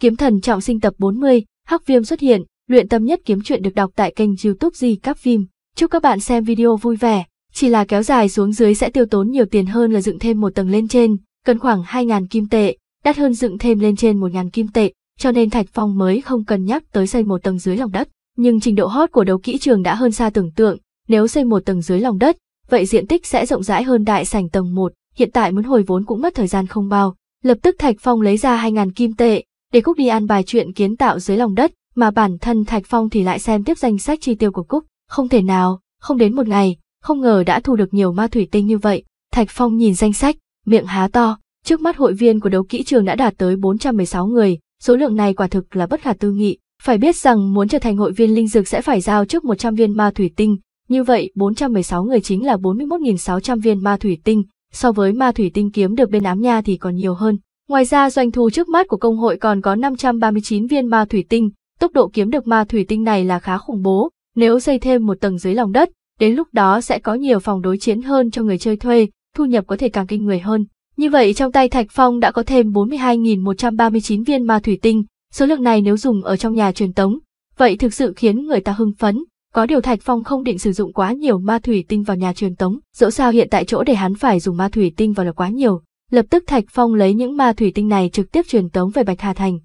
Kiếm thần trọng sinh tập 40, Hắc Viêm xuất hiện, luyện tâm nhất kiếm truyện được đọc tại kênh youtube Di Các Phim. Chúc các bạn xem video vui vẻ, chỉ là kéo dài xuống dưới sẽ tiêu tốn nhiều tiền hơn là dựng thêm một tầng lên trên, cần khoảng 2.000 kim tệ, đắt hơn dựng thêm lên trên 1.000 kim tệ, cho nên Thạch Phong mới không cần nhắc tới xây một tầng dưới lòng đất. Nhưng trình độ hot của đấu kỹ trường đã hơn xa tưởng tượng, nếu xây một tầng dưới lòng đất, vậy diện tích sẽ rộng rãi hơn đại sảnh tầng 1, hiện tại muốn hồi vốn cũng mất thời gian không bao. Lập tức Thạch Phong lấy ra 2.000 kim tệ, để Cúc đi an bài chuyện kiến tạo dưới lòng đất, mà bản thân Thạch Phong thì lại xem tiếp danh sách chi tiêu của Cúc, không thể nào, không đến một ngày, không ngờ đã thu được nhiều ma thủy tinh như vậy. Thạch Phong nhìn danh sách, miệng há to, trước mắt hội viên của đấu kỹ trường đã đạt tới 416 người, số lượng này quả thực là bất khả tư nghị. Phải biết rằng muốn trở thành hội viên linh dược sẽ phải giao trước 100 viên ma thủy tinh, như vậy 416 người chính là 41.600 viên ma thủy tinh, so với ma thủy tinh kiếm được bên ám nha thì còn nhiều hơn. Ngoài ra doanh thu trước mắt của công hội còn có 539 viên ma thủy tinh, tốc độ kiếm được ma thủy tinh này là khá khủng bố, nếu xây thêm một tầng dưới lòng đất, đến lúc đó sẽ có nhiều phòng đối chiến hơn cho người chơi thuê, thu nhập có thể càng kinh người hơn. Như vậy trong tay Thạch Phong đã có thêm 42.139 viên ma thủy tinh, số lượng này nếu dùng ở trong nhà truyền tống, vậy thực sự khiến người ta hưng phấn. Có điều Thạch Phong không định sử dụng quá nhiều ma thủy tinh vào nhà truyền tống, dẫu sao hiện tại chỗ để hắn phải dùng ma thủy tinh vào là quá nhiều, Lập tức Thạch Phong lấy những ma thủy tinh này trực tiếp truyền tống về Bạch Hà Thành.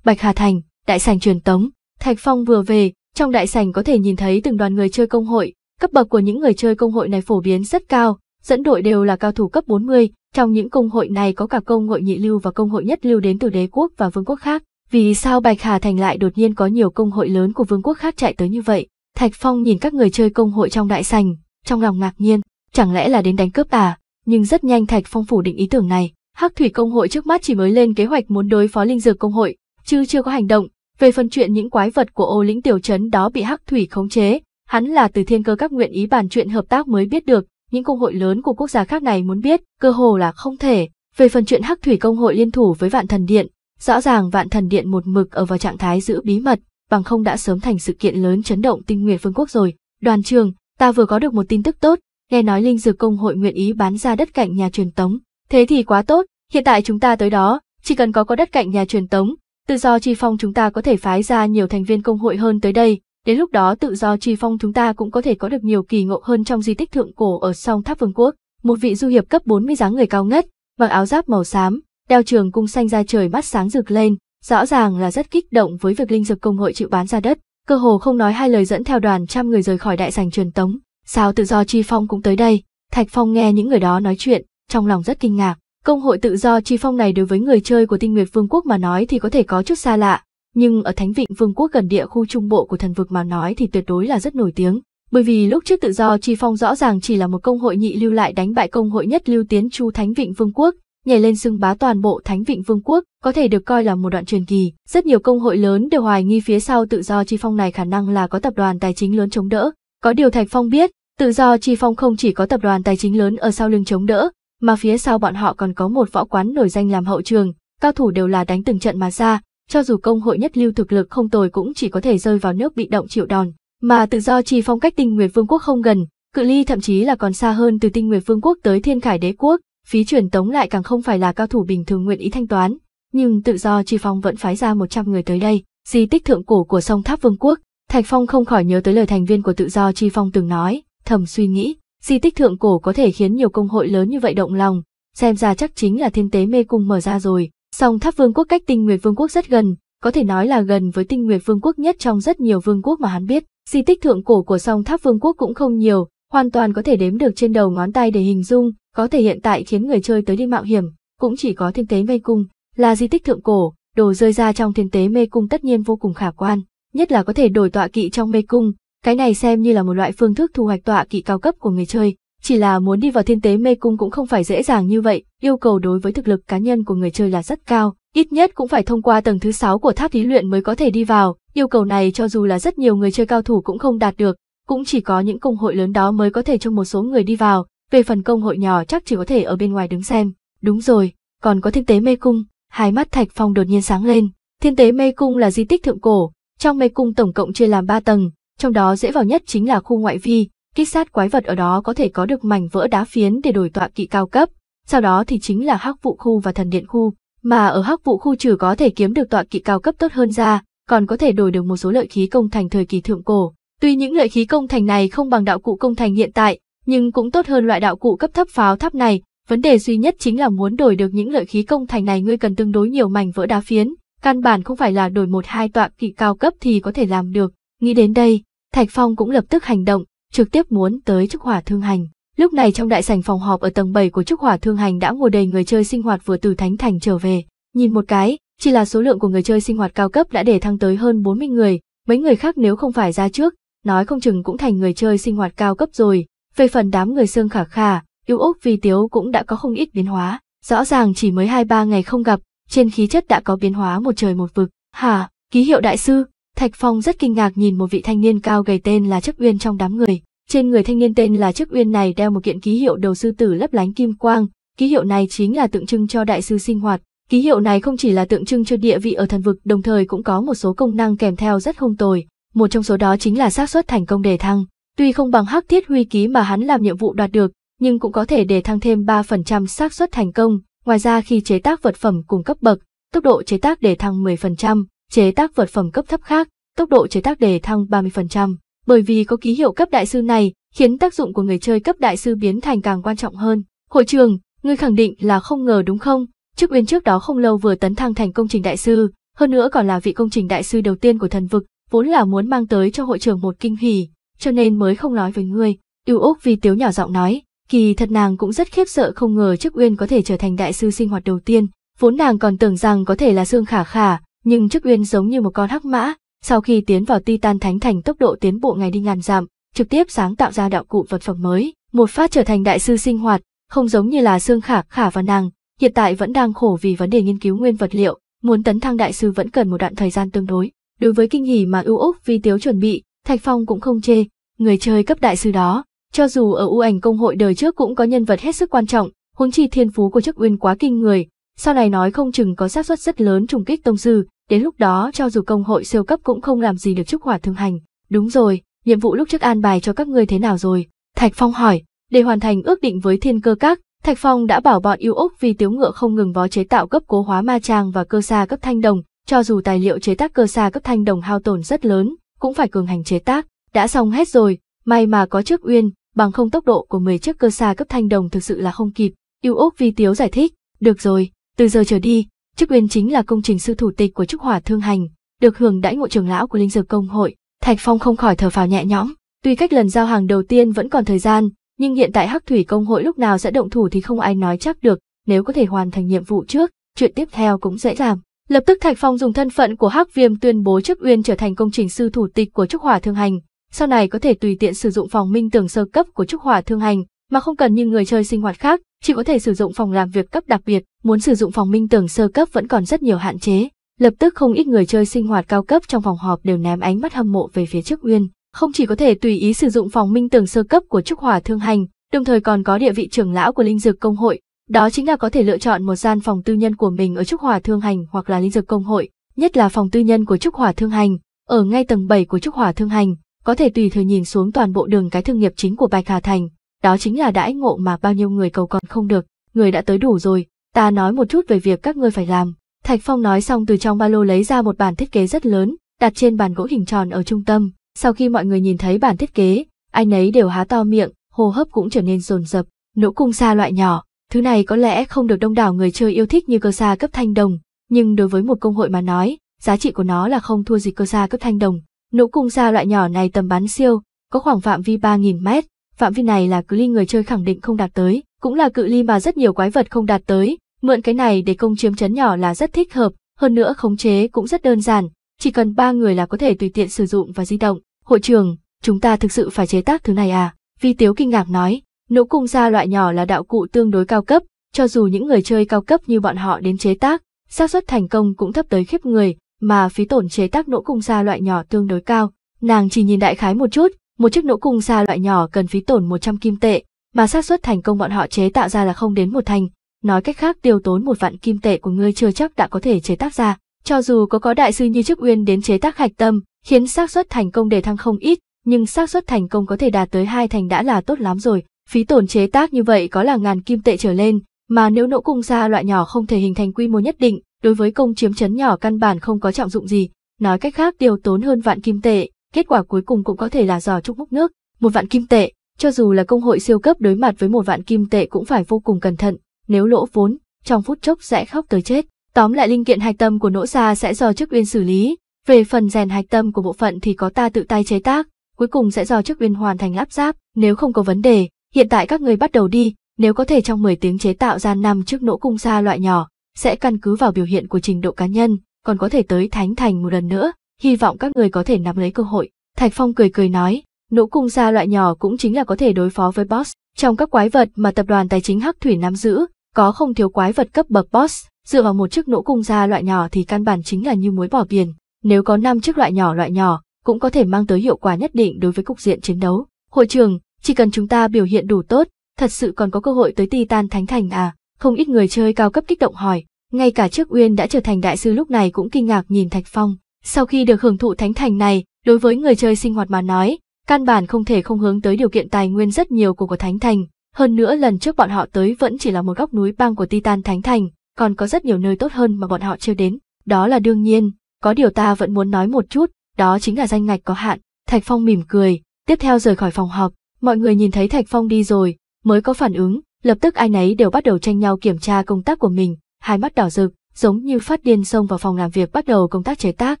Bạch Hà Thành, đại sảnh truyền tống, Thạch Phong vừa về, trong đại sảnh có thể nhìn thấy từng đoàn người chơi công hội, cấp bậc của những người chơi công hội này phổ biến rất cao, dẫn đội đều là cao thủ cấp 40, trong những công hội này có cả công hội nhị lưu và công hội nhất lưu đến từ đế quốc và vương quốc khác. Vì sao Bạch Hà Thành lại đột nhiên có nhiều công hội lớn của vương quốc khác chạy tới như vậy? Thạch Phong nhìn các người chơi công hội trong đại sành, trong lòng ngạc nhiên, chẳng lẽ là đến đánh cướp à? nhưng rất nhanh Thạch Phong phủ định ý tưởng này. Hắc Thủy Công hội trước mắt chỉ mới lên kế hoạch muốn đối phó Linh Dược Công hội, chứ chưa có hành động. Về phần chuyện những quái vật của ô lĩnh tiểu trấn đó bị Hắc Thủy khống chế, hắn là từ thiên cơ các nguyện ý bàn chuyện hợp tác mới biết được, những công hội lớn của quốc gia khác này muốn biết, cơ hồ là không thể. Về phần chuyện Hắc Thủy Công hội liên thủ với Vạn Thần Điện, rõ ràng Vạn Thần Điện một mực ở vào trạng thái giữ bí mật, bằng không đã sớm thành sự kiện lớn chấn động tinh nguyện phương quốc rồi. Đoàn trường, ta vừa có được một tin tức tốt, nghe nói linh dược công hội nguyện ý bán ra đất cạnh nhà truyền tống. Thế thì quá tốt, hiện tại chúng ta tới đó, chỉ cần có có đất cạnh nhà truyền tống, tự do chi phong chúng ta có thể phái ra nhiều thành viên công hội hơn tới đây, đến lúc đó tự do chi phong chúng ta cũng có thể có được nhiều kỳ ngộ hơn trong di tích thượng cổ ở song tháp vương quốc. Một vị du hiệp cấp 40 dáng người cao ngất, mặc áo giáp màu xám, đeo trường cung xanh ra trời mắt sáng rực lên, rõ ràng là rất kích động với việc linh dược công hội chịu bán ra đất, cơ hồ không nói hai lời dẫn theo đoàn trăm người rời khỏi đại sảnh truyền tống. Sao tự do Chi Phong cũng tới đây? Thạch Phong nghe những người đó nói chuyện, trong lòng rất kinh ngạc. Công hội tự do Chi Phong này đối với người chơi của Tinh Nguyệt Vương quốc mà nói thì có thể có chút xa lạ, nhưng ở Thánh Vịnh Vương quốc gần địa khu trung bộ của thần vực mà nói thì tuyệt đối là rất nổi tiếng. Bởi vì lúc trước tự do Chi Phong rõ ràng chỉ là một công hội nhị lưu lại đánh bại công hội nhất lưu tiến chu Thánh Vịnh Vương quốc, nhảy lên xưng bá toàn bộ Thánh Vịnh Vương quốc, có thể được coi là một đoạn truyền kỳ. Rất nhiều công hội lớn đều hoài nghi phía sau tự do Chi Phong này khả năng là có tập đoàn tài chính lớn chống đỡ, có điều Thạch Phong biết, tự do Chi Phong không chỉ có tập đoàn tài chính lớn ở sau lưng chống đỡ, mà phía sau bọn họ còn có một võ quán nổi danh làm hậu trường, cao thủ đều là đánh từng trận mà ra, cho dù công hội nhất lưu thực lực không tồi cũng chỉ có thể rơi vào nước bị động chịu đòn. Mà tự do Chi Phong cách tinh nguyệt vương quốc không gần, cự ly thậm chí là còn xa hơn từ tinh nguyệt vương quốc tới thiên khải đế quốc, phí truyền tống lại càng không phải là cao thủ bình thường nguyện ý thanh toán. Nhưng tự do Chi Phong vẫn phái ra 100 người tới đây, di tích thượng cổ của sông Tháp Vương quốc, Thạch Phong không khỏi nhớ tới lời thành viên của tự do Chi Phong từng nói, thầm suy nghĩ, di tích thượng cổ có thể khiến nhiều công hội lớn như vậy động lòng, xem ra chắc chính là thiên tế mê cung mở ra rồi. Song tháp vương quốc cách tinh nguyệt vương quốc rất gần, có thể nói là gần với tinh nguyệt vương quốc nhất trong rất nhiều vương quốc mà hắn biết. Di tích thượng cổ của song tháp vương quốc cũng không nhiều, hoàn toàn có thể đếm được trên đầu ngón tay để hình dung, có thể hiện tại khiến người chơi tới đi mạo hiểm, cũng chỉ có thiên tế mê cung, là di tích thượng cổ, đồ rơi ra trong thiên tế mê cung tất nhiên vô cùng khả quan nhất là có thể đổi tọa kỵ trong mê cung, cái này xem như là một loại phương thức thu hoạch tọa kỵ cao cấp của người chơi, chỉ là muốn đi vào thiên tế mê cung cũng không phải dễ dàng như vậy, yêu cầu đối với thực lực cá nhân của người chơi là rất cao, ít nhất cũng phải thông qua tầng thứ sáu của tháp thí luyện mới có thể đi vào, yêu cầu này cho dù là rất nhiều người chơi cao thủ cũng không đạt được, cũng chỉ có những công hội lớn đó mới có thể cho một số người đi vào, về phần công hội nhỏ chắc chỉ có thể ở bên ngoài đứng xem. Đúng rồi, còn có thiên tế mê cung, hai mắt Thạch Phong đột nhiên sáng lên, thiên tế mê cung là di tích thượng cổ, trong mê cung tổng cộng chia làm 3 tầng, trong đó dễ vào nhất chính là khu ngoại vi, kích sát quái vật ở đó có thể có được mảnh vỡ đá phiến để đổi tọa kỵ cao cấp, sau đó thì chính là hắc vụ khu và thần điện khu, mà ở hắc vụ khu trừ có thể kiếm được tọa kỵ cao cấp tốt hơn ra, còn có thể đổi được một số lợi khí công thành thời kỳ thượng cổ. Tuy những lợi khí công thành này không bằng đạo cụ công thành hiện tại, nhưng cũng tốt hơn loại đạo cụ cấp thấp pháo tháp này, vấn đề duy nhất chính là muốn đổi được những lợi khí công thành này ngươi cần tương đối nhiều mảnh vỡ đá phiến, Căn bản không phải là đổi một hai tọa kỵ cao cấp thì có thể làm được. Nghĩ đến đây, Thạch Phong cũng lập tức hành động, trực tiếp muốn tới Trúc Hỏa Thương Hành. Lúc này trong đại sảnh phòng họp ở tầng 7 của Trúc Hỏa Thương Hành đã ngồi đầy người chơi sinh hoạt vừa từ Thánh Thành trở về. Nhìn một cái, chỉ là số lượng của người chơi sinh hoạt cao cấp đã để thăng tới hơn 40 người, mấy người khác nếu không phải ra trước, nói không chừng cũng thành người chơi sinh hoạt cao cấp rồi. Về phần đám người xương khả khả, yêu ốc vì tiếu cũng đã có không ít biến hóa, rõ ràng chỉ mới 2-3 ngày không gặp, trên khí chất đã có biến hóa một trời một vực. Hả, ký hiệu đại sư, Thạch Phong rất kinh ngạc nhìn một vị thanh niên cao gầy tên là chức Uyên trong đám người. Trên người thanh niên tên là chức Uyên này đeo một kiện ký hiệu đầu sư tử lấp lánh kim quang, ký hiệu này chính là tượng trưng cho đại sư sinh hoạt. Ký hiệu này không chỉ là tượng trưng cho địa vị ở thần vực, đồng thời cũng có một số công năng kèm theo rất không tồi, một trong số đó chính là xác suất thành công đề thăng. Tuy không bằng Hắc Thiết Huy ký mà hắn làm nhiệm vụ đạt được, nhưng cũng có thể đề thăng thêm 3% xác suất thành công, Ngoài ra khi chế tác vật phẩm cùng cấp bậc, tốc độ chế tác đề thăng 10%, chế tác vật phẩm cấp thấp khác, tốc độ chế tác đề thăng 30%. Bởi vì có ký hiệu cấp đại sư này, khiến tác dụng của người chơi cấp đại sư biến thành càng quan trọng hơn. Hội trường, người khẳng định là không ngờ đúng không? Trước Uyên trước đó không lâu vừa tấn thăng thành công trình đại sư, hơn nữa còn là vị công trình đại sư đầu tiên của thần vực, vốn là muốn mang tới cho hội trường một kinh hỉ, cho nên mới không nói với người Yêu Úc vì tiếu nhỏ giọng nói, Kỳ thật nàng cũng rất khiếp sợ không ngờ chức Uyên có thể trở thành đại sư sinh hoạt đầu tiên, vốn nàng còn tưởng rằng có thể là xương Khả Khả, nhưng chức Uyên giống như một con hắc mã, sau khi tiến vào Titan Thánh Thành tốc độ tiến bộ ngày đi ngàn dặm, trực tiếp sáng tạo ra đạo cụ vật phẩm mới, một phát trở thành đại sư sinh hoạt, không giống như là xương Khả Khả và nàng, hiện tại vẫn đang khổ vì vấn đề nghiên cứu nguyên vật liệu, muốn tấn thăng đại sư vẫn cần một đoạn thời gian tương đối. Đối với kinh hỉ mà ưu úc vi tiếu chuẩn bị, Thạch Phong cũng không chê, người chơi cấp đại sư đó, cho dù ở u ảnh công hội đời trước cũng có nhân vật hết sức quan trọng, huống chi thiên phú của chức uyên quá kinh người, sau này nói không chừng có xác suất rất lớn trùng kích tông sư, đến lúc đó cho dù công hội siêu cấp cũng không làm gì được trúc hỏa thương hành. Đúng rồi, nhiệm vụ lúc trước an bài cho các ngươi thế nào rồi? Thạch Phong hỏi, để hoàn thành ước định với thiên cơ các, Thạch Phong đã bảo bọn yêu ốc vì tiếu ngựa không ngừng vó chế tạo cấp cố hóa ma trang và cơ sa cấp thanh đồng, cho dù tài liệu chế tác cơ sa cấp thanh đồng hao tổn rất lớn, cũng phải cường hành chế tác, đã xong hết rồi, may mà có chức uyên, bằng không tốc độ của 10 chiếc cơ xa cấp thanh đồng thực sự là không kịp, yêu ốc vi tiếu giải thích, được rồi, từ giờ trở đi, chức Uyên chính là công trình sư thủ tịch của Trúc Hỏa Thương Hành, được hưởng đãi ngộ trưởng lão của linh dược công hội, Thạch Phong không khỏi thở phào nhẹ nhõm, tuy cách lần giao hàng đầu tiên vẫn còn thời gian, nhưng hiện tại Hắc Thủy công hội lúc nào sẽ động thủ thì không ai nói chắc được, nếu có thể hoàn thành nhiệm vụ trước, chuyện tiếp theo cũng dễ làm Lập tức Thạch Phong dùng thân phận của Hắc Viêm tuyên bố chức Uyên trở thành công trình sư thủ tịch của Trúc Hỏa Thương Hành, sau này có thể tùy tiện sử dụng phòng minh tưởng sơ cấp của trúc hỏa thương hành, mà không cần như người chơi sinh hoạt khác, chỉ có thể sử dụng phòng làm việc cấp đặc biệt, muốn sử dụng phòng minh tưởng sơ cấp vẫn còn rất nhiều hạn chế. Lập tức không ít người chơi sinh hoạt cao cấp trong phòng họp đều ném ánh mắt hâm mộ về phía trước Uyên, không chỉ có thể tùy ý sử dụng phòng minh tưởng sơ cấp của trúc hỏa thương hành, đồng thời còn có địa vị trưởng lão của linh dược công hội, đó chính là có thể lựa chọn một gian phòng tư nhân của mình ở trúc hỏa thương hành hoặc là linh dược công hội, nhất là phòng tư nhân của trúc hỏa thương hành, ở ngay tầng 7 của trúc hỏa thương hành có thể tùy thời nhìn xuống toàn bộ đường cái thương nghiệp chính của Bạch Hà Thành, đó chính là đãi ngộ mà bao nhiêu người cầu còn không được, người đã tới đủ rồi, ta nói một chút về việc các ngươi phải làm. Thạch Phong nói xong từ trong ba lô lấy ra một bản thiết kế rất lớn, đặt trên bàn gỗ hình tròn ở trung tâm, sau khi mọi người nhìn thấy bản thiết kế, anh ấy đều há to miệng, hô hấp cũng trở nên rồn rập, nỗ cung xa loại nhỏ, thứ này có lẽ không được đông đảo người chơi yêu thích như cơ xa cấp thanh đồng, nhưng đối với một công hội mà nói, giá trị của nó là không thua gì cơ xa cấp thanh đồng, Nỗ cung xa loại nhỏ này tầm bắn siêu, có khoảng phạm vi 3.000 mét, phạm vi này là cự ly người chơi khẳng định không đạt tới, cũng là cự ly mà rất nhiều quái vật không đạt tới, mượn cái này để công chiếm chấn nhỏ là rất thích hợp, hơn nữa khống chế cũng rất đơn giản, chỉ cần ba người là có thể tùy tiện sử dụng và di động. Hội trường, chúng ta thực sự phải chế tác thứ này à? Vi Tiếu kinh ngạc nói, nỗ cung ra loại nhỏ là đạo cụ tương đối cao cấp, cho dù những người chơi cao cấp như bọn họ đến chế tác, xác suất thành công cũng thấp tới khiếp người, mà phí tổn chế tác nỗ cung xa loại nhỏ tương đối cao. Nàng chỉ nhìn đại khái một chút, một chiếc nỗ cung xa loại nhỏ cần phí tổn 100 kim tệ, mà xác suất thành công bọn họ chế tạo ra là không đến một thành. Nói cách khác tiêu tốn một vạn kim tệ của ngươi chưa chắc đã có thể chế tác ra. Cho dù có có đại sư như chức uyên đến chế tác hạch tâm, khiến xác suất thành công đề thăng không ít, nhưng xác suất thành công có thể đạt tới hai thành đã là tốt lắm rồi. Phí tổn chế tác như vậy có là ngàn kim tệ trở lên, mà nếu nỗ cung xa loại nhỏ không thể hình thành quy mô nhất định, đối với công chiếm chấn nhỏ căn bản không có trọng dụng gì, nói cách khác điều tốn hơn vạn kim tệ, kết quả cuối cùng cũng có thể là giò trúc múc nước, một vạn kim tệ, cho dù là công hội siêu cấp đối mặt với một vạn kim tệ cũng phải vô cùng cẩn thận, nếu lỗ vốn, trong phút chốc sẽ khóc tới chết. Tóm lại linh kiện hạch tâm của nỗ xa sẽ do chức uyên xử lý, về phần rèn hạch tâm của bộ phận thì có ta tự tay chế tác, cuối cùng sẽ do chức uyên hoàn thành lắp ráp, nếu không có vấn đề, hiện tại các người bắt đầu đi, nếu có thể trong 10 tiếng chế tạo ra năm chiếc nỗ cung xa loại nhỏ, sẽ căn cứ vào biểu hiện của trình độ cá nhân, còn có thể tới Thánh Thành một lần nữa, hy vọng các người có thể nắm lấy cơ hội. Thạch Phong cười cười nói, nỗ cung gia loại nhỏ cũng chính là có thể đối phó với boss. Trong các quái vật mà tập đoàn tài chính Hắc Thủy nắm giữ, có không thiếu quái vật cấp bậc boss, dựa vào một chiếc nỗ cung gia loại nhỏ thì căn bản chính là như muối bỏ biển. Nếu có năm chiếc loại nhỏ loại nhỏ, cũng có thể mang tới hiệu quả nhất định đối với cục diện chiến đấu. Hội trường, chỉ cần chúng ta biểu hiện đủ tốt, thật sự còn có cơ hội tới Titan Thánh Thành à? Không ít người chơi cao cấp kích động hỏi, ngay cả trước Uyên đã trở thành đại sư lúc này cũng kinh ngạc nhìn Thạch Phong. Sau khi được hưởng thụ thánh thành này, đối với người chơi sinh hoạt mà nói, căn bản không thể không hướng tới điều kiện tài nguyên rất nhiều của của thánh thành. Hơn nữa lần trước bọn họ tới vẫn chỉ là một góc núi băng của Titan Thánh Thành, còn có rất nhiều nơi tốt hơn mà bọn họ chưa đến. Đó là đương nhiên, có điều ta vẫn muốn nói một chút, đó chính là danh ngạch có hạn. Thạch Phong mỉm cười, tiếp theo rời khỏi phòng họp, mọi người nhìn thấy Thạch Phong đi rồi, mới có phản ứng, lập tức ai nấy đều bắt đầu tranh nhau kiểm tra công tác của mình, hai mắt đỏ rực, giống như phát điên xông vào phòng làm việc bắt đầu công tác chế tác,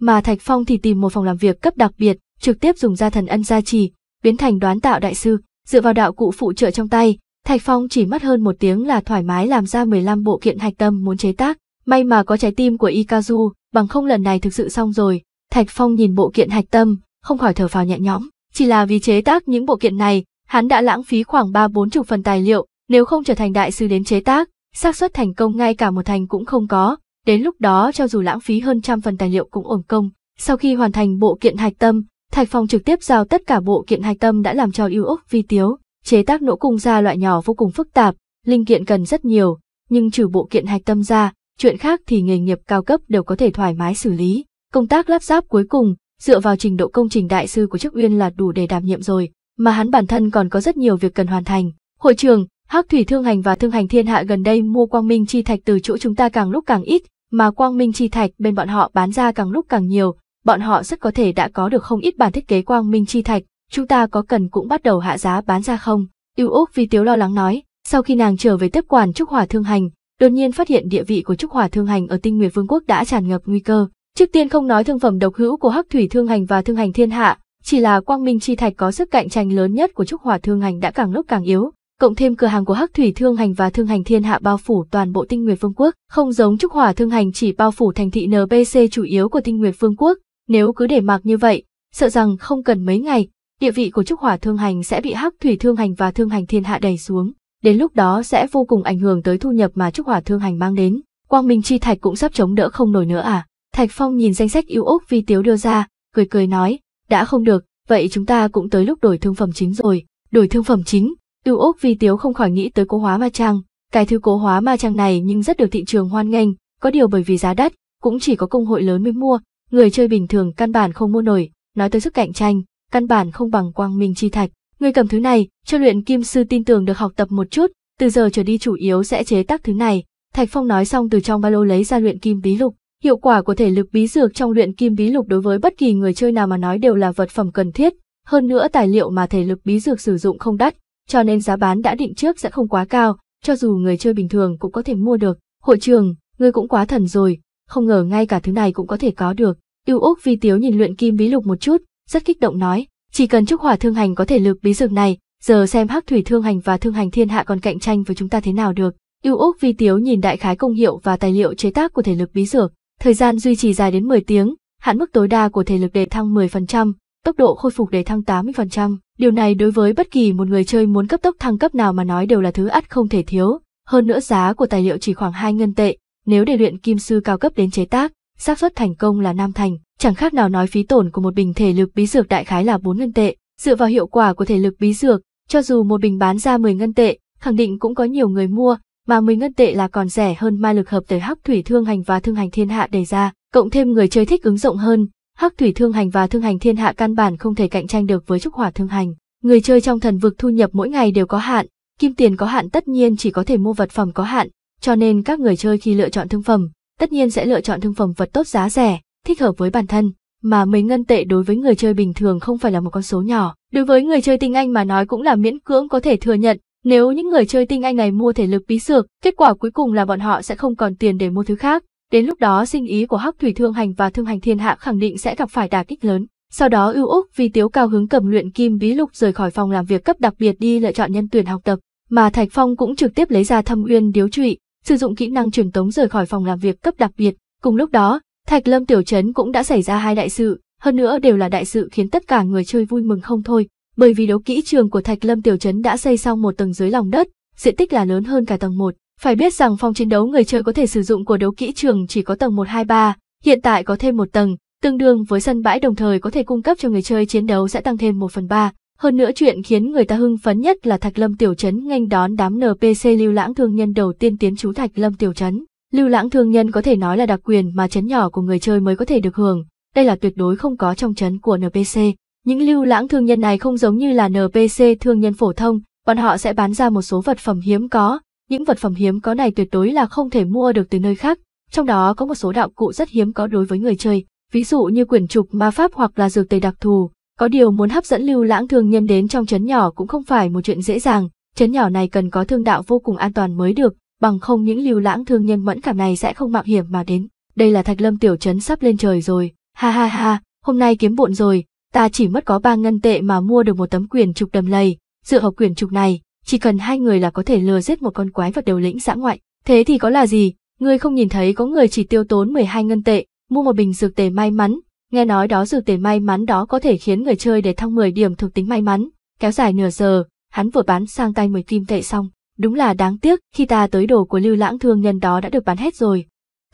mà Thạch Phong thì tìm một phòng làm việc cấp đặc biệt, trực tiếp dùng gia thần ân gia trì, biến thành đoán tạo đại sư, dựa vào đạo cụ phụ trợ trong tay, Thạch Phong chỉ mất hơn một tiếng là thoải mái làm ra 15 bộ kiện hạch tâm muốn chế tác, may mà có trái tim của Ikazu, bằng không lần này thực sự xong rồi. Thạch Phong nhìn bộ kiện hạch tâm, không khỏi thở phào nhẹ nhõm, chỉ là vì chế tác những bộ kiện này, hắn đã lãng phí khoảng ba bốn chục phần tài liệu, nếu không trở thành đại sư đến chế tác, xác suất thành công ngay cả một thành cũng không có, đến lúc đó cho dù lãng phí hơn trăm phần tài liệu cũng ổn công. Sau khi hoàn thành bộ kiện hạch tâm, Thạch Phong trực tiếp giao tất cả bộ kiện hạch tâm đã làm cho yêu ốc vi tiếu, chế tác nỗ cung ra loại nhỏ vô cùng phức tạp, linh kiện cần rất nhiều, nhưng trừ bộ kiện hạch tâm ra, chuyện khác thì nghề nghiệp cao cấp đều có thể thoải mái xử lý. Công tác lắp ráp cuối cùng, dựa vào trình độ công trình đại sư của chức uyên là đủ để đảm nhiệm rồi, mà hắn bản thân còn có rất nhiều việc cần hoàn thành. Hội trường, Hắc Thủy Thương Hành và Thương Hành Thiên Hạ gần đây mua Quang Minh Chi Thạch từ chỗ chúng ta càng lúc càng ít, mà Quang Minh Chi Thạch bên bọn họ bán ra càng lúc càng nhiều, bọn họ rất có thể đã có được không ít bản thiết kế Quang Minh Chi Thạch, chúng ta có cần cũng bắt đầu hạ giá bán ra không? Yêu Úc Vi Tiếu lo lắng nói, sau khi nàng trở về tiếp quản Trúc Hỏa Thương Hành, đột nhiên phát hiện địa vị của Trúc Hỏa Thương Hành ở Tinh Nguyệt Vương quốc đã tràn ngập nguy cơ. Trước tiên không nói thương phẩm độc hữu của Hắc Thủy Thương Hành và Thương Hành Thiên Hạ, chỉ là Quang Minh Chi Thạch có sức cạnh tranh lớn nhất của Trúc Hỏa Thương Hành đã càng lúc càng yếu, cộng thêm cửa hàng của Hắc Thủy Thương Hành và Thương Hành Thiên Hạ bao phủ toàn bộ Tinh Nguyệt Vương quốc, không giống Trúc Hỏa Thương Hành chỉ bao phủ thành thị NPC chủ yếu của Tinh Nguyệt Vương quốc, nếu cứ để mặc như vậy, sợ rằng không cần mấy ngày, địa vị của Trúc Hỏa Thương Hành sẽ bị Hắc Thủy Thương Hành và Thương Hành Thiên Hạ đẩy xuống, đến lúc đó sẽ vô cùng ảnh hưởng tới thu nhập mà Trúc Hỏa Thương Hành mang đến, Quang Minh Chi Thạch cũng sắp chống đỡ không nổi nữa à? Thạch Phong nhìn danh sách yêu ốc vi tiếu đưa ra, cười cười nói, đã không được, vậy chúng ta cũng tới lúc đổi thương phẩm chính rồi, đổi thương phẩm chính, ưu Úc Vi Tiếu không khỏi nghĩ tới cố hóa ma trang, cái thứ cố hóa ma trang này nhưng rất được thị trường hoan nghênh, có điều bởi vì giá đắt, cũng chỉ có công hội lớn mới mua, người chơi bình thường căn bản không mua nổi, nói tới sức cạnh tranh, căn bản không bằng quang minh chi thạch. Người cầm thứ này, cho luyện kim sư tin tưởng được học tập một chút, từ giờ trở đi chủ yếu sẽ chế tác thứ này. Thạch Phong nói xong từ trong ba lô lấy ra luyện kim bí lục. Hiệu quả của thể lực bí dược trong luyện kim bí lục đối với bất kỳ người chơi nào mà nói đều là vật phẩm cần thiết. Hơn nữa tài liệu mà thể lực bí dược sử dụng không đắt, cho nên giá bán đã định trước sẽ không quá cao, cho dù người chơi bình thường cũng có thể mua được. Hội trường, ngươi cũng quá thần rồi, không ngờ ngay cả thứ này cũng có thể có được. Yêu Úc Vi Tiếu nhìn luyện kim bí lục một chút, rất kích động nói, chỉ cần Trúc Hỏa Thương Hành có thể lực bí dược này, giờ xem Hắc Thủy Thương Hành và Thương Hành Thiên Hạ còn cạnh tranh với chúng ta thế nào được. Yêu Úc Vi Tiếu nhìn đại khái công hiệu và tài liệu chế tác của thể lực bí dược, thời gian duy trì dài đến 10 tiếng, hạn mức tối đa của thể lực để thăng 10%, tốc độ khôi phục để thăng 80%. Điều này đối với bất kỳ một người chơi muốn cấp tốc thăng cấp nào mà nói đều là thứ ắt không thể thiếu, hơn nữa giá của tài liệu chỉ khoảng 2 ngân tệ, nếu để luyện kim sư cao cấp đến chế tác, xác suất thành công là nam thành, chẳng khác nào nói phí tổn của một bình thể lực bí dược đại khái là 4 ngân tệ, dựa vào hiệu quả của thể lực bí dược, cho dù một bình bán ra 10 ngân tệ, khẳng định cũng có nhiều người mua, mà 10 ngân tệ là còn rẻ hơn ma lực hợp tới hắc thủy thương hành và thương hành thiên hạ đề ra, cộng thêm người chơi thích ứng rộng hơn, Hắc thủy thương hành và thương hành thiên hạ căn bản không thể cạnh tranh được với trúc hỏa thương hành. Người chơi trong thần vực thu nhập mỗi ngày đều có hạn, kim tiền có hạn tất nhiên chỉ có thể mua vật phẩm có hạn, cho nên các người chơi khi lựa chọn thương phẩm, tất nhiên sẽ lựa chọn thương phẩm vật tốt giá rẻ, thích hợp với bản thân, mà mấy ngân tệ đối với người chơi bình thường không phải là một con số nhỏ, đối với người chơi tinh anh mà nói cũng là miễn cưỡng có thể thừa nhận, nếu những người chơi tinh anh này mua thể lực bí sược, kết quả cuối cùng là bọn họ sẽ không còn tiền để mua thứ khác, Đến lúc đó sinh ý của Hắc Thủy Thương Hành và Thương Hành Thiên Hạ khẳng định sẽ gặp phải đả kích lớn. Sau đó ưu úc vì Tiếu Cao hứng cầm luyện kim bí lục rời khỏi phòng làm việc cấp đặc biệt đi lựa chọn nhân tuyển học tập, mà Thạch Phong cũng trực tiếp lấy ra Thâm Uyên điếu trụy, sử dụng kỹ năng truyền tống rời khỏi phòng làm việc cấp đặc biệt. Cùng lúc đó, Thạch Lâm tiểu trấn cũng đã xảy ra hai đại sự, hơn nữa đều là đại sự khiến tất cả người chơi vui mừng không thôi, bởi vì đấu kỹ trường của Thạch Lâm tiểu trấn đã xây xong một tầng dưới lòng đất, diện tích là lớn hơn cả tầng một. Phải biết rằng phòng chiến đấu người chơi có thể sử dụng của đấu kỹ trường chỉ có tầng 1 2 3, hiện tại có thêm một tầng, tương đương với sân bãi đồng thời có thể cung cấp cho người chơi chiến đấu sẽ tăng thêm 1 phần 3. Hơn nữa chuyện khiến người ta hưng phấn nhất là Thạch Lâm Tiểu Trấn nghênh đón đám NPC lưu lãng thương nhân đầu tiên tiến chú Thạch Lâm Tiểu Trấn. Lưu lãng thương nhân có thể nói là đặc quyền mà chấn nhỏ của người chơi mới có thể được hưởng, đây là tuyệt đối không có trong chấn của NPC. Những lưu lãng thương nhân này không giống như là NPC thương nhân phổ thông, bọn họ sẽ bán ra một số vật phẩm hiếm có, những vật phẩm hiếm có này tuyệt đối là không thể mua được từ nơi khác, trong đó có một số đạo cụ rất hiếm có đối với người chơi, ví dụ như quyển trục ma pháp hoặc là dược tề đặc thù. Có điều muốn hấp dẫn lưu lãng thương nhân đến trong chấn nhỏ cũng không phải một chuyện dễ dàng, chấn nhỏ này cần có thương đạo vô cùng an toàn mới được, bằng không những lưu lãng thương nhân mẫn cảm này sẽ không mạo hiểm mà đến. Đây là thạch lâm tiểu chấn sắp lên trời rồi, ha ha ha, hôm nay kiếm bộn rồi, ta chỉ mất có ba ngân tệ mà mua được một tấm quyển trục đầm lầy, dựa học quyển trục này, chỉ cần hai người là có thể lừa giết một con quái vật đầu lĩnh dã ngoại. Thế thì có là gì, ngươi không nhìn thấy có người chỉ tiêu tốn 12 ngân tệ, mua một bình dược tề may mắn, nghe nói đó dược tề may mắn đó có thể khiến người chơi để thăng 10 điểm thuộc tính may mắn, kéo dài nửa giờ, hắn vừa bán sang tay 10 kim tệ xong. Đúng là đáng tiếc, khi ta tới đồ của lưu lãng thương nhân đó đã được bán hết rồi.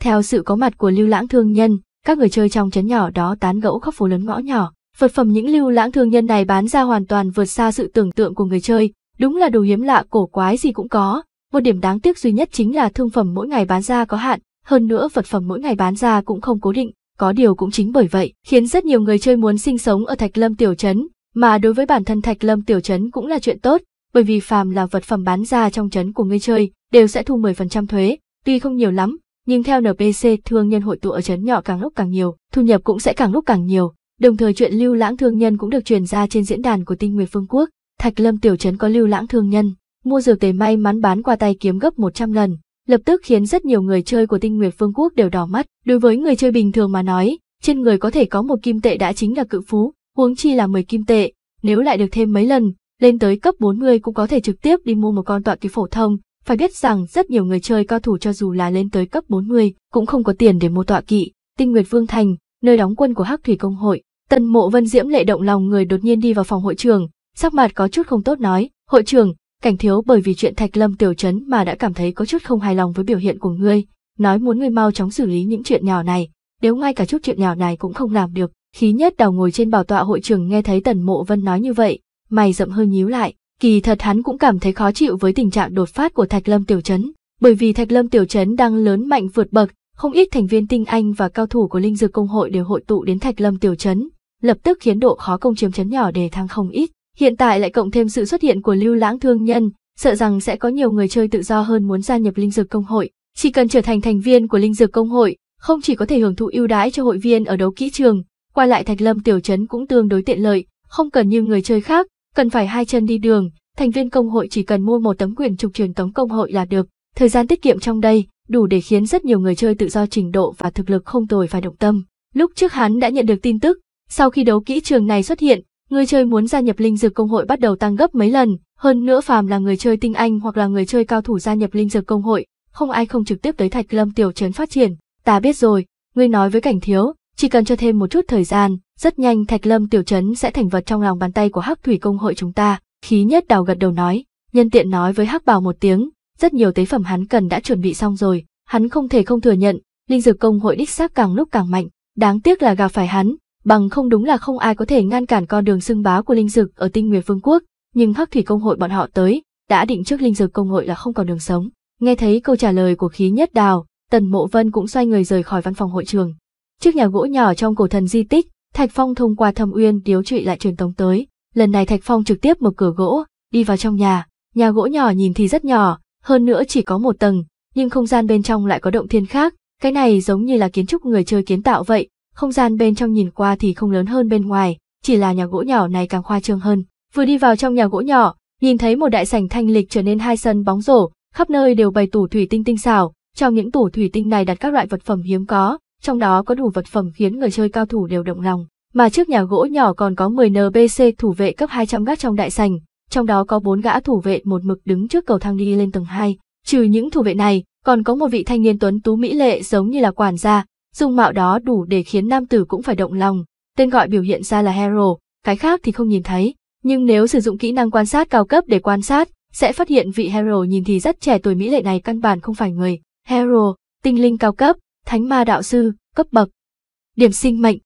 Theo sự có mặt của lưu lãng thương nhân, các người chơi trong chấn nhỏ đó tán gẫu khắp phố lớn ngõ nhỏ, vật phẩm những lưu lãng thương nhân này bán ra hoàn toàn vượt xa sự tưởng tượng của người chơi, Đúng là đồ hiếm lạ cổ quái gì cũng có, một điểm đáng tiếc duy nhất chính là thương phẩm mỗi ngày bán ra có hạn, hơn nữa vật phẩm mỗi ngày bán ra cũng không cố định, có điều cũng chính bởi vậy khiến rất nhiều người chơi muốn sinh sống ở Thạch Lâm Tiểu Trấn, mà đối với bản thân Thạch Lâm Tiểu Trấn cũng là chuyện tốt, bởi vì phàm là vật phẩm bán ra trong trấn của người chơi đều sẽ thu 10% thuế, tuy không nhiều lắm, nhưng theo NPC thương nhân hội tụ ở trấn nhỏ càng lúc càng nhiều, thu nhập cũng sẽ càng lúc càng nhiều. Đồng thời chuyện lưu lãng thương nhân cũng được truyền ra trên diễn đàn của Tinh Nguyệt Vương quốc, Thạch Lâm tiểu trấn có lưu lãng thương nhân, mua dược tề may mắn bán qua tay kiếm gấp 100 lần, lập tức khiến rất nhiều người chơi của Tinh Nguyệt Vương quốc đều đỏ mắt. Đối với người chơi bình thường mà nói, trên người có thể có một kim tệ đã chính là cự phú, huống chi là 10 kim tệ, nếu lại được thêm mấy lần, lên tới cấp 40 cũng có thể trực tiếp đi mua một con tọa kỳ phổ thông. Phải biết rằng rất nhiều người chơi cao thủ cho dù là lên tới cấp 40 cũng không có tiền để mua tọa kỵ. Tinh Nguyệt Vương Thành, nơi đóng quân của Hắc Thủy Công Hội, Tần Mộ Vân Diễm lệ động lòng người đột nhiên đi vào phòng hội trường, sắc mặt có chút không tốt nói, hội trưởng, cảnh thiếu bởi vì chuyện Thạch Lâm tiểu trấn mà đã cảm thấy có chút không hài lòng với biểu hiện của ngươi, nói muốn ngươi mau chóng xử lý những chuyện nhỏ này, nếu ngay cả chút chuyện nhỏ này cũng không làm được. Khí nhất đào ngồi trên bảo tọa hội trưởng nghe thấy Tần Mộ Vân nói như vậy, mày rậm hơi nhíu lại, kỳ thật hắn cũng cảm thấy khó chịu với tình trạng đột phát của Thạch Lâm tiểu trấn, bởi vì Thạch Lâm tiểu trấn đang lớn mạnh vượt bậc, không ít thành viên tinh anh và cao thủ của linh dược công hội đều hội tụ đến Thạch Lâm tiểu trấn, lập tức khiến độ khó công chiếm trấn nhỏ để thăng không ít. Hiện tại lại cộng thêm sự xuất hiện của lưu lãng thương nhân, sợ rằng sẽ có nhiều người chơi tự do hơn muốn gia nhập linh dược công hội. Chỉ cần trở thành thành viên của linh dược công hội, không chỉ có thể hưởng thụ ưu đãi cho hội viên ở đấu kỹ trường, qua lại Thạch Lâm tiểu trấn cũng tương đối tiện lợi, không cần như người chơi khác, cần phải hai chân đi đường, thành viên công hội chỉ cần mua một tấm quyền trục truyền tống công hội là được. Thời gian tiết kiệm trong đây đủ để khiến rất nhiều người chơi tự do trình độ và thực lực không tồi phải động tâm. Lúc trước hắn đã nhận được tin tức, sau khi đấu kỹ trường này xuất hiện, người chơi muốn gia nhập linh dược công hội bắt đầu tăng gấp mấy lần, hơn nữa phàm là người chơi tinh anh hoặc là người chơi cao thủ gia nhập linh dược công hội, không ai không trực tiếp tới Thạch Lâm tiểu trấn phát triển. Ta biết rồi, ngươi nói với Cảnh thiếu, chỉ cần cho thêm một chút thời gian, rất nhanh Thạch Lâm tiểu trấn sẽ thành vật trong lòng bàn tay của Hắc Thủy công hội chúng ta." Khí nhất đào gật đầu nói, nhân tiện nói với Hắc Bảo một tiếng, rất nhiều tế phẩm hắn cần đã chuẩn bị xong rồi, hắn không thể không thừa nhận, linh dược công hội đích xác càng lúc càng mạnh, đáng tiếc là gặp phải hắn, bằng không đúng là không ai có thể ngăn cản con đường xưng bá của linh dực ở tinh nguyệt vương quốc, nhưng hắc thủy công hội bọn họ tới, đã định trước linh dực công hội là không còn đường sống. Nghe thấy câu trả lời của khí nhất đào, tần mộ vân cũng xoay người rời khỏi văn phòng hội trường. Trước nhà gỗ nhỏ trong cổ thần di tích, Thạch Phong thông qua thâm uyên điếu trụy lại truyền tống tới. Lần này Thạch Phong trực tiếp mở cửa gỗ, đi vào trong nhà. Nhà gỗ nhỏ nhìn thì rất nhỏ, hơn nữa chỉ có một tầng, nhưng không gian bên trong lại có động thiên khác. Cái này giống như là kiến trúc người chơi kiến tạo vậy, không gian bên trong nhìn qua thì không lớn hơn bên ngoài, chỉ là nhà gỗ nhỏ này càng khoa trương hơn. Vừa đi vào trong nhà gỗ nhỏ, nhìn thấy một đại sảnh thanh lịch trở nên hai sân bóng rổ, khắp nơi đều bày tủ thủy tinh tinh xảo, trong những tủ thủy tinh này đặt các loại vật phẩm hiếm có, trong đó có đủ vật phẩm khiến người chơi cao thủ đều động lòng. Mà trước nhà gỗ nhỏ còn có 10 NPC thủ vệ cấp 200 gác trong đại sảnh, trong đó có 4 gã thủ vệ một mực đứng trước cầu thang đi lên tầng 2. Trừ những thủ vệ này, còn có một vị thanh niên tuấn tú mỹ lệ giống như là quản gia, dung mạo đó đủ để khiến nam tử cũng phải động lòng, tên gọi biểu hiện ra là hero, cái khác thì không nhìn thấy, nhưng nếu sử dụng kỹ năng quan sát cao cấp để quan sát, sẽ phát hiện vị hero nhìn thì rất trẻ tuổi mỹ lệ này căn bản không phải người. Hero, tinh linh cao cấp, thánh ma đạo sư, cấp bậc. Điểm sinh mệnh.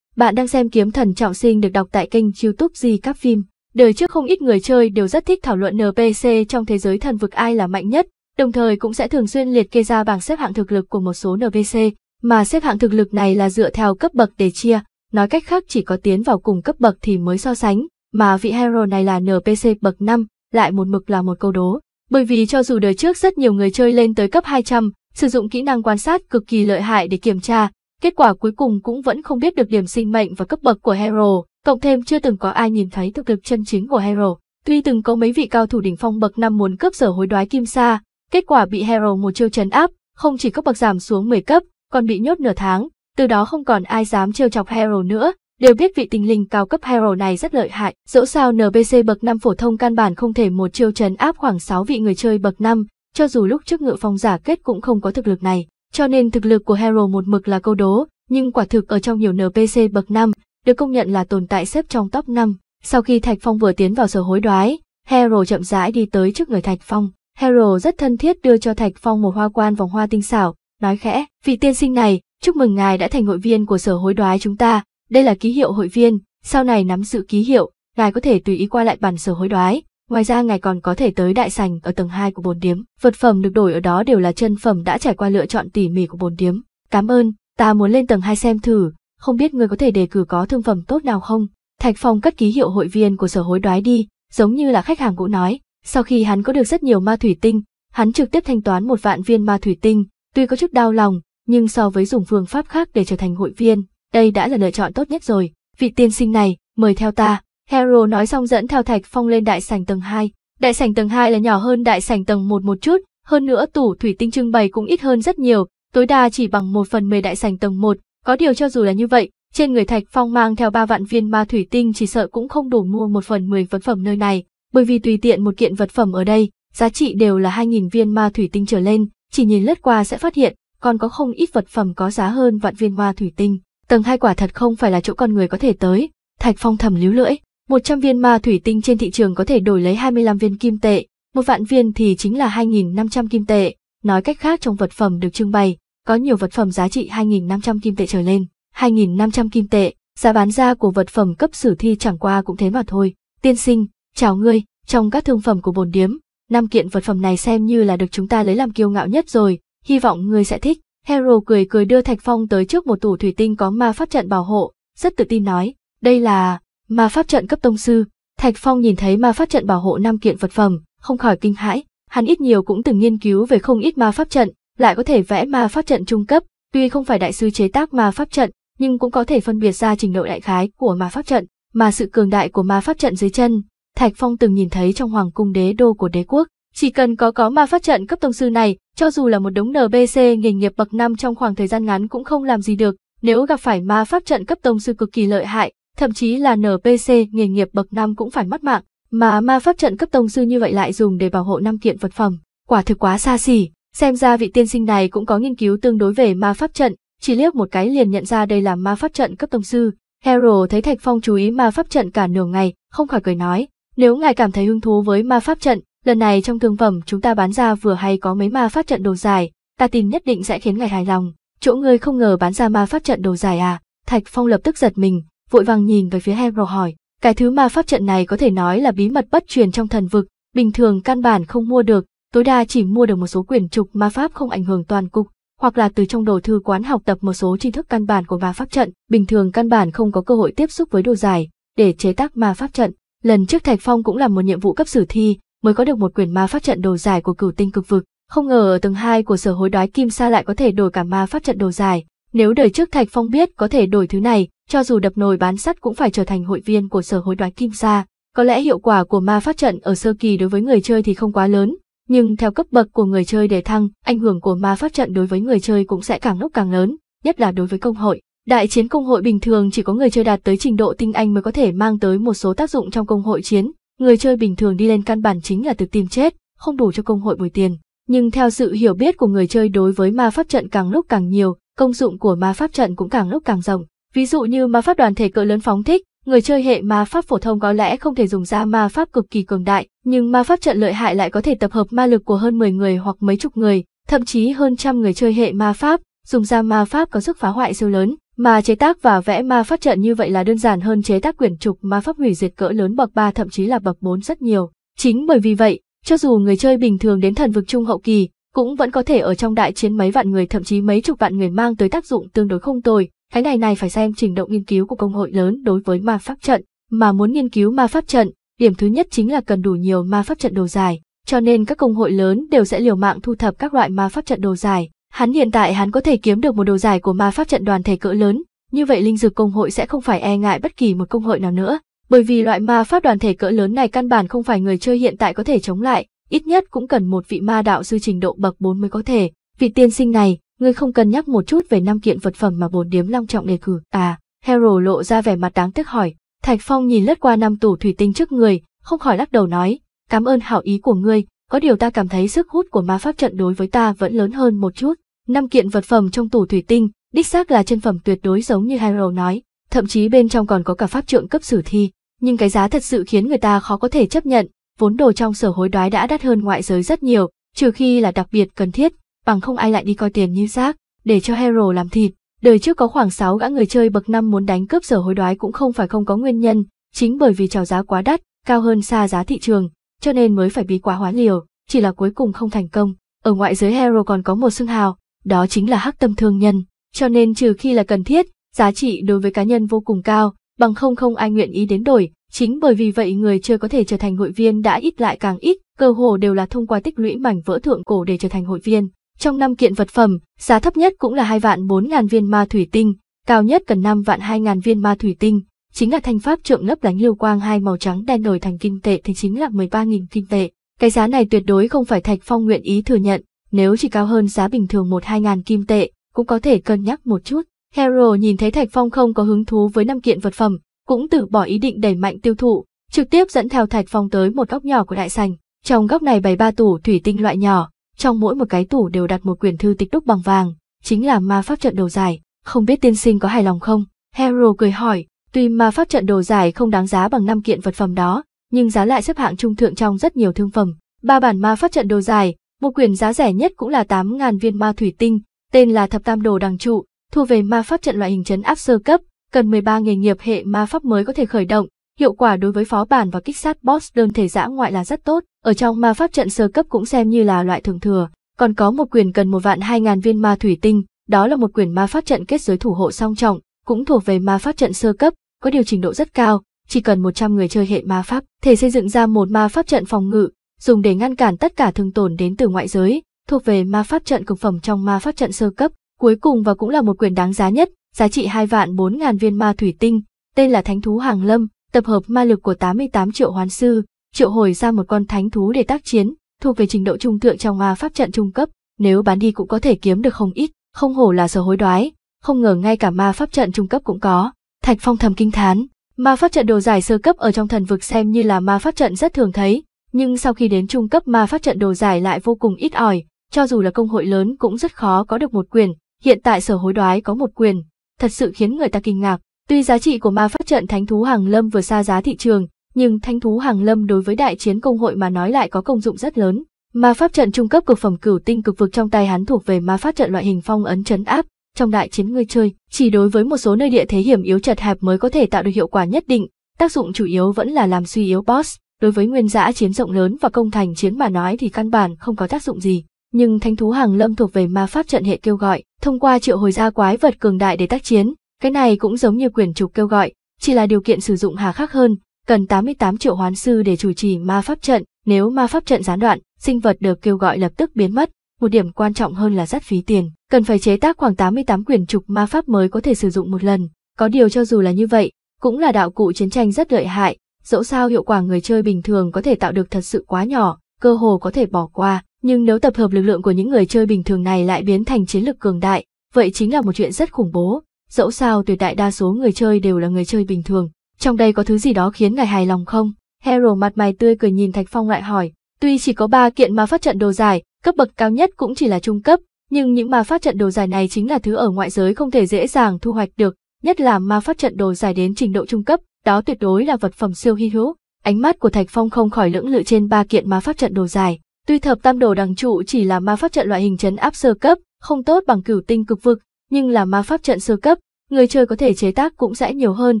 Bạn đang xem Kiếm Thần Trọng Sinh được đọc tại kênh YouTube Di Các Phim. Đời trước không ít người chơi đều rất thích thảo luận NPC trong thế giới thần vực ai là mạnh nhất, đồng thời cũng sẽ thường xuyên liệt kê ra bảng xếp hạng thực lực của một số NPC, mà xếp hạng thực lực này là dựa theo cấp bậc để chia, nói cách khác chỉ có tiến vào cùng cấp bậc thì mới so sánh, mà vị hero này là NPC bậc 5, lại một mực là một câu đố. Bởi vì cho dù đời trước rất nhiều người chơi lên tới cấp 200, sử dụng kỹ năng quan sát cực kỳ lợi hại để kiểm tra, kết quả cuối cùng cũng vẫn không biết được điểm sinh mệnh và cấp bậc của hero, cộng thêm chưa từng có ai nhìn thấy thực lực chân chính của hero. Tuy từng có mấy vị cao thủ đỉnh phong bậc năm muốn cướp sở hối đoái kim sa, Kết quả bị Hero một chiêu chấn áp, không chỉ cấp bậc giảm xuống 10 cấp, còn bị nhốt nửa tháng, từ đó không còn ai dám trêu chọc Hero nữa, đều biết vị tinh linh cao cấp Hero này rất lợi hại, dẫu sao NPC bậc 5 phổ thông căn bản không thể một chiêu chấn áp khoảng 6 vị người chơi bậc 5, cho dù lúc trước ngự phong giả kết cũng không có thực lực này, cho nên thực lực của Hero một mực là câu đố, nhưng quả thực ở trong nhiều NPC bậc 5, được công nhận là tồn tại xếp trong top 5. Sau khi Thạch Phong vừa tiến vào sở hối đoái, Hero chậm rãi đi tới trước người Thạch Phong, Harold rất thân thiết đưa cho Thạch Phong một hoa quan vòng hoa tinh xảo, nói khẽ, vị tiên sinh này, chúc mừng ngài đã thành hội viên của sở hối đoái chúng ta, đây là ký hiệu hội viên, sau này nắm giữ ký hiệu, ngài có thể tùy ý qua lại bản sở hối đoái. Ngoài ra ngài còn có thể tới đại sành ở tầng 2 của bồn điếm, vật phẩm được đổi ở đó đều là chân phẩm đã trải qua lựa chọn tỉ mỉ của bồn điếm. Cảm ơn, ta muốn lên tầng 2 xem thử, không biết người có thể đề cử có thương phẩm tốt nào không? Thạch Phong cất ký hiệu hội viên của sở hối đoái đi, giống như là khách hàng cũ nói, sau khi hắn có được rất nhiều ma thủy tinh, hắn trực tiếp thanh toán một vạn viên ma thủy tinh, tuy có chút đau lòng, nhưng so với dùng phương pháp khác để trở thành hội viên, đây đã là lựa chọn tốt nhất rồi. Vị tiên sinh này, mời theo ta. Hero nói xong dẫn theo Thạch Phong lên đại sảnh tầng 2. Đại sảnh tầng 2 là nhỏ hơn đại sảnh tầng 1 một chút, hơn nữa tủ thủy tinh trưng bày cũng ít hơn rất nhiều, tối đa chỉ bằng một phần mười đại sảnh tầng 1. Có điều cho dù là như vậy, trên người Thạch Phong mang theo 3 vạn viên ma thủy tinh chỉ sợ cũng không đủ mua một phần mười vật phẩm nơi này bởi vì tùy tiện một kiện vật phẩm ở đây, giá trị đều là 2.000 viên ma thủy tinh trở lên, chỉ nhìn lướt qua sẽ phát hiện, còn có không ít vật phẩm có giá hơn vạn viên ma thủy tinh. Tầng hai quả thật không phải là chỗ con người có thể tới, Thạch Phong thầm líu lưỡi, 100 viên ma thủy tinh trên thị trường có thể đổi lấy 25 viên kim tệ, một vạn viên thì chính là 2.500 kim tệ, nói cách khác trong vật phẩm được trưng bày, có nhiều vật phẩm giá trị 2.500 kim tệ trở lên, 2.500 kim tệ, giá bán ra của vật phẩm cấp sử thi chẳng qua cũng thế mà thôi. Tiên sinh, Chào ngươi, trong các thương phẩm của bồn điếm, năm kiện vật phẩm này xem như là được chúng ta lấy làm kiêu ngạo nhất rồi, hy vọng ngươi sẽ thích. Hero cười cười đưa Thạch Phong tới trước một tủ thủy tinh có ma pháp trận bảo hộ, rất tự tin nói, đây là ma pháp trận cấp tông sư. Thạch Phong nhìn thấy ma pháp trận bảo hộ năm kiện vật phẩm, không khỏi kinh hãi, hắn ít nhiều cũng từng nghiên cứu về không ít ma pháp trận, lại có thể vẽ ma pháp trận trung cấp, tuy không phải đại sư chế tác ma pháp trận, nhưng cũng có thể phân biệt ra trình độ đại khái của ma pháp trận, mà sự cường đại của ma pháp trận dưới chân Thạch Phong từng nhìn thấy trong hoàng cung đế đô của đế quốc, chỉ cần có có ma pháp trận cấp tông sư này, cho dù là một đống NBC nghề nghiệp bậc năm trong khoảng thời gian ngắn cũng không làm gì được, nếu gặp phải ma pháp trận cấp tông sư cực kỳ lợi hại, thậm chí là NPC nghề nghiệp bậc năm cũng phải mất mạng, mà ma pháp trận cấp tông sư như vậy lại dùng để bảo hộ năm kiện vật phẩm, quả thực quá xa xỉ, xem ra vị tiên sinh này cũng có nghiên cứu tương đối về ma pháp trận, chỉ liếc một cái liền nhận ra đây là ma pháp trận cấp tông sư. Harold thấy Thạch Phong chú ý ma pháp trận cả nửa ngày, không khỏi cười nói, nếu ngài cảm thấy hứng thú với ma pháp trận, lần này trong thương phẩm chúng ta bán ra vừa hay có mấy ma pháp trận đồ dài, ta tin nhất định sẽ khiến ngài hài lòng. Chỗ ngươi không ngờ bán ra ma pháp trận đồ dài à? Thạch Phong lập tức giật mình, vội vàng nhìn về phía Hero hỏi. Cái thứ ma pháp trận này có thể nói là bí mật bất truyền trong thần vực, bình thường căn bản không mua được, tối đa chỉ mua được một số quyển trục ma pháp không ảnh hưởng toàn cục, hoặc là từ trong đồ thư quán học tập một số tri thức căn bản của ma pháp trận, bình thường căn bản không có cơ hội tiếp xúc với đồ dài để chế tác ma pháp trận. Lần trước Thạch Phong cũng làm một nhiệm vụ cấp sử thi, mới có được một quyển ma pháp trận đồ dài của cửu tinh cực vực. Không ngờ ở tầng hai của sở hối đoái kim sa lại có thể đổi cả ma pháp trận đồ dài Nếu đời trước Thạch Phong biết có thể đổi thứ này, cho dù đập nồi bán sắt cũng phải trở thành hội viên của sở hối đoái kim sa. Có lẽ hiệu quả của ma pháp trận ở sơ kỳ đối với người chơi thì không quá lớn, nhưng theo cấp bậc của người chơi để thăng, ảnh hưởng của ma pháp trận đối với người chơi cũng sẽ càng lúc càng lớn, nhất là đối với công hội. Đại chiến công hội bình thường chỉ có người chơi đạt tới trình độ tinh anh mới có thể mang tới một số tác dụng trong công hội chiến, người chơi bình thường đi lên căn bản chính là tự tìm chết, không đủ cho công hội bồi tiền. Nhưng theo sự hiểu biết của người chơi đối với ma pháp trận càng lúc càng nhiều, công dụng của ma pháp trận cũng càng lúc càng rộng. Ví dụ như ma pháp đoàn thể cỡ lớn phóng thích, người chơi hệ ma pháp phổ thông có lẽ không thể dùng ra ma pháp cực kỳ cường đại, nhưng ma pháp trận lợi hại lại có thể tập hợp ma lực của hơn 10 người hoặc mấy chục người, thậm chí hơn trăm người chơi hệ ma pháp, dùng ra ma pháp có sức phá hoại siêu lớn, mà chế tác và vẽ ma pháp trận như vậy là đơn giản hơn chế tác quyển trục ma pháp hủy diệt cỡ lớn bậc 3 thậm chí là bậc 4 rất nhiều. Chính bởi vì vậy, cho dù người chơi bình thường đến thần vực trung hậu kỳ, cũng vẫn có thể ở trong đại chiến mấy vạn người thậm chí mấy chục vạn người mang tới tác dụng tương đối không tồi. Cái này này phải xem trình độ nghiên cứu của công hội lớn đối với ma pháp trận, mà muốn nghiên cứu ma pháp trận, điểm thứ nhất chính là cần đủ nhiều ma pháp trận đồ dài, cho nên các công hội lớn đều sẽ liều mạng thu thập các loại ma pháp trận đồ dài, Hắn hiện tại hắn có thể kiếm được một đồ giải của ma pháp trận đoàn thể cỡ lớn, như vậy linh dược công hội sẽ không phải e ngại bất kỳ một công hội nào nữa, bởi vì loại ma pháp đoàn thể cỡ lớn này căn bản không phải người chơi hiện tại có thể chống lại, ít nhất cũng cần một vị ma đạo sư trình độ bậc 4 mới có thể. Vị tiên sinh này, ngươi không cần nhắc một chút về năm kiện vật phẩm mà bồn điếm long trọng đề cử. À, hero lộ ra vẻ mặt đáng tiếc hỏi. Thạch Phong nhìn lướt qua năm tủ thủy tinh trước người, không khỏi lắc đầu nói, cảm ơn hảo ý của ngươi, có điều ta cảm thấy sức hút của ma pháp trận đối với ta vẫn lớn hơn một chút năm kiện vật phẩm trong tủ thủy tinh, đích xác là chân phẩm tuyệt đối giống như Hero nói, thậm chí bên trong còn có cả pháp trượng cấp sử thi, nhưng cái giá thật sự khiến người ta khó có thể chấp nhận, vốn đồ trong sở hối đoái đã đắt hơn ngoại giới rất nhiều, trừ khi là đặc biệt cần thiết, bằng không ai lại đi coi tiền như rác, để cho Hero làm thịt. Đời trước có khoảng 6 gã người chơi bậc năm muốn đánh cướp sở hối đoái cũng không phải không có nguyên nhân, chính bởi vì trào giá quá đắt, cao hơn xa giá thị trường, cho nên mới phải bí quá hóa liều, chỉ là cuối cùng không thành công. Ở ngoại giới Hero còn có một xưng hào, đó chính là hắc tâm thương nhân, cho nên trừ khi là cần thiết, giá trị đối với cá nhân vô cùng cao, bằng không không ai nguyện ý đến đổi, chính bởi vì vậy người chưa có thể trở thành hội viên đã ít lại càng ít, cơ hồ đều là thông qua tích lũy mảnh vỡ thượng cổ để trở thành hội viên. Trong năm kiện vật phẩm, giá thấp nhất cũng là hai vạn bốn ngàn viên ma thủy tinh, cao nhất cần năm vạn hai ngàn viên ma thủy tinh, chính là thanh pháp trượng lớp lánh lưu quang hai màu trắng đen đổi thành kinh tệ thì chính là 13.000 kim tệ. Cái giá này tuyệt đối không phải Thạch Phong nguyện ý thừa nhận, nếu chỉ cao hơn giá bình thường 1-2 ngàn kim tệ, cũng có thể cân nhắc một chút. Harold nhìn thấy Thạch Phong không có hứng thú với năm kiện vật phẩm, cũng từ bỏ ý định đẩy mạnh tiêu thụ, trực tiếp dẫn theo Thạch Phong tới một góc nhỏ của đại sành. Trong góc này bày ba tủ thủy tinh loại nhỏ, trong mỗi một cái tủ đều đặt một quyển thư tịch đúc bằng vàng, chính là ma pháp trận đầu dài. không biết tiên sinh có hài lòng không? Harold cười hỏi, tuy ma pháp trận đồ dài không đáng giá bằng năm kiện vật phẩm đó, nhưng giá lại xếp hạng trung thượng trong rất nhiều thương phẩm. Ba bản ma pháp trận đồ dài. Một quyển giá rẻ nhất cũng là 8.000 viên ma thủy tinh, tên là Thập Tam Đồ Đằng Trụ, thu về ma pháp trận loại hình chấn áp sơ cấp, cần 13 nghề nghiệp hệ ma pháp mới có thể khởi động, hiệu quả đối với phó bản và kích sát boss đơn thể dã ngoại là rất tốt, ở trong ma pháp trận sơ cấp cũng xem như là loại thường thừa, còn có một quyển cần một vạn 2.000 viên ma thủy tinh, đó là một quyển ma pháp trận kết giới thủ hộ song trọng, cũng thuộc về ma pháp trận sơ cấp, có điều trình độ rất cao, chỉ cần 100 người chơi hệ ma pháp, thể xây dựng ra một ma pháp trận phòng ngự, dùng để ngăn cản tất cả thương tổn đến từ ngoại giới, thuộc về ma pháp trận cực phẩm trong ma pháp trận sơ cấp, cuối cùng và cũng là một quyền đáng giá nhất, giá trị 2 vạn 4 ngàn viên ma thủy tinh, tên là Thánh thú Hàng Lâm, tập hợp ma lực của 88 triệu hoán sư, triệu hồi ra một con thánh thú để tác chiến, thuộc về trình độ trung thượng trong ma pháp trận trung cấp, nếu bán đi cũng có thể kiếm được không ít, không hổ là sở hối đoái, không ngờ ngay cả ma pháp trận trung cấp cũng có. Thạch Phong thầm kinh thán, ma pháp trận đồ giải sơ cấp ở trong thần vực xem như là ma pháp trận rất thường thấy, nhưng sau khi đến trung cấp ma pháp trận đồ giải lại vô cùng ít ỏi, cho dù là công hội lớn cũng rất khó có được một quyền, hiện tại sở hối đoái có một quyền, thật sự khiến người ta kinh ngạc. Tuy giá trị của ma pháp trận thánh thú hàng lâm vừa xa giá thị trường, nhưng thánh thú hàng lâm đối với đại chiến công hội mà nói lại có công dụng rất lớn. Ma pháp trận trung cấp cực phẩm cửu tinh cực vực trong tay hắn thuộc về ma pháp trận loại hình phong ấn chấn áp, trong đại chiến người chơi, chỉ đối với một số nơi địa thế hiểm yếu chật hẹp mới có thể tạo được hiệu quả nhất định, tác dụng chủ yếu vẫn là làm suy yếu boss. Đối với nguyên giã chiến rộng lớn và công thành chiến mà nói thì căn bản không có tác dụng gì, nhưng thánh thú hàng lâm thuộc về ma pháp trận hệ kêu gọi, thông qua triệu hồi ra quái vật cường đại để tác chiến, cái này cũng giống như quyển trục kêu gọi, chỉ là điều kiện sử dụng hà khắc hơn, cần 88 triệu hoán sư để chủ trì ma pháp trận, nếu ma pháp trận gián đoạn, sinh vật được kêu gọi lập tức biến mất, một điểm quan trọng hơn là rất phí tiền, cần phải chế tác khoảng 88 quyển trục ma pháp mới có thể sử dụng một lần, có điều cho dù là như vậy, cũng là đạo cụ chiến tranh rất lợi hại, dẫu sao hiệu quả người chơi bình thường có thể tạo được thật sự quá nhỏ, cơ hồ có thể bỏ qua, nhưng nếu tập hợp lực lượng của những người chơi bình thường này lại biến thành chiến lực cường đại, vậy chính là một chuyện rất khủng bố. Dẫu sao tuyệt đại đa số người chơi đều là người chơi bình thường, trong đây có thứ gì đó khiến ngài hài lòng không? Hero mặt mày tươi cười nhìn Thạch Phong lại hỏi, tuy chỉ có 3 kiện ma pháp trận đồ dài, cấp bậc cao nhất cũng chỉ là trung cấp, nhưng những ma pháp trận đồ dài này chính là thứ ở ngoại giới không thể dễ dàng thu hoạch được, nhất là ma pháp trận đồ dài đến trình độ trung cấp, đó tuyệt đối là vật phẩm siêu hy hữu. Ánh mắt của Thạch Phong không khỏi lưỡng lự trên ba kiện ma pháp trận đồ dài. Tuy thập tam đồ đằng trụ chỉ là ma pháp trận loại hình chấn áp sơ cấp, không tốt bằng cửu tinh cực vực, nhưng là ma pháp trận sơ cấp, người chơi có thể chế tác cũng sẽ nhiều hơn,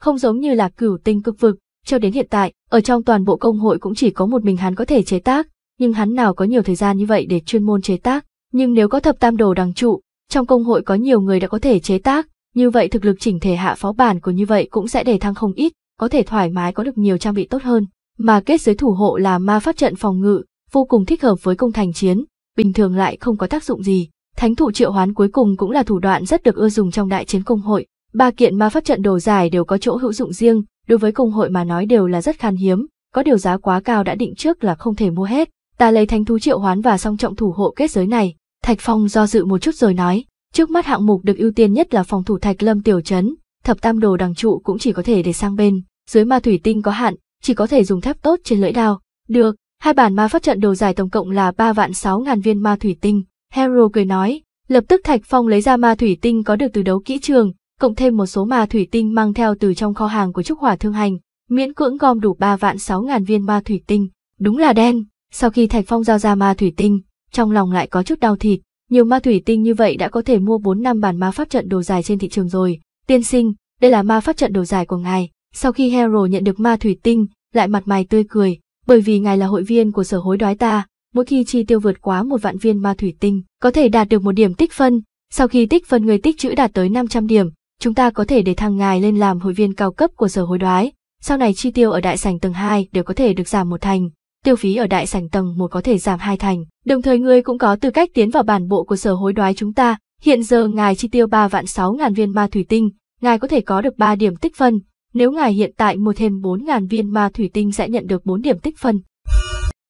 không giống như là cửu tinh cực vực. Cho đến hiện tại, ở trong toàn bộ công hội cũng chỉ có một mình hắn có thể chế tác, nhưng hắn nào có nhiều thời gian như vậy để chuyên môn chế tác. Nhưng nếu có thập tam đồ đằng trụ, trong công hội có nhiều người đã có thể chế tác, như vậy thực lực chỉnh thể hạ phó bản của như vậy cũng sẽ để thăng không ít, có thể thoải mái có được nhiều trang bị tốt hơn. Mà kết giới thủ hộ là ma pháp trận phòng ngự, vô cùng thích hợp với công thành chiến, bình thường lại không có tác dụng gì. Thánh thụ triệu hoán cuối cùng cũng là thủ đoạn rất được ưa dùng trong đại chiến công hội. Ba kiện ma pháp trận đồ dài đều có chỗ hữu dụng riêng, đối với công hội mà nói đều là rất khan hiếm, có điều giá quá cao đã định trước là không thể mua hết. Ta lấy thánh thú triệu hoán và song trọng thủ hộ kết giới này. Thạch Phong do dự một chút rồi nói, Trước mắt hạng mục được ưu tiên nhất là phòng thủ thạch lâm tiểu trấn, thập tam đồ đằng trụ cũng chỉ có thể để sang bên, dưới ma thủy tinh có hạn, chỉ có thể dùng thép tốt trên lưỡi đao. Được, hai bản ma pháp trận đồ dài tổng cộng là 3 vạn 6 ngàn viên ma thủy tinh. Hero cười nói, lập tức Thạch Phong lấy ra ma thủy tinh có được từ đấu kỹ trường, cộng thêm một số ma thủy tinh mang theo từ trong kho hàng của Trúc Hỏa Thương Hành, miễn cưỡng gom đủ 3 vạn 6 ngàn viên ma thủy tinh. Đúng là đen, sau khi Thạch Phong giao ra ma thủy tinh, trong lòng lại có chút đau thịt, nhiều ma thủy tinh như vậy đã có thể mua 4 năm bản ma pháp trận đồ dài trên thị trường rồi. Tiên sinh, đây là ma pháp trận đồ dài của ngài. Sau khi Hero nhận được ma thủy tinh, lại mặt mày tươi cười, bởi vì ngài là hội viên của sở hối đoái ta, mỗi khi chi tiêu vượt quá một vạn viên ma thủy tinh, có thể đạt được một điểm tích phân, sau khi tích phân người tích chữ đạt tới 500 điểm, chúng ta có thể để thăng ngài lên làm hội viên cao cấp của sở hối đoái, sau này chi tiêu ở đại sảnh tầng 2 đều có thể được giảm một thành, tiêu phí ở đại sảnh tầng một có thể giảm hai thành, đồng thời ngươi cũng có tư cách tiến vào bản bộ của sở hối đoái chúng ta. Hiện giờ ngài chi tiêu ba vạn sáu ngàn viên ma thủy tinh, ngài có thể có được ba điểm tích phân, nếu ngài hiện tại mua thêm bốn ngàn viên ma thủy tinh sẽ nhận được bốn điểm tích phân.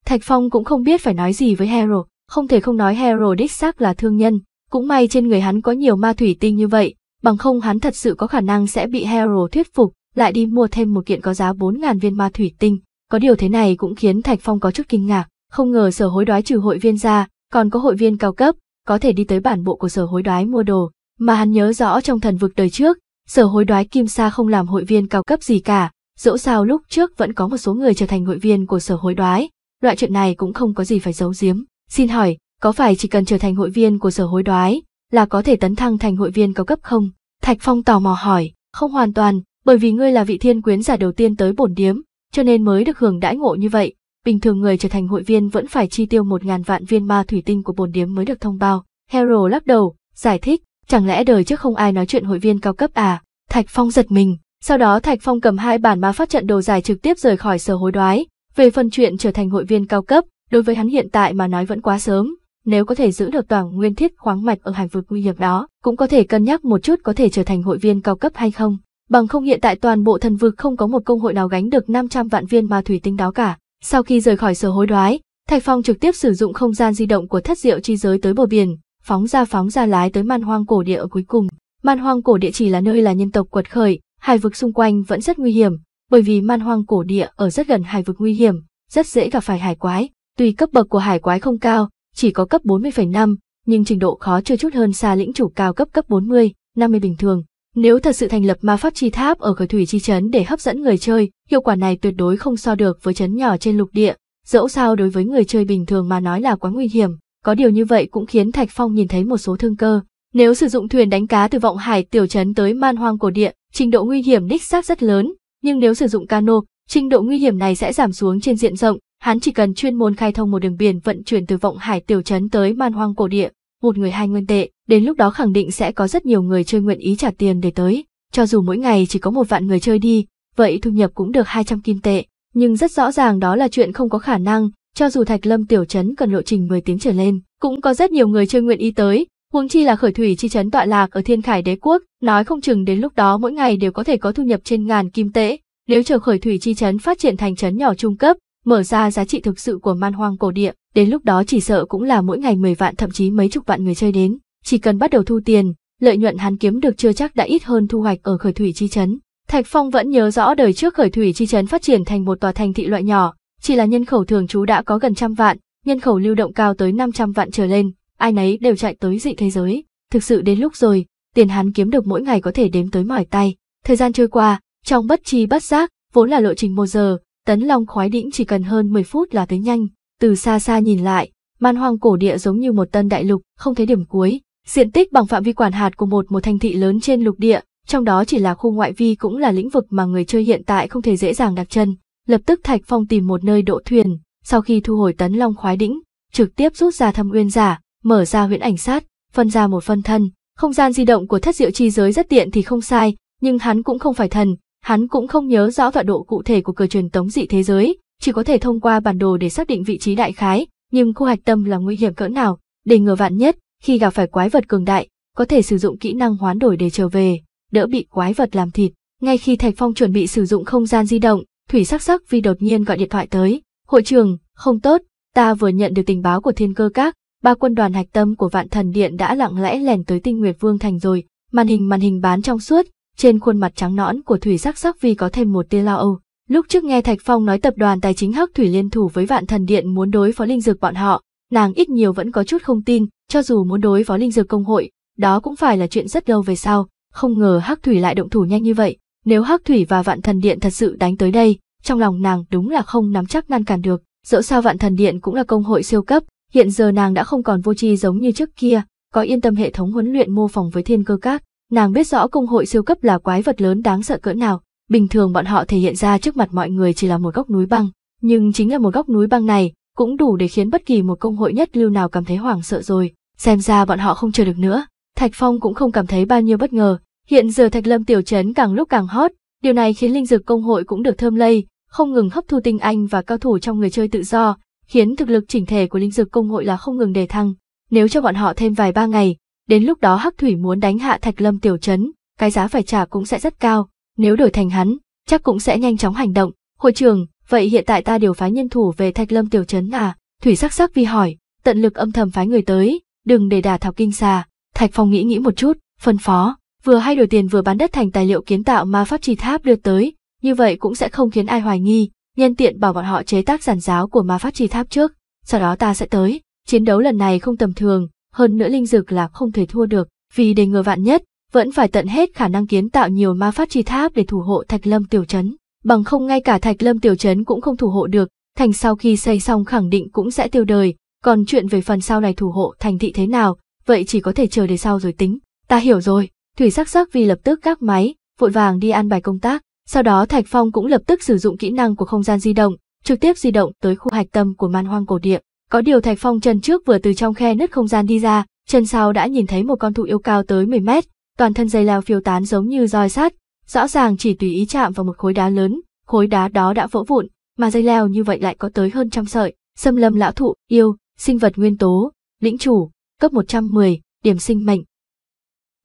Thạch Phong cũng không biết phải nói gì với Hero, không thể không nói Hero đích xác là thương nhân, cũng may trên người hắn có nhiều ma thủy tinh như vậy, bằng không hắn thật sự có khả năng sẽ bị Hero thuyết phục, lại đi mua thêm một kiện có giá bốn ngàn viên ma thủy tinh, có điều thế này cũng khiến Thạch Phong có chút kinh ngạc, không ngờ sở hối đoái trừ hội viên ra, còn có hội viên cao cấp, có thể đi tới bản bộ của sở hối đoái mua đồ, mà hắn nhớ rõ trong thần vực đời trước, sở hối đoái Kim Sa không làm hội viên cao cấp gì cả, dẫu sao lúc trước vẫn có một số người trở thành hội viên của sở hối đoái, loại chuyện này cũng không có gì phải giấu giếm. Xin hỏi, có phải chỉ cần trở thành hội viên của sở hối đoái là có thể tấn thăng thành hội viên cao cấp không? Thạch Phong tò mò hỏi, không hoàn toàn, bởi vì ngươi là vị thiên quyến giả đầu tiên tới bổn điếm, cho nên mới được hưởng đãi ngộ như vậy. Bình thường người trở thành hội viên vẫn phải chi tiêu một ngàn vạn viên ma thủy tinh của bồn điếm mới được thông báo. Hero lắc đầu, giải thích, chẳng lẽ đời trước không ai nói chuyện hội viên cao cấp à? Thạch Phong giật mình, sau đó Thạch Phong cầm hai bản ma pháp trận đồ dài trực tiếp rời khỏi sở hối đoái. Về phần chuyện trở thành hội viên cao cấp, đối với hắn hiện tại mà nói vẫn quá sớm. Nếu có thể giữ được toàn nguyên thiết khoáng mạch ở hành vực nguy hiểm đó, cũng có thể cân nhắc một chút có thể trở thành hội viên cao cấp hay không. Bằng không hiện tại toàn bộ thần vực không có một công hội nào gánh được 500 vạn viên ma thủy tinh đó cả. Sau khi rời khỏi sở hối đoái, Thạch Phong trực tiếp sử dụng không gian di động của thất diệu chi giới tới bờ biển, phóng ra phóng ra lái tới man hoang cổ địa ở cuối cùng. Man hoang cổ địa chỉ là nơi là nhân tộc quật khởi, hải vực xung quanh vẫn rất nguy hiểm, bởi vì man hoang cổ địa ở rất gần hải vực nguy hiểm, rất dễ gặp phải hải quái. Tuy cấp bậc của hải quái không cao, chỉ có cấp 40,5, nhưng trình độ khó chưa chút hơn xa lĩnh chủ cao cấp cấp 40, 50 bình thường. Nếu thật sự thành lập ma pháp chi tháp ở cửa thủy chi chấn để hấp dẫn người chơi, hiệu quả này tuyệt đối không so được với chấn nhỏ trên lục địa, dẫu sao đối với người chơi bình thường mà nói là quá nguy hiểm, có điều như vậy cũng khiến Thạch Phong nhìn thấy một số thương cơ. Nếu sử dụng thuyền đánh cá từ vọng hải tiểu chấn tới man hoang cổ địa, trình độ nguy hiểm đích xác rất lớn, nhưng nếu sử dụng cano, trình độ nguy hiểm này sẽ giảm xuống trên diện rộng, hắn chỉ cần chuyên môn khai thông một đường biển vận chuyển từ vọng hải tiểu chấn tới man hoang cổ địa, một người hai nguyên tệ, đến lúc đó khẳng định sẽ có rất nhiều người chơi nguyện ý trả tiền để tới, cho dù mỗi ngày chỉ có một vạn người chơi đi, vậy thu nhập cũng được 200 kim tệ, nhưng rất rõ ràng đó là chuyện không có khả năng, cho dù Thạch Lâm tiểu trấn cần lộ trình 10 tiếng trở lên, cũng có rất nhiều người chơi nguyện ý tới, huống chi là khởi thủy chi trấn tọa lạc ở Thiên Khải Đế quốc, nói không chừng đến lúc đó mỗi ngày đều có thể có thu nhập trên ngàn kim tệ, nếu chờ khởi thủy chi trấn phát triển thành trấn nhỏ trung cấp, mở ra giá trị thực sự của man hoang cổ địa, đến lúc đó chỉ sợ cũng là mỗi ngày 10 vạn thậm chí mấy chục vạn người chơi đến, chỉ cần bắt đầu thu tiền, lợi nhuận hắn kiếm được chưa chắc đã ít hơn thu hoạch ở khởi thủy chi chấn. Thạch Phong vẫn nhớ rõ đời trước khởi thủy chi chấn phát triển thành một tòa thành thị loại nhỏ, chỉ là nhân khẩu thường trú đã có gần trăm vạn, nhân khẩu lưu động cao tới 500 vạn trở lên, ai nấy đều chạy tới dị thế giới. Thực sự đến lúc rồi, tiền hắn kiếm được mỗi ngày có thể đếm tới mỏi tay. Thời gian trôi qua, trong bất chi bất giác, vốn là lộ trình một giờ, Tấn Long khoái đĩnh chỉ cần hơn 10 phút là tới nhanh, từ xa xa nhìn lại, man hoang cổ địa giống như một tân đại lục, không thấy điểm cuối, diện tích bằng phạm vi quản hạt của một một thành thị lớn trên lục địa, trong đó chỉ là khu ngoại vi cũng là lĩnh vực mà người chơi hiện tại không thể dễ dàng đặt chân. Lập tức Thạch Phong tìm một nơi độ thuyền, sau khi thu hồi tấn long khoái đĩnh, trực tiếp rút ra thâm uyên giả, mở ra huyễn ảnh sát, phân ra một phân thân. Không gian di động của thất diệu chi giới rất tiện thì không sai, nhưng hắn cũng không phải thần, hắn cũng không nhớ rõ tọa độ cụ thể của cửa truyền tống dị thế giới, chỉ có thể thông qua bản đồ để xác định vị trí đại khái, nhưng khu hạch tâm là nguy hiểm cỡ nào, để ngừa vạn nhất, khi gặp phải quái vật cường đại, có thể sử dụng kỹ năng hoán đổi để trở về, đỡ bị quái vật làm thịt. Ngay khi Thạch Phong chuẩn bị sử dụng không gian di động, Thủy Sắc Sắc vì đột nhiên gọi điện thoại tới, "Hội trưởng, không tốt, ta vừa nhận được tình báo của Thiên Cơ Các, ba quân đoàn hạch tâm của Vạn Thần Điện đã lặng lẽ lẻn tới Tinh Nguyệt Vương thành rồi." Màn hình màn hình bán trong suốt, trên khuôn mặt trắng nõn của Thủy Sắc Sắc vì có thêm một tia lo âu, Lúc trước nghe Thạch Phong nói tập đoàn tài chính Hắc Thủy liên thủ với Vạn Thần Điện muốn đối phó linh dược bọn họ, nàng ít nhiều vẫn có chút không tin, cho dù muốn đối phó linh dược công hội, đó cũng phải là chuyện rất lâu về sau, không ngờ Hắc Thủy lại động thủ nhanh như vậy, nếu Hắc Thủy và Vạn Thần Điện thật sự đánh tới đây, trong lòng nàng đúng là không nắm chắc ngăn cản được, dẫu sao Vạn Thần Điện cũng là công hội siêu cấp, hiện giờ nàng đã không còn vô tri giống như trước kia, có yên tâm hệ thống huấn luyện mô phỏng với thiên cơ các, nàng biết rõ công hội siêu cấp là quái vật lớn đáng sợ cỡ nào, Bình thường bọn họ thể hiện ra trước mặt mọi người chỉ là một góc núi băng, nhưng chính là một góc núi băng này cũng đủ để khiến bất kỳ một công hội nhất lưu nào cảm thấy hoảng sợ rồi. Xem ra bọn họ không chờ được nữa. Thạch Phong cũng không cảm thấy bao nhiêu bất ngờ. Hiện giờ Thạch Lâm tiểu Chấn càng lúc càng hot, điều này khiến linh dược công hội cũng được thơm lây, không ngừng hấp thu tinh anh và cao thủ trong người chơi tự do, khiến thực lực chỉnh thể của linh dược công hội là không ngừng đề thăng. Nếu cho bọn họ thêm vài ba ngày, đến lúc đó Hắc Thủy muốn đánh hạ Thạch Lâm tiểu Chấn, cái giá phải trả cũng sẽ rất cao nếu đổi thành hắn, chắc cũng sẽ nhanh chóng hành động. Hội trưởng, vậy hiện tại ta điều phái nhân thủ về Thạch Lâm tiểu trấn à? Thủy sắc sắc vi hỏi, tận lực âm thầm phái người tới, đừng để đả thảo kinh xà. Thạch Phong nghĩ nghĩ một chút, phân phó, vừa hay đổi tiền vừa bán đất thành tài liệu kiến tạo mà pháp trì tháp đưa tới, như vậy cũng sẽ không khiến ai hoài nghi, nhân tiện bảo bọn họ chế tác giản giáo của ma pháp trì tháp trước, sau đó ta sẽ tới. Chiến đấu lần này không tầm thường, hơn nữa linh dược là không thể thua được, vì để ngừa vạn nhất, vẫn phải tận hết khả năng kiến tạo nhiều ma pháp chi tháp để thủ hộ Thạch Lâm tiểu trấn, bằng không ngay cả Thạch Lâm tiểu trấn cũng không thủ hộ được, thành sau khi xây xong khẳng định cũng sẽ tiêu đời, còn chuyện về phần sau này thủ hộ thành thị thế nào, vậy chỉ có thể chờ đến sau rồi tính. Ta hiểu rồi, Thủy Sắc Sắc vì lập tức gác máy, vội vàng đi ăn bài công tác, sau đó Thạch Phong cũng lập tức sử dụng kỹ năng của không gian di động, trực tiếp di động tới khu hạch tâm của man hoang cổ địa. Có điều Thạch Phong chân trước vừa từ trong khe nứt không gian đi ra, chân sau đã nhìn thấy một con thụ yêu cao tới 10 mét, toàn thân dây leo phiêu tán giống như roi sắt, rõ ràng chỉ tùy ý chạm vào một khối đá lớn, khối đá đó đã vỡ vụn, mà dây leo như vậy lại có tới hơn trăm sợi, xâm lâm lão thụ, yêu, sinh vật nguyên tố, lĩnh chủ, cấp 110, điểm sinh mệnh.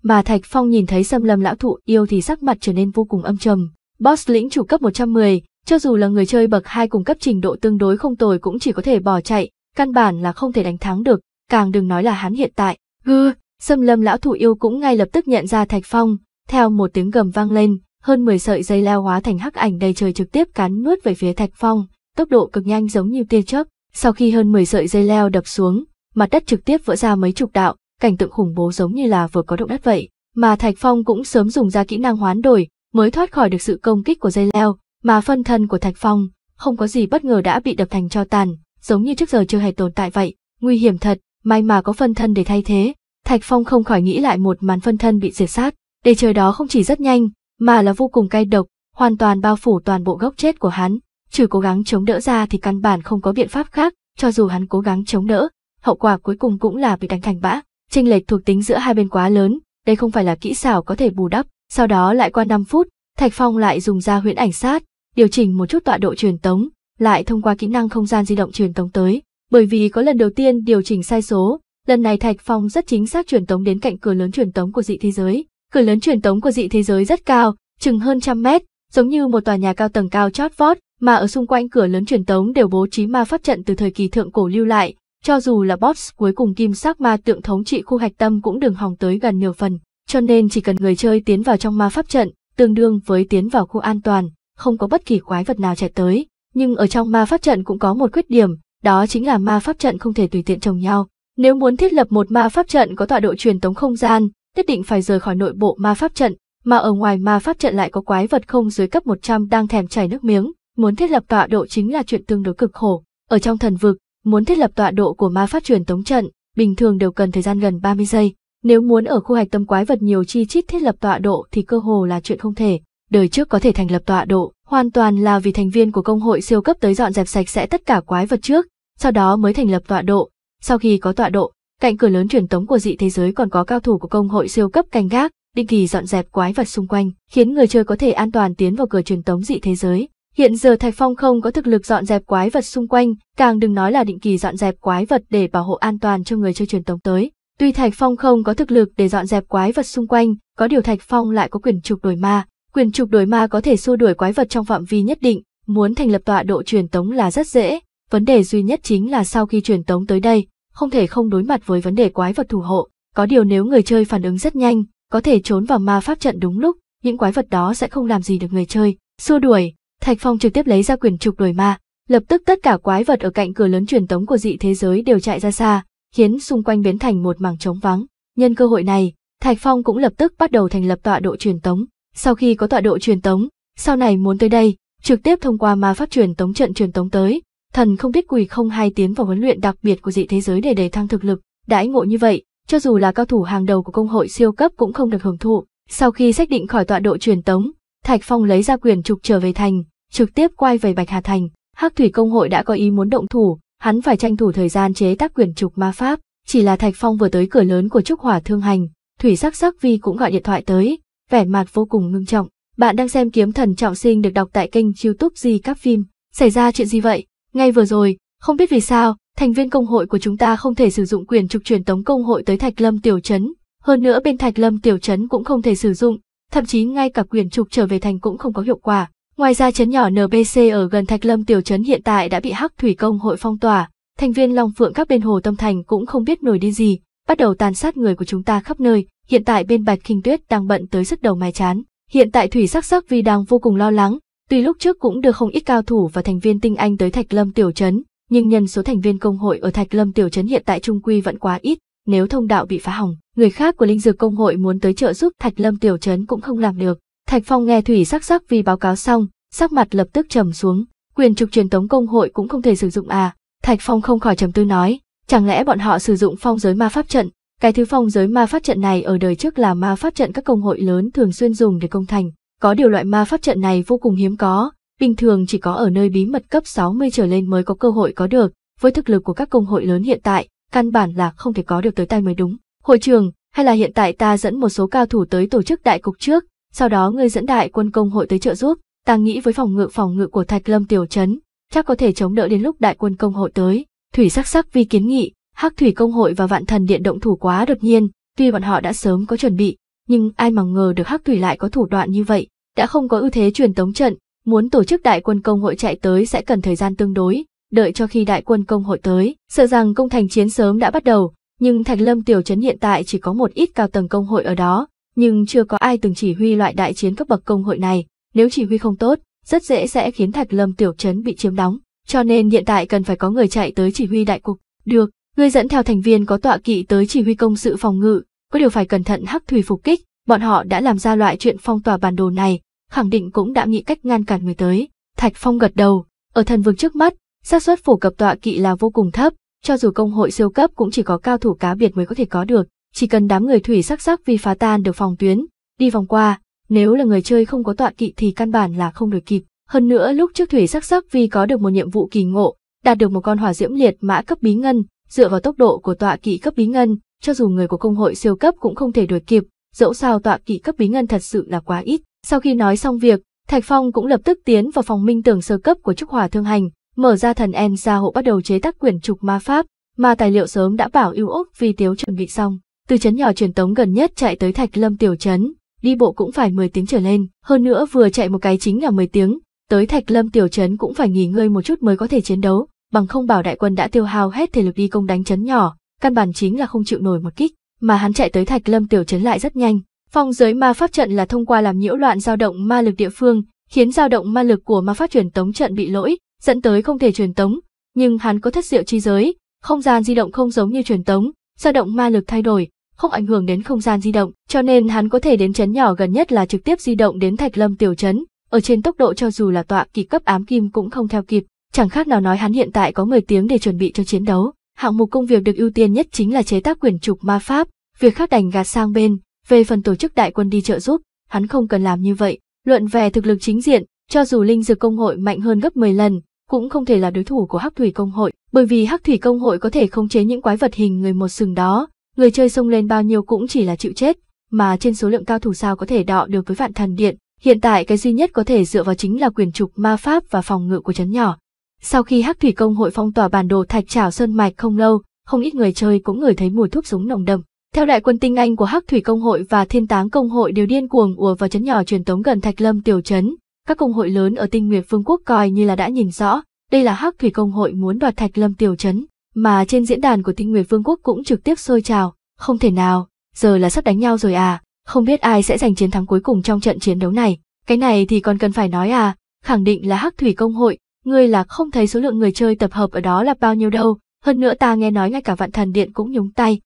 Mà Thạch Phong nhìn thấy xâm lâm lão thụ yêu thì sắc mặt trở nên vô cùng âm trầm. Boss lĩnh chủ cấp 110, cho dù là người chơi bậc 2 cùng cấp trình độ tương đối không tồi cũng chỉ có thể bỏ chạy, căn bản là không thể đánh thắng được, càng đừng nói là hắn hiện tại. Gư, Xâm lâm lão thủ yêu cũng ngay lập tức nhận ra Thạch Phong, theo một tiếng gầm vang lên, hơn 10 sợi dây leo hóa thành hắc ảnh đầy trời trực tiếp cắn nuốt về phía Thạch Phong, tốc độ cực nhanh giống như tia chớp. Sau khi hơn 10 sợi dây leo đập xuống, mặt đất trực tiếp vỡ ra mấy chục đạo, cảnh tượng khủng bố giống như là vừa có động đất vậy, mà Thạch Phong cũng sớm dùng ra kỹ năng hoán đổi, mới thoát khỏi được sự công kích của dây leo, mà phân thân của Thạch Phong không có gì bất ngờ đã bị đập thành cho tàn, giống như trước giờ chưa hề tồn tại vậy, nguy hiểm thật, may mà có phân thân để thay thế. Thạch Phong không khỏi nghĩ lại một màn phân thân bị diệt sát, để trời đó không chỉ rất nhanh, mà là vô cùng cay độc, hoàn toàn bao phủ toàn bộ gốc chết của hắn, trừ cố gắng chống đỡ ra thì căn bản không có biện pháp khác, cho dù hắn cố gắng chống đỡ, hậu quả cuối cùng cũng là bị đánh thành bã. Chênh lệch thuộc tính giữa hai bên quá lớn, đây không phải là kỹ xảo có thể bù đắp. Sau đó lại qua 5 phút, Thạch Phong lại dùng ra huyễn ảnh sát, điều chỉnh một chút tọa độ truyền tống, lại thông qua kỹ năng không gian di động truyền tống tới. Bởi vì có lần đầu tiên điều chỉnh sai số, Lần này Thạch Phong rất chính xác truyền tống đến cạnh cửa lớn truyền tống của dị thế giới. Cửa lớn truyền tống của dị thế giới rất cao, chừng hơn trăm mét, giống như một tòa nhà cao tầng cao chót vót, mà ở xung quanh cửa lớn truyền tống đều bố trí ma pháp trận từ thời kỳ thượng cổ lưu lại, cho dù là boss cuối cùng kim sắc ma tượng thống trị khu hạch tâm cũng đừng hòng tới gần nhiều phần, cho nên chỉ cần người chơi tiến vào trong ma pháp trận, tương đương với tiến vào khu an toàn, không có bất kỳ quái vật nào chạy tới. Nhưng ở trong ma pháp trận cũng có một khuyết điểm, đó chính là ma pháp trận không thể tùy tiện chồng nhau, nếu muốn thiết lập một ma pháp trận có tọa độ truyền tống không gian, nhất định phải rời khỏi nội bộ ma pháp trận, mà ở ngoài ma pháp trận lại có quái vật không dưới cấp 100 đang thèm chảy nước miếng, muốn thiết lập tọa độ chính là chuyện tương đối cực khổ. Ở trong thần vực, muốn thiết lập tọa độ của ma pháp truyền tống trận, bình thường đều cần thời gian gần 30 giây. Nếu muốn ở khu hạch tâm quái vật nhiều chi chít thiết lập tọa độ thì cơ hồ là chuyện không thể. Đời trước có thể thành lập tọa độ, hoàn toàn là vì thành viên của công hội siêu cấp tới dọn dẹp sạch sẽ tất cả quái vật trước, sau đó mới thành lập tọa độ, sau khi có tọa độ, cạnh cửa lớn truyền tống của dị thế giới còn có cao thủ của công hội siêu cấp canh gác, định kỳ dọn dẹp quái vật xung quanh, khiến người chơi có thể an toàn tiến vào cửa truyền tống dị thế giới. Hiện giờ Thạch Phong không có thực lực dọn dẹp quái vật xung quanh, càng đừng nói là định kỳ dọn dẹp quái vật để bảo hộ an toàn cho người chơi truyền tống tới. Tuy Thạch Phong không có thực lực để dọn dẹp quái vật xung quanh, có điều Thạch Phong lại có quyền trục đổi ma. Quyền trục đổi ma có thể xua đuổi quái vật trong phạm vi nhất định, muốn thành lập tọa độ truyền tống là rất dễ, Vấn đề duy nhất chính là sau khi truyền tống tới đây, không thể không đối mặt với vấn đề quái vật thủ hộ. Có điều nếu người chơi phản ứng rất nhanh, có thể trốn vào ma pháp trận đúng lúc, những quái vật đó sẽ không làm gì được người chơi. Xua đuổi, Thạch Phong trực tiếp lấy ra quyển trục đuổi ma, lập tức tất cả quái vật ở cạnh cửa lớn truyền tống của dị thế giới đều chạy ra xa, khiến xung quanh biến thành một mảng trống vắng. Nhân cơ hội này, Thạch Phong cũng lập tức bắt đầu thành lập tọa độ truyền tống. Sau khi có tọa độ truyền tống, sau này muốn tới đây, trực tiếp thông qua ma pháp truyền tống trận truyền tống tới, thần không biết quỳ không hay tiến vào huấn luyện đặc biệt của dị thế giới để đề thăng thực lực, đãi ngộ như vậy, cho dù là cao thủ hàng đầu của công hội siêu cấp cũng không được hưởng thụ. Sau khi xác định khỏi tọa độ truyền tống, Thạch Phong lấy ra quyền trục trở về thành, trực tiếp quay về Bạch Hà Thành. Hắc Thủy Công hội đã có ý muốn động thủ, hắn phải tranh thủ thời gian chế tác quyền trục ma pháp. Chỉ là Thạch Phong vừa tới cửa lớn của Trúc Hỏa Thương Hành, Thủy Sắc Sắc Vi cũng gọi điện thoại tới, vẻ mặt vô cùng ngưng trọng. Bạn đang xem Kiếm Thần Trọng Sinh được đọc tại kênh YouTube Di Các Phim. Xảy ra chuyện gì vậy? Ngay vừa rồi, không biết vì sao, thành viên công hội của chúng ta không thể sử dụng quyền trục truyền tống công hội tới Thạch Lâm tiểu trấn, hơn nữa bên Thạch Lâm tiểu trấn cũng không thể sử dụng, thậm chí ngay cả quyền trục trở về thành cũng không có hiệu quả. Ngoài ra trấn nhỏ NBC ở gần Thạch Lâm tiểu trấn hiện tại đã bị Hắc Thủy công hội phong tỏa, thành viên Long Phượng các bên Hồ Tâm Thành cũng không biết nổi đi gì, bắt đầu tàn sát người của chúng ta khắp nơi, hiện tại bên Bạch Kinh Tuyết đang bận tới sức đầu mài chán. Hiện tại Thủy Sắc Sắc vi đang vô cùng lo lắng, Tuy lúc trước cũng được không ít cao thủ và thành viên tinh anh tới Thạch Lâm tiểu trấn, nhưng nhân số thành viên công hội ở Thạch Lâm tiểu trấn hiện tại trung quy vẫn quá ít, nếu thông đạo bị phá hỏng, người khác của linh dược công hội muốn tới trợ giúp Thạch Lâm tiểu trấn cũng không làm được. Thạch Phong nghe Thủy Sắc Sắc vì báo cáo xong, sắc mặt lập tức trầm xuống, quyền trục truyền tống công hội cũng không thể sử dụng à? Thạch Phong không khỏi trầm tư nói, chẳng lẽ bọn họ sử dụng phong giới ma pháp trận? Cái thứ phong giới ma pháp trận này ở đời trước là ma pháp trận các công hội lớn thường xuyên dùng để công thành, có điều loại ma pháp trận này vô cùng hiếm có, bình thường chỉ có ở nơi bí mật cấp 60 trở lên mới có cơ hội có được, với thực lực của các công hội lớn hiện tại, căn bản là không thể có được tới tay mới đúng. Hội trường, hay là hiện tại ta dẫn một số cao thủ tới tổ chức đại cục trước, sau đó ngươi dẫn đại quân công hội tới trợ giúp, ta nghĩ với phòng ngự phòng ngự của Thạch Lâm tiểu trấn, chắc có thể chống đỡ đến lúc đại quân công hội tới. Thủy sắc sắc vi kiến nghị, Hắc Thủy công hội và Vạn Thần Điện động thủ quá đột nhiên, tuy bọn họ đã sớm có chuẩn bị, nhưng ai mà ngờ được Hắc Thủy lại có thủ đoạn như vậy, đã không có ưu thế truyền tống trận, muốn tổ chức đại quân công hội chạy tới sẽ cần thời gian tương đối, đợi cho khi đại quân công hội tới, sợ rằng công thành chiến sớm đã bắt đầu, nhưng Thạch Lâm tiểu trấn hiện tại chỉ có một ít cao tầng công hội ở đó, nhưng chưa có ai từng chỉ huy loại đại chiến cấp bậc công hội này, nếu chỉ huy không tốt, rất dễ sẽ khiến Thạch Lâm tiểu trấn bị chiếm đóng, cho nên hiện tại cần phải có người chạy tới chỉ huy đại cục. Được, ngươi dẫn theo thành viên có tọa kỵ tới chỉ huy công sự phòng ngự, có điều phải cẩn thận hắc thủy phục kích, bọn họ đã làm ra loại chuyện phong tỏa bản đồ này, khẳng định cũng đã nghĩ cách ngăn cản người tới. Thạch Phong gật đầu, ở thần vương trước mắt, xác suất phổ cập tọa kỵ là vô cùng thấp, cho dù công hội siêu cấp cũng chỉ có cao thủ cá biệt mới có thể có được, chỉ cần đám người thủy sắc sắc vì phá tan được phòng tuyến, đi vòng qua, nếu là người chơi không có tọa kỵ thì căn bản là không đuổi kịp. Hơn nữa lúc trước thủy sắc sắc vì có được một nhiệm vụ kỳ ngộ, đạt được một con hỏa diễm liệt mã cấp bí ngân, dựa vào tốc độ của tọa kỵ cấp bí ngân, cho dù người của công hội siêu cấp cũng không thể đuổi kịp, dẫu sao tọa kỵ cấp bí ngân thật sự là quá ít. Sau khi nói xong việc, Thạch Phong cũng lập tức tiến vào phòng minh tưởng sơ cấp của Trúc Hỏa Thương Hành, mở ra thần En gia hộ bắt đầu chế tác quyển trục ma pháp, mà tài liệu sớm đã bảo ưu ốc vì tiếu chuẩn bị xong. Từ chấn nhỏ truyền tống gần nhất chạy tới Thạch Lâm tiểu trấn, đi bộ cũng phải 10 tiếng trở lên, hơn nữa vừa chạy một cái chính là 10 tiếng, tới Thạch Lâm tiểu trấn cũng phải nghỉ ngơi một chút mới có thể chiến đấu, bằng không bảo đại quân đã tiêu hao hết thể lực đi công đánh chấn nhỏ, căn bản chính là không chịu nổi một kích, mà hắn chạy tới Thạch Lâm tiểu trấn lại rất nhanh. Phong giới ma pháp trận là thông qua làm nhiễu loạn dao động ma lực địa phương, khiến dao động ma lực của ma pháp truyền tống trận bị lỗi, dẫn tới không thể truyền tống, nhưng hắn có thất diệu chi giới, không gian di động không giống như truyền tống, dao động ma lực thay đổi, không ảnh hưởng đến không gian di động, cho nên hắn có thể đến trấn nhỏ gần nhất là trực tiếp di động đến Thạch Lâm tiểu trấn, ở trên tốc độ cho dù là tọa kỳ cấp ám kim cũng không theo kịp, chẳng khác nào nói hắn hiện tại có 10 tiếng để chuẩn bị cho chiến đấu. Hạng mục công việc được ưu tiên nhất chính là chế tác quyển trục ma pháp, việc khác đành gạt sang bên, về phần tổ chức đại quân đi trợ giúp, hắn không cần làm như vậy, luận về thực lực chính diện, cho dù linh dược công hội mạnh hơn gấp 10 lần, cũng không thể là đối thủ của Hắc Thủy công hội, bởi vì Hắc Thủy công hội có thể khống chế những quái vật hình người một sừng đó, người chơi xông lên bao nhiêu cũng chỉ là chịu chết, mà trên số lượng cao thủ sao có thể đọ được với Vạn Thần Điện, hiện tại cái duy nhất có thể dựa vào chính là quyền trục ma pháp và phòng ngự của chấn nhỏ, sau khi Hắc Thủy Công hội phong tỏa bản đồ Thạch Trảo Sơn Mạch không lâu, không ít người chơi cũng ngửi thấy mùi thuốc súng nồng đậm. Theo đại quân tinh anh của Hắc Thủy Công hội và Thiên Táng Công hội đều điên cuồng ùa vào trấn nhỏ truyền tống gần Thạch Lâm tiểu trấn, các công hội lớn ở Tinh Nguyệt Vương quốc coi như là đã nhìn rõ, đây là Hắc Thủy Công hội muốn đoạt Thạch Lâm tiểu trấn, mà trên diễn đàn của Tinh Nguyệt Vương quốc cũng trực tiếp sôi trào, không thể nào, giờ là sắp đánh nhau rồi à, không biết ai sẽ giành chiến thắng cuối cùng trong trận chiến đấu này, cái này thì còn cần phải nói à, khẳng định là Hắc Thủy Công hội, ngươi là không thấy số lượng người chơi tập hợp ở đó là bao nhiêu đâu, hơn nữa ta nghe nói ngay cả vạn thần điện cũng nhúng tay.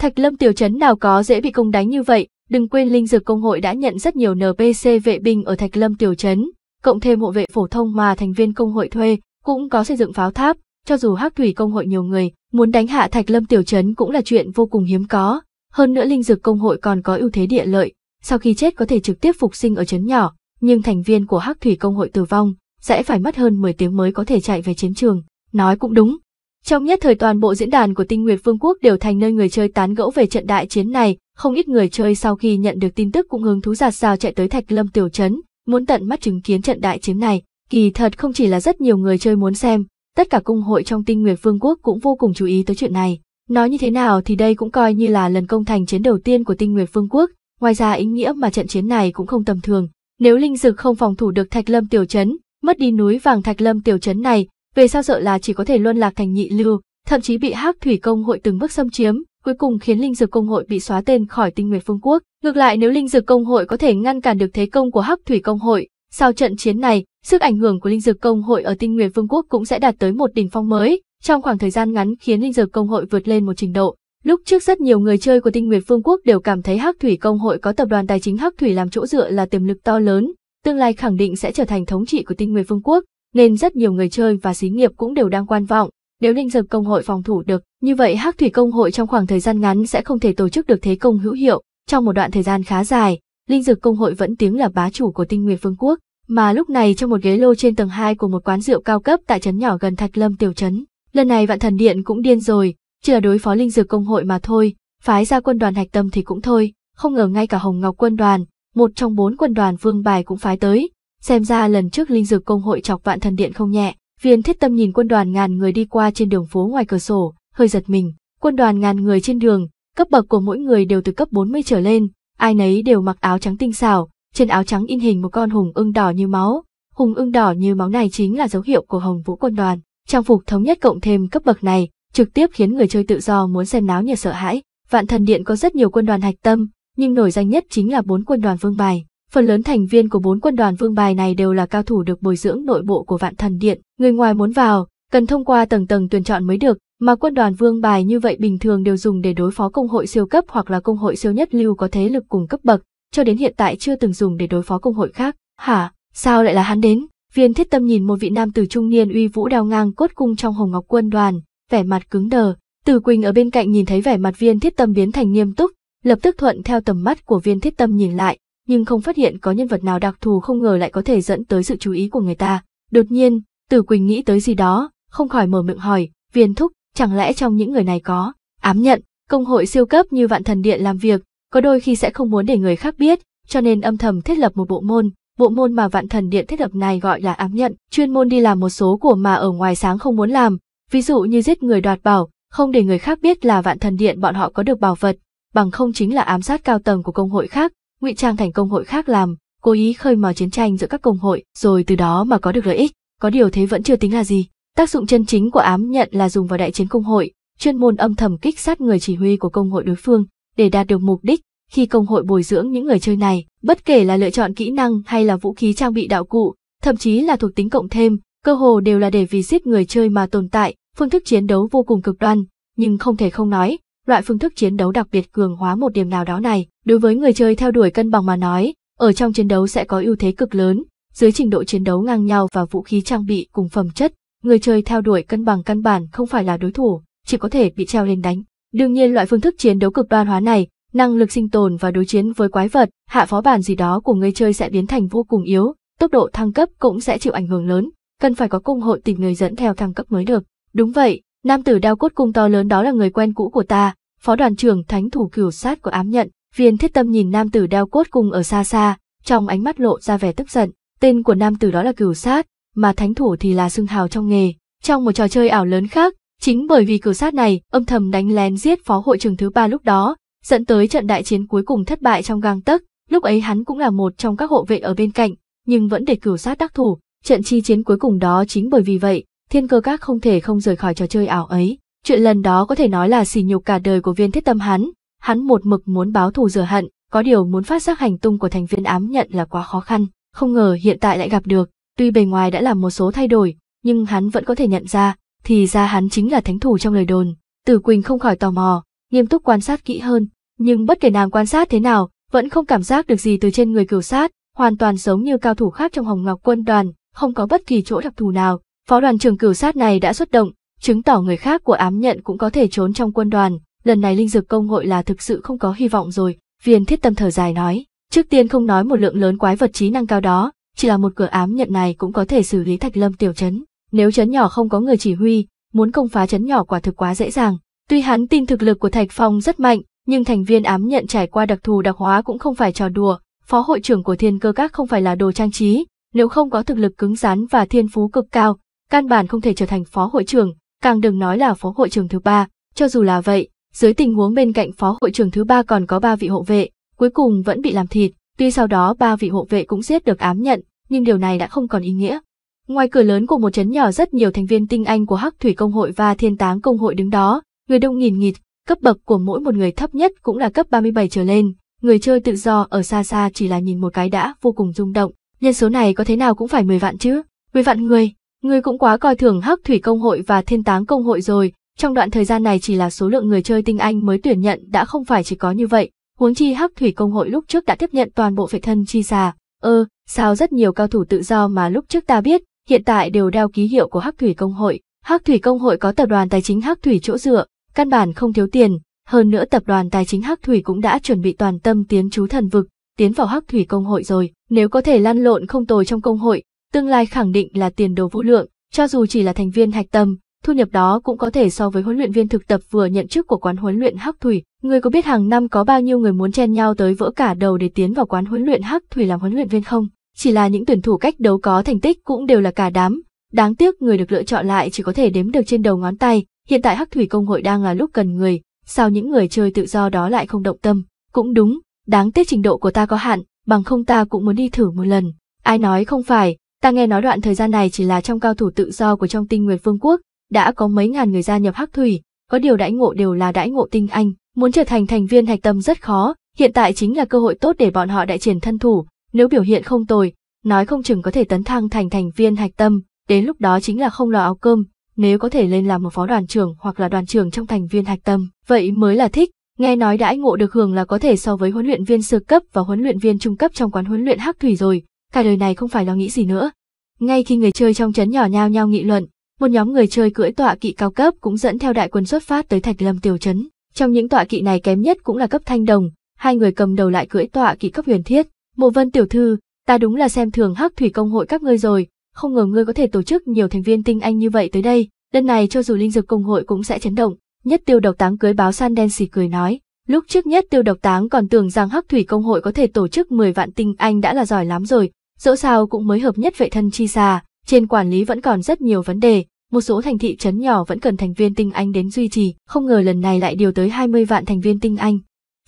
Thạch lâm tiểu trấn nào có dễ bị công đánh như vậy, đừng quên linh dược công hội đã nhận rất nhiều NPC vệ binh ở thạch lâm tiểu trấn, cộng thêm hộ vệ phổ thông mà thành viên công hội thuê, cũng có xây dựng pháo tháp, cho dù hắc thủy công hội nhiều người, muốn đánh hạ thạch lâm tiểu trấn cũng là chuyện vô cùng hiếm có. Hơn nữa linh dược công hội còn có ưu thế địa lợi, sau khi chết có thể trực tiếp phục sinh ở trấn nhỏ, nhưng thành viên của hắc thủy công hội tử vong sẽ phải mất hơn 10 tiếng mới có thể chạy về chiến trường. Nói cũng đúng. Trong nhất thời toàn bộ diễn đàn của Tinh Nguyệt Vương quốc đều thành nơi người chơi tán gẫu về trận đại chiến này, không ít người chơi sau khi nhận được tin tức cũng hứng thú giạt sao chạy tới Thạch Lâm tiểu trấn, muốn tận mắt chứng kiến trận đại chiến này. Kỳ thật không chỉ là rất nhiều người chơi muốn xem, tất cả cung hội trong Tinh Nguyệt Vương quốc cũng vô cùng chú ý tới chuyện này. Nói như thế nào thì đây cũng coi như là lần công thành chiến đầu tiên của Tinh Nguyệt Vương quốc, ngoài ra ý nghĩa mà trận chiến này cũng không tầm thường. Nếu linh dực không phòng thủ được Thạch Lâm tiểu trấn, mất đi núi vàng thạch lâm tiểu trấn này, về sau sợ là chỉ có thể luân lạc thành nhị lưu, thậm chí bị Hắc Thủy công hội từng bước xâm chiếm, cuối cùng khiến Linh Dược công hội bị xóa tên khỏi Tinh Nguyệt Phương quốc. Ngược lại nếu Linh Dược công hội có thể ngăn cản được thế công của Hắc Thủy công hội, sau trận chiến này, sức ảnh hưởng của Linh Dược công hội ở Tinh Nguyệt Phương quốc cũng sẽ đạt tới một đỉnh phong mới, trong khoảng thời gian ngắn khiến Linh Dược công hội vượt lên một trình độ. Lúc trước rất nhiều người chơi của Tinh Nguyệt Phương quốc đều cảm thấy Hắc Thủy công hội có tập đoàn tài chính Hắc Thủy làm chỗ dựa là tiềm lực to lớn, tương lai khẳng định sẽ trở thành thống trị của tinh nguyệt vương quốc, nên rất nhiều người chơi và xí nghiệp cũng đều đang quan vọng, nếu linh dực công hội phòng thủ được, như vậy Hắc thủy công hội trong khoảng thời gian ngắn sẽ không thể tổ chức được thế công hữu hiệu, trong một đoạn thời gian khá dài, linh dực công hội vẫn tiếng là bá chủ của tinh nguyệt vương quốc, mà lúc này trong một ghế lô trên tầng 2 của một quán rượu cao cấp tại trấn nhỏ gần Thạch Lâm tiểu trấn, lần này Vạn Thần Điện cũng điên rồi, chỉ là đối phó linh dực công hội mà thôi, phái ra quân đoàn hạch tâm thì cũng thôi, không ngờ ngay cả Hồng Ngọc quân đoàn, một trong bốn quân đoàn vương bài cũng phái tới, xem ra lần trước linh dược công hội chọc vạn thần điện không nhẹ. Viên thiết tâm nhìn quân đoàn ngàn người đi qua trên đường phố ngoài cửa sổ, hơi giật mình. Quân đoàn ngàn người trên đường, cấp bậc của mỗi người đều từ cấp 40 trở lên, ai nấy đều mặc áo trắng tinh xảo, trên áo trắng in hình một con hùng ưng đỏ như máu. Hùng ưng đỏ như máu này chính là dấu hiệu của Hồng Vũ quân đoàn. Trang phục thống nhất cộng thêm cấp bậc này, trực tiếp khiến người chơi tự do muốn xem náo nhờ sợ hãi. Vạn Thần Điện có rất nhiều quân đoàn hạch tâm, nhưng nổi danh nhất chính là bốn quân đoàn vương bài. Phần lớn thành viên của bốn quân đoàn vương bài này đều là cao thủ được bồi dưỡng nội bộ của vạn thần điện. Người ngoài muốn vào, cần thông qua tầng tầng tuyển chọn mới được, mà quân đoàn vương bài như vậy bình thường đều dùng để đối phó công hội siêu cấp hoặc là công hội siêu nhất lưu có thế lực cùng cấp bậc, cho đến hiện tại chưa từng dùng để đối phó công hội khác. Hả, sao lại là hắn đến? Viên thiết tâm nhìn một vị nam tử trung niên uy vũ đào ngang cốt cung trong hồng ngọc quân đoàn, vẻ mặt cứng đờ. Từ Quỳnh ở bên cạnh nhìn thấy vẻ mặt viên thiết tâm biến thành nghiêm túc, lập tức thuận theo tầm mắt của viên thiết tâm nhìn lại, nhưng không phát hiện có nhân vật nào đặc thù không ngờ lại có thể dẫn tới sự chú ý của người ta. Đột nhiên, Tử Quỳnh nghĩ tới gì đó, không khỏi mở miệng hỏi, viên thúc, chẳng lẽ trong những người này có, ám nhận, công hội siêu cấp như vạn thần điện làm việc, có đôi khi sẽ không muốn để người khác biết, cho nên âm thầm thiết lập một bộ môn, bộ môn mà vạn thần điện thiết lập này gọi là ám nhận, chuyên môn đi làm một số của mà ở ngoài sáng không muốn làm, ví dụ như giết người đoạt bảo, không để người khác biết là vạn thần điện bọn họ có được bảo vật, bằng không chính là ám sát cao tầng của công hội khác, ngụy trang thành công hội khác làm, cố ý khơi mào chiến tranh giữa các công hội, rồi từ đó mà có được lợi ích, có điều thế vẫn chưa tính là gì. Tác dụng chân chính của ám nhận là dùng vào đại chiến công hội, chuyên môn âm thầm kích sát người chỉ huy của công hội đối phương để đạt được mục đích. Khi công hội bồi dưỡng những người chơi này, bất kể là lựa chọn kỹ năng hay là vũ khí trang bị đạo cụ, thậm chí là thuộc tính cộng thêm, cơ hồ đều là để vì giết người chơi mà tồn tại, phương thức chiến đấu vô cùng cực đoan, nhưng không thể không nói, loại phương thức chiến đấu đặc biệt cường hóa một điểm nào đó này. Đối với người chơi theo đuổi cân bằng mà nói, ở trong chiến đấu sẽ có ưu thế cực lớn, dưới trình độ chiến đấu ngang nhau và vũ khí trang bị cùng phẩm chất, người chơi theo đuổi cân bằng căn bản không phải là đối thủ, chỉ có thể bị treo lên đánh. Đương nhiên loại phương thức chiến đấu cực đoan hóa này, năng lực sinh tồn và đối chiến với quái vật, hạ phó bản gì đó của người chơi sẽ biến thành vô cùng yếu, tốc độ thăng cấp cũng sẽ chịu ảnh hưởng lớn, cần phải có cung hội tìm người dẫn theo thăng cấp mới được. Đúng vậy, nam tử đao cốt cung to lớn đó là người quen cũ của ta, phó đoàn trưởng thánh thủ cửu sát của ám nhận, viên thiết tâm nhìn nam tử đeo cốt cùng ở xa xa, trong ánh mắt lộ ra vẻ tức giận, tên của nam tử đó là cửu sát, mà thánh thủ thì là xưng hào trong nghề. Trong một trò chơi ảo lớn khác, chính bởi vì cửu sát này âm thầm đánh lén giết phó hội trưởng thứ ba lúc đó, dẫn tới trận đại chiến cuối cùng thất bại trong gang tấc, lúc ấy hắn cũng là một trong các hộ vệ ở bên cạnh, nhưng vẫn để cửu sát tác thủ, trận chi chiến cuối cùng đó chính bởi vì vậy, thiên cơ các không thể không rời khỏi trò chơi ảo ấy. Chuyện lần đó có thể nói là xỉ nhục cả đời của viên thiết tâm hắn, hắn một mực muốn báo thù rửa hận, có điều muốn phát giác hành tung của thành viên ám nhận là quá khó khăn, không ngờ hiện tại lại gặp được, tuy bề ngoài đã làm một số thay đổi, nhưng hắn vẫn có thể nhận ra, thì ra hắn chính là thánh thủ trong lời đồn. Tử Quỳnh không khỏi tò mò, nghiêm túc quan sát kỹ hơn, nhưng bất kể nàng quan sát thế nào, vẫn không cảm giác được gì từ trên người cửu sát, hoàn toàn giống như cao thủ khác trong Hồng Ngọc quân đoàn, không có bất kỳ chỗ đặc thù nào. Phó đoàn trưởng cửu sát này đã xuất động, chứng tỏ người khác của ám nhận cũng có thể trốn trong quân đoàn, lần này linh dược công hội là thực sự không có hy vọng rồi, viên thiết tâm thở dài nói. Trước tiên không nói một lượng lớn quái vật trí năng cao đó, chỉ là một cửa ám nhận này cũng có thể xử lý thạch lâm tiểu chấn. Nếu chấn nhỏ không có người chỉ huy, muốn công phá chấn nhỏ quả thực quá dễ dàng. Tuy hắn tin thực lực của Thạch Phong rất mạnh, nhưng thành viên ám nhận trải qua đặc thù đặc hóa cũng không phải trò đùa. Phó hội trưởng của thiên cơ các không phải là đồ trang trí, nếu không có thực lực cứng rắn và thiên phú cực cao, căn bản không thể trở thành phó hội trưởng, càng đừng nói là phó hội trưởng thứ ba, cho dù là vậy, dưới tình huống bên cạnh phó hội trưởng thứ ba còn có ba vị hộ vệ, cuối cùng vẫn bị làm thịt, tuy sau đó ba vị hộ vệ cũng giết được ám nhận, nhưng điều này đã không còn ý nghĩa. Ngoài cửa lớn của một trấn nhỏ rất nhiều thành viên tinh anh của Hắc Thủy Công hội và Thiên Táng Công hội đứng đó, người đông nghìn nghịt, cấp bậc của mỗi một người thấp nhất cũng là cấp 37 trở lên, người chơi tự do ở xa xa chỉ là nhìn một cái đã vô cùng rung động, nhân số này có thế nào cũng phải 10 vạn chứ, 10 vạn người, Ngươi cũng quá coi thường Hắc Thủy Công hội và Thiên Táng Công hội rồi, trong đoạn thời gian này chỉ là số lượng người chơi tinh anh mới tuyển nhận đã không phải chỉ có như vậy, huống chi Hắc Thủy Công hội lúc trước đã tiếp nhận toàn bộ phệ thân chi xà. Ơ, ừ, sao rất nhiều cao thủ tự do mà lúc trước ta biết, hiện tại đều đeo ký hiệu của Hắc Thủy Công hội. Hắc Thủy Công hội có tập đoàn tài chính Hắc Thủy chỗ dựa, căn bản không thiếu tiền, hơn nữa tập đoàn tài chính Hắc Thủy cũng đã chuẩn bị toàn tâm tiến chú thần vực, tiến vào Hắc Thủy Công hội rồi. Nếu có thể lăn lộn không tồi trong công hội, Tương lai khẳng định là tiền đồ vũ lượng, cho dù chỉ là thành viên hạch tâm, thu nhập đó cũng có thể so với huấn luyện viên thực tập vừa nhận chức của quán huấn luyện Hắc Thủy. Người có biết hàng năm có bao nhiêu người muốn chen nhau tới vỡ cả đầu để tiến vào quán huấn luyện Hắc Thủy làm huấn luyện viên không? Chỉ là những tuyển thủ cách đấu có thành tích cũng đều là cả đám. Đáng tiếc người được lựa chọn lại chỉ có thể đếm được trên đầu ngón tay. Hiện tại Hắc Thủy công hội đang là lúc cần người, sao những người chơi tự do đó lại không động tâm? Cũng đúng, đáng tiếc trình độ của ta có hạn, bằng không ta cũng muốn đi thử một lần. Ai nói không phải, Ta nghe nói đoạn thời gian này chỉ là trong cao thủ tự do của trong tinh nguyệt vương quốc, đã có mấy ngàn người gia nhập hắc thủy, có điều đãi ngộ đều là đãi ngộ tinh anh, muốn trở thành thành viên hạch tâm rất khó, hiện tại chính là cơ hội tốt để bọn họ đại triển thân thủ, nếu biểu hiện không tồi, nói không chừng có thể tấn thăng thành thành viên hạch tâm, đến lúc đó chính là không lo áo cơm, nếu có thể lên làm một phó đoàn trưởng hoặc là đoàn trưởng trong thành viên hạch tâm, vậy mới là thích. Nghe nói đãi ngộ được hưởng là có thể so với huấn luyện viên sơ cấp và huấn luyện viên trung cấp trong quán huấn luyện hắc thủy rồi, cả đời này không phải lo nghĩ gì nữa. Ngay khi người chơi trong trấn nhỏ nhao nhao nghị luận, một nhóm người chơi cưỡi tọa kỵ cao cấp cũng dẫn theo đại quân xuất phát tới Thạch Lâm tiểu trấn. Trong những tọa kỵ này kém nhất cũng là cấp thanh đồng, hai người cầm đầu lại cưỡi tọa kỵ cấp huyền thiết. Mộ Vân tiểu thư, ta đúng là xem thường Hắc Thủy công hội các ngươi rồi, không ngờ ngươi có thể tổ chức nhiều thành viên tinh anh như vậy tới đây, lần này cho dù linh dược công hội cũng sẽ chấn động. Nhất Tiêu Độc Táng cưới báo san đen xì cười nói, lúc trước Nhất Tiêu Độc Táng còn tưởng rằng Hắc Thủy công hội có thể tổ chức 10 vạn tinh anh đã là giỏi lắm rồi, dẫu sao cũng mới hợp nhất vệ thân chi xà, trên quản lý vẫn còn rất nhiều vấn đề, một số thành thị trấn nhỏ vẫn cần thành viên tinh anh đến duy trì, không ngờ lần này lại điều tới 20 vạn thành viên tinh anh.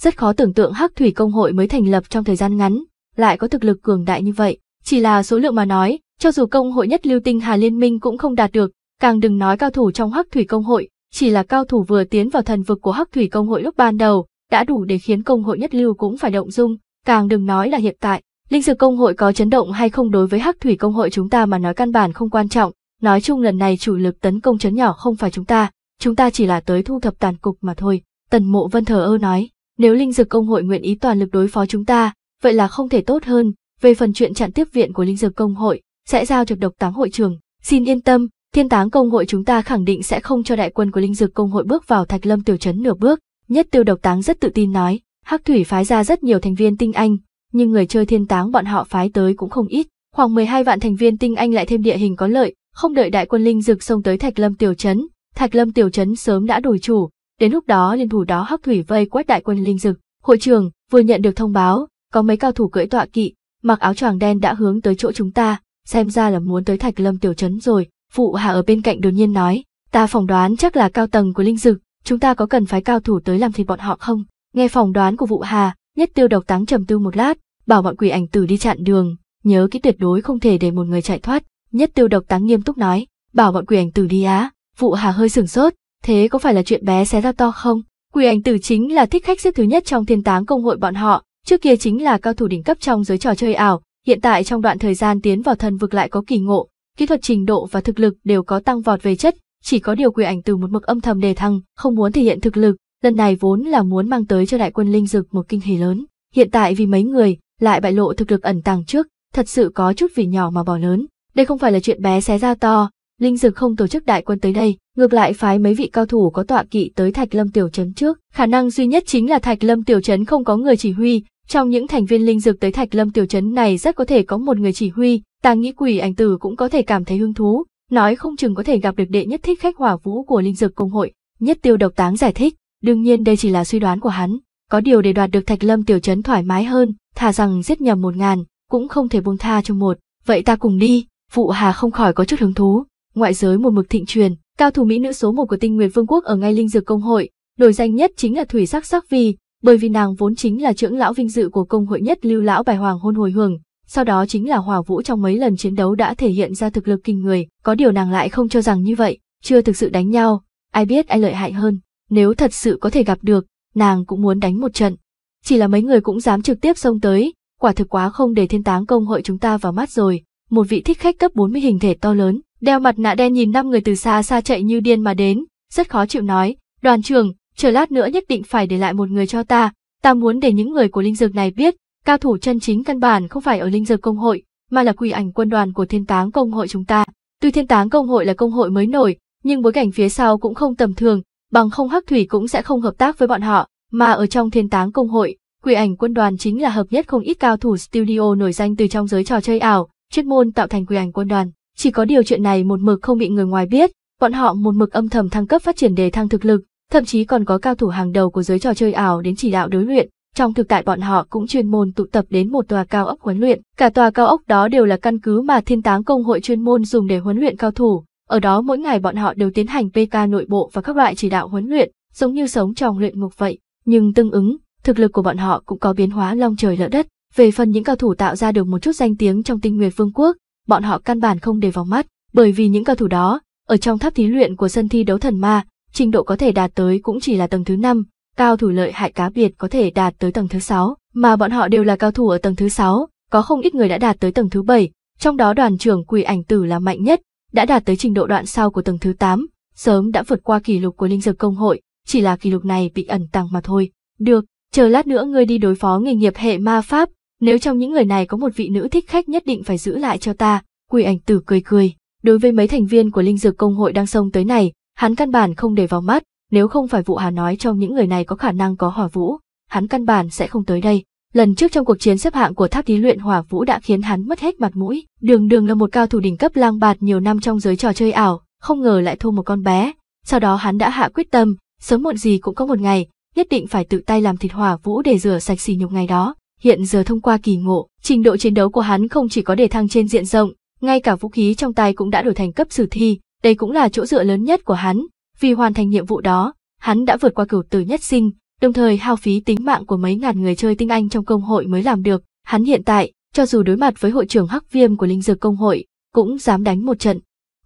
Rất khó tưởng tượng Hắc Thủy Công hội mới thành lập trong thời gian ngắn, lại có thực lực cường đại như vậy, chỉ là số lượng mà nói, cho dù công hội nhất lưu tinh Hà Liên Minh cũng không đạt được, càng đừng nói cao thủ trong Hắc Thủy Công hội, chỉ là cao thủ vừa tiến vào thần vực của Hắc Thủy Công hội lúc ban đầu, đã đủ để khiến công hội nhất lưu cũng phải động dung, càng đừng nói là hiện tại, Linh dược công hội có chấn động hay không đối với Hắc Thủy công hội chúng ta mà nói căn bản không quan trọng, nói chung lần này chủ lực tấn công chấn nhỏ không phải chúng ta, chúng ta chỉ là tới thu thập tàn cục mà thôi, Tần Mộ Vân thờ ơ nói, nếu Linh dược công hội nguyện ý toàn lực đối phó chúng ta, vậy là không thể tốt hơn, về phần chuyện chặn tiếp viện của Linh dược công hội, sẽ giao cho độc Táng hội trường, xin yên tâm, Thiên táng công hội chúng ta khẳng định sẽ không cho đại quân của linh dược công hội bước vào Thạch Lâm tiểu trấn nửa bước, nhất tiêu độc táng rất tự tin nói, Hắc thủy phái ra rất nhiều thành viên tinh anh, nhưng người chơi thiên táng bọn họ phái tới cũng không ít, khoảng 12 vạn thành viên tinh anh lại thêm địa hình có lợi, không đợi đại quân linh dực xông tới Thạch Lâm tiểu trấn, Thạch Lâm tiểu trấn sớm đã đổi chủ, đến lúc đó liên thủ đó hấp thủy vây quét đại quân linh dực. Hội trưởng vừa nhận được thông báo, có mấy cao thủ cưỡi tọa kỵ, mặc áo choàng đen đã hướng tới chỗ chúng ta, xem ra là muốn tới Thạch Lâm tiểu trấn rồi, phụ hạ ở bên cạnh đột nhiên nói, ta phỏng đoán chắc là cao tầng của linh dực, chúng ta có cần phái cao thủ tới làm thịt bọn họ không? Nghe phỏng đoán của vụ Hà, Nhất tiêu độc táng trầm tư một lát, bảo bọn quỷ ảnh tử đi chặn đường, nhớ kỹ tuyệt đối không thể để một người chạy thoát. Nhất tiêu độc táng nghiêm túc nói, bảo bọn quỷ ảnh tử đi á, vụ hà hơi sửng sốt, thế có phải là chuyện bé xé ra to không? Quỷ ảnh tử chính là thích khách xếp thứ nhất trong thiên táng công hội bọn họ, trước kia chính là cao thủ đỉnh cấp trong giới trò chơi ảo, hiện tại trong đoạn thời gian tiến vào thần vực lại có kỳ ngộ, kỹ thuật trình độ và thực lực đều có tăng vọt về chất, chỉ có điều quỷ ảnh tử một mực âm thầm đề thăng, không muốn thể hiện thực lực, lần này vốn là muốn mang tới cho đại quân linh dực một kinh hỉ lớn. Hiện tại vì mấy người, lại bại lộ thực lực ẩn tàng trước, thật sự có chút vì nhỏ mà bỏ lớn. Đây không phải là chuyện bé xé ra to, linh dực không tổ chức đại quân tới đây, ngược lại phái mấy vị cao thủ có tọa kỵ tới Thạch Lâm Tiểu Trấn trước. Khả năng duy nhất chính là Thạch Lâm Tiểu Trấn không có người chỉ huy, trong những thành viên linh dực tới Thạch Lâm Tiểu Trấn này rất có thể có một người chỉ huy, ta nghĩ quỷ ảnh tử cũng có thể cảm thấy hứng thú, nói không chừng có thể gặp được đệ nhất thích khách hỏa vũ của linh dực công hội, nhất tiêu độc táng giải thích. Đương nhiên đây chỉ là suy đoán của hắn, có điều để đoạt được Thạch Lâm tiểu trấn thoải mái hơn, thà rằng giết nhầm một ngàn, cũng không thể buông tha cho một, vậy ta cùng đi, phụ Hà không khỏi có chút hứng thú. Ngoại giới một mực thịnh truyền, cao thủ mỹ nữ số một của Tinh Nguyệt Vương quốc ở ngay Linh Dược Công hội, nổi danh nhất chính là Thủy Sắc Sắc vi bởi vì nàng vốn chính là trưởng lão vinh dự của công hội nhất lưu lão bài hoàng hôn hồi hưởng, sau đó chính là hòa Vũ trong mấy lần chiến đấu đã thể hiện ra thực lực kinh người, có điều nàng lại không cho rằng như vậy, chưa thực sự đánh nhau, ai biết ai lợi hại hơn nếu thật sự có thể gặp được, nàng cũng muốn đánh một trận. Chỉ là mấy người cũng dám trực tiếp xông tới, quả thực quá không để thiên táng công hội chúng ta vào mắt rồi. Một vị thích khách cấp 40 hình thể to lớn, đeo mặt nạ đen nhìn năm người từ xa xa chạy như điên mà đến, rất khó chịu nói, đoàn trưởng, chờ lát nữa nhất định phải để lại một người cho ta, ta muốn để những người của linh dược này biết, cao thủ chân chính căn bản không phải ở linh dược công hội, mà là quỷ ảnh quân đoàn của thiên táng công hội chúng ta. Tuy thiên táng công hội là công hội mới nổi, nhưng bối cảnh phía sau cũng không tầm thường, bằng không Hắc Thủy cũng sẽ không hợp tác với bọn họ, mà ở trong thiên táng công hội, quỷ ảnh quân đoàn chính là hợp nhất không ít cao thủ studio nổi danh từ trong giới trò chơi ảo, chuyên môn tạo thành quỷ ảnh quân đoàn. Chỉ có điều chuyện này một mực không bị người ngoài biết, bọn họ một mực âm thầm thăng cấp phát triển đề thăng thực lực, thậm chí còn có cao thủ hàng đầu của giới trò chơi ảo đến chỉ đạo đối luyện. Trong thực tại bọn họ cũng chuyên môn tụ tập đến một tòa cao ốc huấn luyện, cả tòa cao ốc đó đều là căn cứ mà thiên táng công hội chuyên môn dùng để huấn luyện cao thủ, ở đó mỗi ngày bọn họ đều tiến hành PK nội bộ và các loại chỉ đạo huấn luyện, giống như sống trong luyện ngục vậy, nhưng tương ứng, thực lực của bọn họ cũng có biến hóa long trời lỡ đất. Về phần những cao thủ tạo ra được một chút danh tiếng trong tinh nguyệt vương quốc, bọn họ căn bản không để vào mắt, bởi vì những cao thủ đó, ở trong tháp thí luyện của sân thi đấu thần ma, trình độ có thể đạt tới cũng chỉ là tầng thứ 5, cao thủ lợi hại cá biệt có thể đạt tới tầng thứ 6, mà bọn họ đều là cao thủ ở tầng thứ 6, có không ít người đã đạt tới tầng thứ 7, trong đó đoàn trưởng quỷ ảnh tử là mạnh nhất, đã đạt tới trình độ đoạn sau của tầng thứ 8, sớm đã vượt qua kỷ lục của linh dược công hội, chỉ là kỷ lục này bị ẩn tàng mà thôi. Được, chờ lát nữa ngươi đi đối phó nghề nghiệp hệ ma pháp, nếu trong những người này có một vị nữ thích khách nhất định phải giữ lại cho ta, quỷ ảnh tử cười cười. Đối với mấy thành viên của linh dược công hội đang xông tới này, hắn căn bản không để vào mắt, nếu không phải vụ hà nói trong những người này có khả năng có hỏa vũ, hắn căn bản sẽ không tới đây. Lần trước trong cuộc chiến xếp hạng của tháp thí luyện hỏa vũ đã khiến hắn mất hết mặt mũi. Đường đường là một cao thủ đỉnh cấp lang bạt nhiều năm trong giới trò chơi ảo, không ngờ lại thua một con bé. Sau đó hắn đã hạ quyết tâm, sớm muộn gì cũng có một ngày, nhất định phải tự tay làm thịt hỏa vũ để rửa sạch xỉ nhục ngày đó. Hiện giờ thông qua kỳ ngộ, trình độ chiến đấu của hắn không chỉ có đề thăng trên diện rộng, ngay cả vũ khí trong tay cũng đã đổi thành cấp sử thi, đây cũng là chỗ dựa lớn nhất của hắn. Vì hoàn thành nhiệm vụ đó, hắn đã vượt qua cửu tử nhất sinh, đồng thời hao phí tính mạng của mấy ngàn người chơi tinh anh trong công hội mới làm được. Hắn hiện tại, cho dù đối mặt với hội trưởng Hắc Viêm của linh dược công hội, cũng dám đánh một trận.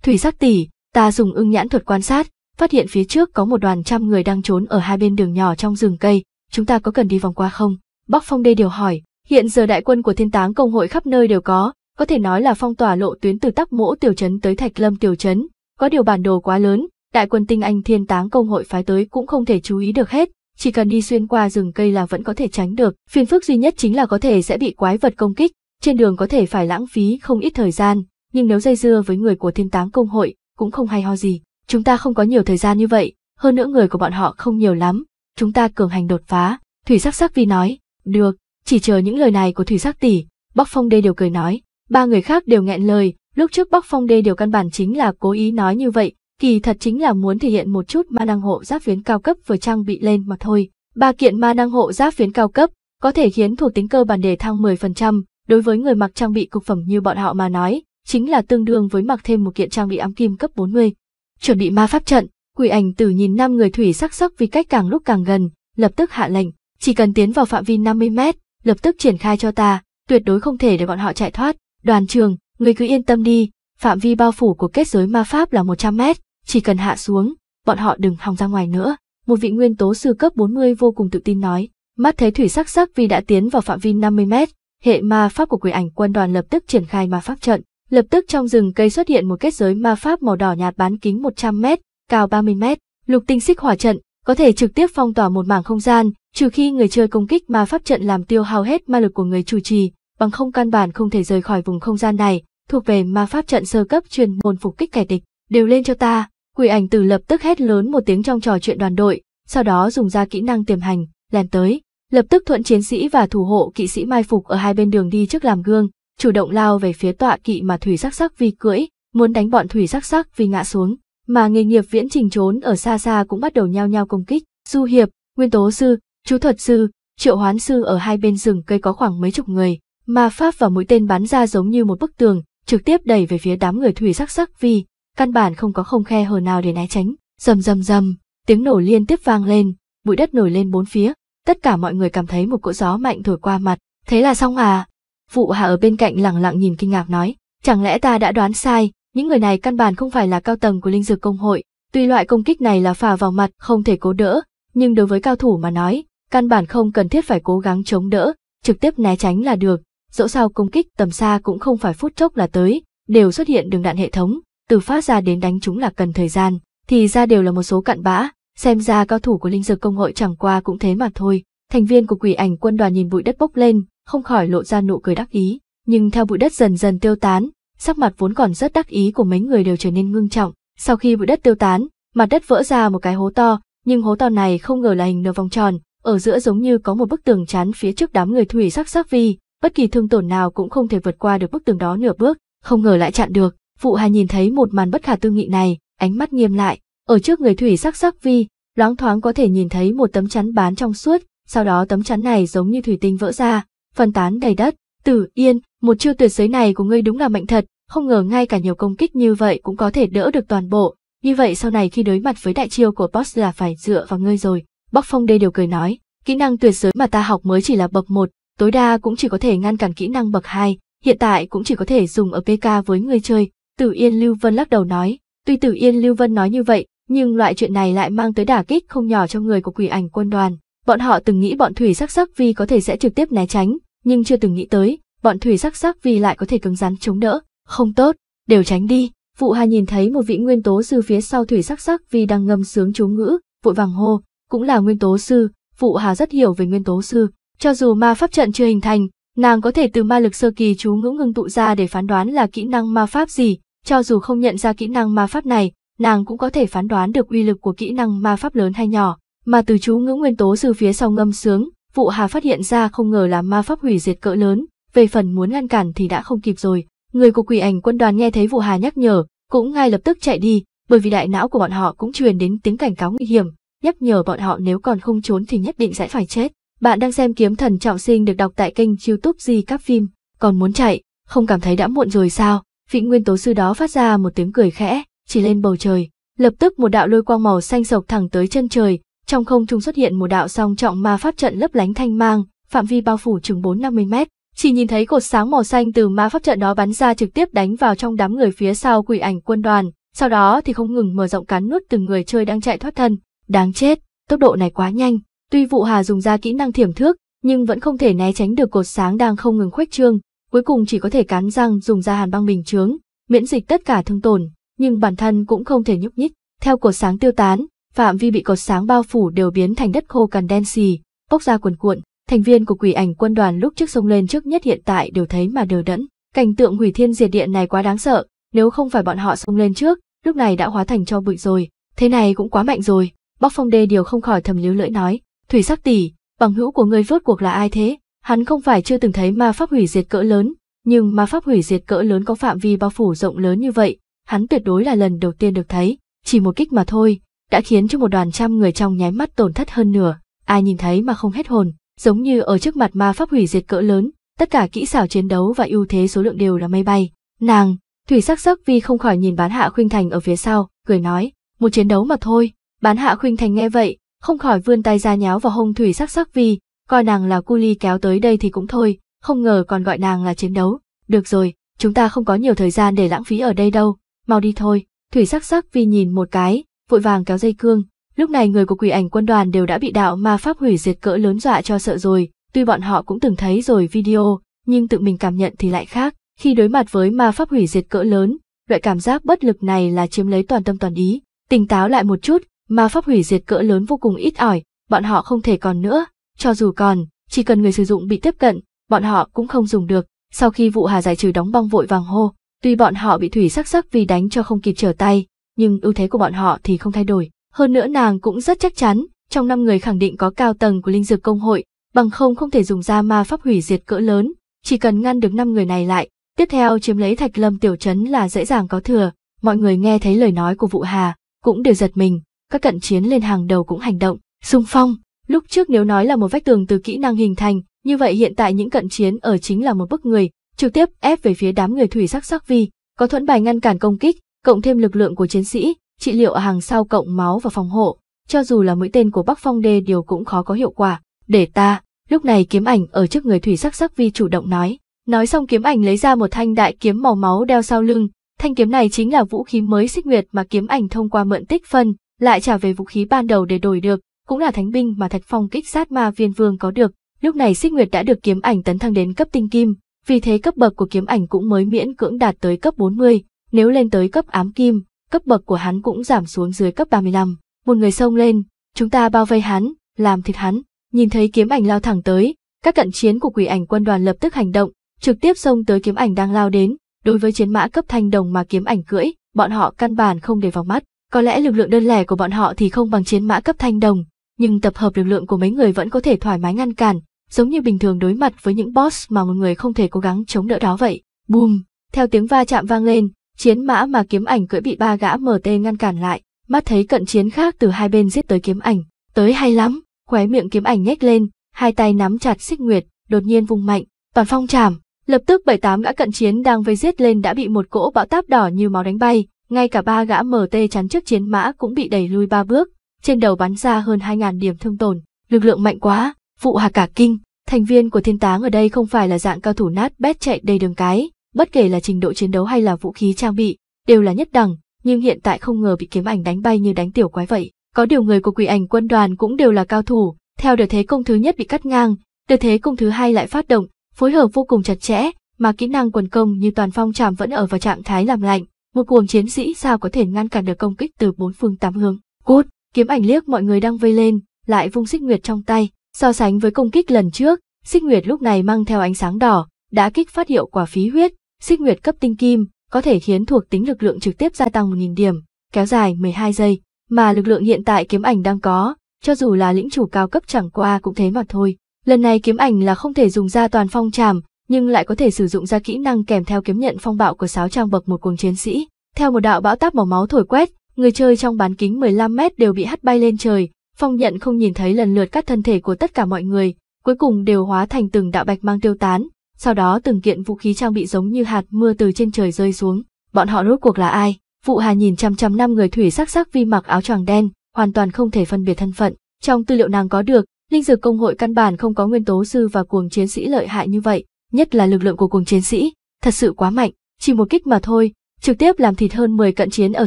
Thủy sắc tỷ, ta dùng ưng nhãn thuật quan sát, phát hiện phía trước có một đoàn trăm người đang trốn ở hai bên đường nhỏ trong rừng cây, chúng ta có cần đi vòng qua không? Bắc Phong Đê điều hỏi, hiện giờ đại quân của thiên táng công hội khắp nơi đều có, có thể nói là phong tỏa lộ tuyến từ tắc mỗ tiểu trấn tới thạch lâm tiểu trấn, có điều bản đồ quá lớn, đại quân tinh anh thiên táng công hội phái tới cũng không thể chú ý được hết, chỉ cần đi xuyên qua rừng cây là vẫn có thể tránh được, phiền phức duy nhất chính là có thể sẽ bị quái vật công kích, trên đường có thể phải lãng phí không ít thời gian, nhưng nếu dây dưa với người của thiên táng công hội, cũng không hay ho gì. Chúng ta không có nhiều thời gian như vậy, hơn nữa người của bọn họ không nhiều lắm, chúng ta cường hành đột phá, Thủy Sắc Sắc Vi nói, được, chỉ chờ những lời này của Thủy Sắc tỷ, Bắc Phong Đê đều cười nói, ba người khác đều nghẹn lời, lúc trước Bắc Phong Đê đều căn bản chính là cố ý nói như vậy, kỳ thật chính là muốn thể hiện một chút ma năng hộ giáp phiến cao cấp vừa trang bị lên mà thôi. Ba kiện ma năng hộ giáp phiến cao cấp có thể khiến thuộc tính cơ bản đề thăng 10%, đối với người mặc trang bị cục phẩm như bọn họ mà nói, chính là tương đương với mặc thêm một kiện trang bị ám kim cấp 40. Chuẩn bị ma pháp trận, quỷ ảnh tử nhìn năm người thủy sắc sắc vì cách càng lúc càng gần, lập tức hạ lệnh, chỉ cần tiến vào phạm vi 50 mét, lập tức triển khai cho ta, tuyệt đối không thể để bọn họ chạy thoát. Đoàn trường, người cứ yên tâm đi, phạm vi bao phủ của kết giới ma pháp là 100 mét, chỉ cần hạ xuống, bọn họ đừng hòng ra ngoài nữa. Một vị nguyên tố sư cấp 40 vô cùng tự tin nói, mắt thấy thủy sắc sắc vì đã tiến vào phạm vi 50 mét, hệ ma pháp của quỷ ảnh quân đoàn lập tức triển khai ma pháp trận. Lập tức trong rừng cây xuất hiện một kết giới ma pháp màu đỏ nhạt bán kính 100 mét, cao 30 mét, lục tinh xích hỏa trận, có thể trực tiếp phong tỏa một mảng không gian, trừ khi người chơi công kích ma pháp trận làm tiêu hao hết ma lực của người chủ trì, bằng không căn bản không thể rời khỏi vùng không gian này, thuộc về ma pháp trận sơ cấp truyền môn phục kích kẻ địch, đều lên cho ta. Quỷ ảnh tử lập tức hét lớn một tiếng trong trò chuyện đoàn đội, sau đó dùng ra kỹ năng tiềm hành, lèn tới, lập tức thuận chiến sĩ và thủ hộ kỵ sĩ mai phục ở hai bên đường đi trước làm gương, chủ động lao về phía tọa kỵ mà thủy sắc sắc vì cưỡi, muốn đánh bọn thủy sắc sắc vì ngã xuống, mà nghề nghiệp viễn trình trốn ở xa xa cũng bắt đầu nhao nhao công kích, du hiệp, nguyên tố sư, chú thuật sư, triệu hoán sư ở hai bên rừng cây có khoảng mấy chục người, mà pháp và mũi tên bắn ra giống như một bức tường, trực tiếp đẩy về phía đám người thủy sắc sắc vì căn bản không có không khe hở nào để né tránh rầm rầm rầm tiếng nổ liên tiếp vang lên bụi đất nổi lên bốn phía tất cả mọi người cảm thấy một cỗ gió mạnh thổi qua mặt thế là xong à phụ hà ở bên cạnh lẳng lặng nhìn kinh ngạc nói chẳng lẽ ta đã đoán sai những người này căn bản không phải là cao tầng của linh dược công hội tuy loại công kích này là phà vào mặt không thể cố đỡ nhưng đối với cao thủ mà nói căn bản không cần thiết phải cố gắng chống đỡ trực tiếp né tránh là được dẫu sao công kích tầm xa cũng không phải phút chốc là tới, đều xuất hiện đường đạn hệ thống, từ phát ra đến đánh chúng là cần thời gian, thì ra đều là một số cặn bã, xem ra cao thủ của linh dược công hội chẳng qua cũng thế mà thôi. Thành viên của quỷ ảnh quân đoàn nhìn bụi đất bốc lên, không khỏi lộ ra nụ cười đắc ý, nhưng theo bụi đất dần dần tiêu tán, sắc mặt vốn còn rất đắc ý của mấy người đều trở nên ngưng trọng. Sau khi bụi đất tiêu tán, mặt đất vỡ ra một cái hố to, nhưng hố to này không ngờ là hình nửa vòng tròn, ở giữa giống như có một bức tường chắn phía trước đám người thủy sắc sắc vi, bất kỳ thương tổn nào cũng không thể vượt qua được bức tường đó nửa bước, không ngờ lại chặn được. Phụ Hà nhìn thấy một màn bất khả tư nghị này, ánh mắt nghiêm lại, ở trước người thủy sắc sắc vi, loáng thoáng có thể nhìn thấy một tấm chắn bán trong suốt, sau đó tấm chắn này giống như thủy tinh vỡ ra, phân tán đầy đất. Tử Yên, một chiêu tuyệt giới này của ngươi đúng là mạnh thật, không ngờ ngay cả nhiều công kích như vậy cũng có thể đỡ được toàn bộ. Như vậy sau này khi đối mặt với đại chiêu của boss là phải dựa vào ngươi rồi. Bắc Phong đây đều cười nói, kỹ năng tuyệt giới mà ta học mới chỉ là bậc một, tối đa cũng chỉ có thể ngăn cản kỹ năng bậc 2, hiện tại cũng chỉ có thể dùng ở PK với người chơi. Tử Yên Lưu Vân lắc đầu nói, tuy Tử Yên Lưu Vân nói như vậy, nhưng loại chuyện này lại mang tới đả kích không nhỏ cho người của quỷ ảnh quân đoàn. Bọn họ từng nghĩ bọn thủy sắc sắc vi có thể sẽ trực tiếp né tránh, nhưng chưa từng nghĩ tới, bọn thủy sắc sắc vi lại có thể cứng rắn chống đỡ. Không tốt, đều tránh đi. Vụ Hà nhìn thấy một vị nguyên tố sư phía sau thủy sắc sắc vi đang ngâm sướng chú ngữ, vội vàng hô, cũng là nguyên tố sư, Vụ Hà rất hiểu về nguyên tố sư, cho dù ma pháp trận chưa hình thành, nàng có thể từ ma lực sơ kỳ chú ngữ ngưng tụ ra để phán đoán là kỹ năng ma pháp gì, cho dù không nhận ra kỹ năng ma pháp này, nàng cũng có thể phán đoán được uy lực của kỹ năng ma pháp lớn hay nhỏ, mà từ chú ngữ nguyên tố từ phía sau ngâm sướng, vụ hà phát hiện ra không ngờ là ma pháp hủy diệt cỡ lớn, về phần muốn ngăn cản thì đã không kịp rồi. Người của quỷ ảnh quân đoàn nghe thấy vụ hà nhắc nhở, cũng ngay lập tức chạy đi, bởi vì đại não của bọn họ cũng truyền đến tiếng cảnh cáo nguy hiểm, nhắc nhở bọn họ nếu còn không trốn thì nhất định sẽ phải chết. Bạn đang xem Kiếm Thần Trọng Sinh được đọc tại kênh youtube Di Các Phim, còn muốn chạy, không cảm thấy đã muộn rồi sao? Vị nguyên tố sư đó phát ra một tiếng cười khẽ, chỉ lên bầu trời. Lập tức một đạo lôi quang màu xanh sộc thẳng tới chân trời, trong không trung xuất hiện một đạo song trọng ma pháp trận lấp lánh thanh mang, phạm vi bao phủ chừng 4-50 mét. Chỉ nhìn thấy cột sáng màu xanh từ ma pháp trận đó bắn ra trực tiếp đánh vào trong đám người phía sau quỷ ảnh quân đoàn, sau đó thì không ngừng mở rộng cắn nuốt từng người chơi đang chạy thoát thân. Đáng chết, tốc độ này quá nhanh, Tuy Vũ Hà dùng ra kỹ năng thiểm thước, nhưng vẫn không thể né tránh được cột sáng đang không ngừng khuếch trương, cuối cùng chỉ có thể cắn răng dùng ra hàn băng bình chướng, miễn dịch tất cả thương tổn, nhưng bản thân cũng không thể nhúc nhích. Theo cột sáng tiêu tán, phạm vi bị cột sáng bao phủ đều biến thành đất khô cằn đen xì, bốc ra cuồn cuộn, thành viên của quỷ ảnh quân đoàn lúc trước sông lên trước nhất hiện tại đều thấy mà đều đẫn. Cảnh tượng hủy thiên diệt địa này quá đáng sợ, nếu không phải bọn họ xông lên trước, lúc này đã hóa thành cho bụi rồi, thế này cũng quá mạnh rồi. Bóc phong đê điều không khỏi thầm líu lưỡi nói, Thủy sắc tỷ, bằng hữu của ngươi rốt cuộc là ai thế? Hắn không phải chưa từng thấy ma pháp hủy diệt cỡ lớn, nhưng ma pháp hủy diệt cỡ lớn có phạm vi bao phủ rộng lớn như vậy, hắn tuyệt đối là lần đầu tiên được thấy, chỉ một kích mà thôi, đã khiến cho một đoàn trăm người trong nháy mắt tổn thất hơn nửa, ai nhìn thấy mà không hết hồn, giống như ở trước mặt ma pháp hủy diệt cỡ lớn, tất cả kỹ xảo chiến đấu và ưu thế số lượng đều là mây bay. Nàng, thủy sắc sắc vì không khỏi nhìn bán hạ khuynh thành ở phía sau, cười nói, một chiến đấu mà thôi, bán hạ khuynh thành nghe vậy, không khỏi vươn tay ra nháo vào hông thủy sắc sắc vi coi nàng là cu ly kéo tới đây thì cũng thôi, không ngờ còn gọi nàng là chiến đấu. Được rồi, chúng ta không có nhiều thời gian để lãng phí ở đây đâu, mau đi thôi. Thủy sắc sắc vi nhìn một cái, vội vàng kéo dây cương. Lúc này người của quỷ ảnh quân đoàn đều đã bị đạo ma pháp hủy diệt cỡ lớn dọa cho sợ rồi, tuy bọn họ cũng từng thấy rồi video, nhưng tự mình cảm nhận thì lại khác. Khi đối mặt với ma pháp hủy diệt cỡ lớn, loại cảm giác bất lực này là chiếm lấy toàn tâm toàn ý. Tỉnh táo lại một chút, mà pháp hủy diệt cỡ lớn vô cùng ít ỏi, bọn họ không thể còn nữa, cho dù còn, chỉ cần người sử dụng bị tiếp cận, bọn họ cũng không dùng được. Sau khi vụ hà giải trừ đóng băng vội vàng hô, tuy bọn họ bị thủy sắc sắc vì đánh cho không kịp trở tay, nhưng ưu thế của bọn họ thì không thay đổi. Hơn nữa nàng cũng rất chắc chắn, trong năm người khẳng định có cao tầng của linh dược công hội, bằng không không thể dùng ra ma pháp hủy diệt cỡ lớn, chỉ cần ngăn được năm người này lại, tiếp theo chiếm lấy Thạch Lâm tiểu trấn là dễ dàng có thừa. Mọi người nghe thấy lời nói của Vụ Hà, cũng đều giật mình, các cận chiến lên hàng đầu cũng hành động, xung phong. Lúc trước nếu nói là một vách tường từ kỹ năng hình thành, như vậy hiện tại những cận chiến ở chính là một bức người, trực tiếp ép về phía đám người thủy sắc sắc vi, có thuẫn bài ngăn cản công kích, cộng thêm lực lượng của chiến sĩ, trị liệu ở hàng sau cộng máu và phòng hộ, cho dù là mũi tên của Bắc Phong Đê điều cũng khó có hiệu quả. Để ta, lúc này kiếm ảnh ở trước người thủy sắc sắc vi chủ động nói. Nói xong kiếm ảnh lấy ra một thanh đại kiếm màu máu đeo sau lưng, thanh kiếm này chính là vũ khí mới xích nguyệt mà kiếm ảnh thông qua mượn tích phân, lại trả về vũ khí ban đầu để đổi được, cũng là thánh binh mà Thạch Phong kích sát ma viên vương có được. Lúc này Xích Nguyệt đã được kiếm ảnh tấn thăng đến cấp tinh kim, vì thế cấp bậc của kiếm ảnh cũng mới miễn cưỡng đạt tới cấp 40, nếu lên tới cấp ám kim, cấp bậc của hắn cũng giảm xuống dưới cấp 35. Một người xông lên, chúng ta bao vây hắn, làm thịt hắn, nhìn thấy kiếm ảnh lao thẳng tới, các cận chiến của quỷ ảnh quân đoàn lập tức hành động, trực tiếp xông tới kiếm ảnh đang lao đến, đối với chiến mã cấp thanh đồng mà kiếm ảnh cưỡi, bọn họ căn bản không để vào mắt. Có lẽ lực lượng đơn lẻ của bọn họ thì không bằng chiến mã cấp thanh đồng, nhưng tập hợp lực lượng của mấy người vẫn có thể thoải mái ngăn cản, giống như bình thường đối mặt với những boss mà một người không thể cố gắng chống đỡ đó vậy. Boom! Theo tiếng va chạm vang lên, chiến mã mà kiếm ảnh cưỡi bị ba gã MT ngăn cản lại, mắt thấy cận chiến khác từ hai bên giết tới kiếm ảnh, tới hay lắm, khóe miệng kiếm ảnh nhếch lên, hai tay nắm chặt xích nguyệt, đột nhiên vùng mạnh, toàn phong trảm, lập tức bảy tám gã cận chiến đang vây giết lên đã bị một cỗ bão táp đỏ như máu đánh bay, ngay cả ba gã MT chắn trước chiến mã cũng bị đẩy lui ba bước, trên đầu bắn ra hơn 2.000 điểm thương tổn, lực lượng mạnh quá, phụ hà cả kinh, thành viên của thiên táng ở đây không phải là dạng cao thủ nát bét chạy đầy đường cái, bất kể là trình độ chiến đấu hay là vũ khí trang bị, đều là nhất đẳng, nhưng hiện tại không ngờ bị kiếm ảnh đánh bay như đánh tiểu quái vậy. Có điều người của quỷ ảnh quân đoàn cũng đều là cao thủ, theo đợt thế công thứ nhất bị cắt ngang, đợt thế công thứ hai lại phát động, phối hợp vô cùng chặt chẽ, mà kỹ năng quần công như toàn phong tràm vẫn ở vào trạng thái làm lạnh, một cuồng chiến sĩ sao có thể ngăn cản được công kích từ bốn phương tám hướng. Cút, kiếm ảnh liếc mọi người đang vây lên, lại vung xích nguyệt trong tay, so sánh với công kích lần trước, xích nguyệt lúc này mang theo ánh sáng đỏ, đã kích phát hiệu quả phí huyết, xích nguyệt cấp tinh kim, có thể khiến thuộc tính lực lượng trực tiếp gia tăng nghìn điểm, kéo dài 12 giây, mà lực lượng hiện tại kiếm ảnh đang có, cho dù là lĩnh chủ cao cấp chẳng qua cũng thế mà thôi. Lần này kiếm ảnh là không thể dùng ra toàn phong trảm, nhưng lại có thể sử dụng ra kỹ năng kèm theo kiếm nhận phong bạo của sáo trang bậc một cuồng chiến sĩ. Theo một đạo bão táp màu máu thổi quét, người chơi trong bán kính 15 mét đều bị hất bay lên trời, phong nhận không nhìn thấy lần lượt các thân thể của tất cả mọi người, cuối cùng đều hóa thành từng đạo bạch mang tiêu tán, sau đó từng kiện vũ khí trang bị giống như hạt mưa từ trên trời rơi xuống. Bọn họ rốt cuộc là ai? Vụ Hà nhìn trăm trăm năm người thủy sắc sắc vi mặc áo choàng đen, hoàn toàn không thể phân biệt thân phận. Trong tư liệu nàng có được, linh dược công hội căn bản không có nguyên tố sư và cuồng chiến sĩ lợi hại như vậy, nhất là lực lượng của cùng chiến sĩ, thật sự quá mạnh, chỉ một kích mà thôi, trực tiếp làm thịt hơn 10 cận chiến ở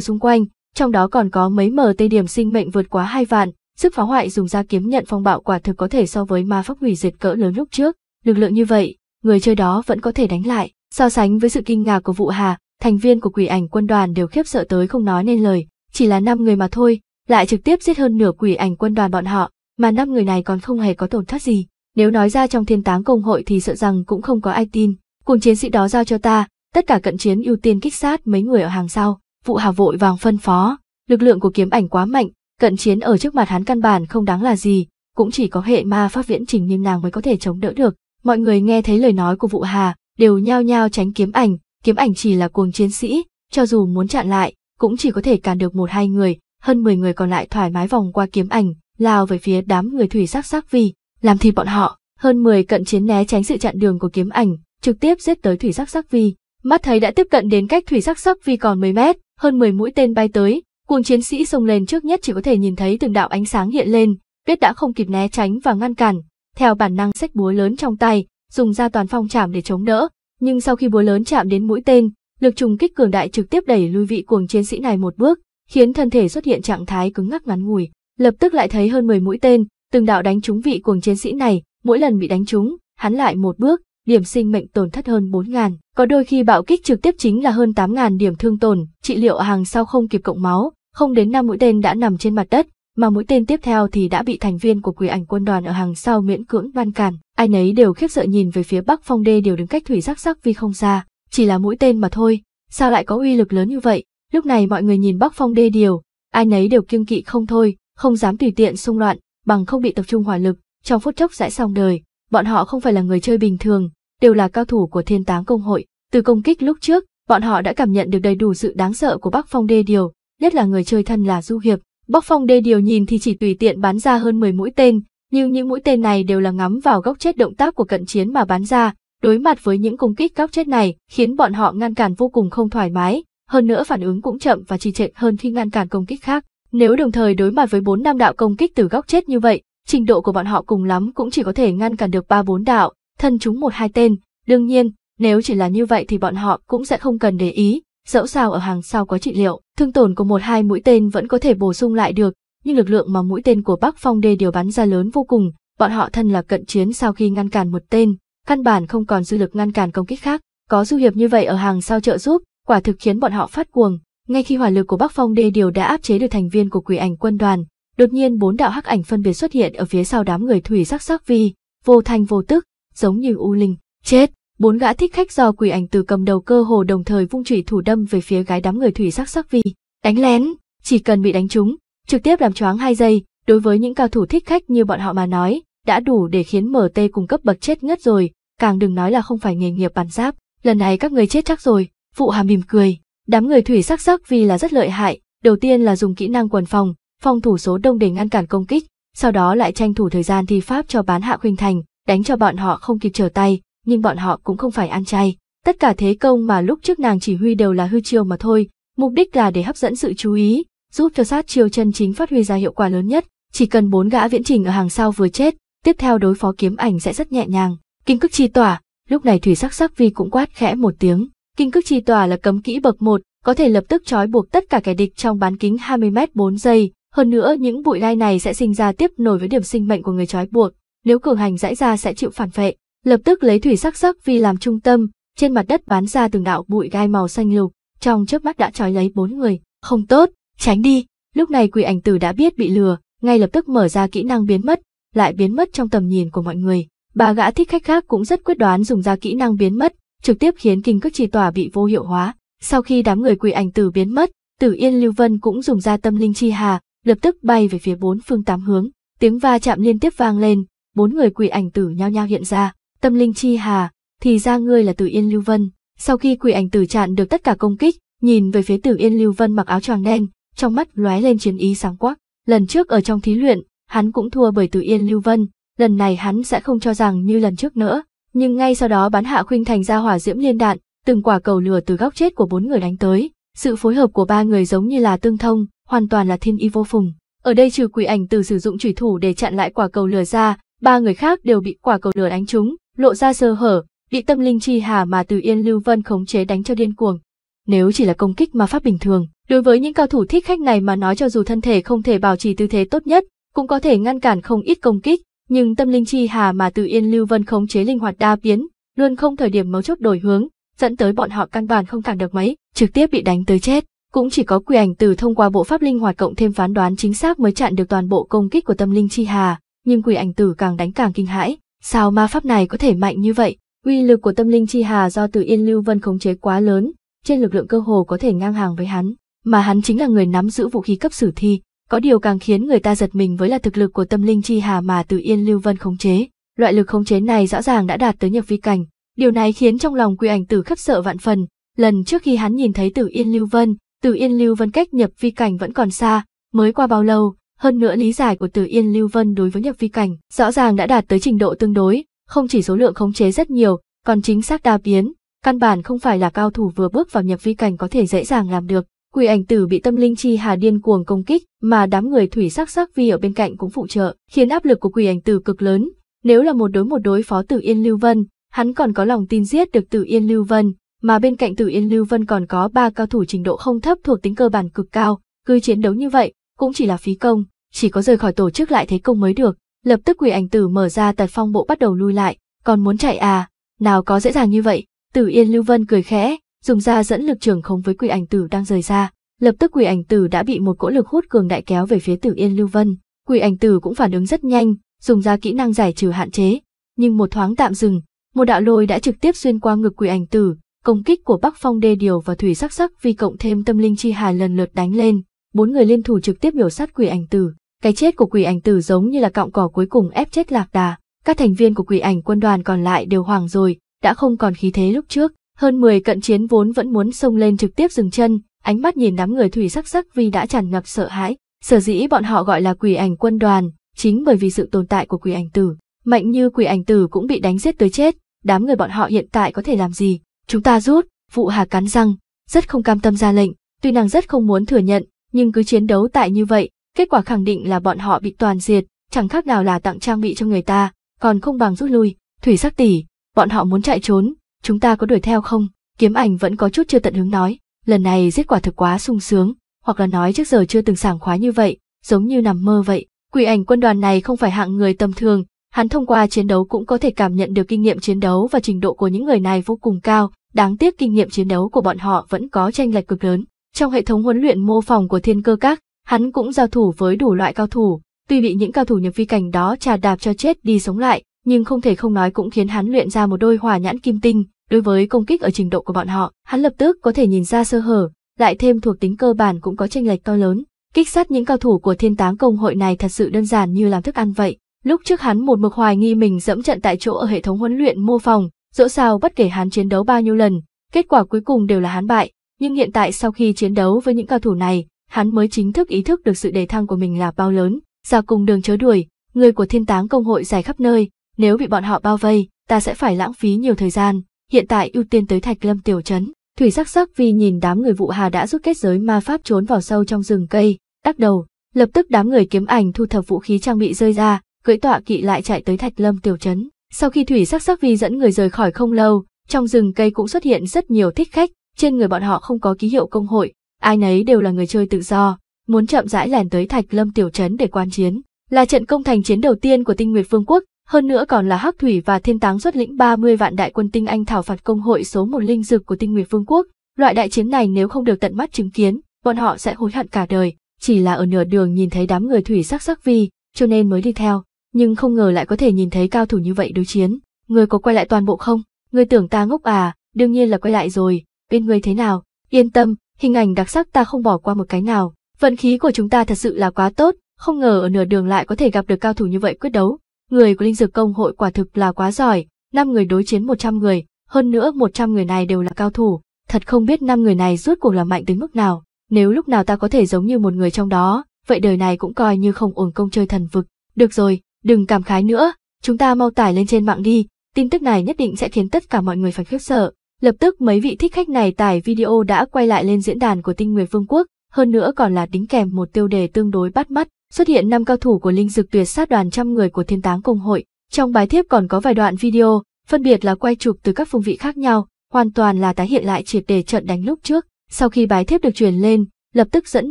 xung quanh, trong đó còn có mấy MT điểm sinh mệnh vượt quá hai vạn, sức phá hoại dùng ra kiếm nhận phong bạo quả thực có thể so với ma pháp hủy diệt cỡ lớn lúc trước, lực lượng như vậy, người chơi đó vẫn có thể đánh lại. So sánh với sự kinh ngạc của Vụ Hà, thành viên của quỷ ảnh quân đoàn đều khiếp sợ tới không nói nên lời, chỉ là năm người mà thôi, lại trực tiếp giết hơn nửa quỷ ảnh quân đoàn bọn họ, mà năm người này còn không hề có tổn thất gì nếu nói ra trong thiên táng công hội thì sợ rằng cũng không có ai tin. Cùng chiến sĩ đó giao cho ta, tất cả cận chiến ưu tiên kích sát mấy người ở hàng sau. Vụ Hà vội vàng phân phó, lực lượng của kiếm ảnh quá mạnh, cận chiến ở trước mặt hắn căn bản không đáng là gì, cũng chỉ có hệ ma pháp viễn trình nhưng nàng mới có thể chống đỡ được. Mọi người nghe thấy lời nói của Vụ Hà, đều nhao nhao tránh kiếm ảnh, kiếm ảnh chỉ là cuồng chiến sĩ, cho dù muốn chặn lại, cũng chỉ có thể cản được một hai người, hơn 10 người còn lại thoải mái vòng qua kiếm ảnh, lao về phía đám người thủy sắc sắc vì, làm thì bọn họ, hơn 10 cận chiến né tránh sự chặn đường của kiếm ảnh, trực tiếp giết tới thủy sắc sắc vi. Mắt thấy đã tiếp cận đến cách thủy sắc sắc vi còn 10 mét, hơn 10 mũi tên bay tới, cuồng chiến sĩ xông lên trước nhất chỉ có thể nhìn thấy từng đạo ánh sáng hiện lên, biết đã không kịp né tránh và ngăn cản, theo bản năng xách búa lớn trong tay, dùng ra toàn phong chạm để chống đỡ, nhưng sau khi búa lớn chạm đến mũi tên, lực trùng kích cường đại trực tiếp đẩy lui vị cuồng chiến sĩ này một bước, khiến thân thể xuất hiện trạng thái cứng ngắc ngắn ngủi, lập tức lại thấy hơn 10 mũi tên, Từng đạo đánh trúng vị cuồng chiến sĩ này, mỗi lần bị đánh trúng, hắn lại một bước, điểm sinh mệnh tổn thất hơn 4.000. Có đôi khi bạo kích trực tiếp chính là hơn 8.000 điểm thương tổn, trị liệu hàng sau không kịp cộng máu, không đến năm mũi tên đã nằm trên mặt đất, mà mũi tên tiếp theo thì đã bị thành viên của quỷ ảnh quân đoàn ở hàng sau miễn cưỡng ngăn cản. Ai nấy đều khiếp sợ nhìn về phía bắc phong đê đều đứng cách thủy sắc sắc vì không xa, chỉ là mũi tên mà thôi, sao lại có uy lực lớn như vậy? Lúc này mọi người nhìn bắc phong đê điều, ai nấy đều kiêng kỵ không thôi, không dám tùy tiện xung loạn, bằng không bị tập trung hỏa lực, trong phút chốc sẽ xong đời. Bọn họ không phải là người chơi bình thường, đều là cao thủ của thiên táng công hội. Từ công kích lúc trước, bọn họ đã cảm nhận được đầy đủ sự đáng sợ của Bắc Phong Đê Điều, nhất là người chơi thân là Du Hiệp. Bắc Phong Đê Điều nhìn thì chỉ tùy tiện bắn ra hơn 10 mũi tên, nhưng những mũi tên này đều là ngắm vào góc chết động tác của cận chiến mà bắn ra. Đối mặt với những công kích góc chết này, khiến bọn họ ngăn cản vô cùng không thoải mái, hơn nữa phản ứng cũng chậm và trì trệ hơn khi ngăn cản công kích khác. Nếu đồng thời đối mặt với bốn nam đạo công kích từ góc chết như vậy, trình độ của bọn họ cùng lắm cũng chỉ có thể ngăn cản được ba bốn đạo, thân chúng một hai tên. Đương nhiên, nếu chỉ là như vậy thì bọn họ cũng sẽ không cần để ý, dẫu sao ở hàng sau có trị liệu, thương tổn của một hai mũi tên vẫn có thể bổ sung lại được, nhưng lực lượng mà mũi tên của Bắc Phong Đê điều bắn ra lớn vô cùng, bọn họ thân là cận chiến sau khi ngăn cản một tên, căn bản không còn dư lực ngăn cản công kích khác, có du hiệp như vậy ở hàng sau trợ giúp, quả thực khiến bọn họ phát cuồng, ngay khi hỏa lực của Bắc Phong Đê điều đã áp chế được thành viên của quỷ ảnh quân đoàn, đột nhiên bốn đạo hắc ảnh phân biệt xuất hiện ở phía sau đám người thủy sắc sắc vi, vô thành vô tức, giống như u linh. Chết! Bốn gã thích khách do quỷ ảnh từ cầm đầu cơ hồ đồng thời vung chủy thủ đâm về phía gái đám người thủy sắc sắc vi. Đánh lén! Chỉ cần bị đánh trúng, trực tiếp làm choáng hai giây, đối với những cao thủ thích khách như bọn họ mà nói, đã đủ để khiến MT cung cấp bậc chết ngất rồi, càng đừng nói là không phải nghề nghiệp bàn giáp. Lần này các người chết chắc rồi, phụ hà mỉm cười, Đám người thủy sắc sắc vì là rất lợi hại, đầu tiên là dùng kỹ năng quần phòng, phòng thủ số đông để ngăn cản công kích, sau đó lại tranh thủ thời gian thi pháp cho bán hạ khuynh thành, đánh cho bọn họ không kịp trở tay, nhưng bọn họ cũng không phải ăn chay. Tất cả thế công mà lúc trước nàng chỉ huy đều là hư chiêu mà thôi, mục đích là để hấp dẫn sự chú ý, giúp cho sát chiêu chân chính phát huy ra hiệu quả lớn nhất, chỉ cần bốn gã viễn trình ở hàng sau vừa chết, tiếp theo đối phó kiếm ảnh sẽ rất nhẹ nhàng. Kinh cức chi tỏa, lúc này thủy sắc sắc vi cũng quát khẽ một tiếng, Kinh cước chi tỏa là cấm kỹ bậc 1, có thể lập tức trói buộc tất cả kẻ địch trong bán kính 20 m 4 giây, hơn nữa những bụi gai này sẽ sinh ra tiếp nổi với điểm sinh mệnh của người trói buộc, nếu cường hành dãi ra sẽ chịu phản vệ, lập tức lấy thủy sắc sắc vì làm trung tâm, trên mặt đất bắn ra từng đạo bụi gai màu xanh lục, trong chớp mắt đã trói lấy bốn người, không tốt, tránh đi. Lúc này quỷ ảnh tử đã biết bị lừa, ngay lập tức mở ra kỹ năng biến mất, lại biến mất trong tầm nhìn của mọi người. Bà gã thích khách khác cũng rất quyết đoán dùng ra kỹ năng biến mất, trực tiếp khiến kinh cước trì tòa bị vô hiệu hóa. Sau khi đám người quỷ ảnh tử biến mất, Tử Yên Lưu Vân cũng dùng ra tâm linh chi hà, lập tức bay về phía bốn phương tám hướng, tiếng va chạm liên tiếp vang lên, bốn người quỷ ảnh tử nhao nhao hiện ra, tâm linh chi hà, thì ra ngươi là Tử Yên Lưu Vân. Sau khi quỷ ảnh tử chặn được tất cả công kích, nhìn về phía Tử Yên Lưu Vân mặc áo choàng đen, trong mắt lóe lên chiến ý sáng quắc. Lần trước ở trong thí luyện, hắn cũng thua bởi Tử Yên Lưu Vân, lần này hắn sẽ không cho rằng như lần trước nữa, nhưng ngay sau đó bắn hạ khuynh thành ra hỏa diễm liên đạn, từng quả cầu lửa từ góc chết của bốn người đánh tới. Sự phối hợp của ba người giống như là tương thông, hoàn toàn là thiên y vô phùng. Ở đây trừ quỷ ảnh từ sử dụng chủy thủ để chặn lại quả cầu lửa ra, ba người khác đều bị quả cầu lửa đánh trúng, lộ ra sơ hở, bị tâm linh chi hà mà từ Yên Lưu Vân khống chế đánh cho điên cuồng. Nếu chỉ là công kích mà pháp bình thường, đối với những cao thủ thích khách này mà nói cho dù thân thể không thể bảo trì tư thế tốt nhất, cũng có thể ngăn cản không ít công kích, nhưng tâm linh chi hà mà từ Yên Lưu Vân khống chế linh hoạt đa biến, luôn không thời điểm mấu chốt đổi hướng, dẫn tới bọn họ căn bản không cản được mấy, trực tiếp bị đánh tới chết. Cũng chỉ có quỷ ảnh từ thông qua bộ pháp linh hoạt cộng thêm phán đoán chính xác mới chặn được toàn bộ công kích của tâm linh chi hà, nhưng quỷ ảnh tử càng đánh càng kinh hãi, sao ma pháp này có thể mạnh như vậy? Uy lực của tâm linh chi hà do từ Yên Lưu Vân khống chế quá lớn, trên lực lượng cơ hồ có thể ngang hàng với hắn, mà hắn chính là người nắm giữ vũ khí cấp sử thi, có điều càng khiến người ta giật mình với là thực lực của tâm linh chi hà mà Từ Yên Lưu Vân khống chế. Loại lực khống chế này rõ ràng đã đạt tới nhập vi cảnh, điều này khiến trong lòng Quy Ảnh Tử khiếp sợ vạn phần. Lần trước khi hắn nhìn thấy Từ Yên Lưu Vân, Từ Yên Lưu Vân cách nhập vi cảnh vẫn còn xa, mới qua bao lâu, hơn nữa lý giải của Từ Yên Lưu Vân đối với nhập vi cảnh rõ ràng đã đạt tới trình độ tương đối, không chỉ số lượng khống chế rất nhiều, còn chính xác đa biến, căn bản không phải là cao thủ vừa bước vào nhập vi cảnh có thể dễ dàng làm được. Quỷ ảnh tử bị tâm linh chi hà điên cuồng công kích, mà đám người thủy sắc sắc vi ở bên cạnh cũng phụ trợ, khiến áp lực của quỷ ảnh tử cực lớn. Nếu là một đối một đối phó Tử Yên Lưu Vân, hắn còn có lòng tin giết được Tử Yên Lưu Vân, mà bên cạnh Tử Yên Lưu Vân còn có ba cao thủ trình độ không thấp thuộc tính cơ bản cực cao, cứ chiến đấu như vậy cũng chỉ là phí công, chỉ có rời khỏi tổ chức lại thế công mới được. Lập tức quỷ ảnh tử mở ra tật phong bộ bắt đầu lui lại, còn muốn chạy à, nào có dễ dàng như vậy. Tử Yên Lưu Vân cười khẽ, dùng ra dẫn lực trường khống với quỷ ảnh tử đang rời ra, lập tức quỷ ảnh tử đã bị một cỗ lực hút cường đại kéo về phía Tử Yên Lưu Vân. Quỷ ảnh tử cũng phản ứng rất nhanh, dùng ra kỹ năng giải trừ hạn chế, nhưng một thoáng tạm dừng, một đạo lôi đã trực tiếp xuyên qua ngực quỷ ảnh tử, công kích của Bắc Phong Đê Điều và Thủy Sắc Sắc vì cộng thêm tâm linh chi hà lần lượt đánh lên, bốn người liên thủ trực tiếp biểu sát quỷ ảnh tử. Cái chết của quỷ ảnh tử giống như là cọng cỏ cuối cùng ép chết lạc đà, các thành viên của quỷ ảnh quân đoàn còn lại đều hoàng rồi, đã không còn khí thế lúc trước, hơn 10 cận chiến vốn vẫn muốn xông lên trực tiếp dừng chân, ánh mắt nhìn đám người thủy sắc sắc vì đã tràn ngập sợ hãi. Sở dĩ bọn họ gọi là quỷ ảnh quân đoàn, chính bởi vì sự tồn tại của quỷ ảnh tử. Mạnh như quỷ ảnh tử cũng bị đánh giết tới chết, đám người bọn họ hiện tại có thể làm gì? Chúng ta rút, vụ hà cắn răng, rất không cam tâm ra lệnh, tuy nàng rất không muốn thừa nhận, nhưng cứ chiến đấu tại như vậy, kết quả khẳng định là bọn họ bị toàn diệt, chẳng khác nào là tặng trang bị cho người ta, còn không bằng rút lui, thủy sắc tỷ, bọn họ muốn chạy trốn, chúng ta có đuổi theo không? Kiếm ảnh vẫn có chút chưa tận hứng nói, lần này giết quả thực quá sung sướng, hoặc là nói trước giờ chưa từng sảng khoái như vậy, giống như nằm mơ vậy. Quỷ ảnh quân đoàn này không phải hạng người tầm thường, hắn thông qua chiến đấu cũng có thể cảm nhận được kinh nghiệm chiến đấu và trình độ của những người này vô cùng cao, đáng tiếc kinh nghiệm chiến đấu của bọn họ vẫn có tranh lệch cực lớn. Trong hệ thống huấn luyện mô phỏng của thiên cơ các, hắn cũng giao thủ với đủ loại cao thủ, tuy bị những cao thủ nhập vi cảnh đó trà đạp cho chết đi sống lại, nhưng không thể không nói cũng khiến hắn luyện ra một đôi hỏa nhãn kim tinh, đối với công kích ở trình độ của bọn họ, hắn lập tức có thể nhìn ra sơ hở, lại thêm thuộc tính cơ bản cũng có chênh lệch to lớn. Kích sát những cao thủ của thiên táng công hội này thật sự đơn giản như làm thức ăn vậy. Lúc trước hắn một mực hoài nghi mình dẫm trận tại chỗ ở hệ thống huấn luyện mô phỏng, dẫu sao bất kể hắn chiến đấu bao nhiêu lần, kết quả cuối cùng đều là hắn bại, nhưng hiện tại sau khi chiến đấu với những cao thủ này, hắn mới chính thức ý thức được sự đề thăng của mình là bao lớn, ra cùng đường chớ đuổi, người của thiên táng công hội dài khắp nơi, nếu bị bọn họ bao vây, ta sẽ phải lãng phí nhiều thời gian, hiện tại ưu tiên tới Thạch Lâm tiểu trấn. Thủy sắc sắc vì nhìn đám người vụ hà đã rút kết giới ma pháp trốn vào sâu trong rừng cây, đắc đầu, lập tức đám người kiếm ảnh thu thập vũ khí trang bị rơi ra, cưỡi tọa kỵ lại chạy tới Thạch Lâm tiểu trấn. Sau khi Thủy sắc sắc vì dẫn người rời khỏi không lâu, trong rừng cây cũng xuất hiện rất nhiều thích khách, trên người bọn họ không có ký hiệu công hội, ai nấy đều là người chơi tự do, muốn chậm rãi lẻn tới Thạch Lâm tiểu trấn để quan chiến. Là trận công thành chiến đầu tiên của Tinh Nguyệt Vương quốc, hơn nữa còn là Hắc Thủy và Thiên Táng xuất lĩnh 30 vạn đại quân tinh Anh thảo phạt công hội số một linh dược của tinh nguyệt vương quốc. Loại đại chiến này nếu không được tận mắt chứng kiến, bọn họ sẽ hối hận cả đời. Chỉ là ở nửa đường nhìn thấy đám người thủy sắc sắc vi, cho nên mới đi theo. Nhưng không ngờ lại có thể nhìn thấy cao thủ như vậy đối chiến. Người có quay lại toàn bộ không? Người tưởng ta ngốc à, đương nhiên là quay lại rồi. Bên người thế nào? Yên tâm, hình ảnh đặc sắc ta không bỏ qua một cái nào. Vận khí của chúng ta thật sự là quá tốt, không ngờ ở nửa đường lại có thể gặp được cao thủ như vậy quyết đấu người của linh dược công hội quả thực là quá giỏi, Năm người đối chiến 100 người, hơn nữa 100 người này đều là cao thủ, thật không biết năm người này rốt cuộc là mạnh tới mức nào, nếu lúc nào ta có thể giống như một người trong đó, vậy đời này cũng coi như không ổn công chơi thần vực. Được rồi, đừng cảm khái nữa, chúng ta mau tải lên trên mạng đi, tin tức này nhất định sẽ khiến tất cả mọi người phải khiếp sợ. Lập tức mấy vị thích khách này tải video đã quay lại lên diễn đàn của Tinh Nguyệt Vương quốc, hơn nữa còn là đính kèm một tiêu đề tương đối bắt mắt, xuất hiện năm cao thủ của linh dực tuyệt sát đoàn trăm người của thiên táng công hội. Trong bài thiếp còn có vài đoạn video, phân biệt là quay chụp từ các phương vị khác nhau, hoàn toàn là tái hiện lại triệt đề trận đánh lúc trước. Sau khi bài thiếp được truyền lên, lập tức dẫn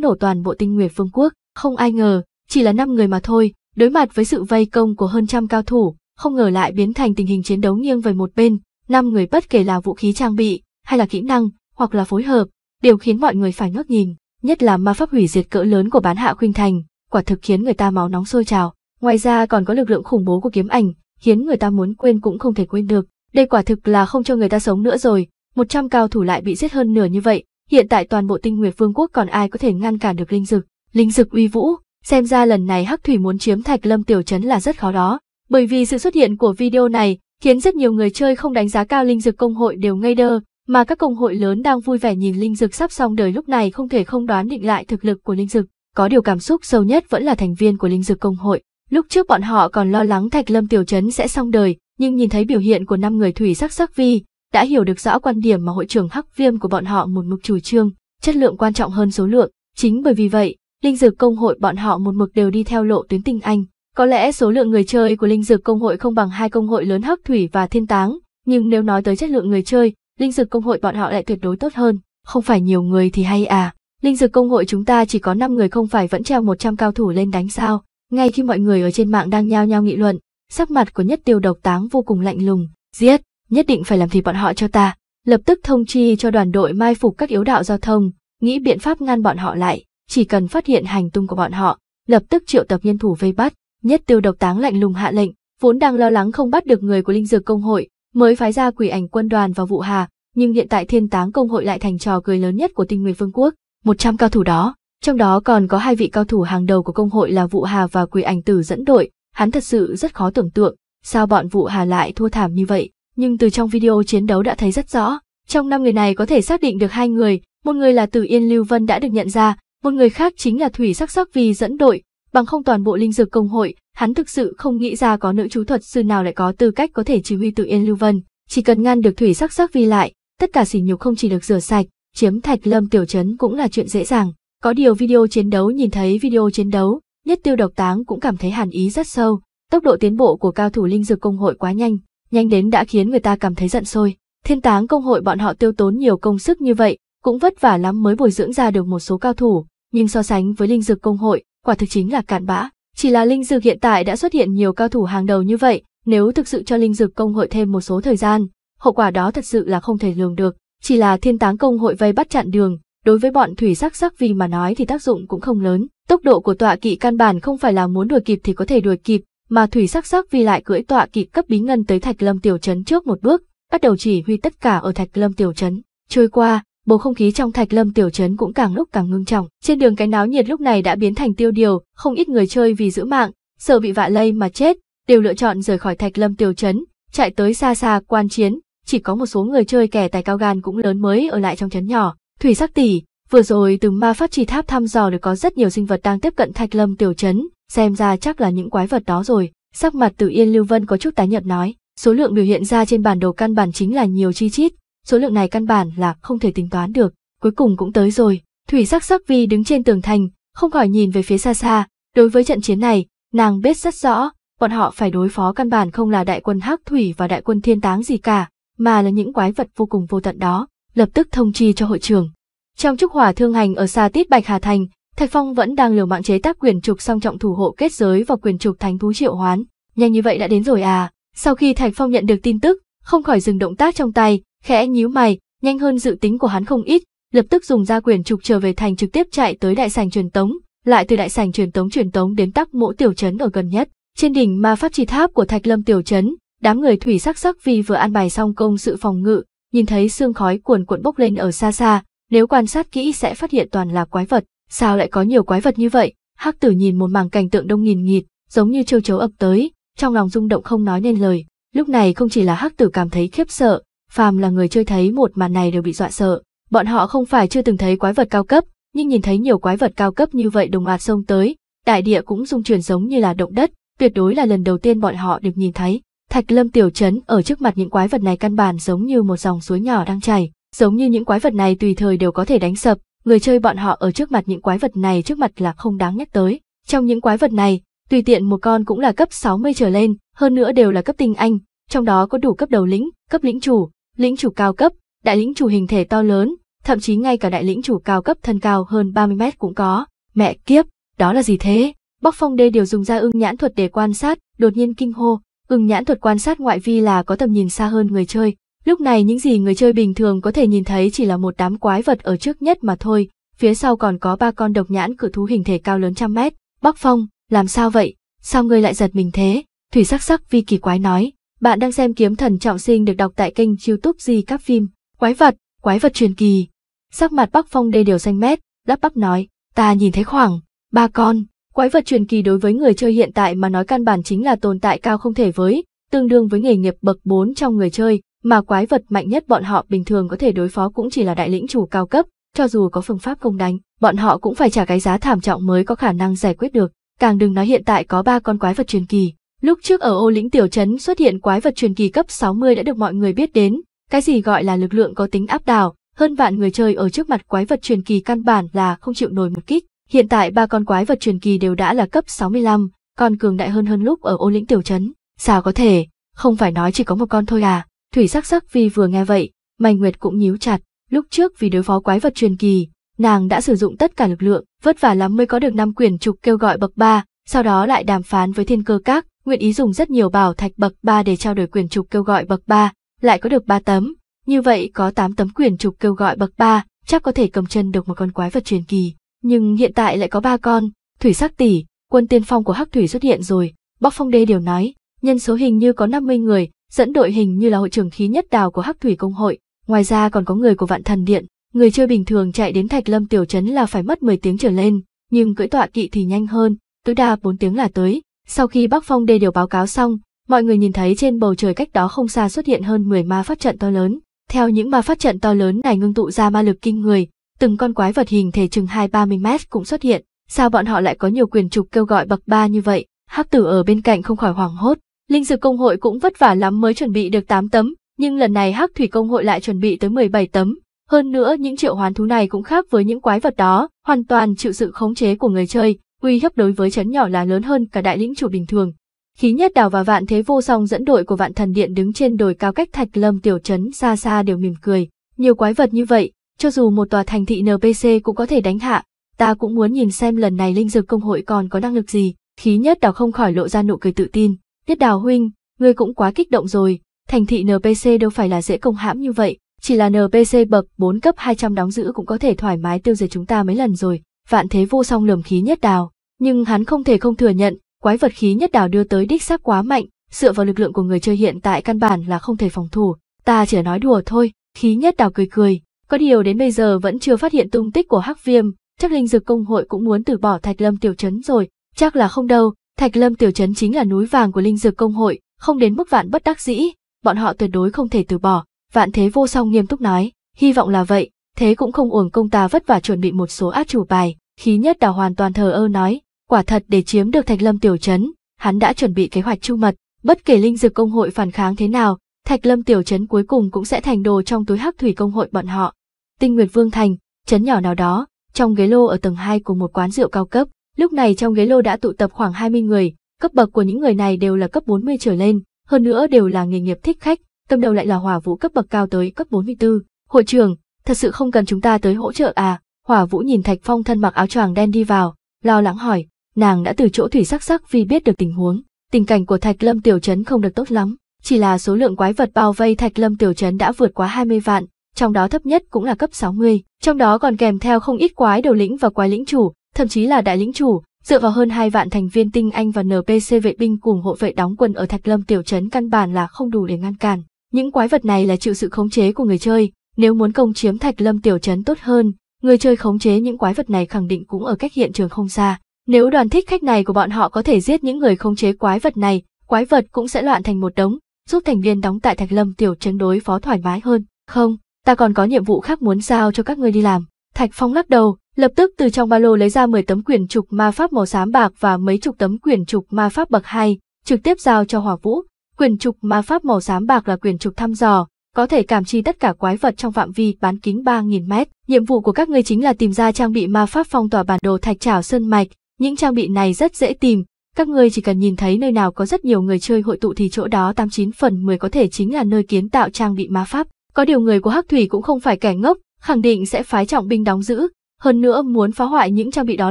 nổ toàn bộ tinh nguyệt vương quốc, không ai ngờ, chỉ là năm người mà thôi, đối mặt với sự vây công của hơn trăm cao thủ, không ngờ lại biến thành tình hình chiến đấu nghiêng về một bên, năm người bất kể là vũ khí trang bị, hay là kỹ năng, hoặc là phối hợp, đều khiến mọi người phải ngước nhìn, nhất là ma pháp hủy diệt cỡ lớn của bán hạ khuynh thành, quả thực khiến người ta máu nóng sôi trào. Ngoài ra còn có lực lượng khủng bố của kiếm ảnh, khiến người ta muốn quên cũng không thể quên được. Đây quả thực là không cho người ta sống nữa rồi, 100 cao thủ lại bị giết hơn nửa như vậy, hiện tại toàn bộ Tinh Nguyệt Vương quốc còn ai có thể ngăn cản được linh dực. Linh dực uy vũ, xem ra lần này Hắc Thủy muốn chiếm Thạch Lâm tiểu trấn là rất khó đó, bởi vì sự xuất hiện của video này khiến rất nhiều người chơi không đánh giá cao linh dực công hội đều ngây đơ, mà các công hội lớn đang vui vẻ nhìn linh dực sắp xong đời lúc này không thể không đoán định lại thực lực của linh dực có điều cảm xúc sâu nhất vẫn là thành viên của linh dược công hội. Lúc trước bọn họ còn lo lắng Thạch Lâm Tiểu Trấn sẽ xong đời, nhưng nhìn thấy biểu hiện của năm người thủy sắc sắc vi, đã hiểu được rõ quan điểm mà hội trưởng Hắc Viêm của bọn họ một mực chủ trương, chất lượng quan trọng hơn số lượng, chính bởi vì vậy, linh dược công hội bọn họ một mực đều đi theo lộ tuyến tinh anh. Có lẽ số lượng người chơi của linh dược công hội không bằng hai công hội lớn Hắc Thủy và Thiên Táng, nhưng nếu nói tới chất lượng người chơi, linh dược công hội bọn họ lại tuyệt đối tốt hơn, không phải nhiều người thì hay à. Linh dược công hội chúng ta chỉ có 5 người không phải vẫn treo 100 cao thủ lên đánh sao? Ngay khi mọi người ở trên mạng đang nhao nhao nghị luận, sắc mặt của nhất tiêu độc táng vô cùng lạnh lùng, giết, nhất định phải làm thì bọn họ cho ta. Lập tức thông chi cho đoàn đội mai phục các yếu đạo giao thông, nghĩ biện pháp ngăn bọn họ lại, chỉ cần phát hiện hành tung của bọn họ, lập tức triệu tập nhân thủ vây bắt. Nhất tiêu độc táng lạnh lùng hạ lệnh, vốn đang lo lắng không bắt được người của linh dược công hội, mới phái ra quỷ ảnh quân đoàn vào vụ hà, nhưng hiện tại thiên táng công hội lại thành trò cười lớn nhất của tinh nguyệt vương quốc 100 cao thủ đó, trong đó còn có hai vị cao thủ hàng đầu của công hội là vũ Hà và quỷ Ảnh Tử dẫn đội, hắn thật sự rất khó tưởng tượng, sao bọn vũ Hà lại thua thảm như vậy, nhưng từ trong video chiến đấu đã thấy rất rõ, trong năm người này có thể xác định được hai người, một người là Từ Yên Lưu Vân đã được nhận ra, một người khác chính là Thủy Sắc Sắc vì dẫn đội, bằng không toàn bộ linh dược công hội, hắn thực sự không nghĩ ra có nữ chú thuật sư nào lại có tư cách có thể chỉ huy Từ Yên Lưu Vân, chỉ cần ngăn được Thủy Sắc Sắc vì lại, tất cả sỉ nhục không chỉ được rửa sạch, chiếm thạch lâm tiểu trấn cũng là chuyện dễ dàng. Có điều video chiến đấu nhìn thấy video chiến đấu, nhất tiêu độc táng cũng cảm thấy hàn ý rất sâu, tốc độ tiến bộ của cao thủ linh dược công hội quá nhanh, nhanh đến đã khiến người ta cảm thấy giận sôi. Thiên táng công hội bọn họ tiêu tốn nhiều công sức như vậy, cũng vất vả lắm mới bồi dưỡng ra được một số cao thủ, nhưng so sánh với linh dược công hội, quả thực chính là cạn bã. Chỉ là linh dược hiện tại đã xuất hiện nhiều cao thủ hàng đầu như vậy, nếu thực sự cho linh dược công hội thêm một số thời gian, hậu quả đó thật sự là không thể lường được. Chỉ là thiên táng công hội vây bắt chặn đường, đối với bọn thủy sắc sắc vì mà nói thì tác dụng cũng không lớn. Tốc độ của tọa kỵ căn bản không phải là muốn đuổi kịp thì có thể đuổi kịp, mà thủy sắc sắc vì lại cưỡi tọa kỵ cấp bí ngân tới thạch lâm tiểu trấn trước một bước, bắt đầu chỉ huy tất cả ở thạch lâm tiểu trấn. Trôi qua, bầu không khí trong thạch lâm tiểu trấn cũng càng lúc càng ngưng trọng. Trên đường cái náo nhiệt lúc này đã biến thành tiêu điều, không ít người chơi vì giữ mạng, sợ bị vạ lây mà chết, đều lựa chọn rời khỏi thạch lâm tiểu trấn, chạy tới xa xa quan chiến, chỉ có một số người chơi kẻ tài cao gan cũng lớn mới ở lại trong trấn nhỏ. Thủy sắc tỷ, vừa rồi từ ma pháp trì tháp thăm dò được có rất nhiều sinh vật đang tiếp cận thạch lâm tiểu trấn, xem ra chắc là những quái vật đó rồi. Sắc mặt tự Yên Lưu Vân có chút tái nhợt nói, số lượng biểu hiện ra trên bản đồ căn bản chính là nhiều chi chít, số lượng này căn bản là không thể tính toán được, cuối cùng cũng tới rồi. Thủy sắc sắc vi đứng trên tường thành, không khỏi nhìn về phía xa xa, đối với trận chiến này, nàng biết rất rõ, bọn họ phải đối phó căn bản không là đại quân hắc thủy và đại quân thiên táng gì cả, mà là những quái vật vô cùng vô tận đó, lập tức thông chi cho hội trưởng. Trong trúc hỏa thương hành ở xa Tít Bạch Hà Thành, Thạch Phong vẫn đang liều mạng chế tác quyền trục song trọng thủ hộ kết giới và quyền trục thánh thú triệu hoán. Nhanh như vậy đã đến rồi à? Sau khi Thạch Phong nhận được tin tức, không khỏi dừng động tác trong tay, khẽ nhíu mày, nhanh hơn dự tính của hắn không ít, lập tức dùng ra quyền trục trở về thành trực tiếp chạy tới đại sảnh truyền tống, lại từ đại sảnh truyền tống truyền tống đến tắc mộ tiểu trấn ở gần nhất. Trên đỉnh ma pháp trì tháp của Thạch Lâm tiểu trấn, đám người thủy sắc sắc vì vừa an bài xong công sự phòng ngự, nhìn thấy xương khói cuồn cuộn bốc lên ở xa xa, nếu quan sát kỹ sẽ phát hiện toàn là quái vật, sao lại có nhiều quái vật như vậy? Hắc Tử nhìn một mảng cảnh tượng đông nghìn nghịt, giống như châu chấu ập tới, trong lòng rung động không nói nên lời. Lúc này không chỉ là Hắc Tử cảm thấy khiếp sợ, phàm là người chơi thấy một màn này đều bị dọa sợ. Bọn họ không phải chưa từng thấy quái vật cao cấp, nhưng nhìn thấy nhiều quái vật cao cấp như vậy đồng loạt xông tới, đại địa cũng rung chuyển giống như là động đất, tuyệt đối là lần đầu tiên bọn họ được nhìn thấy. Thạch lâm tiểu trấn ở trước mặt những quái vật này căn bản giống như một dòng suối nhỏ đang chảy, giống như những quái vật này tùy thời đều có thể đánh sập, người chơi bọn họ ở trước mặt những quái vật này trước mặt là không đáng nhắc tới. Trong những quái vật này, tùy tiện một con cũng là cấp 60 trở lên, hơn nữa đều là cấp tinh anh, trong đó có đủ cấp đầu lĩnh, cấp lĩnh chủ, lĩnh chủ cao cấp, đại lĩnh chủ hình thể to lớn, thậm chí ngay cả đại lĩnh chủ cao cấp thân cao hơn 30 mét cũng có. Mẹ kiếp, đó là gì thế? Bắc Phong Đê điều dùng ra ưng nhãn thuật để quan sát, đột nhiên kinh hô, Ưng nhãn thuật quan sát ngoại vi là có tầm nhìn xa hơn người chơi. Lúc này những gì người chơi bình thường có thể nhìn thấy chỉ là một đám quái vật ở trước nhất mà thôi, phía sau còn có ba con độc nhãn cự thú hình thể cao lớn trăm mét. Bắc Phong, làm sao vậy? Sao ngươi lại giật mình thế? Thủy sắc sắc vi kỳ quái nói. Bạn đang xem kiếm thần trọng sinh được đọc tại kênh youtube gì các phim. Quái vật, quái vật truyền kỳ. Sắc mặt Bắc Phong đây đều xanh mét, lắp bắp nói. Ta nhìn thấy khoảng, ba con, Quái vật truyền kỳ đối với người chơi hiện tại mà nói căn bản chính là tồn tại cao không thể với, tương đương với nghề nghiệp bậc 4 trong người chơi, mà quái vật mạnh nhất bọn họ bình thường có thể đối phó cũng chỉ là đại lĩnh chủ cao cấp, cho dù có phương pháp công đánh, bọn họ cũng phải trả cái giá thảm trọng mới có khả năng giải quyết được, càng đừng nói hiện tại có ba con quái vật truyền kỳ. Lúc trước ở ô lĩnh tiểu trấn xuất hiện quái vật truyền kỳ cấp 60 đã được mọi người biết đến, cái gì gọi là lực lượng có tính áp đảo, hơn vạn người chơi ở trước mặt quái vật truyền kỳ căn bản là không chịu nổi một kích, Hiện tại ba con quái vật truyền kỳ đều đã là cấp 65, còn cường đại hơn hơn lúc ở ô lĩnh tiểu trấn. Sao có thể, không phải nói chỉ có một con thôi à? Thủy sắc sắc vì vừa nghe vậy, Mạnh Nguyệt cũng nhíu chặt, lúc trước vì đối phó quái vật truyền kỳ, nàng đã sử dụng tất cả lực lượng, vất vả lắm mới có được năm quyển trục kêu gọi bậc 3, sau đó lại đàm phán với thiên cơ các, nguyện ý dùng rất nhiều bảo thạch bậc 3 để trao đổi quyển trục kêu gọi bậc 3, lại có được 3 tấm, như vậy có 8 tấm quyển trục kêu gọi bậc 3, chắc có thể cầm chân được một con quái vật truyền kỳ nhưng hiện tại lại có ba con, thủy sắc tỷ, quân tiên phong của Hắc Thủy xuất hiện rồi, Bắc Phong Đê đều nói, nhân số hình như có 50 người, dẫn đội hình như là hội trưởng khí nhất đào của Hắc Thủy công hội, ngoài ra còn có người của Vạn Thần Điện, người chơi bình thường chạy đến Thạch Lâm tiểu trấn là phải mất 10 tiếng trở lên, nhưng cưỡi tọa kỵ thì nhanh hơn, tối đa 4 tiếng là tới. Sau khi Bắc Phong Đê điều báo cáo xong, mọi người nhìn thấy trên bầu trời cách đó không xa xuất hiện hơn 10 ma phát trận to lớn. Theo những ma phát trận to lớn này ngưng tụ ra ma lực kinh người, từng con quái vật hình thể chừng hai ba mươi mét cũng xuất hiện sao bọn họ lại có nhiều quyền trục kêu gọi bậc ba như vậy hắc tử ở bên cạnh không khỏi hoảng hốt linh dược công hội cũng vất vả lắm mới chuẩn bị được tám tấm nhưng lần này hắc thủy công hội lại chuẩn bị tới mười bảy tấm hơn nữa những triệu hoán thú này cũng khác với những quái vật đó hoàn toàn chịu sự khống chế của người chơi uy hiếp đối với chấn nhỏ là lớn hơn cả đại lĩnh chủ bình thường khí nhất đào và vạn thế vô song dẫn đội của vạn thần điện đứng trên đồi cao cách thạch lâm tiểu trấn xa xa đều mỉm cười nhiều quái vật như vậy cho dù một tòa thành thị NPC cũng có thể đánh hạ, ta cũng muốn nhìn xem lần này linh dược công hội còn có năng lực gì, khí nhất đào không khỏi lộ ra nụ cười tự tin. Tiết đào huynh, ngươi cũng quá kích động rồi, thành thị NPC đâu phải là dễ công hãm như vậy, chỉ là NPC bậc 4 cấp 200 đóng giữ cũng có thể thoải mái tiêu diệt chúng ta mấy lần rồi, vạn thế vô song lườm khí nhất đào. Nhưng hắn không thể không thừa nhận, quái vật khí nhất đào đưa tới đích xác quá mạnh, dựa vào lực lượng của người chơi hiện tại căn bản là không thể phòng thủ, ta chỉ nói đùa thôi, khí nhất đào cười cười, có điều đến bây giờ vẫn chưa phát hiện tung tích của Hắc Viêm, chắc linh dược công hội cũng muốn từ bỏ Thạch Lâm tiểu trấn rồi, chắc là không đâu, Thạch Lâm tiểu trấn chính là núi vàng của linh dược công hội, không đến mức vạn bất đắc dĩ, bọn họ tuyệt đối không thể từ bỏ, vạn thế vô song nghiêm túc nói, hy vọng là vậy, thế cũng không uổng công ta vất vả chuẩn bị một số át chủ bài, khí nhất đào hoàn toàn thờ ơ nói, quả thật để chiếm được Thạch Lâm tiểu trấn, hắn đã chuẩn bị kế hoạch chu mật, bất kể linh dược công hội phản kháng thế nào, Thạch Lâm tiểu trấn cuối cùng cũng sẽ thành đồ trong túi hắc thủy công hội bọn họ. Tinh Nguyệt Vương Thành, trấn nhỏ nào đó, trong ghế lô ở tầng 2 của một quán rượu cao cấp, lúc này trong ghế lô đã tụ tập khoảng 20 người, cấp bậc của những người này đều là cấp 40 trở lên, hơn nữa đều là nghề nghiệp thích khách, cầm đầu lại là hỏa vũ cấp bậc cao tới cấp 44. Hội trưởng, thật sự không cần chúng ta tới hỗ trợ à? Hỏa vũ nhìn Thạch Phong thân mặc áo choàng đen đi vào, lo lắng hỏi, nàng đã từ chỗ thủy sắc sắc vì biết được tình huống, tình cảnh của Thạch Lâm tiểu trấn không được tốt lắm, chỉ là số lượng quái vật bao vây Thạch Lâm tiểu trấn đã vượt quá 20 vạn, trong đó thấp nhất cũng là cấp 60, trong đó còn kèm theo không ít quái đầu lĩnh và quái lĩnh chủ, thậm chí là đại lĩnh chủ, dựa vào hơn 2 vạn thành viên tinh anh và NPC vệ binh cùng hộ vệ đóng quân ở Thạch Lâm tiểu trấn căn bản là không đủ để ngăn cản. Những quái vật này là chịu sự khống chế của người chơi, nếu muốn công chiếm Thạch Lâm tiểu trấn tốt hơn, người chơi khống chế những quái vật này khẳng định cũng ở cách hiện trường không xa. Nếu đoàn thích khách này của bọn họ có thể giết những người khống chế quái vật này, quái vật cũng sẽ loạn thành một đống, giúp thành viên đóng tại Thạch Lâm tiểu trấn đối phó thoải mái hơn. Không, ta còn có nhiệm vụ khác muốn giao cho các ngươi đi làm. Thạch Phong lắc đầu, lập tức từ trong ba lô lấy ra 10 tấm quyển trục ma pháp màu xám bạc và mấy chục tấm quyển trục ma pháp bậc 2, trực tiếp giao cho Hỏa Vũ. Quyển trục ma pháp màu xám bạc là quyển trục thăm dò, có thể cảm chi tất cả quái vật trong phạm vi bán kính 3000 mét. Nhiệm vụ của các ngươi chính là tìm ra trang bị ma pháp phong tỏa bản đồ thạch trảo sơn mạch, những trang bị này rất dễ tìm, các ngươi chỉ cần nhìn thấy nơi nào có rất nhiều người chơi hội tụ thì chỗ đó 89 phần 10 có thể chính là nơi kiến tạo trang bị ma pháp. Có điều người của Hắc Thủy cũng không phải kẻ ngốc, khẳng định sẽ phái trọng binh đóng giữ, hơn nữa muốn phá hoại những trang bị đó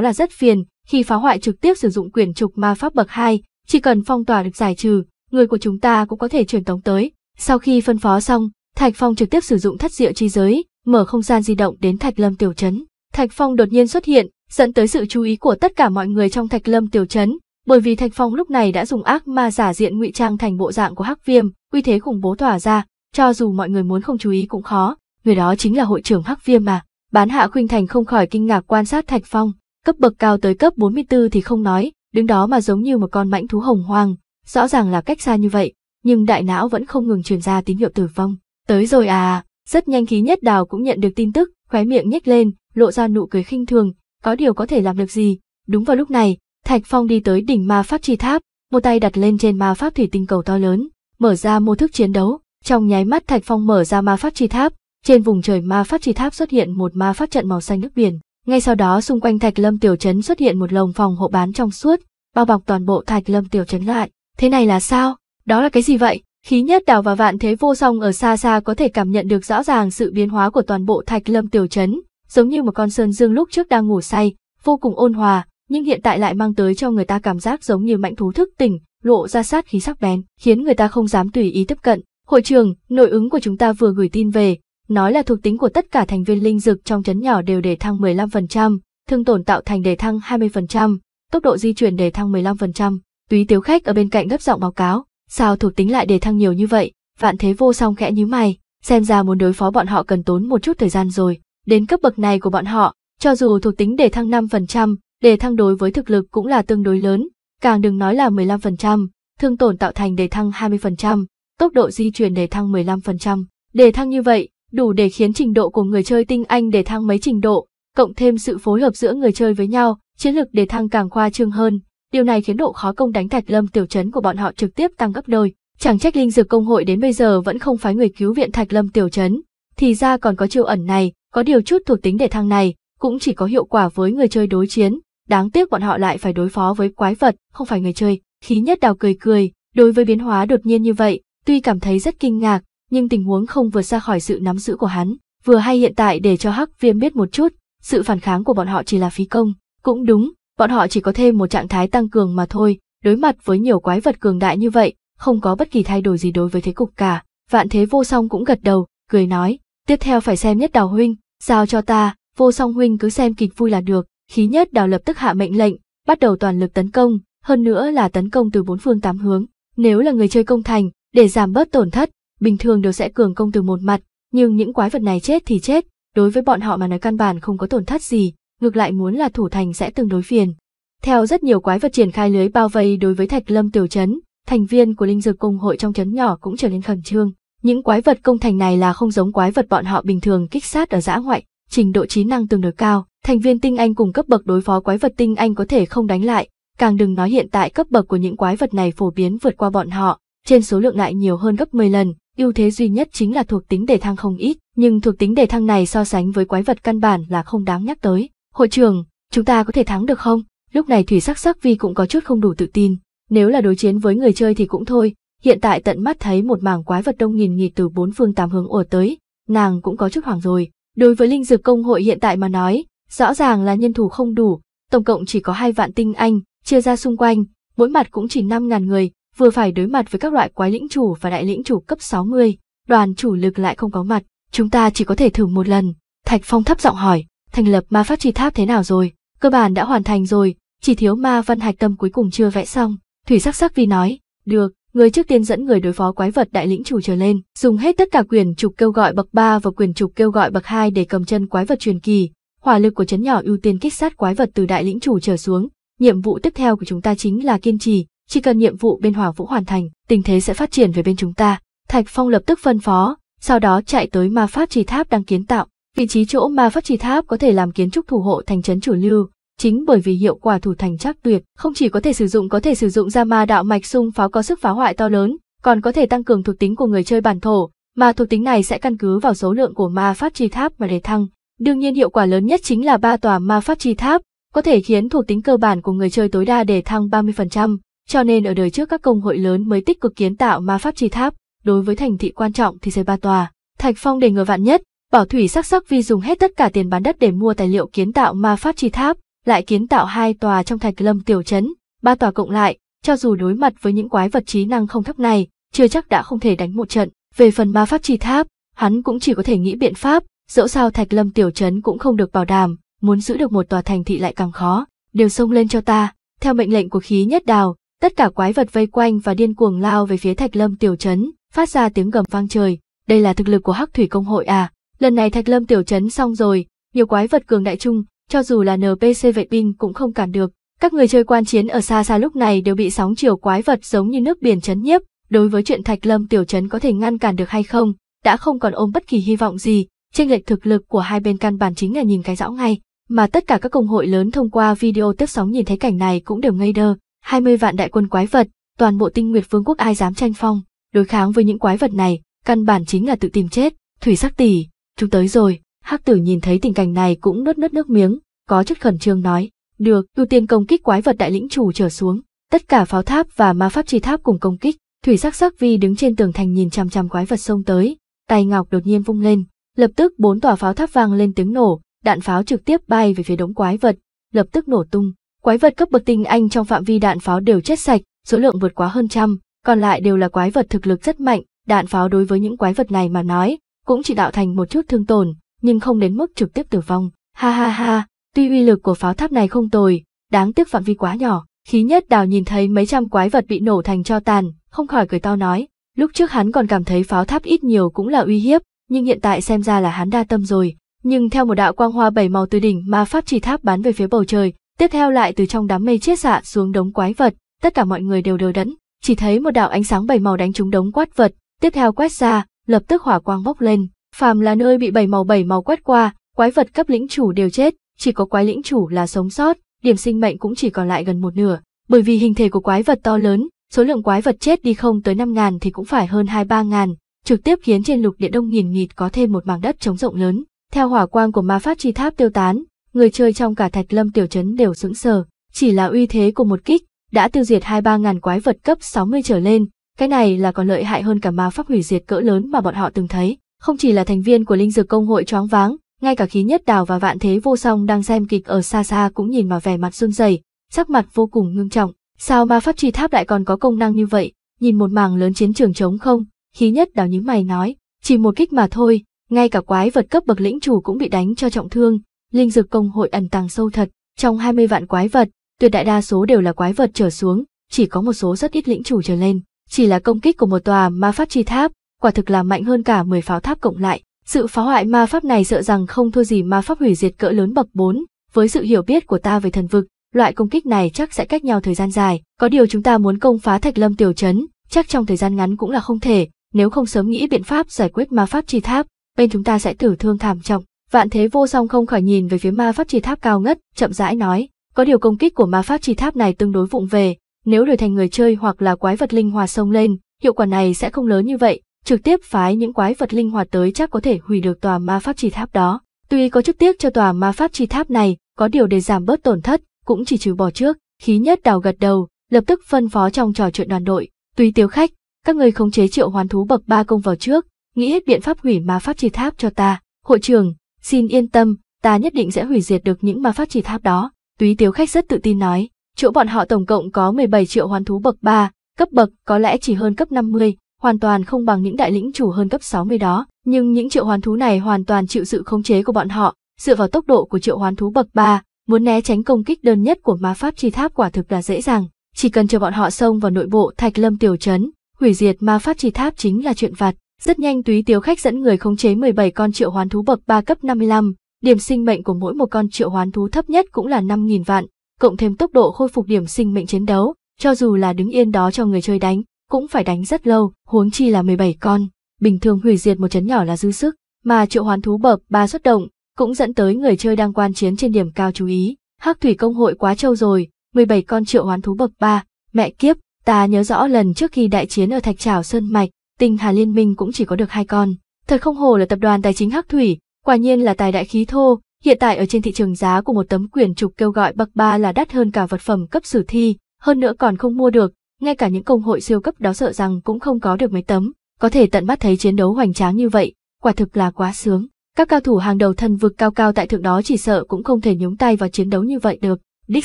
là rất phiền, khi phá hoại trực tiếp sử dụng quyển trục ma pháp bậc 2, chỉ cần phong tỏa được giải trừ, người của chúng ta cũng có thể truyền tống tới. Sau khi phân phó xong, Thạch Phong trực tiếp sử dụng thất diệu chi giới, mở không gian di động đến Thạch Lâm tiểu trấn. Thạch Phong đột nhiên xuất hiện, dẫn tới sự chú ý của tất cả mọi người trong Thạch Lâm tiểu trấn, bởi vì Thạch Phong lúc này đã dùng ác ma giả diện ngụy trang thành bộ dạng của Hắc Viêm, uy thế khủng bố tỏa ra, cho dù mọi người muốn không chú ý cũng khó, người đó chính là hội trưởng Hắc Viêm mà. Bán Hạ Khuynh Thành không khỏi kinh ngạc quan sát Thạch Phong, cấp bậc cao tới cấp 44 thì không nói, đứng đó mà giống như một con mãnh thú hồng hoang, rõ ràng là cách xa như vậy, nhưng đại não vẫn không ngừng truyền ra tín hiệu tử vong. Tới rồi à, rất nhanh khí nhất đào cũng nhận được tin tức, khóe miệng nhếch lên, lộ ra nụ cười khinh thường, có điều có thể làm được gì. Đúng vào lúc này, Thạch Phong đi tới đỉnh ma pháp chi tháp, một tay đặt lên trên ma pháp thủy tinh cầu to lớn, mở ra mô thức chiến đấu, trong nháy mắt Thạch Phong mở ra ma pháp chi tháp, trên vùng trời ma pháp chi tháp xuất hiện một ma pháp trận màu xanh nước biển. Ngay sau đó xung quanh Thạch Lâm tiểu trấn xuất hiện một lồng phòng hộ bán trong suốt, bao bọc toàn bộ Thạch Lâm tiểu trấn lại. Thế này là sao? Đó là cái gì vậy? Khí nhất đảo và vạn thế vô song ở xa xa có thể cảm nhận được rõ ràng sự biến hóa của toàn bộ Thạch Lâm tiểu trấn, giống như một con sơn dương lúc trước đang ngủ say, vô cùng ôn hòa, nhưng hiện tại lại mang tới cho người ta cảm giác giống như mạnh thú thức tỉnh, lộ ra sát khí sắc bén, khiến người ta không dám tùy ý tiếp cận. Hội trưởng, nội ứng của chúng ta vừa gửi tin về, nói là thuộc tính của tất cả thành viên linh dực trong chấn nhỏ đều để thăng 15%, thương tổn tạo thành để thăng 20%, tốc độ di chuyển để thăng 15%. Túy tiếu khách ở bên cạnh gấp giọng báo cáo, sao thuộc tính lại để thăng nhiều như vậy, vạn thế vô song khẽ nhíu mày, xem ra muốn đối phó bọn họ cần tốn một chút thời gian rồi. Đến cấp bậc này của bọn họ, cho dù thuộc tính để thăng 5%, để thăng đối với thực lực cũng là tương đối lớn, càng đừng nói là 15%, thương tổn tạo thành để thăng 20%, tốc độ di chuyển đề thăng 15%. Đề thăng như vậy, đủ để khiến trình độ của người chơi tinh anh đề thăng mấy trình độ, cộng thêm sự phối hợp giữa người chơi với nhau, chiến lược đề thăng càng khoa trương hơn. Điều này khiến độ khó công đánh thạch lâm tiểu trấn của bọn họ trực tiếp tăng gấp đôi. Chẳng trách linh dược công hội đến bây giờ vẫn không phái người cứu viện thạch lâm tiểu trấn. Thì ra còn có chiêu ẩn này, có điều chút thuộc tính đề thăng này, cũng chỉ có hiệu quả với người chơi đối chiến. Đáng tiếc bọn họ lại phải đối phó với quái vật, không phải người chơi. Khí nhất đào cười cười, đối với biến hóa đột nhiên như vậy, Tuy cảm thấy rất kinh ngạc, nhưng tình huống không vượt ra khỏi sự nắm giữ của hắn. Vừa hay hiện tại để cho Hắc Viêm biết một chút, sự phản kháng của bọn họ chỉ là phí công. Cũng đúng, bọn họ chỉ có thêm một trạng thái tăng cường mà thôi, đối mặt với nhiều quái vật cường đại như vậy, không có bất kỳ thay đổi gì đối với thế cục cả. Vạn thế vô song cũng gật đầu, cười nói, tiếp theo phải xem nhất đào huynh, giao cho ta, vô song huynh cứ xem kịch vui là được, khí nhất đào lập tức hạ mệnh lệnh, bắt đầu toàn lực tấn công, hơn nữa là tấn công từ bốn phương tám hướng. Nếu là người chơi công thành, để giảm bớt tổn thất, bình thường đều sẽ cường công từ một mặt, nhưng những quái vật này chết thì chết, đối với bọn họ mà nói căn bản không có tổn thất gì, ngược lại muốn là thủ thành sẽ tương đối phiền. Theo rất nhiều quái vật triển khai lưới bao vây đối với Thạch Lâm tiểu trấn, thành viên của linh dược công hội trong trấn nhỏ cũng trở nên khẩn trương. Những quái vật công thành này là không giống quái vật bọn họ bình thường kích sát ở dã ngoại, trình độ trí năng tương đối cao, thành viên tinh anh cùng cấp bậc đối phó quái vật tinh anh có thể không đánh lại, càng đừng nói hiện tại cấp bậc của những quái vật này phổ biến vượt qua bọn họ, trên số lượng lại nhiều hơn gấp 10 lần, ưu thế duy nhất chính là thuộc tính đề thăng không ít, nhưng thuộc tính đề thăng này so sánh với quái vật căn bản là không đáng nhắc tới. Hội trưởng, chúng ta có thể thắng được không? Lúc này thủy sắc sắc vi cũng có chút không đủ tự tin, nếu là đối chiến với người chơi thì cũng thôi, hiện tại tận mắt thấy một mảng quái vật đông nghìn nghịt từ bốn phương tám hướng ùa tới, nàng cũng có chút hoảng rồi. Đối với linh dược công hội hiện tại mà nói, rõ ràng là nhân thủ không đủ, tổng cộng chỉ có hai vạn tinh anh, chia ra xung quanh, mỗi mặt cũng chỉ 5.000 người, vừa phải đối mặt với các loại quái lĩnh chủ và đại lĩnh chủ cấp 60, đoàn chủ lực lại không có mặt, chúng ta chỉ có thể thử một lần. Thạch Phong thấp giọng hỏi, thành lập ma pháp trì tháp thế nào rồi? Cơ bản đã hoàn thành rồi, chỉ thiếu ma văn hạch tâm cuối cùng chưa vẽ xong. Thủy sắc sắc vì nói, được, người trước tiên dẫn người đối phó quái vật đại lĩnh chủ trở lên, dùng hết tất cả quyền trục kêu gọi bậc 3 và quyền trục kêu gọi bậc 2 để cầm chân quái vật truyền kỳ. Hỏa lực của chấn nhỏ ưu tiên kích sát quái vật từ đại lĩnh chủ trở xuống. Nhiệm vụ tiếp theo của chúng ta chính là kiên trì, chỉ cần nhiệm vụ bên Hỏa Vũ hoàn thành, tình thế sẽ phát triển về bên chúng ta. Thạch Phong lập tức phân phó, sau đó chạy tới ma pháp trì tháp đang kiến tạo. Vị trí chỗ ma pháp trì tháp có thể làm kiến trúc thủ hộ thành trấn chủ lưu, chính bởi vì hiệu quả thủ thành chắc tuyệt, không chỉ có thể sử dụng có thể sử dụng ra ma đạo mạch xung pháo có sức phá hoại to lớn, còn có thể tăng cường thuộc tính của người chơi bản thổ, mà thuộc tính này sẽ căn cứ vào số lượng của ma pháp trì tháp mà để thăng. Đương nhiên hiệu quả lớn nhất chính là ba tòa ma pháp trì tháp, có thể khiến thuộc tính cơ bản của người chơi tối đa để thăng 30%, cho nên ở đời trước các công hội lớn mới tích cực kiến tạo ma pháp chi tháp, đối với thành thị quan trọng thì xây ba tòa. Thạch Phong để ngờ vạn nhất, bảo thủy sắc sắc vi dùng hết tất cả tiền bán đất để mua tài liệu kiến tạo ma pháp chi tháp, lại kiến tạo hai tòa trong thạch lâm tiểu trấn, ba tòa cộng lại, cho dù đối mặt với những quái vật trí năng không thấp này, chưa chắc đã không thể đánh một trận. Về phần ma pháp chi tháp, hắn cũng chỉ có thể nghĩ biện pháp, dẫu sao thạch lâm tiểu trấn cũng không được bảo đảm, muốn giữ được một tòa thành thị lại càng khó, đều xông lên cho ta. Theo mệnh lệnh của khí nhất đào, tất cả quái vật vây quanh và điên cuồng lao về phía thạch lâm tiểu trấn phát ra tiếng gầm vang trời đây là thực lực của hắc thủy công hội à lần này thạch lâm tiểu trấn xong rồi nhiều quái vật cường đại chung cho dù là npc vệ binh cũng không cản được các người chơi quan chiến ở xa xa lúc này đều bị sóng chiều quái vật giống như nước biển chấn nhiếp đối với chuyện thạch lâm tiểu trấn có thể ngăn cản được hay không đã không còn ôm bất kỳ hy vọng gì Tranh lệch thực lực của hai bên căn bản chính là nhìn cái rõ ngay mà tất cả các công hội lớn thông qua video tiếp sóng nhìn thấy cảnh này cũng đều ngây đơ 20 vạn đại quân quái vật, toàn bộ tinh nguyệt vương quốc ai dám tranh phong, đối kháng với những quái vật này, căn bản chính là tự tìm chết, thủy sắc tỷ, chúng tới rồi, hắc tử nhìn thấy tình cảnh này cũng nuốt nuốt nước miếng, có chút khẩn trương nói, được, ưu tiên công kích quái vật đại lĩnh chủ trở xuống, tất cả pháo tháp và ma pháp chi tháp cùng công kích, thủy sắc sắc vi đứng trên tường thành nhìn chằm chằm quái vật xông tới, tay ngọc đột nhiên vung lên, lập tức bốn tòa pháo tháp vang lên tiếng nổ, đạn pháo trực tiếp bay về phía đống quái vật, lập tức nổ tung, Quái vật cấp bậc tinh anh trong phạm vi đạn pháo đều chết sạch, số lượng vượt quá hơn trăm, còn lại đều là quái vật thực lực rất mạnh, đạn pháo đối với những quái vật này mà nói, cũng chỉ tạo thành một chút thương tổn, nhưng không đến mức trực tiếp tử vong. Ha ha ha, tuy uy lực của pháo tháp này không tồi, đáng tiếc phạm vi quá nhỏ. Khí nhất đào nhìn thấy mấy trăm quái vật bị nổ thành cho tàn, không khỏi cười to nói. Lúc trước hắn còn cảm thấy pháo tháp ít nhiều cũng là uy hiếp, nhưng hiện tại xem ra là hắn đa tâm rồi. Nhưng theo một đạo quang hoa bảy màu từ đỉnh mà pháp chỉ tháp bắn về phía bầu trời, tiếp theo lại từ trong đám mây chết xạ xuống đống quái vật, tất cả mọi người đều đờ đẫn, chỉ thấy một đạo ánh sáng bảy màu đánh trúng đống quát vật, tiếp theo quét ra, lập tức hỏa quang bốc lên, phàm là nơi bị bảy màu bảy màu quét qua, quái vật cấp lĩnh chủ đều chết, chỉ có quái lĩnh chủ là sống sót, điểm sinh mệnh cũng chỉ còn lại gần một nửa, bởi vì hình thể của quái vật to lớn, số lượng quái vật chết đi không tới năm ngàn thì cũng phải hơn hai ba ngàn, trực tiếp khiến trên lục địa đông nghìn nghịt có thêm một mảng đất trống rộng lớn. Theo hỏa quang của ma pháp chi tháp tiêu tán, người chơi trong cả thạch lâm tiểu trấn đều sững sờ, chỉ là uy thế của một kích, đã tiêu diệt hai ba ngàn quái vật cấp 60 trở lên, cái này là còn lợi hại hơn cả ma pháp hủy diệt cỡ lớn mà bọn họ từng thấy. Không chỉ là thành viên của linh dược công hội choáng váng, ngay cả khí nhất đào và vạn thế vô song đang xem kịch ở xa xa cũng nhìn mà vẻ mặt run rẩy, sắc mặt vô cùng ngưng trọng. Sao ma pháp chi tháp lại còn có công năng như vậy? Nhìn một mảng lớn chiến trường trống không, khí nhất đào nhíu mày nói, chỉ một kích mà thôi, ngay cả quái vật cấp bậc lĩnh chủ cũng bị đánh cho trọng thương, linh dược công hội ẩn tàng sâu thật, trong 20 vạn quái vật, tuyệt đại đa số đều là quái vật trở xuống, chỉ có một số rất ít lĩnh chủ trở lên. Chỉ là công kích của một tòa ma pháp chi tháp, quả thực là mạnh hơn cả 10 pháo tháp cộng lại. Sự phá hoại ma pháp này sợ rằng không thua gì ma pháp hủy diệt cỡ lớn bậc 4, với sự hiểu biết của ta về thần vực, loại công kích này chắc sẽ cách nhau thời gian dài. Có điều chúng ta muốn công phá Thạch Lâm tiểu trấn, chắc trong thời gian ngắn cũng là không thể, nếu không sớm nghĩ biện pháp giải quyết ma pháp chi tháp, bên chúng ta sẽ tử thương thảm trọng. Vạn thế vô song không khỏi nhìn về phía ma pháp trì tháp cao ngất, chậm rãi nói, có điều công kích của ma pháp trì tháp này tương đối vụng về, nếu đổi thành người chơi hoặc là quái vật linh hoạt sông lên, hiệu quả này sẽ không lớn như vậy, trực tiếp phái những quái vật linh hoạt tới chắc có thể hủy được tòa ma pháp trì tháp đó. Tuy có chút tiếc cho tòa ma pháp trì tháp này, có điều để giảm bớt tổn thất, cũng chỉ trừ bỏ trước, khí nhất đào gật đầu, lập tức phân phó trong trò chuyện đoàn đội, tùy tiêu khách, các người khống chế triệu hoàn thú bậc ba công vào trước, nghĩ hết biện pháp hủy ma pháp trì tháp cho ta, hội trưởng, Xin yên tâm, ta nhất định sẽ hủy diệt được những ma pháp chỉ tháp đó. Túy tiếu khách rất tự tin nói, chỗ bọn họ tổng cộng có 17 triệu hoàn thú bậc 3, cấp bậc có lẽ chỉ hơn cấp 50, hoàn toàn không bằng những đại lĩnh chủ hơn cấp 60 đó, nhưng những triệu hoàn thú này hoàn toàn chịu sự khống chế của bọn họ, dựa vào tốc độ của triệu hoàn thú bậc 3, muốn né tránh công kích đơn nhất của ma pháp chi tháp quả thực là dễ dàng, chỉ cần chờ bọn họ xông vào nội bộ Thạch Lâm tiểu trấn, hủy diệt ma pháp chi tháp chính là chuyện vặt. Rất nhanh túy tiếu khách dẫn người khống chế 17 con triệu hoán thú bậc 3 cấp 55, điểm sinh mệnh của mỗi một con triệu hoán thú thấp nhất cũng là 5.000 vạn, cộng thêm tốc độ khôi phục điểm sinh mệnh chiến đấu, cho dù là đứng yên đó cho người chơi đánh, cũng phải đánh rất lâu, huống chi là 17 con. Bình thường hủy diệt một chấn nhỏ là dư sức, mà triệu hoán thú bậc 3 xuất động, cũng dẫn tới người chơi đang quan chiến trên điểm cao chú ý. Hắc thủy công hội quá trâu rồi, 17 con triệu hoán thú bậc 3, mẹ kiếp, ta nhớ rõ lần trước khi đại chiến ở Thạch Trảo Sơn Mạch, tinh hà liên minh cũng chỉ có được hai con. Thật không hồ là tập đoàn tài chính Hắc Thủy, quả nhiên là tài đại khí thô, hiện tại ở trên thị trường giá của một tấm quyển trục kêu gọi bậc ba là đắt hơn cả vật phẩm cấp sử thi, hơn nữa còn không mua được, ngay cả những công hội siêu cấp đó sợ rằng cũng không có được mấy tấm, có thể tận mắt thấy chiến đấu hoành tráng như vậy, quả thực là quá sướng. Các cao thủ hàng đầu thân vực cao cao tại thượng đó chỉ sợ cũng không thể nhúng tay vào chiến đấu như vậy được. Đích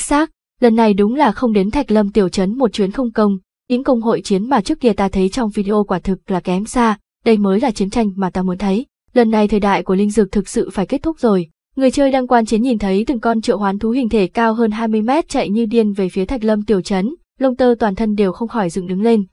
xác, lần này đúng là không đến Thạch Lâm tiểu trấn một chuyến không công, những công hội chiến mà trước kia ta thấy trong video quả thực là kém xa, đây mới là chiến tranh mà ta muốn thấy. Lần này thời đại của linh dược thực sự phải kết thúc rồi. Người chơi đang quan chiến nhìn thấy từng con triệu hoán thú hình thể cao hơn 20 mét chạy như điên về phía Thạch Lâm tiểu trấn, lông tơ toàn thân đều không khỏi dựng đứng lên.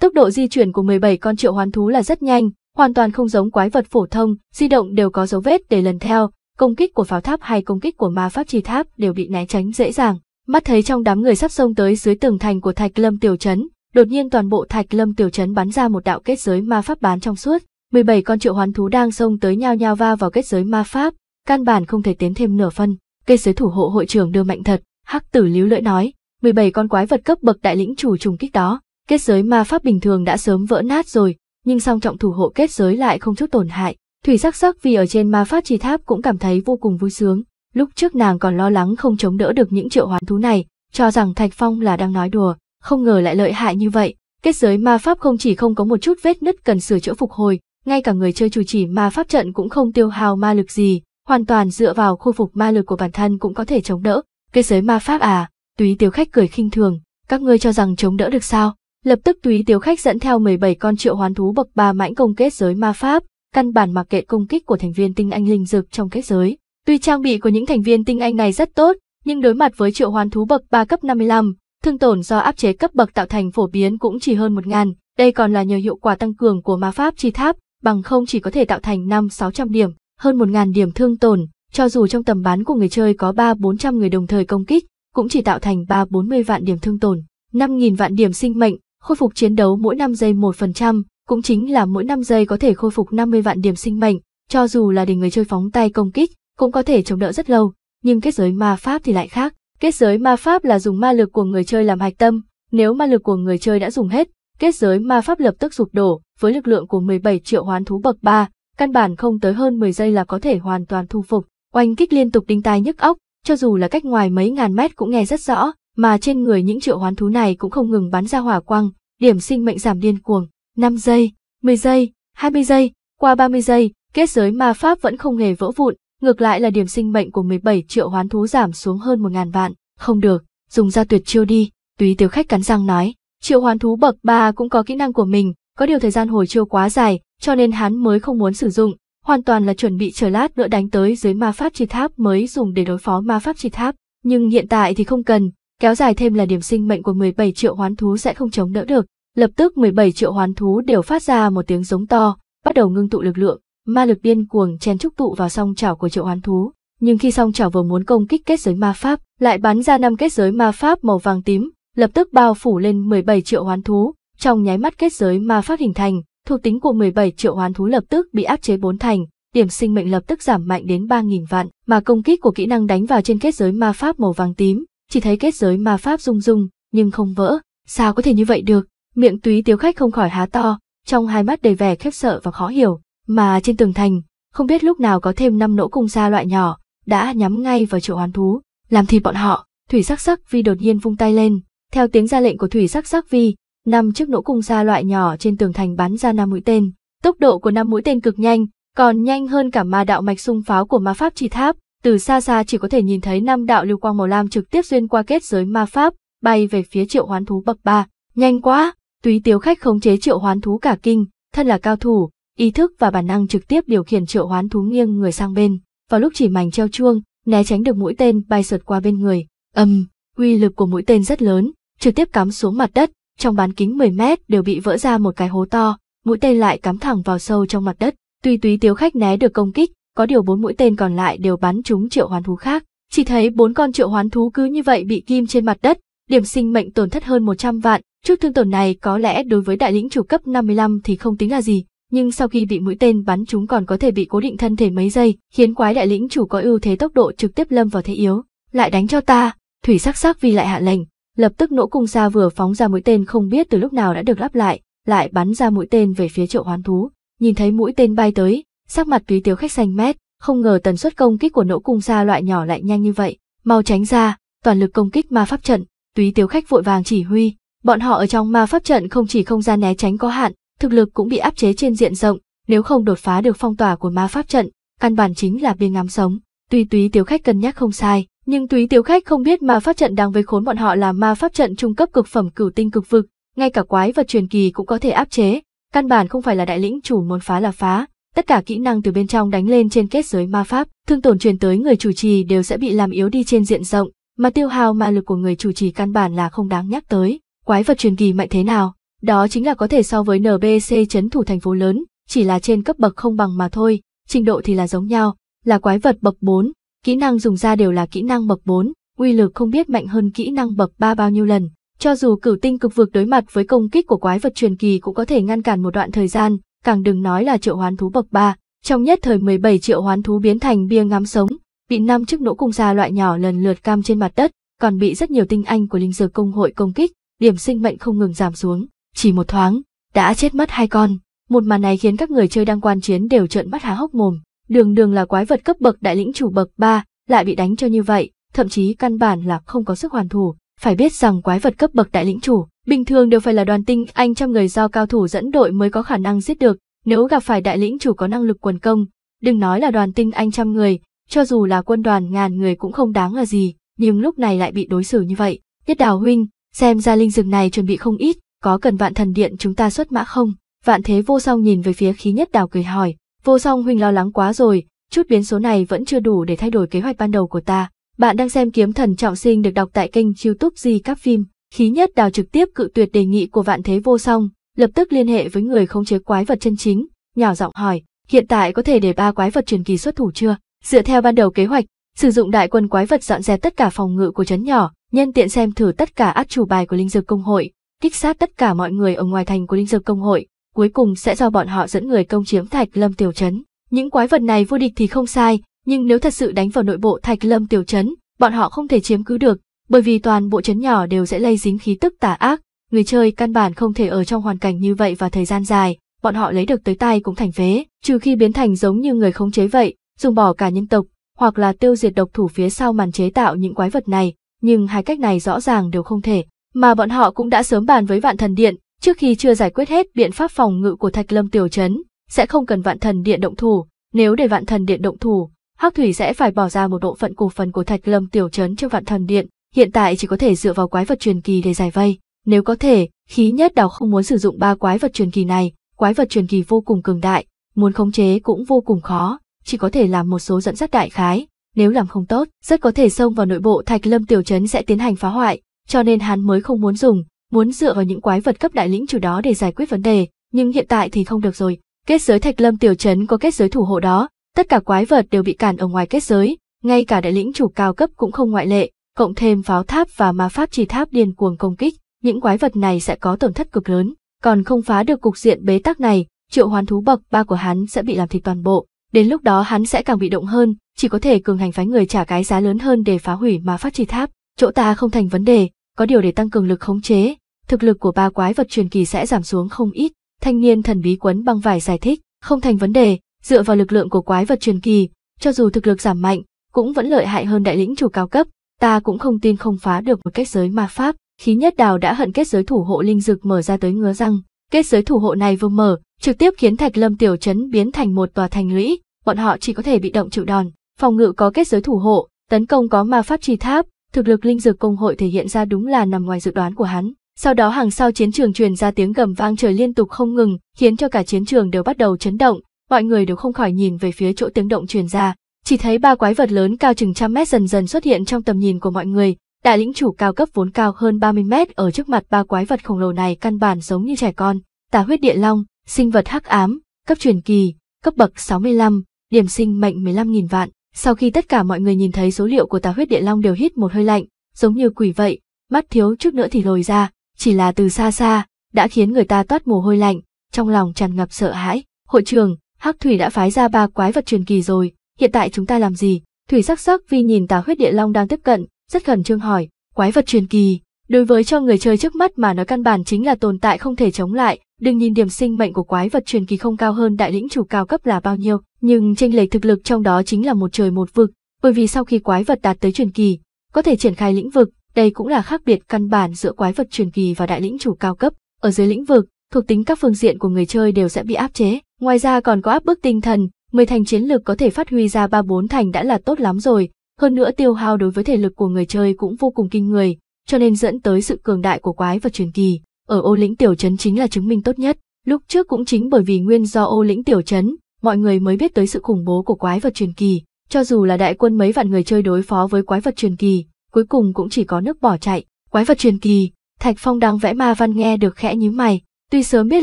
Tốc độ di chuyển của 17 con triệu hoán thú là rất nhanh, hoàn toàn không giống quái vật phổ thông, di động đều có dấu vết để lần theo, công kích của pháo tháp hay công kích của ma pháp trì tháp đều bị né tránh dễ dàng. Mắt thấy trong đám người sắp xông tới dưới tường thành của Thạch Lâm tiểu trấn, Đột nhiên toàn bộ Thạch Lâm tiểu trấn bắn ra một đạo kết giới ma pháp bán trong suốt, 17 con triệu hoán thú đang xông tới nhau nhau va vào kết giới ma pháp, căn bản không thể tiến thêm nửa phân. Kết giới thủ hộ hội trưởng đưa mạnh thật, Hắc Tử líu lưỡi nói, 17 con quái vật cấp bậc đại lĩnh chủ trùng kích đó, kết giới ma pháp bình thường đã sớm vỡ nát rồi, nhưng song trọng thủ hộ kết giới lại không chút tổn hại. Thủy sắc sắc vì ở trên ma pháp chi tháp cũng cảm thấy vô cùng vui sướng, lúc trước nàng còn lo lắng không chống đỡ được những triệu hoán thú này, cho rằng Thạch Phong là đang nói đùa, không ngờ lại lợi hại như vậy. Kết giới ma pháp không chỉ không có một chút vết nứt cần sửa chữa phục hồi, ngay cả người chơi chủ trì ma pháp trận cũng không tiêu hao ma lực gì, hoàn toàn dựa vào khôi phục ma lực của bản thân cũng có thể chống đỡ. Kết giới ma pháp à? Túy Tiếu Khách cười khinh thường, các ngươi cho rằng chống đỡ được sao? Lập tức Túy Tiếu Khách dẫn theo 17 con triệu hoán thú bậc ba mãnh công kết giới ma pháp, căn bản mặc kệ công kích của thành viên tinh anh linh dực trong kết giới. Tuy trang bị của những thành viên tinh anh này rất tốt, nhưng đối mặt với triệu hoán thú bậc 3 cấp 55, Thương tổn do áp chế cấp bậc tạo thành phổ biến cũng chỉ hơn một ngàn. đây còn là nhờ hiệu quả tăng cường của ma pháp chi tháp, bằng không chỉ có thể tạo thành năm sáu trăm điểm, hơn một ngàn điểm thương tổn, cho dù trong tầm bắn của người chơi có ba bốn trăm người đồng thời công kích, cũng chỉ tạo thành ba bốn mươi vạn điểm thương tổn, năm nghìn vạn điểm sinh mệnh, khôi phục chiến đấu mỗi năm giây một phần trăm cũng chính là mỗi năm giây có thể khôi phục năm mươi vạn điểm sinh mệnh, cho dù là để người chơi phóng tay công kích, cũng có thể chống đỡ rất lâu, nhưng kết giới ma pháp thì lại khác, Kết giới ma pháp là dùng ma lực của người chơi làm hạch tâm, nếu ma lực của người chơi đã dùng hết, kết giới ma pháp lập tức sụp đổ, với lực lượng của 17 triệu hoán thú bậc 3, căn bản không tới hơn 10 giây là có thể hoàn toàn thu phục. Oanh kích liên tục đinh tai nhức óc, cho dù là cách ngoài mấy ngàn mét cũng nghe rất rõ, mà trên người những triệu hoán thú này cũng không ngừng bắn ra hỏa quang, điểm sinh mệnh giảm điên cuồng, 5 giây, 10 giây, 20 giây, qua 30 giây, kết giới ma pháp vẫn không hề vỡ vụn, Ngược lại là điểm sinh mệnh của 17 triệu hoán thú giảm xuống hơn 1.000 vạn. Không được, dùng ra tuyệt chiêu đi, túy tiểu khách cắn răng nói. Triệu hoán thú bậc 3 cũng có kỹ năng của mình, có điều thời gian hồi chiêu quá dài, cho nên hắn mới không muốn sử dụng, hoàn toàn là chuẩn bị chờ lát nữa đánh tới dưới ma pháp chi tháp mới dùng để đối phó ma pháp chi tháp. Nhưng hiện tại thì không cần, kéo dài thêm là điểm sinh mệnh của 17 triệu hoán thú sẽ không chống đỡ được. Lập tức 17 triệu hoán thú đều phát ra một tiếng giống to, bắt đầu ngưng tụ lực lượng, ma lực điên cuồng chen trúc tụ vào song chảo của triệu hoán thú nhưng khi song chảo vừa muốn công kích kết giới ma pháp lại bắn ra năm kết giới ma pháp màu vàng tím lập tức bao phủ lên 17 triệu hoán thú trong nháy mắt kết giới ma pháp hình thành thuộc tính của 17 triệu hoán thú lập tức bị áp chế bốn thành điểm sinh mệnh lập tức giảm mạnh đến 3.000 vạn mà công kích của kỹ năng đánh vào trên kết giới ma pháp màu vàng tím chỉ thấy kết giới ma pháp rung rung nhưng không vỡ sao có thể như vậy được miệng túy tiếu khách không khỏi há to trong hai mắt đầy vẻ khiếp sợ và khó hiểu mà trên tường thành, không biết lúc nào có thêm năm nỗ cung xa loại nhỏ, đã nhắm ngay vào triệu hoán thú, làm thịt bọn họ, thủy sắc sắc vi đột nhiên vung tay lên, theo tiếng ra lệnh của thủy sắc sắc vi, năm chiếc nỗ cung xa loại nhỏ trên tường thành bắn ra năm mũi tên, tốc độ của năm mũi tên cực nhanh, còn nhanh hơn cả ma đạo mạch xung pháo của ma pháp chi tháp, từ xa xa chỉ có thể nhìn thấy năm đạo lưu quang màu lam trực tiếp xuyên qua kết giới ma pháp, bay về phía triệu hoán thú bậc ba, nhanh quá, túy tiếu khách khống chế triệu hoán thú cả kinh, thân là cao thủ, ý thức và bản năng trực tiếp điều khiển triệu hoán thú nghiêng người sang bên vào lúc chỉ mảnh treo chuông né tránh được mũi tên bay sượt qua bên người âm um, uy lực của mũi tên rất lớn trực tiếp cắm xuống mặt đất trong bán kính 10 mét đều bị vỡ ra một cái hố to mũi tên lại cắm thẳng vào sâu trong mặt đất tuy túy tiếu khách né được công kích có điều bốn mũi tên còn lại đều bắn trúng triệu hoán thú khác chỉ thấy bốn con triệu hoán thú cứ như vậy bị kim trên mặt đất điểm sinh mệnh tổn thất hơn 100 vạn, trước thương tổn này có lẽ đối với đại lĩnh chủ cấp 55 thì không tính là gì, nhưng sau khi bị mũi tên bắn chúng còn có thể bị cố định thân thể mấy giây, khiến quái đại lĩnh chủ có ưu thế tốc độ trực tiếp lâm vào thế yếu. Lại đánh cho ta, thủy sắc sắc vì lại hạ lệnh, lập tức nỗ cung xa vừa phóng ra mũi tên không biết từ lúc nào đã được lắp lại, lại bắn ra mũi tên về phía triệu hoán thú. Nhìn thấy mũi tên bay tới, sắc mặt túy tiếu khách xanh mét, không ngờ tần suất công kích của nỗ cung xa loại nhỏ lại nhanh như vậy, mau tránh ra, toàn lực công kích ma pháp trận, túy tiếu khách vội vàng chỉ huy. Bọn họ ở trong ma pháp trận không chỉ không gian né tránh có hạn, thực lực cũng bị áp chế trên diện rộng, nếu không đột phá được phong tỏa của ma pháp trận, căn bản chính là biên ngắm sống. Tuy túy tiểu khách cân nhắc không sai, nhưng túy tiểu khách không biết ma pháp trận đang vây khốn bọn họ là ma pháp trận trung cấp cực phẩm cửu tinh cực vực, ngay cả quái vật truyền kỳ cũng có thể áp chế, căn bản không phải là đại lĩnh chủ muốn phá là phá. Tất cả kỹ năng từ bên trong đánh lên trên kết giới ma pháp, thương tổn truyền tới người chủ trì đều sẽ bị làm yếu đi trên diện rộng, mà tiêu hao ma lực của người chủ trì căn bản là không đáng nhắc tới. Quái vật truyền kỳ mạnh thế nào, đó chính là có thể so với NBC chấn thủ thành phố lớn, chỉ là trên cấp bậc không bằng mà thôi, trình độ thì là giống nhau, là quái vật bậc 4, kỹ năng dùng ra đều là kỹ năng bậc 4, uy lực không biết mạnh hơn kỹ năng bậc 3 bao nhiêu lần. Cho dù cửu tinh cực vực đối mặt với công kích của quái vật truyền kỳ cũng có thể ngăn cản một đoạn thời gian, càng đừng nói là triệu hoán thú bậc 3. Trong nhất thời 17 triệu hoán thú biến thành bia ngắm sống, bị năm chiếc nỗ cung gia loại nhỏ lần lượt cam trên mặt đất, còn bị rất nhiều tinh anh của linh dược công hội công kích, điểm sinh mệnh không ngừng giảm xuống. Chỉ một thoáng, đã chết mất hai con. Một màn này khiến các người chơi đang quan chiến đều trợn mắt há hốc mồm. Đường đường là quái vật cấp bậc đại lĩnh chủ bậc ba, lại bị đánh cho như vậy, thậm chí căn bản là không có sức hoàn thủ. Phải biết rằng quái vật cấp bậc đại lĩnh chủ, bình thường đều phải là đoàn tinh anh trăm người do cao thủ dẫn đội mới có khả năng giết được. Nếu gặp phải đại lĩnh chủ có năng lực quần công, đừng nói là đoàn tinh anh trăm người, cho dù là quân đoàn ngàn người cũng không đáng là gì, nhưng lúc này lại bị đối xử như vậy. Nhất đào huynh, xem ra linh rừng này chuẩn bị không ít, có cần vạn thần điện chúng ta xuất mã không? Vạn thế vô song nhìn về phía khí nhất đào cười hỏi, vô song huynh lo lắng quá rồi, chút biến số này vẫn chưa đủ để thay đổi kế hoạch ban đầu của ta. Bạn đang xem kiếm thần trọng sinh được đọc tại kênh youtube gì Các Phim. Khí nhất đào trực tiếp cự tuyệt đề nghị của vạn thế vô song, lập tức liên hệ với người không chế quái vật chân chính, nhỏ giọng hỏi, hiện tại có thể để ba quái vật truyền kỳ xuất thủ chưa? Dựa theo ban đầu kế hoạch, sử dụng đại quân quái vật dọn dẹp tất cả phòng ngự của trấn nhỏ, nhân tiện xem thử tất cả át chủ bài của linh dược công hội, kích sát tất cả mọi người ở ngoài thành của linh dược công hội, cuối cùng sẽ do bọn họ dẫn người công chiếm Thạch Lâm tiểu trấn. Những quái vật này vô địch thì không sai, nhưng nếu thật sự đánh vào nội bộ Thạch Lâm tiểu trấn, bọn họ không thể chiếm cứ được, bởi vì toàn bộ trấn nhỏ đều sẽ lây dính khí tức tà ác, người chơi căn bản không thể ở trong hoàn cảnh như vậy và thời gian dài, bọn họ lấy được tới tay cũng thành phế, trừ khi biến thành giống như người khống chế vậy, dùng bỏ cả nhân tộc, hoặc là tiêu diệt độc thủ phía sau màn chế tạo những quái vật này, nhưng hai cách này rõ ràng đều không thể, mà bọn họ cũng đã sớm bàn với vạn thần điện, trước khi chưa giải quyết hết biện pháp phòng ngự của Thạch Lâm tiểu trấn, sẽ không cần vạn thần điện động thủ, nếu để vạn thần điện động thủ, Hắc Thủy sẽ phải bỏ ra một bộ phận cổ phần của Thạch Lâm tiểu trấn cho vạn thần điện, hiện tại chỉ có thể dựa vào quái vật truyền kỳ để giải vây, nếu có thể, khí nhất đào không muốn sử dụng ba quái vật truyền kỳ này, quái vật truyền kỳ vô cùng cường đại, muốn khống chế cũng vô cùng khó, chỉ có thể làm một số dẫn dắt đại khái, nếu làm không tốt, rất có thể xông vào nội bộ Thạch Lâm tiểu trấn sẽ tiến hành phá hoại, cho nên hắn mới không muốn dùng, muốn dựa vào những quái vật cấp đại lĩnh chủ đó để giải quyết vấn đề, nhưng hiện tại thì không được rồi. Kết giới Thạch Lâm tiểu trấn có kết giới thủ hộ đó, tất cả quái vật đều bị cản ở ngoài kết giới, ngay cả đại lĩnh chủ cao cấp cũng không ngoại lệ, cộng thêm pháo tháp và ma pháp trì tháp điên cuồng công kích, những quái vật này sẽ có tổn thất cực lớn, còn không phá được cục diện bế tắc này, triệu hoán thú bậc ba của hắn sẽ bị làm thịt toàn bộ, đến lúc đó hắn sẽ càng bị động hơn, chỉ có thể cường hành phái người trả cái giá lớn hơn để phá hủy ma pháp trì tháp, chỗ ta không thành vấn đề, có điều để tăng cường lực khống chế, thực lực của ba quái vật truyền kỳ sẽ giảm xuống không ít, thanh niên thần bí quấn băng vải giải thích, không thành vấn đề, dựa vào lực lượng của quái vật truyền kỳ, cho dù thực lực giảm mạnh, cũng vẫn lợi hại hơn đại lĩnh chủ cao cấp, ta cũng không tin không phá được một kết giới ma pháp, khí nhất đào đã hận kết giới thủ hộ linh dực mở ra tới ngứa răng, kết giới thủ hộ này vừa mở, trực tiếp khiến Thạch Lâm tiểu trấn biến thành một tòa thành lũy, bọn họ chỉ có thể bị động chịu đòn, phòng ngự có kết giới thủ hộ, tấn công có ma pháp trì tháp, thực lực linh dược công hội thể hiện ra đúng là nằm ngoài dự đoán của hắn. Sau đó hàng sau chiến trường truyền ra tiếng gầm vang trời liên tục không ngừng, khiến cho cả chiến trường đều bắt đầu chấn động, mọi người đều không khỏi nhìn về phía chỗ tiếng động truyền ra. Chỉ thấy ba quái vật lớn cao chừng trăm mét dần dần xuất hiện trong tầm nhìn của mọi người, đại lĩnh chủ cao cấp vốn cao hơn 30 mét ở trước mặt ba quái vật khổng lồ này căn bản giống như trẻ con, tà huyết địa long, sinh vật hắc ám, cấp truyền kỳ, cấp bậc 65, điểm sinh mệnh 15.000 vạn. Sau khi tất cả mọi người nhìn thấy số liệu của tà huyết địa long đều hít một hơi lạnh, giống như quỷ vậy, mắt thiếu trước nữa thì lồi ra, chỉ là từ xa xa, đã khiến người ta toát mồ hôi lạnh, trong lòng tràn ngập sợ hãi. Hội trường, Hắc Thủy đã phái ra ba quái vật truyền kỳ rồi, hiện tại chúng ta làm gì? Thủy sắc sắc vì nhìn tà huyết địa long đang tiếp cận, rất khẩn trương hỏi, quái vật truyền kỳ. Đối với cho người chơi trước mắt mà nói căn bản chính là tồn tại không thể chống lại, đừng nhìn điểm sinh mệnh của quái vật truyền kỳ không cao hơn đại lĩnh chủ cao cấp là bao nhiêu, nhưng tranh lệch thực lực trong đó chính là một trời một vực, bởi vì sau khi quái vật đạt tới truyền kỳ, có thể triển khai lĩnh vực, đây cũng là khác biệt căn bản giữa quái vật truyền kỳ và đại lĩnh chủ cao cấp. Ở dưới lĩnh vực, thuộc tính các phương diện của người chơi đều sẽ bị áp chế, ngoài ra còn có áp bức tinh thần, mười thành chiến lực có thể phát huy ra 3-4 thành đã là tốt lắm rồi, hơn nữa tiêu hao đối với thể lực của người chơi cũng vô cùng kinh người, cho nên dẫn tới sự cường đại của quái vật truyền kỳ. Ở ô lĩnh tiểu trấn chính là chứng minh tốt nhất, lúc trước cũng chính bởi vì nguyên do ô lĩnh tiểu trấn, mọi người mới biết tới sự khủng bố của quái vật truyền kỳ, cho dù là đại quân mấy vạn người chơi đối phó với quái vật truyền kỳ, cuối cùng cũng chỉ có nước bỏ chạy. Quái vật truyền kỳ, Thạch Phong đang vẽ ma văn nghe được khẽ nhíu mày, tuy sớm biết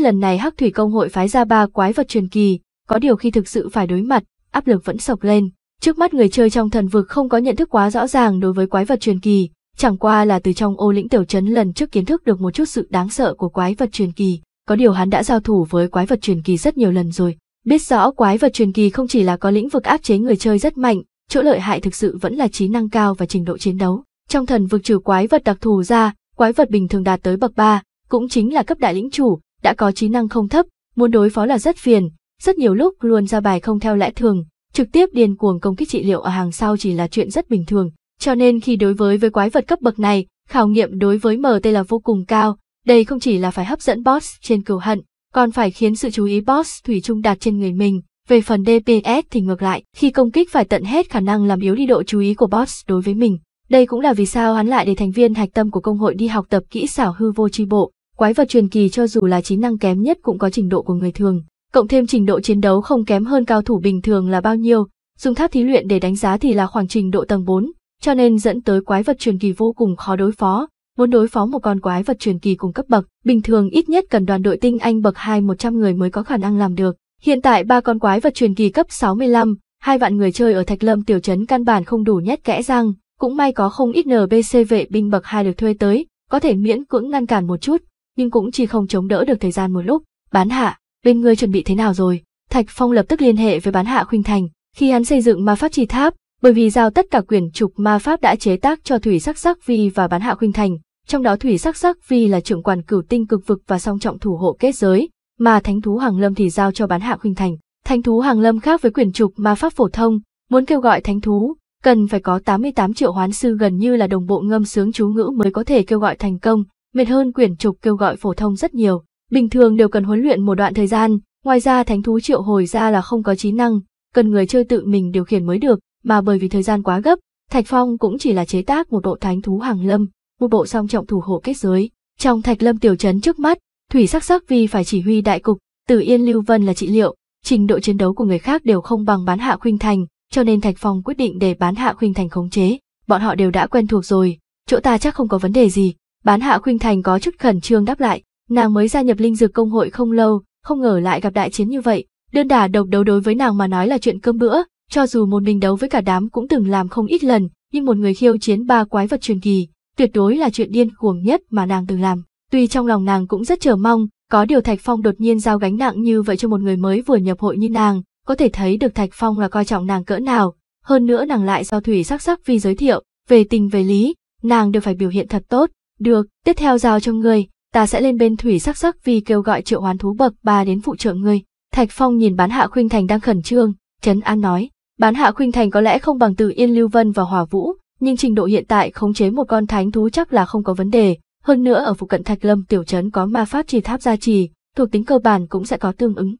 lần này Hắc Thủy công hội phái ra ba quái vật truyền kỳ, có điều khi thực sự phải đối mặt, áp lực vẫn sộc lên. Trước mắt người chơi trong thần vực không có nhận thức quá rõ ràng đối với quái vật truyền kỳ, chẳng qua là từ trong ô lĩnh tiểu trấn lần trước kiến thức được một chút sự đáng sợ của quái vật truyền kỳ, có điều hắn đã giao thủ với quái vật truyền kỳ rất nhiều lần rồi, Biết rõ quái vật truyền kỳ không chỉ là có lĩnh vực áp chế người chơi rất mạnh, chỗ lợi hại thực sự vẫn là trí năng cao và trình độ chiến đấu. Trong thần vực trừ quái vật đặc thù ra, quái vật bình thường đạt tới bậc 3, cũng chính là cấp đại lĩnh chủ, đã có trí năng không thấp, muốn đối phó là rất phiền, rất nhiều lúc luôn ra bài không theo lẽ thường, trực tiếp điên cuồng công kích trị liệu ở hàng sau chỉ là chuyện rất bình thường. Cho nên khi đối với với quái vật cấp bậc này, khảo nghiệm đối với MT là vô cùng cao, đây không chỉ là phải hấp dẫn boss trên cừu hận, còn phải khiến sự chú ý boss thủy chung đạt trên người mình. Về phần DPS thì ngược lại, khi công kích phải tận hết khả năng làm yếu đi độ chú ý của boss đối với mình. Đây cũng là vì sao hắn lại để thành viên hạch tâm của công hội đi học tập kỹ xảo hư vô tri bộ. Quái vật truyền kỳ cho dù là trí năng kém nhất cũng có trình độ của người thường, cộng thêm trình độ chiến đấu không kém hơn cao thủ bình thường là bao nhiêu, dùng tháp thí luyện để đánh giá thì là khoảng trình độ tầng 4, cho nên dẫn tới quái vật truyền kỳ vô cùng khó đối phó, Muốn đối phó một con quái vật truyền kỳ cùng cấp bậc, bình thường ít nhất cần đoàn đội tinh anh bậc 2-100 người mới có khả năng làm được. Hiện tại ba con quái vật truyền kỳ cấp 65, hai vạn người chơi ở Thạch Lâm tiểu trấn căn bản không đủ nhét kẽ răng, cũng may có không ít npc vệ binh bậc 2 được thuê tới, có thể miễn cưỡng ngăn cản một chút, nhưng cũng chỉ không chống đỡ được thời gian một lúc. Bán hạ, bên ngươi chuẩn bị thế nào rồi? Thạch Phong lập tức liên hệ với bán hạ Khuynh Thành, khi hắn xây dựng ma pháp trì tháp, bởi vì giao tất cả quyển trục ma pháp đã chế tác cho thủy sắc sắc vi và bán hạ Khuynh Thành, trong đó thủy sắc sắc vì là trưởng quản cửu tinh cực vực và song trọng thủ hộ kết giới, mà thánh thú hàng lâm thì giao cho bán hạ khuynh thành. Thánh thú hàng lâm khác với quyển trục ma pháp phổ thông, muốn kêu gọi thánh thú, cần phải có 88 triệu hoán sư gần như là đồng bộ ngâm sướng chú ngữ mới có thể kêu gọi thành công, mệt hơn quyển trục kêu gọi phổ thông rất nhiều. Bình thường đều cần huấn luyện một đoạn thời gian, ngoài ra thánh thú triệu hồi ra là không có trí năng, cần người chơi tự mình điều khiển mới được, mà bởi vì thời gian quá gấp, Thạch Phong cũng chỉ là chế tác một bộ thánh thú hàng lâm, mua bộ song trọng thủ hộ kết giới. Trong Thạch Lâm tiểu trấn trước mắt, Thủy Sắc Sắc vì phải chỉ huy đại cục, Tử Yên Lưu Vân là trị liệu, trình độ chiến đấu của người khác đều không bằng bán hạ khuynh thành, cho nên Thạch Phong quyết định để bán hạ khuynh thành khống chế. Bọn họ đều đã quen thuộc rồi, chỗ ta chắc không có vấn đề gì. Bán hạ khuynh thành có chút khẩn trương đáp lại, nàng mới gia nhập linh dược công hội không lâu, không ngờ lại gặp đại chiến như vậy. Đơn đả độc đấu đối với nàng mà nói là chuyện cơm bữa, cho dù một mình đấu với cả đám cũng từng làm không ít lần, nhưng một người khiêu chiến ba quái vật truyền kỳ, tuyệt đối là chuyện điên cuồng nhất mà nàng từng làm. Tuy trong lòng nàng cũng rất chờ mong, có điều Thạch Phong đột nhiên giao gánh nặng như vậy cho một người mới vừa nhập hội như nàng, có thể thấy được Thạch Phong là coi trọng nàng cỡ nào. Hơn nữa nàng lại do Thủy sắc sắc vì giới thiệu, về tình về lý, nàng đều phải biểu hiện thật tốt. Được, tiếp theo giao cho người, ta sẽ lên bên Thủy sắc sắc vì kêu gọi triệu hoán thú bậc ba đến phụ trợ ngươi. Thạch Phong nhìn bán hạ khuynh thành đang khẩn trương, Trấn An nói. Bán hạ khuynh thành có lẽ không bằng từ Yên Lưu Vân và Hòa Vũ, nhưng trình độ hiện tại khống chế một con thánh thú chắc là không có vấn đề. Hơn nữa ở phụ cận Thạch Lâm tiểu trấn có ma pháp trì tháp gia trì, thuộc tính cơ bản cũng sẽ có tương ứng.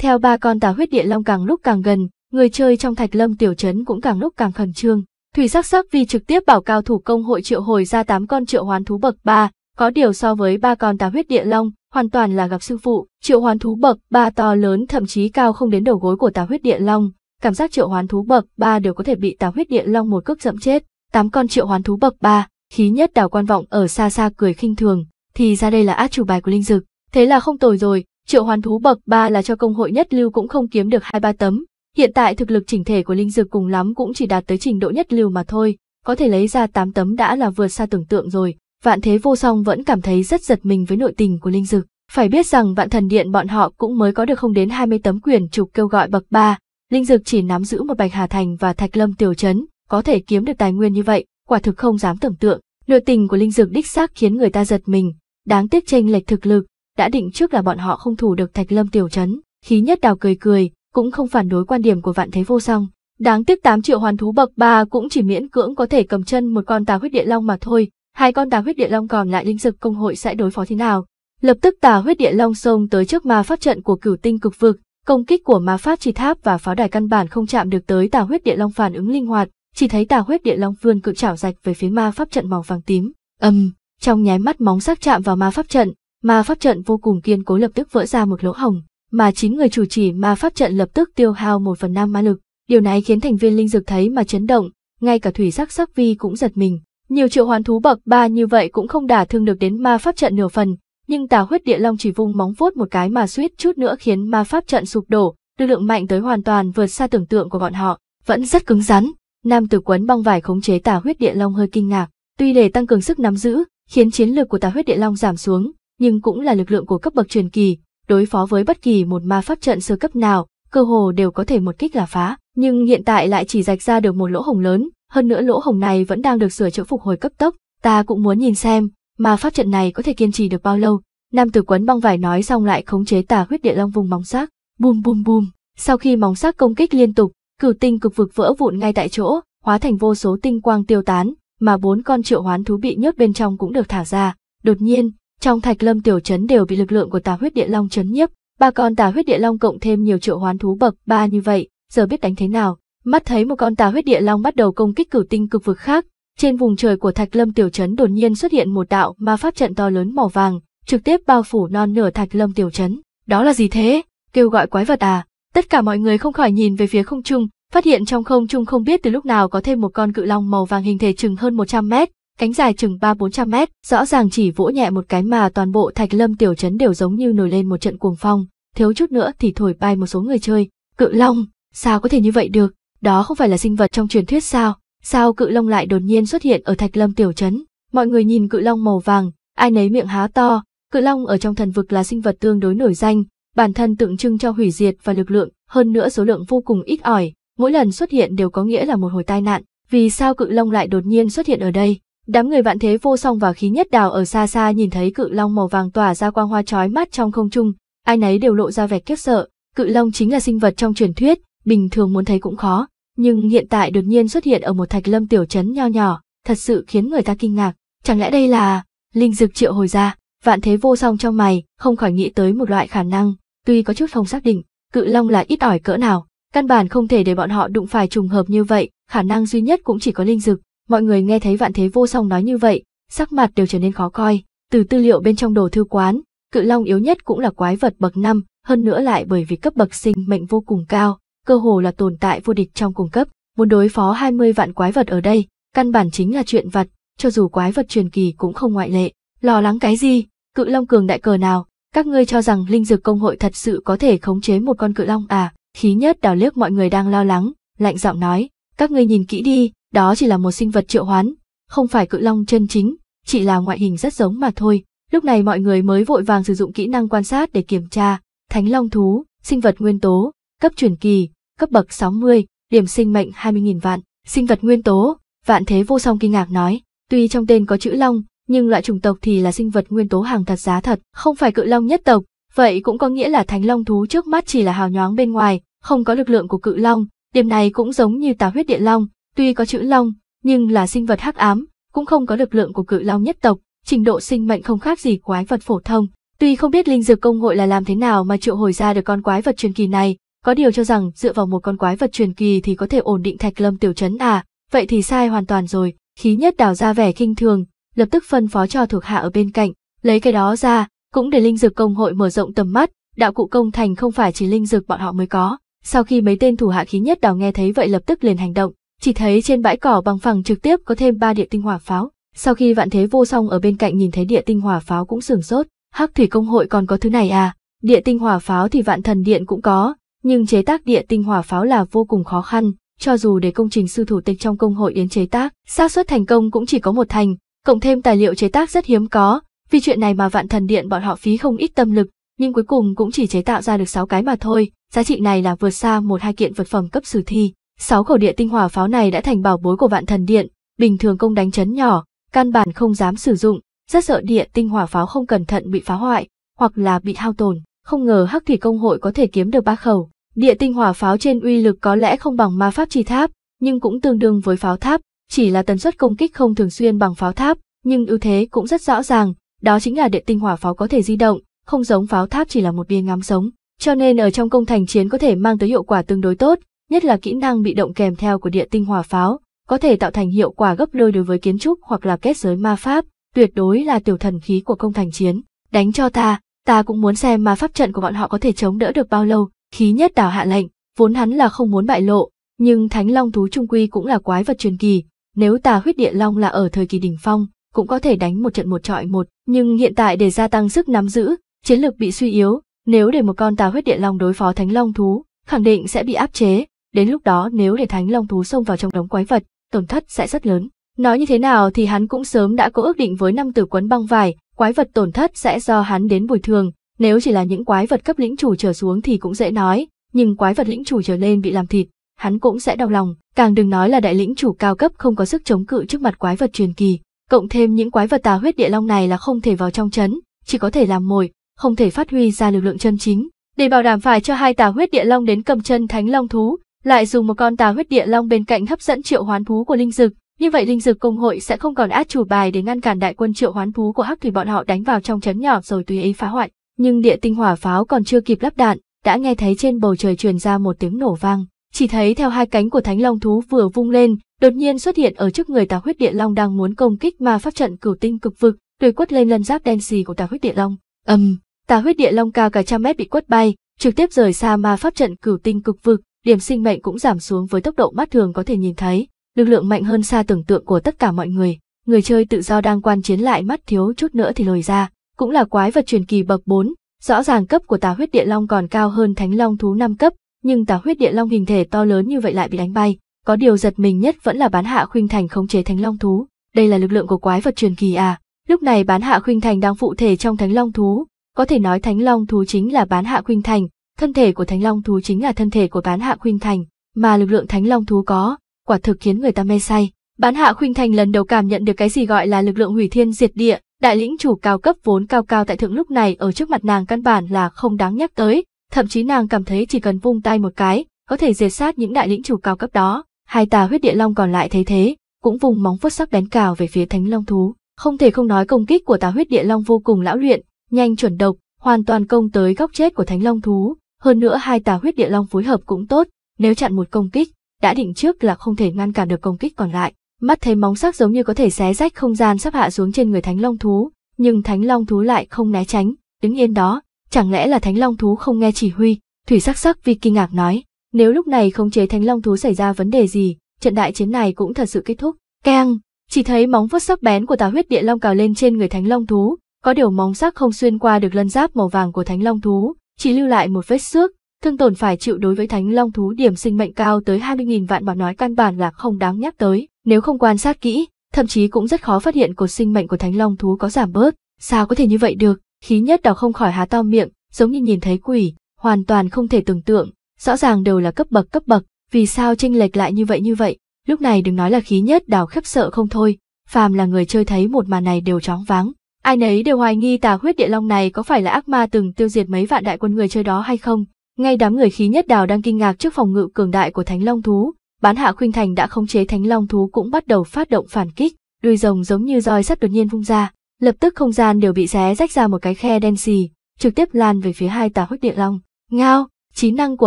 Theo ba con tà huyết địa long càng lúc càng gần, người chơi trong Thạch Lâm tiểu trấn cũng càng lúc càng khẩn trương. Thủy sắc sắc vì trực tiếp bảo cao thủ công hội triệu hồi ra 8 con triệu hoán thú bậc 3, có điều so với ba con tà huyết địa long, hoàn toàn là gặp sư phụ, triệu hoán thú bậc 3 to lớn thậm chí cao không đến đầu gối của tà huyết địa long, cảm giác triệu hoán thú bậc 3 đều có thể bị tà huyết địa long một cước dẫm chết tám con triệu hoán thú bậc ba khí nhất đảo quan vọng ở xa xa cười khinh thường thì ra đây là át chủ bài của linh dực thế là không tồi rồi triệu hoán thú bậc ba là cho công hội nhất lưu cũng không kiếm được hai ba tấm hiện tại thực lực chỉnh thể của linh dực cùng lắm cũng chỉ đạt tới trình độ nhất lưu mà thôi có thể lấy ra tám tấm đã là vượt xa tưởng tượng rồi vạn thế vô song vẫn cảm thấy rất giật mình với nội tình của linh dực phải biết rằng vạn thần điện bọn họ cũng mới có được không đến 20 tấm quyền trục kêu gọi bậc ba linh dực chỉ nắm giữ một bạch hà thành và thạch lâm tiểu trấn có thể kiếm được tài nguyên như vậy, quả thực không dám tưởng tượng. Nội tình của linh dược đích xác khiến người ta giật mình, đáng tiếc tranh lệch thực lực, đã định trước là bọn họ không thủ được Thạch Lâm tiểu trấn. Khí nhất đào cười cười, cũng không phản đối quan điểm của Vạn Thế Vô Song. Đáng tiếc 8 triệu hoàn thú bậc 3 cũng chỉ miễn cưỡng có thể cầm chân một con tà huyết địa long mà thôi, hai con tà huyết địa long còn lại linh dược công hội sẽ đối phó thế nào? Lập tức tà huyết địa long xông tới trước ma pháp trận của Cửu Tinh cực vực, công kích của ma pháp chi tháp và pháo đài căn bản không chạm được tới tà huyết địa long phản ứng linh hoạt, chỉ thấy tà huyết địa long vươn cự chảo rạch về phía ma pháp trận màu vàng tím âm trong nháy mắt móng sắc chạm vào ma pháp trận ma pháp trận vô cùng kiên cố lập tức vỡ ra một lỗ hồng mà chín người chủ trì ma pháp trận lập tức tiêu hao một phần năm ma lực điều này khiến thành viên linh dực thấy mà chấn động ngay cả thủy sắc sắc vi cũng giật mình nhiều triệu hoàn thú bậc ba như vậy cũng không đả thương được đến ma pháp trận nửa phần nhưng tà huyết địa long chỉ vung móng vuốt một cái mà suýt chút nữa khiến ma pháp trận sụp đổ lực lượng mạnh tới hoàn toàn vượt xa tưởng tượng của bọn họ vẫn rất cứng rắn Nam tử quấn băng vải khống chế tà huyết địa long hơi kinh ngạc, tuy để tăng cường sức nắm giữ, khiến chiến lược của tà huyết địa long giảm xuống, nhưng cũng là lực lượng của cấp bậc truyền kỳ, đối phó với bất kỳ một ma pháp trận sơ cấp nào, cơ hồ đều có thể một kích là phá, nhưng hiện tại lại chỉ rạch ra được một lỗ hồng lớn, hơn nữa lỗ hồng này vẫn đang được sửa chữa phục hồi cấp tốc, ta cũng muốn nhìn xem, ma pháp trận này có thể kiên trì được bao lâu. Nam tử quấn băng vải nói xong lại khống chế tà huyết địa long vùng móng xác, bùm bùm bùm, sau khi móng xác công kích liên tục, Cửu tinh cực vực vỡ vụn ngay tại chỗ, hóa thành vô số tinh quang tiêu tán, mà bốn con triệu hoán thú bị nhốt bên trong cũng được thả ra. Đột nhiên, trong Thạch Lâm tiểu trấn đều bị lực lượng của Tà huyết địa long chấn nhiếp, ba con Tà huyết địa long cộng thêm nhiều triệu hoán thú bậc ba như vậy, giờ biết đánh thế nào. Mắt thấy một con Tà huyết địa long bắt đầu công kích cửu tinh cực vực khác, trên vùng trời của Thạch Lâm tiểu trấn đột nhiên xuất hiện một đạo ma pháp trận to lớn màu vàng, trực tiếp bao phủ non nửa Thạch Lâm tiểu trấn. Đó là gì thế? Kêu gọi quái vật à? Tất cả mọi người không khỏi nhìn về phía không trung, phát hiện trong không trung không biết từ lúc nào có thêm một con cự long màu vàng hình thể chừng hơn 100 mét, cánh dài chừng ba bốn trăm mét, rõ ràng chỉ vỗ nhẹ một cái mà toàn bộ thạch lâm tiểu trấn đều giống như nổi lên một trận cuồng phong, thiếu chút nữa thì thổi bay một số người chơi. Cự long, sao có thể như vậy được, đó không phải là sinh vật trong truyền thuyết sao, sao cự long lại đột nhiên xuất hiện ở thạch lâm tiểu trấn, mọi người nhìn cự long màu vàng, ai nấy miệng há to, cự long ở trong thần vực là sinh vật tương đối nổi danh, bản thân tượng trưng cho hủy diệt và lực lượng, hơn nữa số lượng vô cùng ít ỏi, mỗi lần xuất hiện đều có nghĩa là một hồi tai nạn. Vì sao cự long lại đột nhiên xuất hiện ở đây? Đám người vạn thế vô song và khí nhất đào ở xa xa nhìn thấy cự long màu vàng tỏa ra quang hoa chói mắt trong không trung, ai nấy đều lộ ra vẻ kiếp sợ. Cự long chính là sinh vật trong truyền thuyết, bình thường muốn thấy cũng khó, nhưng hiện tại đột nhiên xuất hiện ở một thạch lâm tiểu trấn nho nhỏ, thật sự khiến người ta kinh ngạc. Chẳng lẽ đây là linh dược triệu hồi ra? Vạn thế vô song trong mày, không khỏi nghĩ tới một loại khả năng, tuy có chút không xác định, cự long là ít ỏi cỡ nào, căn bản không thể để bọn họ đụng phải trùng hợp như vậy, khả năng duy nhất cũng chỉ có linh dực. Mọi người nghe thấy vạn thế vô song nói như vậy, sắc mặt đều trở nên khó coi, từ tư liệu bên trong đồ thư quán, cự long yếu nhất cũng là quái vật bậc năm, hơn nữa lại bởi vì cấp bậc sinh mệnh vô cùng cao, cơ hồ là tồn tại vô địch trong cùng cấp, muốn đối phó 20 vạn quái vật ở đây, căn bản chính là chuyện vật. cho dù quái vật truyền kỳ cũng không ngoại lệ. Lo lắng cái gì, cự long cường đại cờ nào, các ngươi cho rằng linh dược công hội thật sự có thể khống chế một con cự long à? Khí nhất đào liếc mọi người đang lo lắng, lạnh giọng nói, các ngươi nhìn kỹ đi, đó chỉ là một sinh vật triệu hoán, không phải cự long chân chính, chỉ là ngoại hình rất giống mà thôi. Lúc này mọi người mới vội vàng sử dụng kỹ năng quan sát để kiểm tra, thánh long thú, sinh vật nguyên tố, cấp truyền kỳ, cấp bậc 60, điểm sinh mệnh 20.000 vạn, sinh vật nguyên tố, vạn thế vô song kinh ngạc nói, tuy trong tên có chữ long, nhưng loại chủng tộc thì là sinh vật nguyên tố hàng thật giá thật, không phải cự long nhất tộc, vậy cũng có nghĩa là thánh long thú trước mắt chỉ là hào nhoáng bên ngoài, không có lực lượng của cự long, điểm này cũng giống như tà huyết địa long, tuy có chữ long, nhưng là sinh vật hắc ám, cũng không có lực lượng của cự long nhất tộc, trình độ sinh mệnh không khác gì quái vật phổ thông. Tuy không biết linh dược công hội là làm thế nào mà triệu hồi ra được con quái vật truyền kỳ này, có điều cho rằng dựa vào một con quái vật truyền kỳ thì có thể ổn định thạch lâm tiểu trấn à, vậy thì sai hoàn toàn rồi, khí nhất đào ra vẻ kinh thường, lập tức phân phó cho thuộc hạ ở bên cạnh, lấy cái đó ra, cũng để linh dược công hội mở rộng tầm mắt, đạo cụ công thành không phải chỉ linh dược bọn họ mới có. Sau khi mấy tên thủ hạ khí nhất đào nghe thấy vậy lập tức liền hành động, chỉ thấy trên bãi cỏ bằng phẳng trực tiếp có thêm ba địa tinh hỏa pháo. Sau khi vạn thế vô song ở bên cạnh nhìn thấy địa tinh hỏa pháo cũng sửng sốt, hắc thủy công hội còn có thứ này à, địa tinh hỏa pháo thì vạn thần điện cũng có, nhưng chế tác địa tinh hỏa pháo là vô cùng khó khăn, cho dù để công trình sư thủ tịch trong công hội yến chế tác, xác suất thành công cũng chỉ có một thành, cộng thêm tài liệu chế tác rất hiếm có, vì chuyện này mà vạn thần điện bọn họ phí không ít tâm lực, nhưng cuối cùng cũng chỉ chế tạo ra được 6 cái mà thôi, giá trị này là vượt xa một hai kiện vật phẩm cấp sử thi. 6 khẩu địa tinh hỏa pháo này đã thành bảo bối của vạn thần điện, bình thường công đánh chấn nhỏ, căn bản không dám sử dụng, rất sợ địa tinh hỏa pháo không cẩn thận bị phá hoại, hoặc là bị hao tổn. Không ngờ Hắc Thủy công hội có thể kiếm được ba khẩu. Địa tinh hỏa pháo trên uy lực có lẽ không bằng ma pháp chi tháp, nhưng cũng tương đương với pháo tháp, chỉ là tần suất công kích không thường xuyên bằng pháo tháp, nhưng ưu thế cũng rất rõ ràng, đó chính là điện tinh hỏa pháo có thể di động, không giống pháo tháp chỉ là một viên ngắm sống, cho nên ở trong công thành chiến có thể mang tới hiệu quả tương đối tốt, nhất là kỹ năng bị động kèm theo của địa tinh hỏa pháo, có thể tạo thành hiệu quả gấp đôi đối với kiến trúc hoặc là kết giới ma pháp, tuyệt đối là tiểu thần khí của công thành chiến. Đánh cho ta, ta cũng muốn xem ma pháp trận của bọn họ có thể chống đỡ được bao lâu, khí nhất đảo hạ lệnh, vốn hắn là không muốn bại lộ, nhưng Thánh Long thú trung quy cũng là quái vật truyền kỳ, nếu tà huyết địa long là ở thời kỳ đỉnh phong, cũng có thể đánh một trận một trọi một, nhưng hiện tại để gia tăng sức nắm giữ, chiến lược bị suy yếu, nếu để một con tà huyết địa long đối phó thánh long thú, khẳng định sẽ bị áp chế, đến lúc đó nếu để thánh long thú xông vào trong đống quái vật, tổn thất sẽ rất lớn. Nói như thế nào thì hắn cũng sớm đã có ước định với năm tử quấn băng vải, quái vật tổn thất sẽ do hắn đến bồi thường, nếu chỉ là những quái vật cấp lĩnh chủ trở xuống thì cũng dễ nói, nhưng quái vật lĩnh chủ trở lên bị làm thịt, hắn cũng sẽ đau lòng, càng đừng nói là đại lĩnh chủ cao cấp không có sức chống cự trước mặt quái vật truyền kỳ, cộng thêm những quái vật tà huyết địa long này là không thể vào trong chấn, chỉ có thể làm mồi, không thể phát huy ra lực lượng chân chính. Để bảo đảm phải cho hai tà huyết địa long đến cầm chân thánh long thú, lại dùng một con tà huyết địa long bên cạnh hấp dẫn triệu hoán thú của linh dực, như vậy linh dực công hội sẽ không còn át chủ bài để ngăn cản đại quân triệu hoán thú của hắc thủy bọn họ đánh vào trong chấn nhỏ rồi tùy ý phá hoại. Nhưng địa tinh hỏa pháo còn chưa kịp lắp đạn, đã nghe thấy trên bầu trời truyền ra một tiếng nổ vang. Chỉ thấy theo hai cánh của thánh long thú vừa vung lên, đột nhiên xuất hiện ở trước người tà huyết địa long đang muốn công kích mà pháp trận cửu tinh cực vực, đuổi quất lên lân giáp đen xì của tà huyết địa long. Ầm, um, tà huyết địa long cao cả trăm mét bị quất bay, trực tiếp rời xa ma pháp trận cửu tinh cực vực, điểm sinh mệnh cũng giảm xuống với tốc độ mắt thường có thể nhìn thấy, lực lượng mạnh hơn xa tưởng tượng của tất cả mọi người. Người chơi tự do đang quan chiến lại mắt thiếu chút nữa thì lồi ra, cũng là quái vật truyền kỳ bậc 4, rõ ràng cấp của tà huyết địa long còn cao hơn thánh long thú 5 cấp, nhưng tà huyết địa long hình thể to lớn như vậy lại bị đánh bay. Có điều giật mình nhất vẫn là bán hạ khuynh thành khống chế thánh long thú. Đây là lực lượng của quái vật truyền kỳ à? Lúc này bán hạ khuynh thành đang phụ thể trong thánh long thú. Có thể nói thánh long thú chính là bán hạ khuynh thành, thân thể của thánh long thú chính là thân thể của bán hạ khuynh thành, mà lực lượng thánh long thú có, quả thực khiến người ta mê say. Bán hạ khuynh thành lần đầu cảm nhận được cái gì gọi là lực lượng hủy thiên diệt địa, đại lĩnh chủ cao cấp vốn cao cao tại thượng lúc này ở trước mặt nàng căn bản là không đáng nhắc tới, thậm chí nàng cảm thấy chỉ cần vung tay một cái, có thể diệt sát những đại lĩnh chủ cao cấp đó. Hai tà huyết địa long còn lại thấy thế, cũng vùng móng vuốt sắc đánh cào về phía thánh long thú. Không thể không nói công kích của tà huyết địa long vô cùng lão luyện, nhanh chuẩn độc, hoàn toàn công tới góc chết của thánh long thú. Hơn nữa hai tà huyết địa long phối hợp cũng tốt, nếu chặn một công kích, đã định trước là không thể ngăn cản được công kích còn lại. Mắt thấy móng sắc giống như có thể xé rách không gian sắp hạ xuống trên người thánh long thú, nhưng thánh long thú lại không né tránh, đứng yên đó, chẳng lẽ là thánh long thú không nghe chỉ huy thủy sắc sắc vì kinh ngạc nói nếu lúc này không chế thánh long thú xảy ra vấn đề gì trận đại chiến này cũng thật sự kết thúc keng chỉ thấy móng vuốt sắc bén của tà huyết địa long cào lên trên người thánh long thú có điều móng sắc không xuyên qua được lân giáp màu vàng của thánh long thú chỉ lưu lại một vết xước thương tổn phải chịu đối với thánh long thú điểm sinh mệnh cao tới 20.000 vạn mà nói căn bản là không đáng nhắc tới nếu không quan sát kỹ thậm chí cũng rất khó phát hiện cột sinh mệnh của thánh long thú có giảm bớt sao có thể như vậy được Khí nhất đào không khỏi há to miệng, giống như nhìn thấy quỷ, hoàn toàn không thể tưởng tượng, rõ ràng đều là cấp bậc cấp bậc, vì sao tranh lệch lại như vậy như vậy, lúc này đừng nói là khí nhất đào khiếp sợ không thôi, phàm là người chơi thấy một màn này đều chóng váng. Ai nấy đều hoài nghi tà huyết địa long này có phải là ác ma từng tiêu diệt mấy vạn đại quân người chơi đó hay không. Ngay đám người khí nhất đào đang kinh ngạc trước phòng ngự cường đại của Thánh Long Thú, bán hạ khuynh thành đã khống chế Thánh Long Thú cũng bắt đầu phát động phản kích, đuôi rồng giống như roi sắt đột nhiên vung ra, lập tức không gian đều bị xé rách ra một cái khe đen xì, trực tiếp lan về phía hai tà huyết địa long. Ngao, trí năng của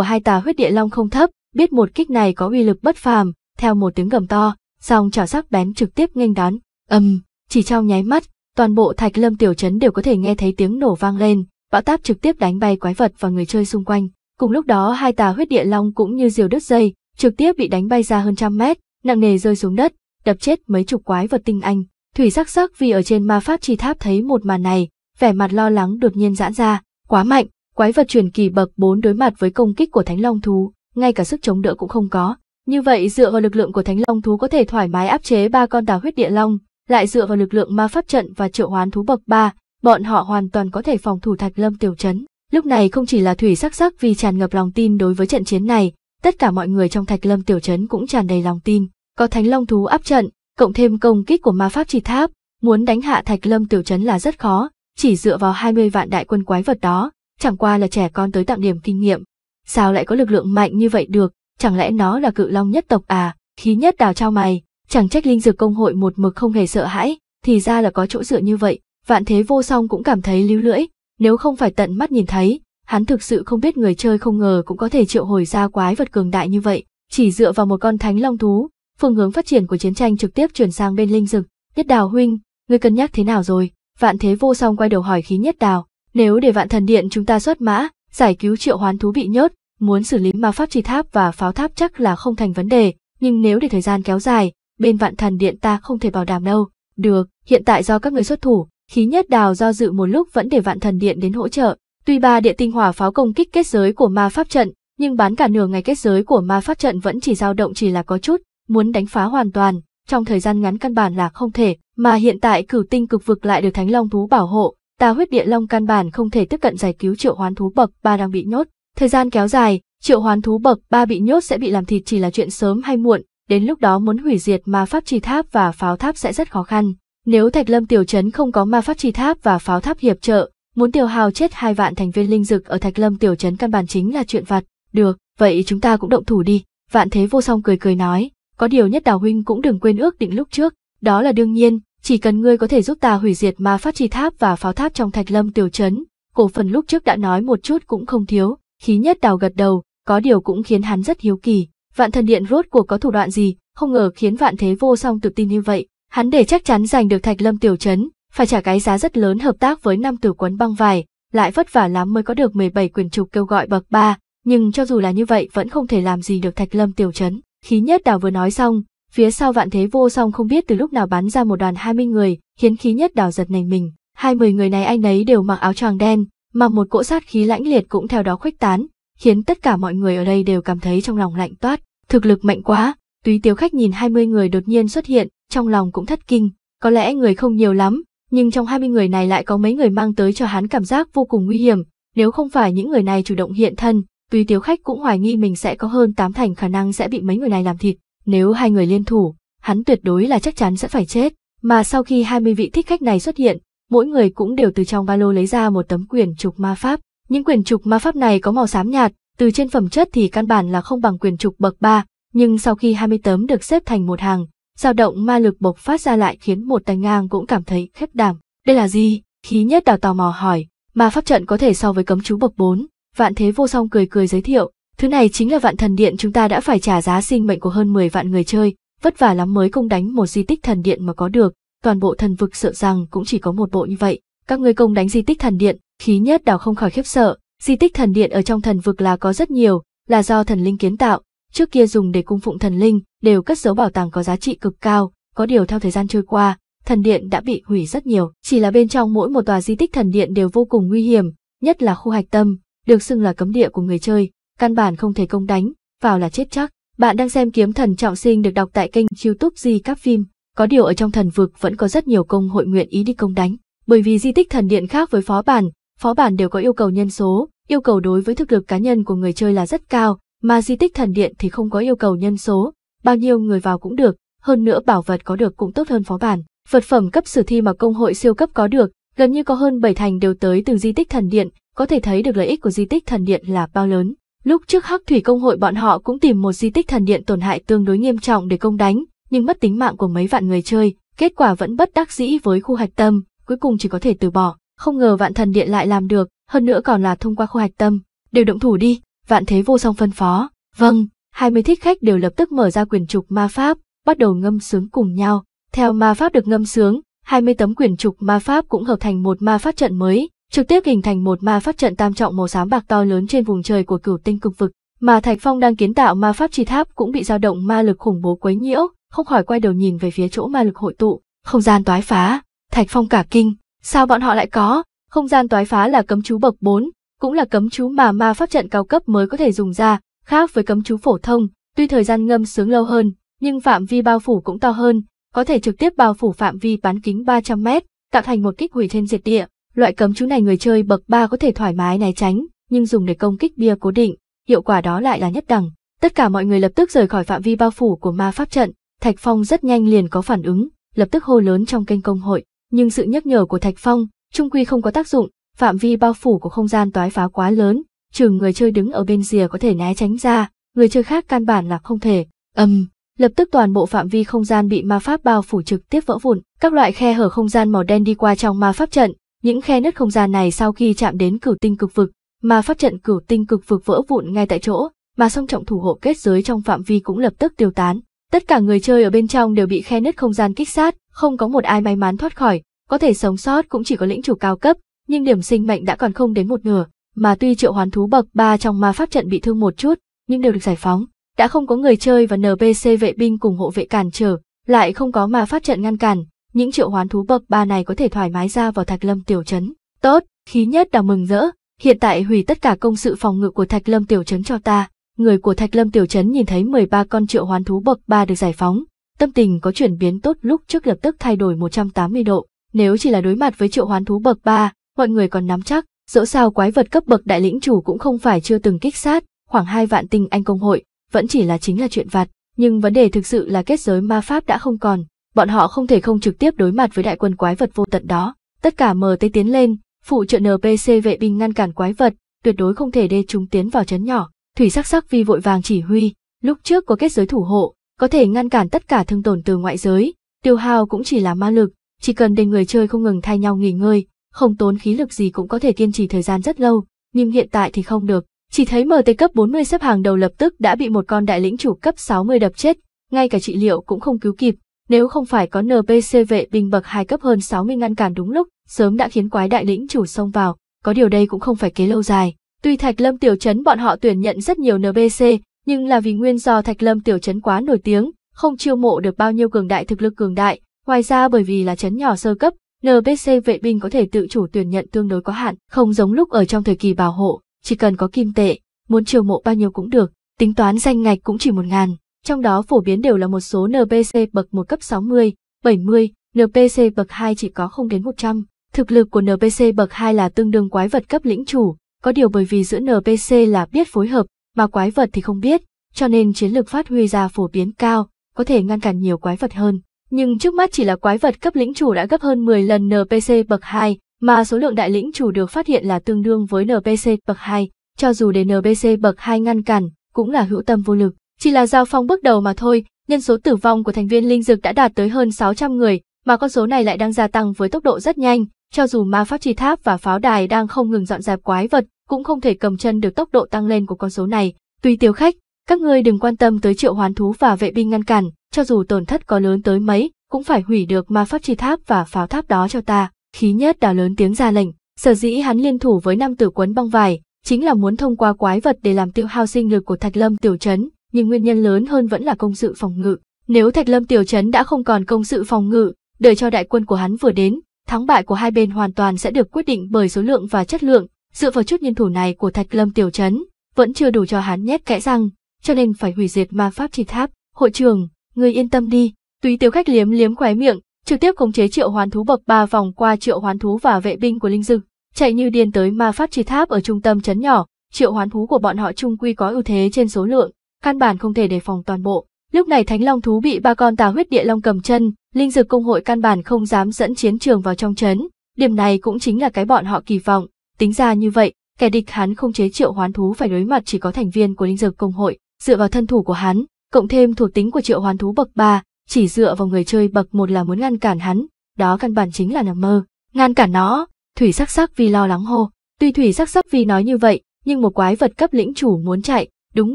hai tà huyết địa long không thấp, biết một kích này có uy lực bất phàm, theo một tiếng gầm to, song chảo sắc bén trực tiếp nghênh đón. Ầm, chỉ trong nháy mắt, toàn bộ Thạch Lâm tiểu trấn đều có thể nghe thấy tiếng nổ vang lên, bão táp trực tiếp đánh bay quái vật và người chơi xung quanh. Cùng lúc đó hai tà huyết địa long cũng như diều đứt dây, trực tiếp bị đánh bay ra hơn trăm mét, nặng nề rơi xuống đất, đập chết mấy chục quái vật tinh anh. Thủy sắc sắc vì ở trên ma pháp chi tháp thấy một màn này, vẻ mặt lo lắng đột nhiên giãn ra, quá mạnh, quái vật truyền kỳ bậc 4 đối mặt với công kích của thánh long thú, ngay cả sức chống đỡ cũng không có. Như vậy dựa vào lực lượng của thánh long thú có thể thoải mái áp chế ba con đào huyết địa long, lại dựa vào lực lượng ma pháp trận và triệu hoán thú bậc 3, bọn họ hoàn toàn có thể phòng thủ Thạch Lâm tiểu trấn. Lúc này không chỉ là thủy sắc sắc vì tràn ngập lòng tin đối với trận chiến này, tất cả mọi người trong Thạch Lâm tiểu trấn cũng tràn đầy lòng tin. Có Thánh Long thú áp trận, cộng thêm công kích của ma pháp chi tháp, muốn đánh hạ Thạch Lâm tiểu trấn là rất khó, chỉ dựa vào 20 vạn đại quân quái vật đó, chẳng qua là trẻ con tới tặng điểm kinh nghiệm. Sao lại có lực lượng mạnh như vậy được, chẳng lẽ nó là cự long nhất tộc à, khí nhất đào trao mày, chẳng trách linh dược công hội một mực không hề sợ hãi, thì ra là có chỗ dựa như vậy, vạn thế vô song cũng cảm thấy lưu lưỡi, nếu không phải tận mắt nhìn thấy, hắn thực sự không biết người chơi không ngờ cũng có thể triệu hồi ra quái vật cường đại như vậy, chỉ dựa vào một con thánh long thú, phương hướng phát triển của chiến tranh trực tiếp chuyển sang bên linh dực. Nhất đào huynh, ngươi cân nhắc thế nào rồi? Vạn thế vô song quay đầu hỏi khí nhất đào, nếu để vạn thần điện chúng ta xuất mã, giải cứu triệu hoán thú bị nhốt, muốn xử lý ma pháp trì tháp và pháo tháp chắc là không thành vấn đề, nhưng nếu để thời gian kéo dài, bên vạn thần điện ta không thể bảo đảm đâu. Được, hiện tại do các người xuất thủ, khí nhất đào do dự một lúc vẫn để vạn thần điện đến hỗ trợ. Tuy ba địa tinh hỏa pháo công kích kết giới của ma pháp trận, nhưng bán cả nửa ngày kết giới của ma pháp trận vẫn chỉ dao động chỉ là có chút, muốn đánh phá hoàn toàn, trong thời gian ngắn căn bản là không thể, mà hiện tại cửu tinh cực vực lại được Thánh Long thú bảo hộ, Tà huyết địa long căn bản không thể tiếp cận giải cứu triệu hoán thú bậc ba đang bị nhốt, thời gian kéo dài, triệu hoán thú bậc ba bị nhốt sẽ bị làm thịt chỉ là chuyện sớm hay muộn, đến lúc đó muốn hủy diệt ma pháp trì tháp và pháo tháp sẽ rất khó khăn. Nếu Thạch Lâm tiểu trấn không có ma pháp trì tháp và pháo tháp hiệp trợ, muốn tiêu hào chết hai vạn thành viên linh dực ở Thạch Lâm tiểu trấn căn bản chính là chuyện vặt. Được, vậy chúng ta cũng động thủ đi. Vạn Thế vô song cười cười nói, có điều nhất đào huynh cũng đừng quên ước định lúc trước, đó là đương nhiên, chỉ cần ngươi có thể giúp ta hủy diệt ma phát chi tháp và pháo tháp trong thạch lâm tiểu trấn, cổ phần lúc trước đã nói một chút cũng không thiếu, khí nhất đào gật đầu, có điều cũng khiến hắn rất hiếu kỳ, vạn thần điện rốt cuộc có thủ đoạn gì, không ngờ khiến vạn thế vô song tự tin như vậy, hắn để chắc chắn giành được thạch lâm tiểu trấn, phải trả cái giá rất lớn hợp tác với năm tử quấn băng vải, lại vất vả lắm mới có được 17 quyền trục kêu gọi bậc ba nhưng cho dù là như vậy vẫn không thể làm gì được thạch lâm tiểu trấn. Khí nhất đào vừa nói xong, phía sau vạn thế vô song không biết từ lúc nào bắn ra một đoàn 20 người, khiến khí nhất đào giật nảy mình. Hai mươi người này anh ấy đều mặc áo choàng đen, mà một cỗ sát khí lãnh liệt cũng theo đó khuếch tán, khiến tất cả mọi người ở đây đều cảm thấy trong lòng lạnh toát. Thực lực mạnh quá, túy tiếu khách nhìn 20 người đột nhiên xuất hiện, trong lòng cũng thất kinh. Có lẽ người không nhiều lắm, nhưng trong 20 người này lại có mấy người mang tới cho hắn cảm giác vô cùng nguy hiểm, nếu không phải những người này chủ động hiện thân, Tuy Tiếu Khách cũng hoài nghi mình sẽ có hơn tám thành khả năng sẽ bị mấy người này làm thịt, nếu hai người liên thủ, hắn tuyệt đối là chắc chắn sẽ phải chết. Mà sau khi hai mươi vị thích khách này xuất hiện, mỗi người cũng đều từ trong ba lô lấy ra một tấm quyển trục ma pháp. Những quyển trục ma pháp này có màu xám nhạt, từ trên phẩm chất thì căn bản là không bằng quyển trục bậc ba. nhưng sau khi hai mươi tấm được xếp thành một hàng, dao động ma lực bộc phát ra lại khiến một tay ngang cũng cảm thấy khép đảm. Đây là gì? Khí nhất đào tò mò hỏi, ma pháp trận có thể so với cấm chú bậc bốn. Vạn Thế Vô Song cười cười giới thiệu, thứ này chính là vạn thần điện chúng ta đã phải trả giá sinh mệnh của hơn 10 vạn người chơi, vất vả lắm mới công đánh một di tích thần điện mà có được, toàn bộ thần vực sợ rằng cũng chỉ có một bộ như vậy. Các ngươi công đánh di tích thần điện, khí nhất đảo không khỏi khiếp sợ, di tích thần điện ở trong thần vực là có rất nhiều, là do thần linh kiến tạo, trước kia dùng để cung phụng thần linh, đều cất giấu bảo tàng có giá trị cực cao, có điều theo thời gian trôi qua, thần điện đã bị hủy rất nhiều, chỉ là bên trong mỗi một tòa di tích thần điện đều vô cùng nguy hiểm, nhất là khu hạch tâm, được xưng là cấm địa của người chơi, căn bản không thể công đánh, vào là chết chắc. Bạn đang xem Kiếm Thần Trọng Sinh được đọc tại kênh YouTube Di Các Phim, có điều ở trong thần vực vẫn có rất nhiều công hội nguyện ý đi công đánh, bởi vì di tích thần điện khác với phó bản, phó bản đều có yêu cầu nhân số, yêu cầu đối với thực lực cá nhân của người chơi là rất cao, mà di tích thần điện thì không có yêu cầu nhân số, bao nhiêu người vào cũng được, hơn nữa bảo vật có được cũng tốt hơn phó bản. Vật phẩm cấp sử thi mà công hội siêu cấp có được, gần như có hơn 7 thành đều tới từ di tích thần điện, có thể thấy được lợi ích của di tích thần điện là bao lớn. Lúc trước Hắc Thủy Công hội bọn họ cũng tìm một di tích thần điện tổn hại tương đối nghiêm trọng để công đánh, nhưng mất tính mạng của mấy vạn người chơi, kết quả vẫn bất đắc dĩ với khu hạch tâm, cuối cùng chỉ có thể từ bỏ. Không ngờ vạn thần điện lại làm được, hơn nữa còn là thông qua khu hạch tâm. Đều động thủ đi, vạn thế vô song phân phó. Vâng, 20 thích khách đều lập tức mở ra quyển trục ma pháp, bắt đầu ngâm sướng cùng nhau. Theo ma pháp được ngâm sướng, 20 tấm quyển trục ma pháp cũng hợp thành một ma pháp trận mới, trực tiếp hình thành một ma pháp trận tam trọng màu xám bạc to lớn trên vùng trời của cửu tinh cực vực, mà Thạch Phong đang kiến tạo ma pháp chi tháp cũng bị dao động ma lực khủng bố quấy nhiễu, không khỏi quay đầu nhìn về phía chỗ ma lực hội tụ, không gian toái phá, Thạch Phong cả kinh, sao bọn họ lại có, không gian toái phá là cấm chú bậc 4, cũng là cấm chú mà ma pháp trận cao cấp mới có thể dùng ra, khác với cấm chú phổ thông, tuy thời gian ngâm sướng lâu hơn, nhưng phạm vi bao phủ cũng to hơn, có thể trực tiếp bao phủ phạm vi bán kính 300 mét, tạo thành một kích hủy thiên diệt địa. Loại cấm chú này người chơi bậc 3 có thể thoải mái né tránh, nhưng dùng để công kích bia cố định, hiệu quả đó lại là nhất đẳng. Tất cả mọi người lập tức rời khỏi phạm vi bao phủ của ma pháp trận, Thạch Phong rất nhanh liền có phản ứng, lập tức hô lớn trong kênh công hội, nhưng sự nhắc nhở của Thạch Phong trung quy không có tác dụng, phạm vi bao phủ của không gian toái phá quá lớn, trừ người chơi đứng ở bên rìa có thể né tránh ra, người chơi khác căn bản là không thể. Ầm, um, lập tức toàn bộ phạm vi không gian bị ma pháp bao phủ trực tiếp vỡ vụn, các loại khe hở không gian màu đen đi qua trong ma pháp trận, những khe nứt không gian này sau khi chạm đến cửu tinh cực vực, mà pháp trận cửu tinh cực vực vỡ vụn ngay tại chỗ, mà song trọng thủ hộ kết giới trong phạm vi cũng lập tức tiêu tán. Tất cả người chơi ở bên trong đều bị khe nứt không gian kích sát, không có một ai may mắn thoát khỏi, có thể sống sót cũng chỉ có lĩnh chủ cao cấp, nhưng điểm sinh mệnh đã còn không đến một nửa, mà tuy triệu hoán thú bậc ba trong ma pháp trận bị thương một chút, nhưng đều được giải phóng. Đã không có người chơi và NPC vệ binh cùng hộ vệ cản trở, lại không có ma pháp trận ngăn cản, những triệu hoán thú bậc ba này có thể thoải mái ra vào thạch lâm tiểu trấn. Tốt, khí nhất đào mừng rỡ, hiện tại hủy tất cả công sự phòng ngự của thạch lâm tiểu trấn cho ta. Người của thạch lâm tiểu trấn nhìn thấy 13 con triệu hoán thú bậc ba được giải phóng, tâm tình có chuyển biến tốt lúc trước lập tức thay đổi 180 độ. Nếu chỉ là đối mặt với triệu hoán thú bậc ba, mọi người còn nắm chắc, dẫu sao quái vật cấp bậc đại lĩnh chủ cũng không phải chưa từng kích sát, khoảng hai vạn tinh anh công hội, vẫn chỉ là chính là chuyện vặt, nhưng vấn đề thực sự là kết giới ma pháp đã không còn, bọn họ không thể không trực tiếp đối mặt với đại quân quái vật vô tận đó. Tất cả MT tiến lên, phụ trợ NPC vệ binh ngăn cản quái vật, tuyệt đối không thể để chúng tiến vào chấn nhỏ. Thủy sắc sắc vi vội vàng chỉ huy, lúc trước có kết giới thủ hộ, có thể ngăn cản tất cả thương tổn từ ngoại giới, tiêu hao cũng chỉ là ma lực, chỉ cần để người chơi không ngừng thay nhau nghỉ ngơi, không tốn khí lực gì cũng có thể kiên trì thời gian rất lâu, nhưng hiện tại thì không được. Chỉ thấy MT cấp 40 xếp hàng đầu lập tức đã bị một con đại lĩnh chủ cấp 60 đập chết, ngay cả trị liệu cũng không cứu kịp, nếu không phải có NPC vệ binh bậc hai cấp hơn 60 ngăn cản đúng lúc, sớm đã khiến quái đại lĩnh chủ xông vào, có điều đây cũng không phải kế lâu dài. Tuy Thạch Lâm Tiểu Trấn bọn họ tuyển nhận rất nhiều NPC, nhưng là vì nguyên do Thạch Lâm Tiểu Trấn quá nổi tiếng, không chiêu mộ được bao nhiêu cường đại thực lực cường đại, ngoài ra bởi vì là trấn nhỏ sơ cấp, NPC vệ binh có thể tự chủ tuyển nhận tương đối có hạn, không giống lúc ở trong thời kỳ bảo hộ, chỉ cần có kim tệ, muốn chiêu mộ bao nhiêu cũng được, tính toán danh ngạch cũng chỉ một ngàn trong đó phổ biến đều là một số NPC bậc 1 cấp 60, 70, NPC bậc 2 chỉ có không đến 100. Thực lực của NPC bậc 2 là tương đương quái vật cấp lĩnh chủ, có điều bởi vì giữa NPC là biết phối hợp, mà quái vật thì không biết, cho nên chiến lược phát huy ra phổ biến cao, có thể ngăn cản nhiều quái vật hơn. Nhưng trước mắt chỉ là quái vật cấp lĩnh chủ đã gấp hơn 10 lần NPC bậc 2, mà số lượng đại lĩnh chủ được phát hiện là tương đương với NPC bậc 2, cho dù để NPC bậc 2 ngăn cản, cũng là hữu tâm vô lực. Chỉ là giao phong bước đầu mà thôi, nhân số tử vong của thành viên linh dược đã đạt tới hơn 600 người, mà con số này lại đang gia tăng với tốc độ rất nhanh, cho dù ma pháp chi tháp và pháo đài đang không ngừng dọn dẹp quái vật, cũng không thể cầm chân được tốc độ tăng lên của con số này. Tuy tiêu khách, các ngươi đừng quan tâm tới triệu hoán thú và vệ binh ngăn cản, cho dù tổn thất có lớn tới mấy, cũng phải hủy được ma pháp chi tháp và pháo tháp đó cho ta. Khí nhất đã lớn tiếng ra lệnh, sở dĩ hắn liên thủ với nam tử quấn băng vải, chính là muốn thông qua quái vật để làm tiêu hao sinh lực của Thạch Lâm tiểu trấn, nhưng nguyên nhân lớn hơn vẫn là công sự phòng ngự. Nếu Thạch Lâm tiểu trấn đã không còn công sự phòng ngự, đợi cho đại quân của hắn vừa đến, thắng bại của hai bên hoàn toàn sẽ được quyết định bởi số lượng và chất lượng. Dựa vào chút nhân thủ này của Thạch Lâm tiểu trấn, vẫn chưa đủ cho hắn nhét kẽ răng, cho nên phải hủy diệt ma pháp chi tháp. Hội trưởng, người yên tâm đi. Túy Tiếu khách liếm liếm khóe miệng, trực tiếp khống chế triệu hoán thú bậc ba vòng qua triệu hoán thú và vệ binh của linh dực, chạy như điên tới ma pháp chi tháp ở trung tâm trấn nhỏ. Triệu hoán thú của bọn họ trung quy có ưu thế trên số lượng, căn bản không thể đề phòng toàn bộ. Lúc này Thánh Long thú bị ba con tà huyết địa long cầm chân, linh dược công hội căn bản không dám dẫn chiến trường vào trong trấn. Điểm này cũng chính là cái bọn họ kỳ vọng, tính ra như vậy, kẻ địch hắn không chế triệu hoán thú phải đối mặt chỉ có thành viên của linh dược công hội, dựa vào thân thủ của hắn, cộng thêm thuộc tính của triệu hoán thú bậc 3, chỉ dựa vào người chơi bậc 1 là muốn ngăn cản hắn, đó căn bản chính là nằm mơ. Ngăn cản nó, Thủy Sắc Sắc vì lo lắng hô, tuy Thủy Sắc Sắc vì nói như vậy, nhưng một quái vật cấp lĩnh chủ muốn chạy, Đúng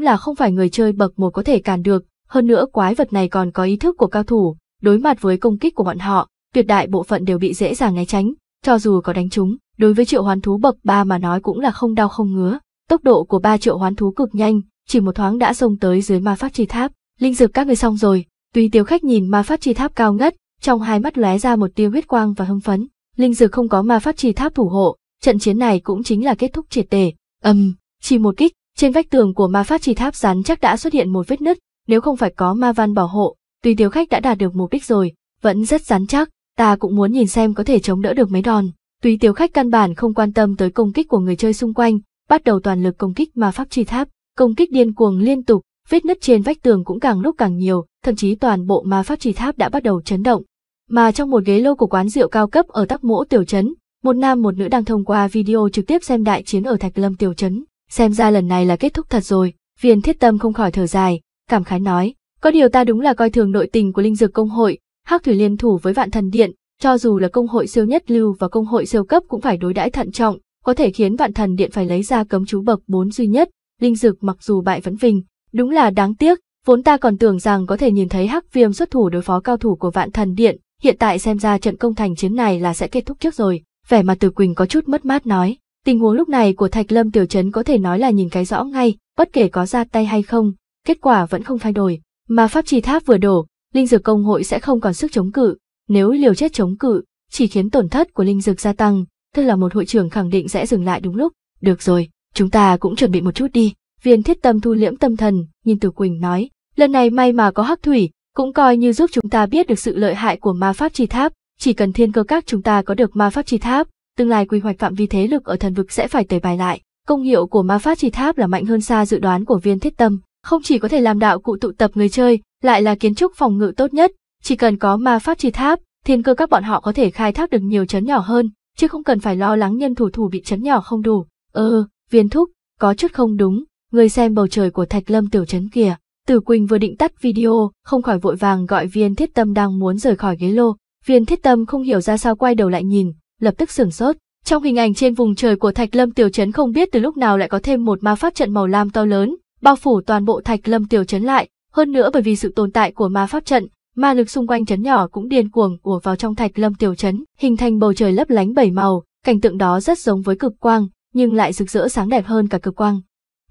là không phải người chơi bậc một có thể cản được, hơn nữa quái vật này còn có ý thức của cao thủ, đối mặt với công kích của bọn họ, tuyệt đại bộ phận đều bị dễ dàng né tránh, cho dù có đánh chúng, đối với triệu hoán thú bậc 3 mà nói cũng là không đau không ngứa. Tốc độ của ba triệu hoán thú cực nhanh, chỉ một thoáng đã xông tới dưới ma pháp chi tháp. Linh dược các người xong rồi, Tuy Tiếu Khách nhìn ma pháp chi tháp cao ngất, trong hai mắt lóe ra một tia huyết quang và hưng phấn. Linh dược không có ma pháp chi tháp thủ hộ, trận chiến này cũng chính là kết thúc triệt đề. Ầm, um, chỉ một kích, trên vách tường của ma pháp trì tháp rắn chắc đã xuất hiện một vết nứt, nếu không phải có ma văn bảo hộ, tuy tiểu khách đã đạt được mục đích rồi, vẫn rất rắn chắc, ta cũng muốn nhìn xem có thể chống đỡ được mấy đòn. Tuy tiểu khách căn bản không quan tâm tới công kích của người chơi xung quanh, bắt đầu toàn lực công kích ma pháp trì tháp, công kích điên cuồng liên tục, vết nứt trên vách tường cũng càng lúc càng nhiều, thậm chí toàn bộ ma pháp trì tháp đã bắt đầu chấn động. Mà trong một ghế lô của quán rượu cao cấp ở Tắc Mỗ Tiểu Trấn, một nam một nữ đang thông qua video trực tiếp xem đại chiến ở Thạch Lâm Tiểu Trấn xem ra lần này là kết thúc thật rồi, viên thiết tâm không khỏi thở dài, cảm khái nói, có điều ta đúng là coi thường nội tình của linh dược công hội, hắc thủy liên thủ với vạn thần điện, cho dù là công hội siêu nhất lưu và công hội siêu cấp cũng phải đối đãi thận trọng, có thể khiến vạn thần điện phải lấy ra cấm chú bậc bốn duy nhất, linh dược mặc dù bại vẫn vinh, đúng là đáng tiếc, vốn ta còn tưởng rằng có thể nhìn thấy hắc viêm xuất thủ đối phó cao thủ của vạn thần điện, hiện tại xem ra trận công thành chiến này là sẽ kết thúc trước rồi, vẻ mặt Từ Quỳnh có chút mất mát nói. Tình huống lúc này của Thạch Lâm Tiểu Trấn có thể nói là nhìn cái rõ ngay, bất kể có ra tay hay không, kết quả vẫn không thay đổi. Mà pháp trì tháp vừa đổ, linh dược công hội sẽ không còn sức chống cự, nếu liều chết chống cự, chỉ khiến tổn thất của linh dược gia tăng, tức là một hội trưởng khẳng định sẽ dừng lại đúng lúc. Được rồi, chúng ta cũng chuẩn bị một chút đi. Viên thiết tâm thu liễm tâm thần, nhìn Từ Quỳnh nói, lần này may mà có hắc thủy, cũng coi như giúp chúng ta biết được sự lợi hại của ma pháp trì tháp, chỉ cần thiên cơ các chúng ta có được ma pháp trì tháp, tương lai quy hoạch phạm vi thế lực ở thần vực sẽ phải tẩy bài lại. Công hiệu của ma pháp chỉ tháp là mạnh hơn xa dự đoán của viên thiết tâm, không chỉ có thể làm đạo cụ tụ tập người chơi, lại là kiến trúc phòng ngự tốt nhất, chỉ cần có ma pháp chỉ tháp, thiên cơ các bọn họ có thể khai thác được nhiều chấn nhỏ hơn, chứ không cần phải lo lắng nhân thủ thủ bị chấn nhỏ không đủ. Ơ, ờ, viên thúc, có chút không đúng, người xem bầu trời của Thạch Lâm tiểu chấn kìa. Tử Quỳnh vừa định tắt video, không khỏi vội vàng gọi viên thiết tâm đang muốn rời khỏi ghế lô. Viên thiết tâm không hiểu ra sao quay đầu lại nhìn, lập tức sửng sốt. Trong hình ảnh trên vùng trời của Thạch Lâm Tiểu Trấn không biết từ lúc nào lại có thêm một ma pháp trận màu lam to lớn, bao phủ toàn bộ Thạch Lâm Tiểu Trấn lại, hơn nữa bởi vì sự tồn tại của ma pháp trận, ma lực xung quanh trấn nhỏ cũng điên cuồng ùa vào trong Thạch Lâm Tiểu Trấn, hình thành bầu trời lấp lánh bảy màu, cảnh tượng đó rất giống với cực quang, nhưng lại rực rỡ sáng đẹp hơn cả cực quang.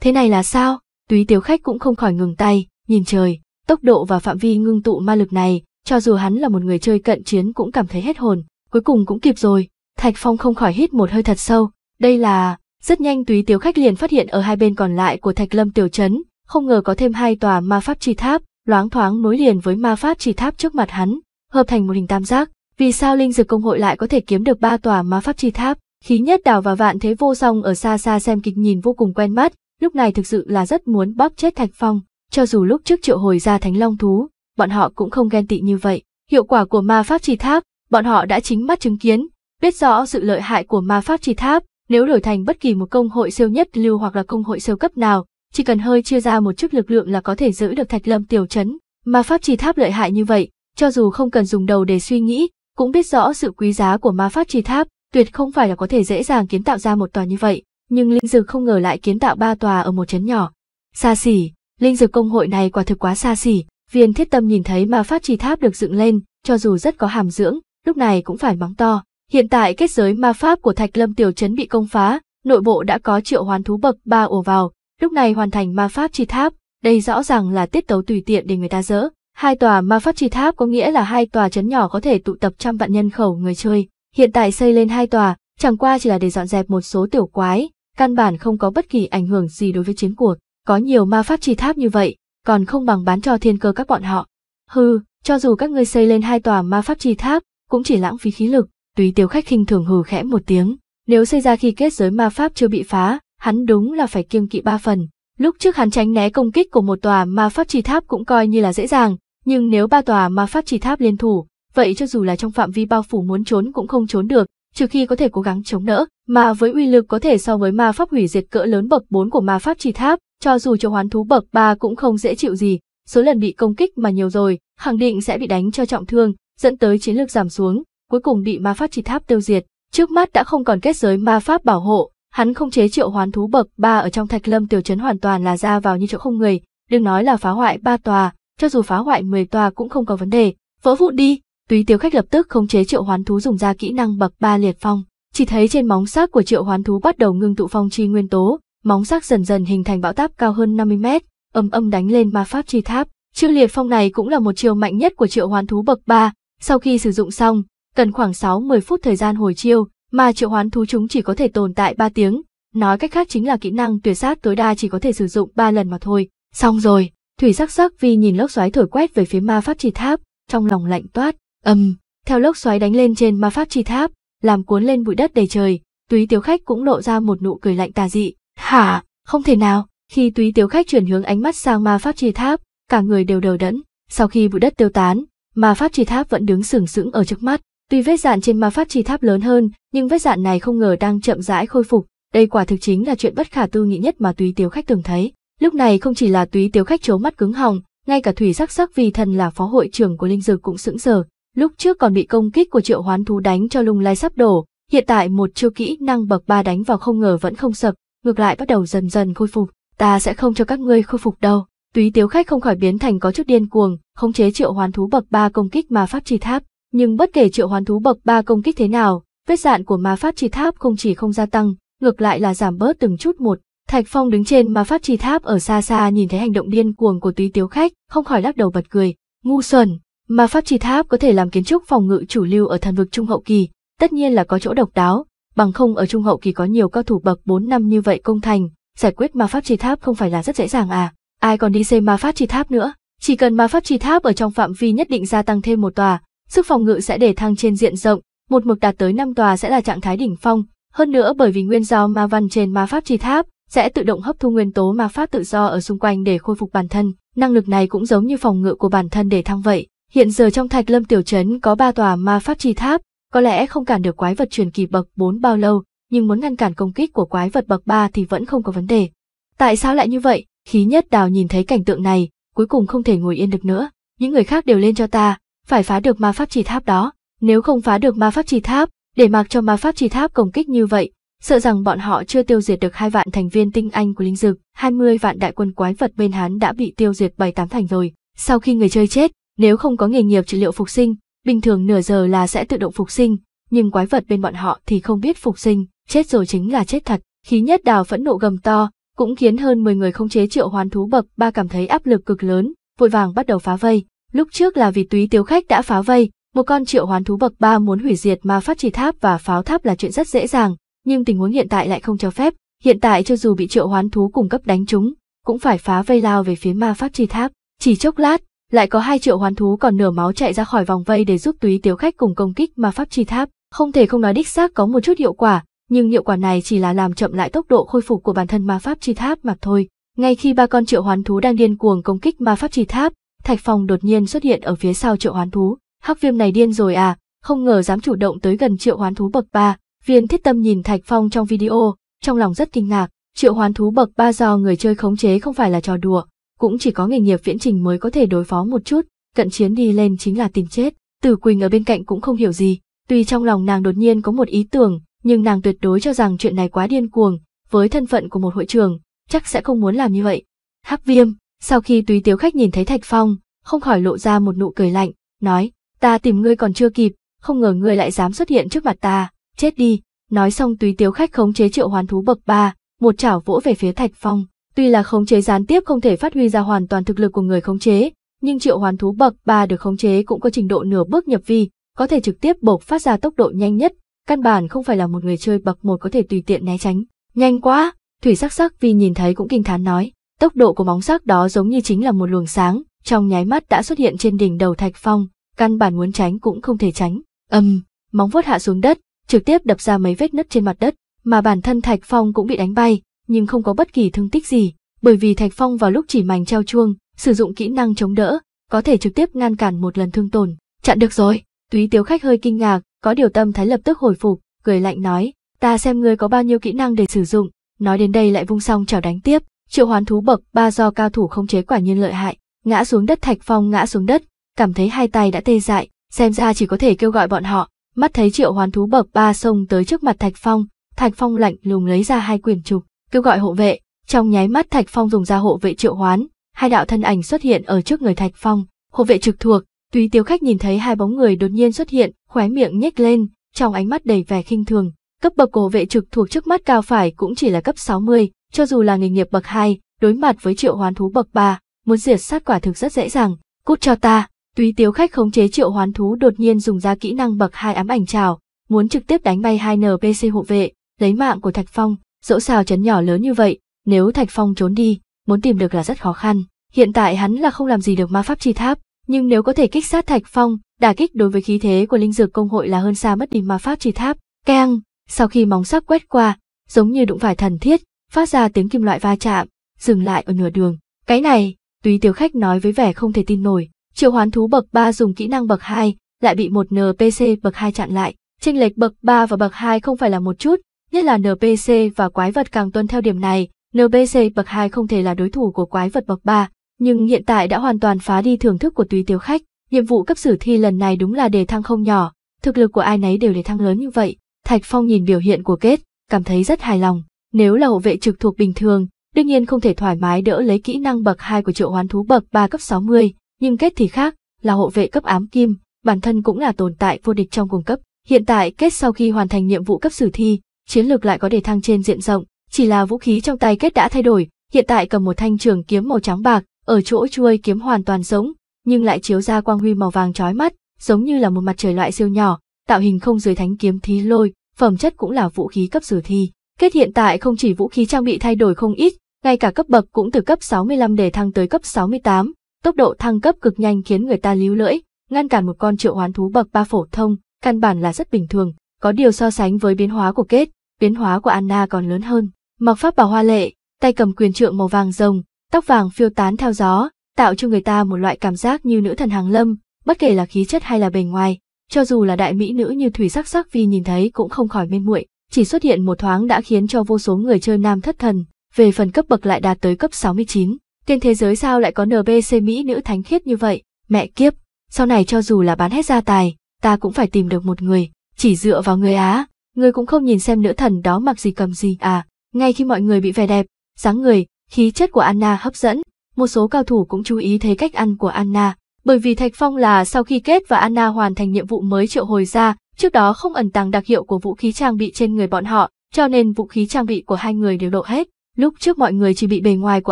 Thế này là sao? Túy tiểu Khách cũng không khỏi ngừng tay, nhìn trời, tốc độ và phạm vi ngưng tụ ma lực này, cho dù hắn là một người chơi cận chiến cũng cảm thấy hết hồn, cuối cùng cũng kịp rồi, Thạch Phong không khỏi hít một hơi thật sâu, đây là... Rất nhanh túy tiếu khách liền phát hiện ở hai bên còn lại của Thạch Lâm tiểu trấn, không ngờ có thêm hai tòa ma pháp chi tháp, loáng thoáng nối liền với ma pháp chi tháp trước mặt hắn, hợp thành một hình tam giác. Vì sao linh dược công hội lại có thể kiếm được ba tòa ma pháp chi tháp? Khí nhất đào và vạn thế vô song ở xa xa xem kịch nhìn vô cùng quen mắt, lúc này thực sự là rất muốn bóp chết Thạch Phong, cho dù lúc trước triệu hồi ra thánh long thú, bọn họ cũng không ghen tị như vậy. Hiệu quả của ma pháp chi tháp, bọn họ đã chính mắt chứng kiến, Biết rõ sự lợi hại của ma pháp chi tháp, nếu đổi thành bất kỳ một công hội siêu nhất lưu hoặc là công hội siêu cấp nào, chỉ cần hơi chia ra một chút lực lượng là có thể giữ được Thạch Lâm tiểu trấn. Ma pháp chi tháp lợi hại như vậy, cho dù không cần dùng đầu để suy nghĩ, cũng biết rõ sự quý giá của ma pháp chi tháp, tuyệt không phải là có thể dễ dàng kiến tạo ra một tòa như vậy, nhưng Linh Dược không ngờ lại kiến tạo ba tòa ở một trấn nhỏ. Xa xỉ, Linh Dược công hội này quả thực quá xa xỉ, viên thiết tâm nhìn thấy ma pháp chi tháp được dựng lên, cho dù rất có hàm dưỡng, lúc này cũng phải mắng to, Hiện tại kết giới ma pháp của Thạch Lâm tiểu trấn bị công phá, nội bộ đã có triệu hoán thú bậc ba ổ vào, lúc này hoàn thành ma pháp chi tháp, đây rõ ràng là tiết tấu tùy tiện để người ta dỡ. Hai tòa ma pháp chi tháp có nghĩa là hai tòa trấn nhỏ có thể tụ tập trăm vạn nhân khẩu người chơi. Hiện tại xây lên hai tòa, chẳng qua chỉ là để dọn dẹp một số tiểu quái, căn bản không có bất kỳ ảnh hưởng gì đối với chiến cuộc. Có nhiều ma pháp chi tháp như vậy, còn không bằng bán cho thiên cơ các bọn họ. Hừ, cho dù các ngươi xây lên hai tòa ma pháp chi tháp, cũng chỉ lãng phí khí lực, Túy tiêu khách khinh thường hừ khẽ một tiếng, nếu xây ra khi kết giới ma pháp chưa bị phá, hắn đúng là phải kiêng kỵ ba phần. Lúc trước hắn tránh né công kích của một tòa ma pháp trì tháp cũng coi như là dễ dàng, nhưng nếu ba tòa ma pháp trì tháp liên thủ, vậy cho dù là trong phạm vi bao phủ muốn trốn cũng không trốn được, trừ khi có thể cố gắng chống đỡ, mà với uy lực có thể so với ma pháp hủy diệt cỡ lớn bậc 4 của ma pháp trì tháp, cho dù cho hoán thú bậc 3 cũng không dễ chịu gì, số lần bị công kích mà nhiều rồi, khẳng định sẽ bị đánh cho trọng thương, dẫn tới chiến lược giảm xuống, cuối cùng bị ma pháp chỉ tháp tiêu diệt. Trước mắt đã không còn kết giới ma pháp bảo hộ, hắn không chế triệu hoán thú bậc ba ở trong thạch lâm tiểu trấn hoàn toàn là ra vào như chỗ không người, đừng nói là phá hoại ba tòa, cho dù phá hoại 10 tòa cũng không có vấn đề. Vỡ vụn đi, túy tiêu khách lập tức không chế triệu hoán thú dùng ra kỹ năng bậc ba liệt phong, chỉ thấy trên móng xác của triệu hoán thú bắt đầu ngưng tụ phong chi nguyên tố, móng xác dần dần hình thành bão táp cao hơn 50 mét, âm âm đánh lên ma pháp chi tháp. Chiêu liệt phong này cũng là một chiêu mạnh nhất của triệu hoán thú bậc 3, sau khi sử dụng xong, cần khoảng 6-10 phút thời gian hồi chiêu, mà triệu hoán thú chúng chỉ có thể tồn tại 3 tiếng, nói cách khác chính là kỹ năng tuyệt sát tối đa chỉ có thể sử dụng 3 lần mà thôi. Xong rồi, thủy sắc sắc vì nhìn lốc xoáy thổi quét về phía ma pháp chi tháp, trong lòng lạnh toát, âm, theo lốc xoáy đánh lên trên ma pháp chi tháp, làm cuốn lên bụi đất đầy trời, túy tiếu khách cũng lộ ra một nụ cười lạnh tà dị. Hả, không thể nào, khi túy tiếu khách chuyển hướng ánh mắt sang ma pháp chi tháp, cả người đều đờ đẫn, sau khi bụi đất tiêu tán, ma pháp chi tháp vẫn đứng sừng sững ở trước mắt, Tuy vết dạn trên ma pháp trì tháp lớn hơn, nhưng vết dạn này không ngờ đang chậm rãi khôi phục, đây quả thực chính là chuyện bất khả tư nghị nhất mà túy tiếu khách từng thấy. Lúc này không chỉ là túy tiếu khách chố mắt cứng họng, ngay cả thủy sắc sắc vì thần là phó hội trưởng của linh dược cũng sững sờ. Lúc trước còn bị công kích của triệu hoán thú đánh cho lung lay sắp đổ, hiện tại một chiêu kỹ năng bậc ba đánh vào không ngờ vẫn không sập, ngược lại bắt đầu dần dần khôi phục. Ta sẽ không cho các ngươi khôi phục đâu. Túy tiếu khách không khỏi biến thành có chút điên cuồng, khống chế triệu hoán thú bậc ba công kích ma pháp chi tháp nhưng bất kể triệu hoán thú bậc 3 công kích thế nào, vết dạn của ma pháp chi tháp không chỉ không gia tăng, ngược lại là giảm bớt từng chút một. Thạch Phong đứng trên ma pháp chi tháp ở xa xa nhìn thấy hành động điên cuồng của Tú tiếu khách, không khỏi lắc đầu bật cười. Ngu xuẩn, ma pháp chi tháp có thể làm kiến trúc phòng ngự chủ lưu ở thần vực trung hậu kỳ, tất nhiên là có chỗ độc đáo, bằng không ở trung hậu kỳ có nhiều cao thủ bậc 4 năm như vậy công thành, giải quyết ma pháp chi tháp không phải là rất dễ dàng à? Ai còn đi xây ma pháp chi tháp nữa? Chỉ cần ma pháp chi tháp ở trong phạm vi nhất định gia tăng thêm một tòa, sức phòng ngự sẽ để thăng trên diện rộng, một mực đạt tới 5 tòa sẽ là trạng thái đỉnh phong, hơn nữa bởi vì nguyên do ma văn trên ma pháp chi tháp sẽ tự động hấp thu nguyên tố ma pháp tự do ở xung quanh để khôi phục bản thân, năng lực này cũng giống như phòng ngự của bản thân để thăng vậy. Hiện giờ trong Thạch Lâm tiểu trấn có 3 tòa ma pháp chi tháp, có lẽ không cản được quái vật truyền kỳ bậc 4 bao lâu, nhưng muốn ngăn cản công kích của quái vật bậc 3 thì vẫn không có vấn đề. Tại sao lại như vậy? Khí nhất đào nhìn thấy cảnh tượng này, cuối cùng không thể ngồi yên được nữa. Những người khác đều lên cho ta, phải phá được ma pháp trì tháp đó, nếu không phá được ma pháp trì tháp, để mặc cho ma pháp trì tháp công kích như vậy, sợ rằng bọn họ chưa tiêu diệt được hai vạn thành viên tinh anh của linh dực, 20 vạn đại quân quái vật bên hắn đã bị tiêu diệt bảy tám thành rồi. Sau khi người chơi chết, nếu không có nghề nghiệp trị liệu phục sinh, bình thường nửa giờ là sẽ tự động phục sinh, nhưng quái vật bên bọn họ thì không biết phục sinh, chết rồi chính là chết thật. Khí nhất đào phẫn nộ gầm to, cũng khiến hơn 10 người không chế triệu hoán thú bậc ba cảm thấy áp lực cực lớn, vội vàng bắt đầu phá vây. Lúc trước là vì túy tiếu khách đã phá vây, một con triệu hoán thú bậc ba muốn hủy diệt ma pháp trì tháp và pháo tháp là chuyện rất dễ dàng, nhưng tình huống hiện tại lại không cho phép, hiện tại cho dù bị triệu hoán thú cung cấp đánh chúng, cũng phải phá vây lao về phía ma pháp trì tháp, chỉ chốc lát, lại có hai triệu hoán thú còn nửa máu chạy ra khỏi vòng vây để giúp túy tiếu khách cùng công kích ma pháp trì tháp, không thể không nói đích xác có một chút hiệu quả, nhưng hiệu quả này chỉ là làm chậm lại tốc độ khôi phục của bản thân ma pháp trì tháp mà thôi. Ngay khi ba con triệu hoán thú đang điên cuồng công kích ma pháp trì tháp, Thạch Phong đột nhiên xuất hiện ở phía sau triệu hoán thú, hắc viêm này điên rồi à, không ngờ dám chủ động tới gần triệu hoán thú bậc 3. Viên thiết tâm nhìn Thạch Phong trong video, trong lòng rất kinh ngạc, triệu hoán thú bậc 3 do người chơi khống chế không phải là trò đùa, cũng chỉ có nghề nghiệp viễn trình mới có thể đối phó một chút, cận chiến đi lên chính là tìm chết. Tử Quỳnh ở bên cạnh cũng không hiểu gì, tuy trong lòng nàng đột nhiên có một ý tưởng, nhưng nàng tuyệt đối cho rằng chuyện này quá điên cuồng, với thân phận của một hội trường, chắc sẽ không muốn làm như vậy. Hắc Viêm, sau khi túy tiếu khách nhìn thấy Thạch Phong, không khỏi lộ ra một nụ cười lạnh, nói, ta tìm ngươi còn chưa kịp, không ngờ ngươi lại dám xuất hiện trước mặt ta, chết đi. Nói xong túy tiếu khách khống chế triệu hoàn thú bậc 3, một chảo vỗ về phía Thạch Phong. Tuy là khống chế gián tiếp không thể phát huy ra hoàn toàn thực lực của người khống chế, nhưng triệu hoàn thú bậc 3 được khống chế cũng có trình độ nửa bước nhập vi, có thể trực tiếp bộc phát ra tốc độ nhanh nhất, căn bản không phải là một người chơi bậc một có thể tùy tiện né tránh. Nhanh quá, Thủy Sắc Sắc vì nhìn thấy cũng kinh thán nói, Tốc độ của móng sắc đó giống như chính là một luồng sáng, trong nháy mắt đã xuất hiện trên đỉnh đầu Thạch Phong, căn bản muốn tránh cũng không thể tránh. Âm, um, móng vuốt hạ xuống đất, trực tiếp đập ra mấy vết nứt trên mặt đất, mà bản thân Thạch Phong cũng bị đánh bay, nhưng không có bất kỳ thương tích gì, bởi vì Thạch Phong vào lúc chỉ mảnh treo chuông, sử dụng kỹ năng chống đỡ, có thể trực tiếp ngăn cản một lần thương tổn. Chặn được rồi, túy tiếu khách hơi kinh ngạc, có điều tâm thái lập tức hồi phục, cười lạnh nói, ta xem ngươi có bao nhiêu kỹ năng để sử dụng, nói đến đây lại vung xong chảo đánh tiếp, Triệu hoán thú bậc ba do cao thủ không chế quả nhiên lợi hại, ngã xuống đất Thạch Phong ngã xuống đất, cảm thấy hai tay đã tê dại, xem ra chỉ có thể kêu gọi bọn họ. Mắt thấy triệu hoán thú bậc ba xông tới trước mặt Thạch Phong, Thạch Phong lạnh lùng lấy ra hai quyển trục, kêu gọi hộ vệ, trong nháy mắt Thạch Phong dùng ra hộ vệ triệu hoán, hai đạo thân ảnh xuất hiện ở trước người Thạch Phong, hộ vệ trực thuộc, Túy Tiếu khách nhìn thấy hai bóng người đột nhiên xuất hiện, khóe miệng nhếch lên, trong ánh mắt đầy vẻ khinh thường, Cấp bậc cổ vệ trực thuộc trước mắt cao phải cũng chỉ là cấp 60, cho dù là nghề nghiệp bậc 2, đối mặt với triệu hoán thú bậc 3, muốn diệt sát quả thực rất dễ dàng. Cút cho ta, túy tiếu khách khống chế triệu hoán thú đột nhiên dùng ra kỹ năng bậc 2 ám ảnh trào, muốn trực tiếp đánh bay hai NPC hộ vệ, lấy mạng của Thạch Phong, dẫu sao chấn nhỏ lớn như vậy, nếu Thạch Phong trốn đi, muốn tìm được là rất khó khăn. Hiện tại hắn là không làm gì được ma pháp chi tháp, nhưng nếu có thể kích sát Thạch Phong, đả kích đối với khí thế của linh dược công hội là hơn xa mất đi ma pháp chi tháp. Keng, sau khi móng sắc quét qua, giống như đụng phải thần thiết, phát ra tiếng kim loại va chạm, dừng lại ở nửa đường. Cái này, túy tiểu khách nói với vẻ không thể tin nổi, triệu hoán thú bậc 3 dùng kỹ năng bậc 2, lại bị một NPC bậc 2 chặn lại. Chênh lệch bậc 3 và bậc 2 không phải là một chút, nhất là NPC và quái vật càng tuân theo điểm này, NPC bậc 2 không thể là đối thủ của quái vật bậc 3, nhưng hiện tại đã hoàn toàn phá đi thưởng thức của túy tiểu khách. Nhiệm vụ cấp sử thi lần này đúng là đề thăng không nhỏ, thực lực của ai nấy đều đề thăng lớn như vậy, Thạch Phong nhìn biểu hiện của kết, cảm thấy rất hài lòng. Nếu là hộ vệ trực thuộc bình thường, đương nhiên không thể thoải mái đỡ lấy kỹ năng bậc 2 của triệu hoán thú bậc 3 cấp 60, nhưng kết thì khác, là hộ vệ cấp ám kim, bản thân cũng là tồn tại vô địch trong cùng cấp. Hiện tại kết sau khi hoàn thành nhiệm vụ cấp sử thi, chiến lược lại có đề thăng trên diện rộng, chỉ là vũ khí trong tay kết đã thay đổi, hiện tại cầm một thanh trường kiếm màu trắng bạc, ở chỗ chuôi kiếm hoàn toàn giống, nhưng lại chiếu ra quang huy màu vàng chói mắt, giống như là một mặt trời loại siêu nhỏ, tạo hình không dưới thánh kiếm thí lôi, phẩm chất cũng là vũ khí cấp sử thi. Kết hiện tại không chỉ vũ khí trang bị thay đổi không ít, ngay cả cấp bậc cũng từ cấp 65 để thăng tới cấp 68, tốc độ thăng cấp cực nhanh khiến người ta líu lưỡi, ngăn cản một con triệu hoán thú bậc ba phổ thông, căn bản là rất bình thường, có điều so sánh với biến hóa của kết, biến hóa của Anna còn lớn hơn. Mặc pháp bảo hoa lệ, tay cầm quyền trượng màu vàng rồng, tóc vàng phiêu tán theo gió, tạo cho người ta một loại cảm giác như nữ thần hàng lâm, bất kể là khí chất hay là bề ngoài, cho dù là đại mỹ nữ như thủy sắc sắc vì nhìn thấy cũng không khỏi mê muội, chỉ xuất hiện một thoáng đã khiến cho vô số người chơi nam thất thần, về phần cấp bậc lại đạt tới cấp 69. Trên thế giới sao lại có NBC mỹ nữ thánh khiết như vậy, mẹ kiếp, sau này cho dù là bán hết gia tài, ta cũng phải tìm được một người, chỉ dựa vào người Á, người cũng không nhìn xem nữ thần đó mặc gì cầm gì à. Ngay khi mọi người bị vẻ đẹp, dáng người, khí chất của Anna hấp dẫn, một số cao thủ cũng chú ý thấy cách ăn của Anna, bởi vì Thạch Phong là sau khi kết và Anna hoàn thành nhiệm vụ mới triệu hồi ra, trước đó không ẩn tàng đặc hiệu của vũ khí trang bị trên người bọn họ, cho nên vũ khí trang bị của hai người đều lộ hết. Lúc trước mọi người chỉ bị bề ngoài của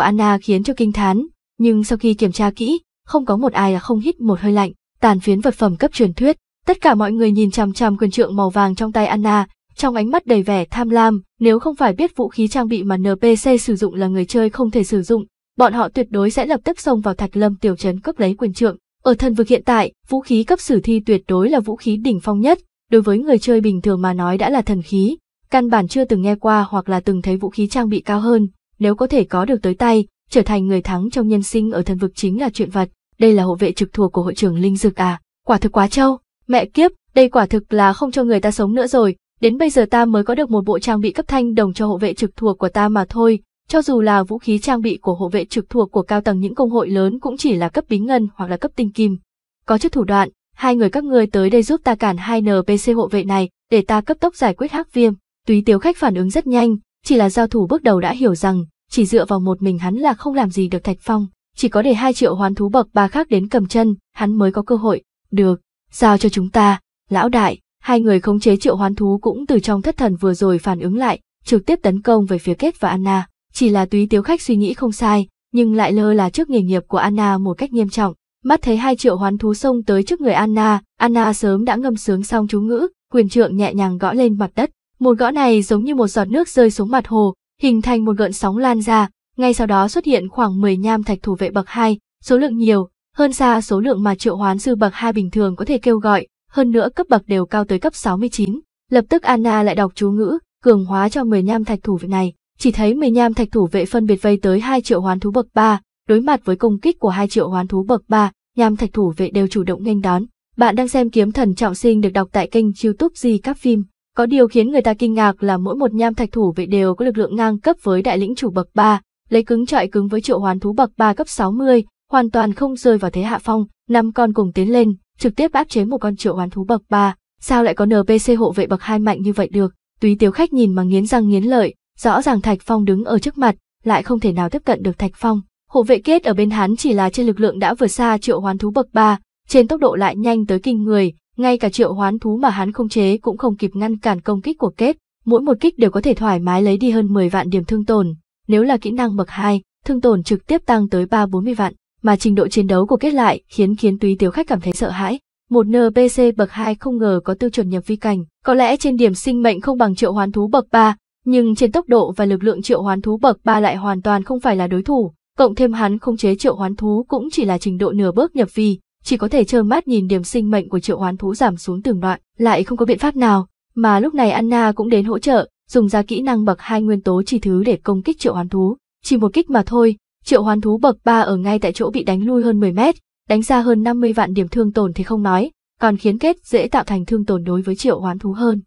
Anna khiến cho kinh thán, nhưng sau khi kiểm tra kỹ, không có một ai là không hít một hơi lạnh, tàn phiến vật phẩm cấp truyền thuyết. Tất cả mọi người nhìn chằm chằm quyền trượng màu vàng trong tay Anna, trong ánh mắt đầy vẻ tham lam, nếu không phải biết vũ khí trang bị mà NPC sử dụng là người chơi không thể sử dụng, bọn họ tuyệt đối sẽ lập tức xông vào Thạch Lâm tiểu trấn cướp lấy quyền trượng. Ở thần vực hiện tại, vũ khí cấp sử thi tuyệt đối là vũ khí đỉnh phong nhất, đối với người chơi bình thường mà nói đã là thần khí, căn bản chưa từng nghe qua hoặc là từng thấy vũ khí trang bị cao hơn, nếu có thể có được tới tay, trở thành người thắng trong nhân sinh ở thần vực chính là chuyện vật, đây là hộ vệ trực thuộc của hội trưởng Linh Dực à, quả thực quá trâu, mẹ kiếp, đây quả thực là không cho người ta sống nữa rồi, đến bây giờ ta mới có được một bộ trang bị cấp thanh đồng cho hộ vệ trực thuộc của ta mà thôi, cho dù là vũ khí trang bị của hộ vệ trực thuộc của cao tầng những công hội lớn cũng chỉ là cấp bính ngân hoặc là cấp tinh kim. Có chút thủ đoạn, hai người các ngươi tới đây giúp ta cản hai NPC hộ vệ này, để ta cấp tốc giải quyết hắc viêm. Túy tiếu khách phản ứng rất nhanh, chỉ là giao thủ bước đầu đã hiểu rằng, chỉ dựa vào một mình hắn là không làm gì được Thạch Phong, chỉ có để hai triệu hoán thú bậc ba khác đến cầm chân, hắn mới có cơ hội. Được, giao cho chúng ta, lão đại, hai người khống chế triệu hoán thú cũng từ trong thất thần vừa rồi phản ứng lại, trực tiếp tấn công về phía kết và Anna. Chỉ là túy tiếu khách suy nghĩ không sai, nhưng lại lơ là trước nghề nghiệp của Anna một cách nghiêm trọng. Mắt thấy hai triệu hoán thú xông tới trước người Anna, Anna sớm đã ngâm sướng xong chú ngữ, quyền trượng nhẹ nhàng gõ lên mặt đất. Một gõ này giống như một giọt nước rơi xuống mặt hồ, hình thành một gợn sóng lan ra, ngay sau đó xuất hiện khoảng 10 nham thạch thủ vệ bậc hai số lượng nhiều, hơn xa số lượng mà triệu hoán sư bậc hai bình thường có thể kêu gọi, hơn nữa cấp bậc đều cao tới cấp 69. Lập tức Anna lại đọc chú ngữ, cường hóa cho 10 nham thạch thủ vệ này chỉ thấy mười nham thạch thủ vệ phân biệt vây tới hai triệu hoán thú bậc ba đối mặt với công kích của hai triệu hoán thú bậc ba nham thạch thủ vệ đều chủ động nghênh đón. Bạn đang xem Kiếm Thần Trọng Sinh được đọc tại kênh YouTube gì các phim. Có điều khiến người ta kinh ngạc là mỗi một nham thạch thủ vệ đều có lực lượng ngang cấp với đại lĩnh chủ bậc ba lấy cứng trọi cứng với triệu hoán thú bậc ba cấp 60, hoàn toàn không rơi vào thế hạ phong, năm con cùng tiến lên, trực tiếp áp chế một con triệu hoán thú bậc ba sao lại có NPC hộ vệ bậc hai mạnh như vậy được? Túy Tiếu Khách nhìn mà nghiến răng nghiến lợi, rõ ràng Thạch Phong đứng ở trước mặt, lại không thể nào tiếp cận được Thạch Phong. Hộ vệ kết ở bên hắn chỉ là trên lực lượng đã vượt xa triệu hoán thú bậc ba, trên tốc độ lại nhanh tới kinh người, ngay cả triệu hoán thú mà hắn không chế cũng không kịp ngăn cản công kích của kết, mỗi một kích đều có thể thoải mái lấy đi hơn 10 vạn điểm thương tổn, nếu là kỹ năng bậc 2, thương tổn trực tiếp tăng tới 3-40 vạn, mà trình độ chiến đấu của kết lại khiến khiến túy tiếu khách cảm thấy sợ hãi. Một NPC bậc 2 không ngờ có tiêu chuẩn nhập vi cảnh, có lẽ trên điểm sinh mệnh không bằng triệu hoán thú bậc 3, nhưng trên tốc độ và lực lượng triệu hoán thú bậc ba lại hoàn toàn không phải là đối thủ, cộng thêm hắn không chế triệu hoán thú cũng chỉ là trình độ nửa bước nhập vi, chỉ có thể trơ mắt nhìn điểm sinh mệnh của triệu hoán thú giảm xuống từng đoạn, lại không có biện pháp nào, mà lúc này Anna cũng đến hỗ trợ, dùng ra kỹ năng bậc hai nguyên tố chỉ thứ để công kích triệu hoán thú, chỉ một kích mà thôi, triệu hoán thú bậc 3 ở ngay tại chỗ bị đánh lui hơn 10 mét, đánh ra hơn 50 vạn điểm thương tổn thì không nói, còn khiến kết dễ tạo thành thương tổn đối với triệu hoán thú hơn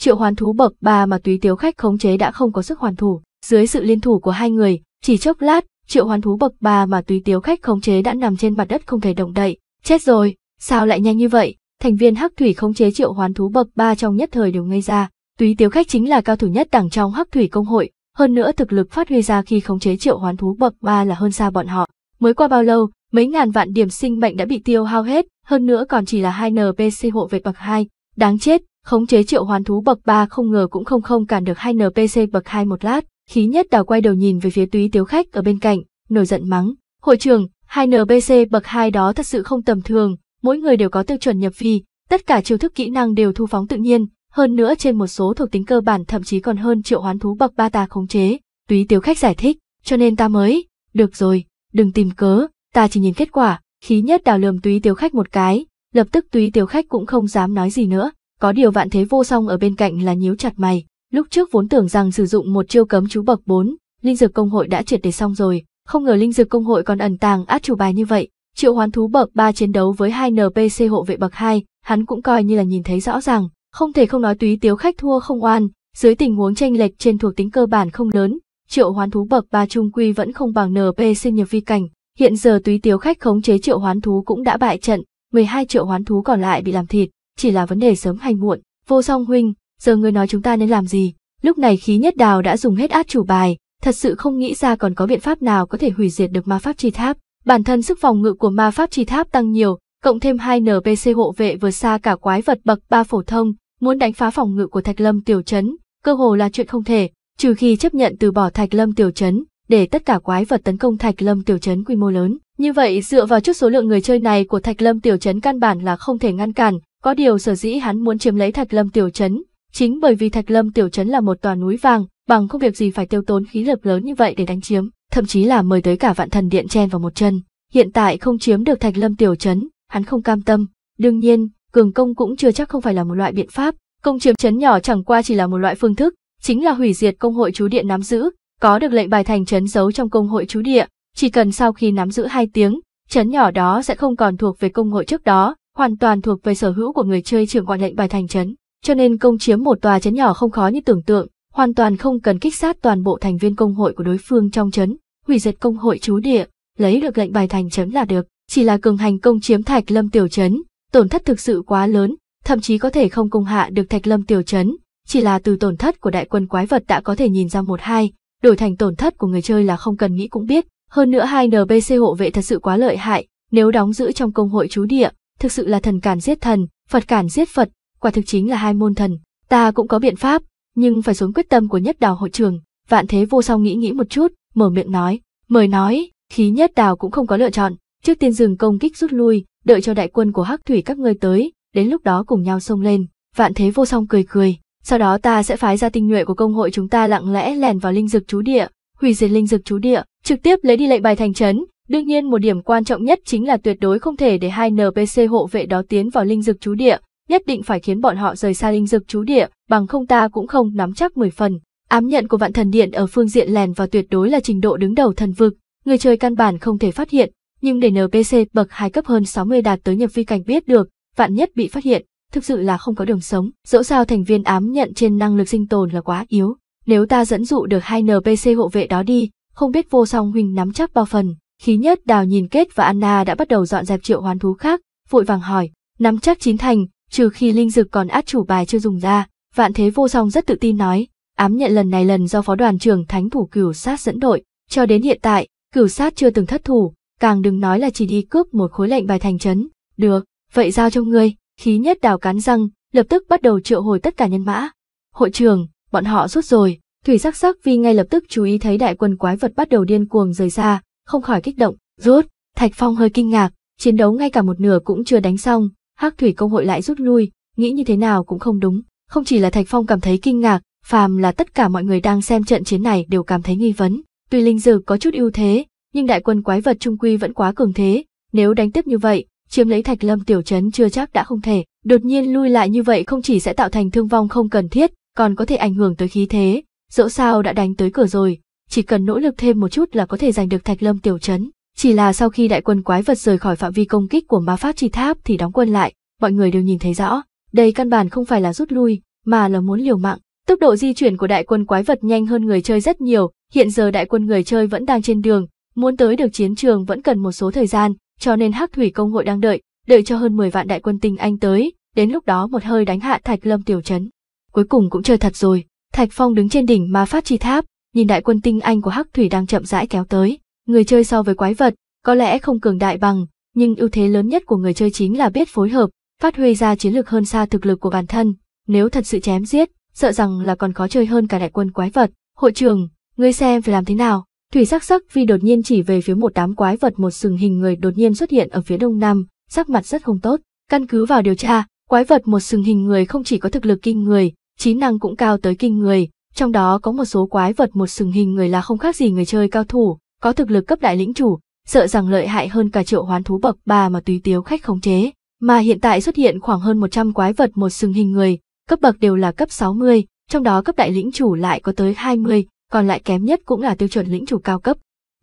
triệu hoàn thú bậc ba mà túy tiếu khách khống chế đã không có sức hoàn thủ. Dưới sự liên thủ của hai người, chỉ chốc lát, triệu hoàn thú bậc ba mà túy tiếu khách khống chế đã nằm trên mặt đất không thể động đậy. Chết rồi, sao lại nhanh như vậy? Thành viên hắc thủy khống chế triệu hoán thú bậc ba trong nhất thời đều ngây ra. Túy tiếu khách chính là cao thủ nhất đẳng trong hắc thủy công hội, hơn nữa thực lực phát huy ra khi khống chế triệu hoán thú bậc ba là hơn xa bọn họ. Mới qua bao lâu, mấy ngàn vạn điểm sinh mệnh đã bị tiêu hao hết, hơn nữa còn chỉ là hai NPC hộ vệ bậc hai Đáng chết, khống chế triệu hoán thú bậc 3 không ngờ cũng không không cản được hai NPC bậc 2 một lát. Khí nhất đào quay đầu nhìn về phía túy tiếu khách ở bên cạnh, nổi giận mắng. Hội trường, hai NPC bậc 2 đó thật sự không tầm thường, mỗi người đều có tiêu chuẩn nhập vi, tất cả chiêu thức kỹ năng đều thu phóng tự nhiên, hơn nữa trên một số thuộc tính cơ bản thậm chí còn hơn triệu hoán thú bậc 3 ta khống chế. Túy tiếu khách giải thích, cho nên ta mới, được rồi, đừng tìm cớ, ta chỉ nhìn kết quả, khí nhất đào lườm túy tiếu khách một cái, lập tức túy tiểu khách cũng không dám nói gì nữa, có điều vạn thế vô song ở bên cạnh là nhíu chặt mày, lúc trước vốn tưởng rằng sử dụng một chiêu cấm chú bậc 4, linh dược công hội đã triệt để xong rồi, không ngờ linh dược công hội còn ẩn tàng át chủ bài như vậy, triệu hoán thú bậc 3 chiến đấu với hai NPC hộ vệ bậc 2, hắn cũng coi như là nhìn thấy rõ ràng, không thể không nói túy tiếu khách thua không oan, dưới tình huống tranh lệch trên thuộc tính cơ bản không lớn, triệu hoán thú bậc 3 trung quy vẫn không bằng NPC nhập vi cảnh, hiện giờ túy tiếu khách khống chế triệu hoán thú cũng đã bại trận, 12 triệu hoán thú còn lại bị làm thịt, chỉ là vấn đề sớm hay muộn. Vô song huynh, giờ người nói chúng ta nên làm gì? Lúc này khí nhất đào đã dùng hết át chủ bài, thật sự không nghĩ ra còn có biện pháp nào có thể hủy diệt được ma pháp chi tháp. Bản thân sức phòng ngự của ma pháp chi tháp tăng nhiều, cộng thêm 2 NPC hộ vệ vừa xa cả quái vật bậc 3 phổ thông, muốn đánh phá phòng ngự của Thạch Lâm tiểu trấn, cơ hồ là chuyện không thể, trừ khi chấp nhận từ bỏ Thạch Lâm tiểu trấn để tất cả quái vật tấn công Thạch Lâm tiểu trấn quy mô lớn. Như vậy dựa vào chút số lượng người chơi này của Thạch Lâm Tiểu Trấn căn bản là không thể ngăn cản, có điều sở dĩ hắn muốn chiếm lấy Thạch Lâm Tiểu Trấn, chính bởi vì Thạch Lâm Tiểu Trấn là một tòa núi vàng, bằng không việc gì phải tiêu tốn khí lực lớn như vậy để đánh chiếm, thậm chí là mời tới cả vạn thần điện chen vào một chân. Hiện tại không chiếm được Thạch Lâm Tiểu Trấn, hắn không cam tâm. Đương nhiên, cường công cũng chưa chắc không phải là một loại biện pháp, công chiếm trấn nhỏ chẳng qua chỉ là một loại phương thức, chính là hủy diệt công hội chú địa nắm giữ, có được lệnh bài thành trấn giấu trong công hội chú địa, chỉ cần sau khi nắm giữ hai tiếng, chấn nhỏ đó sẽ không còn thuộc về công hội trước đó, hoàn toàn thuộc về sở hữu của người chơi trưởng quản lệnh bài thành chấn Cho nên công chiếm một tòa chấn nhỏ không khó như tưởng tượng, hoàn toàn không cần kích sát toàn bộ thành viên công hội của đối phương trong chấn hủy diệt công hội chú địa, lấy được lệnh bài thành chấn là được. Chỉ là cường hành công chiếm Thạch Lâm tiểu chấn tổn thất thực sự quá lớn, thậm chí có thể không công hạ được Thạch Lâm tiểu chấn chỉ là từ tổn thất của đại quân quái vật đã có thể nhìn ra một hai, đổi thành tổn thất của người chơi là không cần nghĩ cũng biết, hơn nữa hai NPC hộ vệ thật sự quá lợi hại, nếu đóng giữ trong công hội chú địa, thực sự là thần cản giết thần, Phật cản giết Phật, quả thực chính là hai môn thần. Ta cũng có biện pháp, nhưng phải xuống quyết tâm của nhất đào hội trường, vạn thế vô song nghĩ nghĩ một chút, mở miệng nói, mời nói, khí nhất đào cũng không có lựa chọn, trước tiên dừng công kích rút lui, đợi cho đại quân của hắc thủy các ngươi tới, đến lúc đó cùng nhau xông lên. Vạn thế vô song cười cười, sau đó ta sẽ phái ra tinh nhuệ của công hội chúng ta lặng lẽ lèn vào linh dực chú địa, hủy diệt linh dược chú địa, trực tiếp lấy đi lệnh bài thành trấn. Đương nhiên một điểm quan trọng nhất chính là tuyệt đối không thể để hai NPC hộ vệ đó tiến vào linh dược chú địa, nhất định phải khiến bọn họ rời xa linh dược chú địa, bằng không ta cũng không nắm chắc 10 phần. Ám nhận của vạn thần điện ở phương diện lèn và tuyệt đối là trình độ đứng đầu thần vực, người chơi căn bản không thể phát hiện, nhưng để NPC bậc hai cấp hơn 60 đạt tới nhập phi cảnh biết được, vạn nhất bị phát hiện, thực sự là không có đường sống. Dẫu sao thành viên ám nhận trên năng lực sinh tồn là quá yếu, nếu ta dẫn dụ được hai NPC hộ vệ đó đi, không biết vô song huynh nắm chắc bao phần. Khí nhất đào nhìn kết và Anna đã bắt đầu dọn dẹp triệu hoán thú khác, vội vàng hỏi, nắm chắc chín thành, trừ khi linh dực còn át chủ bài chưa dùng ra. Vạn thế vô song rất tự tin nói, ám nhận lần này lần do phó đoàn trưởng thánh thủ cửu sát dẫn đội, cho đến hiện tại, cửu sát chưa từng thất thủ, càng đừng nói là chỉ đi cướp một khối lệnh bài thành chấn, Được, vậy giao cho ngươi, khí nhất đào cắn răng, lập tức bắt đầu triệu hồi tất cả nhân mã. Hội trưởng, bọn họ rút rồi, thủy sắc sắc vì ngay lập tức chú ý thấy đại quân quái vật bắt đầu điên cuồng rời xa, không khỏi kích động, rút, Thạch Phong hơi kinh ngạc, chiến đấu ngay cả một nửa cũng chưa đánh xong, Hắc Thủy công hội lại rút lui, nghĩ như thế nào cũng không đúng, không chỉ là Thạch Phong cảm thấy kinh ngạc, phàm là tất cả mọi người đang xem trận chiến này đều cảm thấy nghi vấn, tuy linh dược có chút ưu thế, nhưng đại quân quái vật trung quy vẫn quá cường thế, nếu đánh tiếp như vậy, chiếm lấy Thạch Lâm tiểu trấn chưa chắc đã không thể, đột nhiên lui lại như vậy không chỉ sẽ tạo thành thương vong không cần thiết, còn có thể ảnh hưởng tới khí thế, dẫu sao đã đánh tới cửa rồi, chỉ cần nỗ lực thêm một chút là có thể giành được Thạch Lâm tiểu trấn. Chỉ là sau khi đại quân quái vật rời khỏi phạm vi công kích của ma pháp trì tháp thì đóng quân lại, mọi người đều nhìn thấy rõ, đây căn bản không phải là rút lui, mà là muốn liều mạng. Tốc độ di chuyển của đại quân quái vật nhanh hơn người chơi rất nhiều, hiện giờ đại quân người chơi vẫn đang trên đường, muốn tới được chiến trường vẫn cần một số thời gian, cho nên Hắc Thủy công hội đang đợi, đợi cho hơn 10 vạn đại quân tinh anh tới, đến lúc đó một hơi đánh hạ Thạch Lâm tiểu trấn cuối cùng cũng chơi thật rồi. Thạch Phong đứng trên đỉnh ma phát chi tháp, nhìn đại quân tinh anh của Hắc Thủy đang chậm rãi kéo tới. Người chơi so với quái vật, có lẽ không cường đại bằng, nhưng ưu thế lớn nhất của người chơi chính là biết phối hợp, phát huy ra chiến lược hơn xa thực lực của bản thân. Nếu thật sự chém giết, sợ rằng là còn khó chơi hơn cả đại quân quái vật. Hội trưởng, ngươi xem phải làm thế nào? Thủy sắc sắc vì đột nhiên chỉ về phía một đám quái vật một sừng hình người đột nhiên xuất hiện ở phía đông nam, sắc mặt rất không tốt. Căn cứ vào điều tra, quái vật một sừng hình người không chỉ có thực lực kinh người, trí năng cũng cao tới kinh người, trong đó có một số quái vật một sừng hình người là không khác gì người chơi cao thủ, có thực lực cấp đại lĩnh chủ, sợ rằng lợi hại hơn cả triệu hoán thú bậc ba mà tùy tiếu khách khống chế. Mà hiện tại xuất hiện khoảng hơn 100 quái vật một sừng hình người, cấp bậc đều là cấp 60, trong đó cấp đại lĩnh chủ lại có tới 20, còn lại kém nhất cũng là tiêu chuẩn lĩnh chủ cao cấp.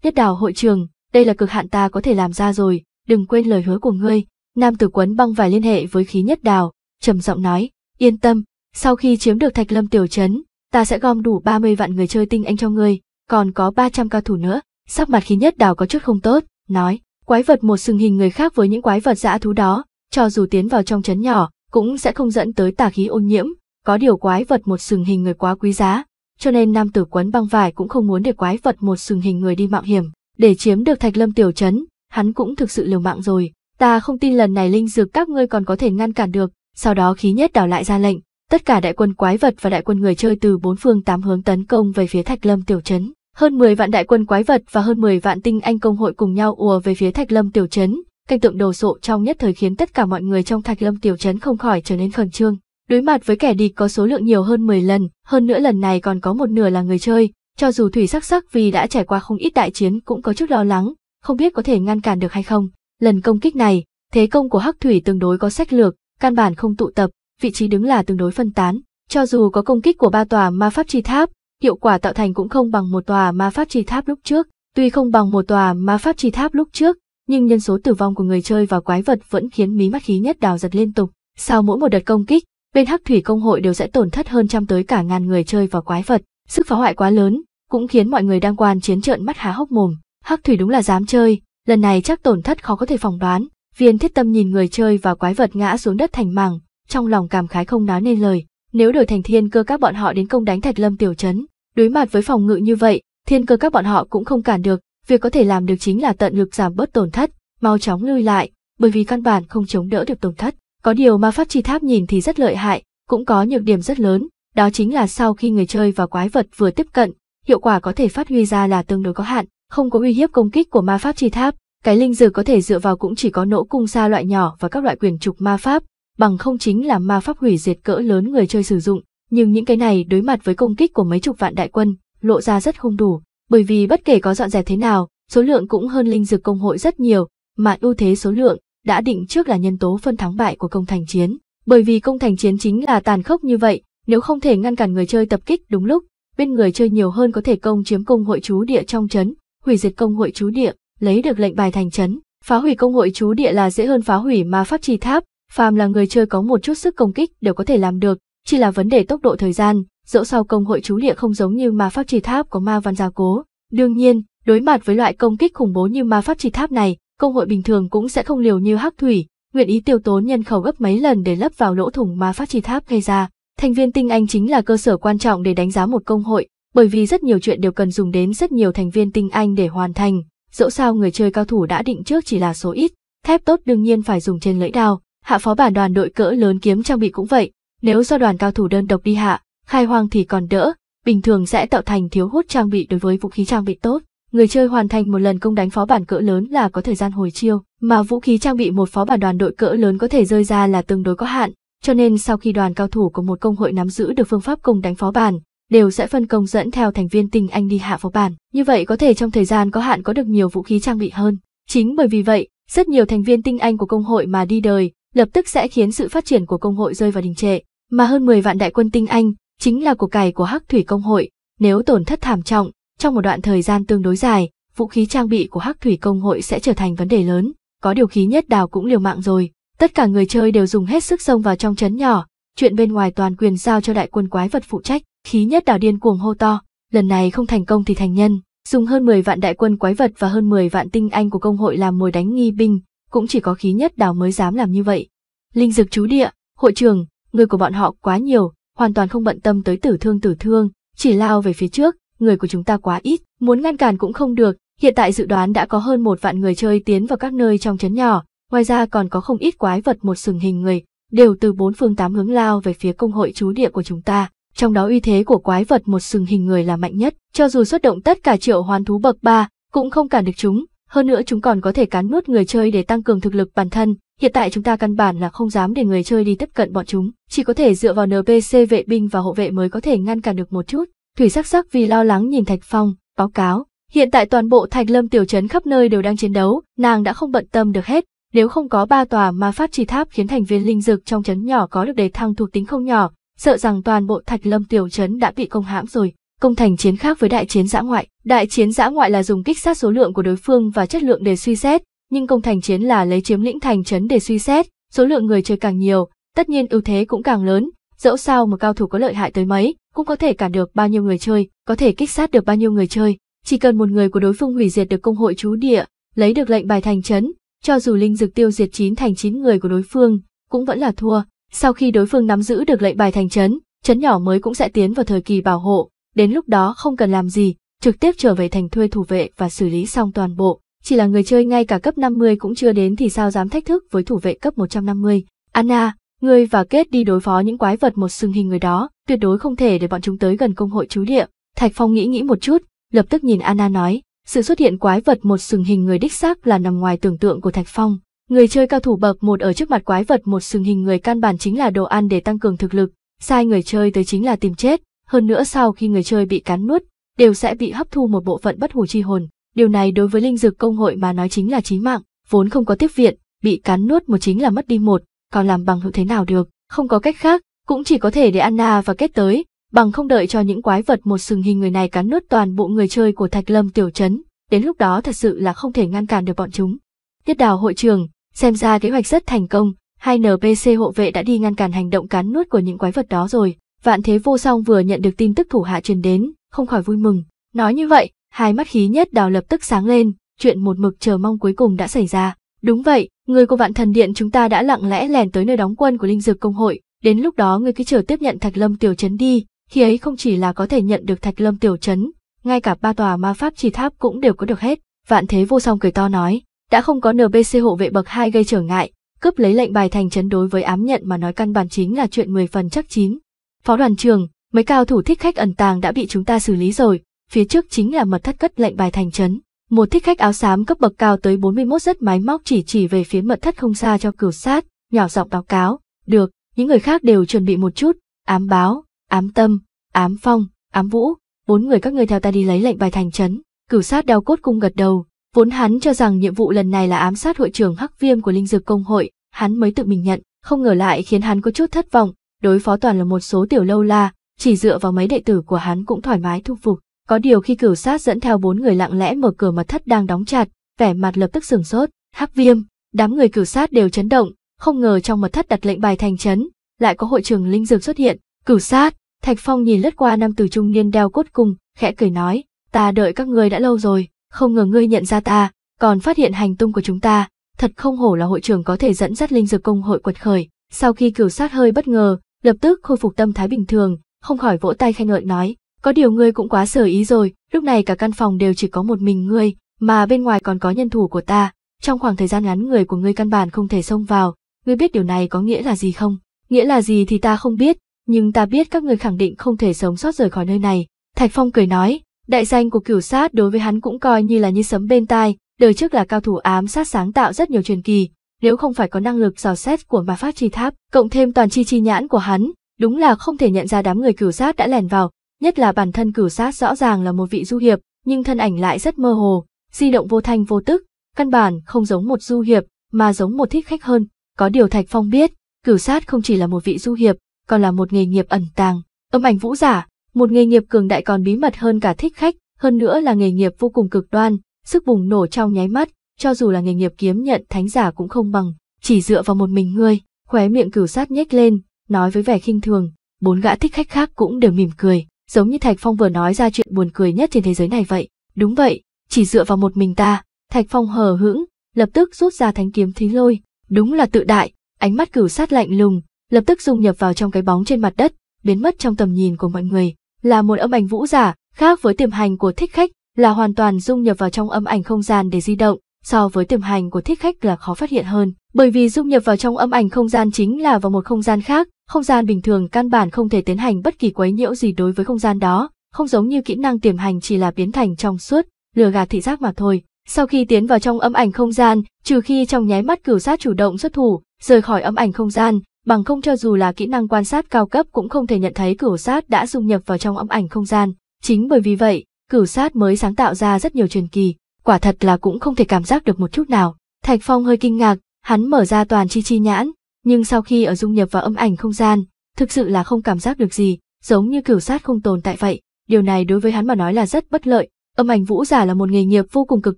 Nhất đào hội trường, đây là cực hạn ta có thể làm ra rồi, đừng quên lời hứa của ngươi. Nam tử quấn băng vài liên hệ với khí nhất đào, trầm giọng nói, yên tâm, sau khi chiếm được Thạch Lâm tiểu trấn, ta sẽ gom đủ 30 vạn người chơi tinh anh cho ngươi, còn có 300 cao thủ nữa. Sắc mặt khí nhất đào có chút không tốt, nói, quái vật một sừng hình người khác với những quái vật dã thú đó, cho dù tiến vào trong trấn nhỏ, cũng sẽ không dẫn tới tà khí ô nhiễm, có điều quái vật một sừng hình người quá quý giá, cho nên nam tử quấn băng vải cũng không muốn để quái vật một sừng hình người đi mạo hiểm, để chiếm được Thạch Lâm tiểu trấn, hắn cũng thực sự liều mạng rồi, ta không tin lần này linh dược các ngươi còn có thể ngăn cản được, sau đó khí nhất đào lại ra lệnh, Tất cả đại quân quái vật và đại quân người chơi từ bốn phương tám hướng tấn công về phía Thạch Lâm tiểu trấn. Hơn 10 vạn đại quân quái vật và hơn 10 vạn tinh anh công hội cùng nhau ùa về phía Thạch Lâm tiểu trấn. Cảnh tượng đồ sộ trong nhất thời khiến tất cả mọi người trong Thạch Lâm tiểu trấn không khỏi trở nên khẩn trương. Đối mặt với kẻ địch có số lượng nhiều hơn 10 lần, hơn nữa lần này còn có một nửa là người chơi, cho dù thủy sắc sắc vì đã trải qua không ít đại chiến cũng có chút lo lắng, không biết có thể ngăn cản được hay không. Lần công kích này, thế công của Hắc Thủy tương đối có sách lược, căn bản không tụ tập, vị trí đứng là tương đối phân tán. Cho dù có công kích của ba tòa ma pháp chi tháp, hiệu quả tạo thành cũng không bằng một tòa ma pháp chi tháp lúc trước. Tuy không bằng một tòa ma pháp chi tháp lúc trước, nhưng nhân số tử vong của người chơi và quái vật vẫn khiến mí mắt khí nhất đào giật liên tục. Sau mỗi một đợt công kích, bên Hắc Thủy công hội đều sẽ tổn thất hơn trăm tới cả ngàn người chơi và quái vật. Sức phá hoại quá lớn, cũng khiến mọi người đang quan chiến trợn mắt há hốc mồm. Hắc Thủy đúng là dám chơi, lần này chắc tổn thất khó có thể phỏng đoán. Viên Thiết Tâm nhìn người chơi và quái vật ngã xuống đất thành mảng, trong lòng cảm khái không nói nên lời. Nếu đổi thành thiên cơ các bọn họ đến công đánh Thạch Lâm tiểu trấn, đối mặt với phòng ngự như vậy, thiên cơ các bọn họ cũng không cản được, việc có thể làm được chính là tận lực giảm bớt tổn thất, mau chóng lui lại, bởi vì căn bản không chống đỡ được tổn thất. Có điều mà pháp chi tháp nhìn thì rất lợi hại, cũng có nhược điểm rất lớn, đó chính là sau khi người chơi và quái vật vừa tiếp cận, hiệu quả có thể phát huy ra là tương đối có hạn, không có uy hiếp công kích của ma pháp chi tháp, cái linh dược có thể dựa vào cũng chỉ có nỗ cung xa loại nhỏ và các loại quyền trục ma pháp, bằng không chính là ma pháp hủy diệt cỡ lớn người chơi sử dụng, nhưng những cái này đối mặt với công kích của mấy chục vạn đại quân, lộ ra rất không đủ, bởi vì bất kể có dọn dẹp thế nào, số lượng cũng hơn linh dược công hội rất nhiều, mà ưu thế số lượng đã định trước là nhân tố phân thắng bại của công thành chiến, bởi vì công thành chiến chính là tàn khốc như vậy, nếu không thể ngăn cản người chơi tập kích đúng lúc, bên người chơi nhiều hơn có thể công chiếm công hội chú địa trong trấn, hủy diệt công hội chú địa, lấy được lệnh bài thành trấn, phá hủy công hội chú địa là dễ hơn phá hủy ma pháp trì tháp, phàm là người chơi có một chút sức công kích đều có thể làm được, chỉ là vấn đề tốc độ thời gian, dẫu sao công hội chú địa không giống như ma pháp trì tháp có ma văn gia cố. Đương nhiên, đối mặt với loại công kích khủng bố như ma pháp trì tháp này, công hội bình thường cũng sẽ không liều như hắc thủy, nguyện ý tiêu tốn nhân khẩu gấp mấy lần để lấp vào lỗ thủng ma pháp trì tháp gây ra. Thành viên tinh anh chính là cơ sở quan trọng để đánh giá một công hội, bởi vì rất nhiều chuyện đều cần dùng đến rất nhiều thành viên tinh anh để hoàn thành, dẫu sao người chơi cao thủ đã định trước chỉ là số ít, thép tốt đương nhiên phải dùng trên lưỡi đao, hạ phó bản đoàn đội cỡ lớn kiếm trang bị cũng vậy, nếu do đoàn cao thủ đơn độc đi hạ, khai hoang thì còn đỡ, bình thường sẽ tạo thành thiếu hút trang bị đối với vũ khí trang bị tốt. Người chơi hoàn thành một lần công đánh phó bản cỡ lớn là có thời gian hồi chiêu, mà vũ khí trang bị một phó bản đoàn đội cỡ lớn có thể rơi ra là tương đối có hạn, cho nên sau khi đoàn cao thủ của một công hội nắm giữ được phương pháp công đánh phó bản, đều sẽ phân công dẫn theo thành viên tình anh đi hạ phó bản. Như vậy có thể trong thời gian có hạn có được nhiều vũ khí trang bị hơn. Chính bởi vì vậy, rất nhiều thành viên tinh anh của công hội mà đi đời, lập tức sẽ khiến sự phát triển của công hội rơi vào đình trệ, mà hơn 10 vạn đại quân tinh Anh chính là của cải của Hắc Thủy công hội, nếu tổn thất thảm trọng, trong một đoạn thời gian tương đối dài, vũ khí trang bị của Hắc Thủy công hội sẽ trở thành vấn đề lớn, có điều khí nhất đào cũng liều mạng rồi, tất cả người chơi đều dùng hết sức xông vào trong trấn nhỏ, chuyện bên ngoài toàn quyền giao cho đại quân quái vật phụ trách, khí nhất đào điên cuồng hô to, lần này không thành công thì thành nhân dùng hơn 10 vạn đại quân quái vật và hơn 10 vạn tinh anh của công hội làm mồi đánh nghi binh, cũng chỉ có khí nhất đào mới dám làm như vậy. Linh dược chú địa, hội trường, người của bọn họ quá nhiều, hoàn toàn không bận tâm tới tử thương tử thương, chỉ lao về phía trước, người của chúng ta quá ít, muốn ngăn cản cũng không được, hiện tại dự đoán đã có hơn một vạn người chơi tiến vào các nơi trong chấn nhỏ, ngoài ra còn có không ít quái vật một sừng hình người, đều từ bốn phương tám hướng lao về phía công hội chú địa của chúng ta. Trong đó uy thế của quái vật một sừng hình người là mạnh nhất, cho dù xuất động tất cả triệu hoán thú bậc 3, cũng không cản được chúng, hơn nữa chúng còn có thể cắn nuốt người chơi để tăng cường thực lực bản thân, hiện tại chúng ta căn bản là không dám để người chơi đi tiếp cận bọn chúng, chỉ có thể dựa vào NPC vệ binh và hộ vệ mới có thể ngăn cản được một chút. Thủy sắc sắc vì lo lắng nhìn Thạch Phong, báo cáo, hiện tại toàn bộ Thạch Lâm tiểu trấn khắp nơi đều đang chiến đấu, nàng đã không bận tâm được hết, nếu không có ba tòa ma pháp trì tháp khiến thành viên linh dực trong trấn nhỏ có được đề thăng thuộc tính không nhỏ, sợ rằng toàn bộ Thạch Lâm tiểu trấn đã bị công hãm rồi, công thành chiến khác với đại chiến dã ngoại, Đại chiến giã ngoại là dùng kích sát số lượng của đối phương và chất lượng để suy xét, nhưng công thành chiến là lấy chiếm lĩnh thành trấn để suy xét, số lượng người chơi càng nhiều, tất nhiên ưu thế cũng càng lớn, dẫu sao một cao thủ có lợi hại tới mấy, cũng có thể cản được bao nhiêu người chơi, có thể kích sát được bao nhiêu người chơi, chỉ cần một người của đối phương hủy diệt được công hội chú địa, lấy được lệnh bài thành trấn, cho dù linh dực tiêu diệt chín thành chín người của đối phương, cũng vẫn là thua. Sau khi đối phương nắm giữ được lệnh bài thành trấn, trấn nhỏ mới cũng sẽ tiến vào thời kỳ bảo hộ, đến lúc đó không cần làm gì, trực tiếp trở về thành thuê thủ vệ và xử lý xong toàn bộ. Chỉ là người chơi ngay cả cấp 50 cũng chưa đến thì sao dám thách thức với thủ vệ cấp 150. Anna, ngươi và kết đi đối phó những quái vật một xương hình người đó, tuyệt đối không thể để bọn chúng tới gần công hội chú địa. Thạch Phong nghĩ nghĩ một chút, lập tức nhìn Anna nói, sự xuất hiện quái vật một sừng hình người đích xác là nằm ngoài tưởng tượng của Thạch Phong. Người chơi cao thủ bậc một ở trước mặt quái vật một sừng hình người căn bản chính là đồ ăn để tăng cường thực lực, sai người chơi tới chính là tìm chết, hơn nữa sau khi người chơi bị cắn nuốt, đều sẽ bị hấp thu một bộ phận bất hủ chi hồn. Điều này đối với linh dược công hội mà nói chính là chí mạng, vốn không có tiếp viện, bị cắn nuốt một chính là mất đi một, còn làm bằng hữu thế nào được, không có cách khác, cũng chỉ có thể để Anna và kết tới, bằng không đợi cho những quái vật một sừng hình người này cắn nuốt toàn bộ người chơi của Thạch Lâm tiểu trấn, đến lúc đó thật sự là không thể ngăn cản được bọn chúng. Tiết đào hội trường, xem ra kế hoạch rất thành công, hai NPC hộ vệ đã đi ngăn cản hành động cắn nuốt của những quái vật đó rồi. Vạn Thế Vô Song vừa nhận được tin tức thủ hạ truyền đến, không khỏi vui mừng. Nói như vậy, hai mắt khí nhất đào lập tức sáng lên, chuyện một mực chờ mong cuối cùng đã xảy ra. Đúng vậy, người của vạn thần điện chúng ta đã lặng lẽ lèn tới nơi đóng quân của linh dược công hội, đến lúc đó người cứ chờ tiếp nhận thạch lâm tiểu trấn đi, khi ấy không chỉ là có thể nhận được thạch lâm tiểu trấn, ngay cả ba tòa ma pháp trì tháp cũng đều có được hết. Vạn thế vô song cười to nói, đã không có NPC hộ vệ bậc 2 gây trở ngại, cướp lấy lệnh bài thành trấn đối với ám nhận mà nói căn bản chính là chuyện 10 phần chắc chín. Phó đoàn Trường. Mấy cao thủ thích khách ẩn tàng đã bị chúng ta xử lý rồi, phía trước chính là mật thất cất lệnh bài thành trấn. Một thích khách áo xám cấp bậc cao tới 41 rất máy móc chỉ chỉ về phía mật thất không xa cho cửu sát, nhỏ giọng báo cáo, được, những người khác đều chuẩn bị một chút, ám báo, ám tâm, ám phong, ám vũ, bốn người các ngươi theo ta đi lấy lệnh bài thành trấn. Cửu sát đeo cốt cung gật đầu, vốn hắn cho rằng nhiệm vụ lần này là ám sát hội trưởng Hắc Viêm của Linh Dược Công hội, hắn mới tự mình nhận, không ngờ lại khiến hắn có chút thất vọng, đối phó toàn là một số tiểu lâu la, chỉ dựa vào mấy đệ tử của hắn cũng thoải mái thu phục. Có điều khi cửu sát dẫn theo bốn người lặng lẽ mở cửa mật thất đang đóng chặt, vẻ mặt lập tức sửng sốt, hắc viêm, đám người cửu sát đều chấn động, không ngờ trong mật thất đặt lệnh bài thành chấn, lại có hội trường linh dược xuất hiện, cửu sát, thạch phong nhìn lướt qua nam tử trung niên đeo cốt cung, khẽ cười nói, ta đợi các ngươi đã lâu rồi, không ngờ ngươi nhận ra ta, còn phát hiện hành tung của chúng ta, thật không hổ là hội trưởng có thể dẫn dắt linh dược công hội quật khởi. Sau khi cửu sát hơi bất ngờ, lập tức khôi phục tâm thái bình thường, không khỏi vỗ tay khen ngợi nói, có điều ngươi cũng quá sở ý rồi, lúc này cả căn phòng đều chỉ có một mình ngươi, mà bên ngoài còn có nhân thủ của ta, trong khoảng thời gian ngắn người của ngươi căn bản không thể xông vào, ngươi biết điều này có nghĩa là gì không? Nghĩa là gì thì ta không biết, nhưng ta biết các ngươi khẳng định không thể sống sót rời khỏi nơi này. Thạch Phong cười nói, đại danh của cửu sát đối với hắn cũng coi như là như sấm bên tai, đời trước là cao thủ ám sát sáng tạo rất nhiều truyền kỳ, nếu không phải có năng lực dò xét của ma pháp chi tháp, cộng thêm toàn chi chi nhãn của hắn, Đúng là không thể nhận ra đám người cửu sát đã lèn vào, nhất là bản thân cửu sát rõ ràng là một vị du hiệp, nhưng thân ảnh lại rất mơ hồ, di động vô thanh vô tức, căn bản không giống một du hiệp, mà giống một thích khách hơn. Có điều Thạch Phong biết, cửu sát không chỉ là một vị du hiệp, còn là một nghề nghiệp ẩn tàng, âm ảnh vũ giả, một nghề nghiệp cường đại còn bí mật hơn cả thích khách, hơn nữa là nghề nghiệp vô cùng cực đoan, sức bùng nổ trong nháy mắt, cho dù là nghề nghiệp kiếm nhận thánh giả cũng không bằng, chỉ dựa vào một mình ngươi, khóe miệng cửu sát nhếch lên, nói với vẻ khinh thường, bốn gã thích khách khác cũng đều mỉm cười, giống như Thạch Phong vừa nói ra chuyện buồn cười nhất trên thế giới này vậy. Đúng vậy, chỉ dựa vào một mình ta, Thạch Phong hờ hững, lập tức rút ra thánh kiếm thính lôi, đúng là tự đại, ánh mắt cửu sát lạnh lùng, lập tức dung nhập vào trong cái bóng trên mặt đất, biến mất trong tầm nhìn của mọi người, là một âm ảnh vũ giả, khác với tiềm hành của thích khách, là hoàn toàn dung nhập vào trong âm ảnh không gian để di động, so với tiềm hành của thích khách là khó phát hiện hơn bởi vì dung nhập vào trong âm ảnh không gian chính là vào một không gian khác, không gian bình thường căn bản không thể tiến hành bất kỳ quấy nhiễu gì đối với không gian đó, không giống như kỹ năng tiềm hành chỉ là biến thành trong suốt, lừa gạt thị giác mà thôi. Sau khi tiến vào trong âm ảnh không gian, trừ khi trong nháy mắt cửu sát chủ động xuất thủ, rời khỏi âm ảnh không gian, bằng không cho dù là kỹ năng quan sát cao cấp cũng không thể nhận thấy cửu sát đã dung nhập vào trong âm ảnh không gian. Chính bởi vì vậy, cửu sát mới sáng tạo ra rất nhiều truyền kỳ, quả thật là cũng không thể cảm giác được một chút nào. Thạch Phong hơi kinh ngạc, Hắn mở ra toàn chi chi nhãn, nhưng sau khi ở dung nhập vào âm ảnh không gian, thực sự là không cảm giác được gì, giống như kiểu sát không tồn tại vậy. Điều này đối với hắn mà nói là rất bất lợi, âm ảnh vũ giả là một nghề nghiệp vô cùng cực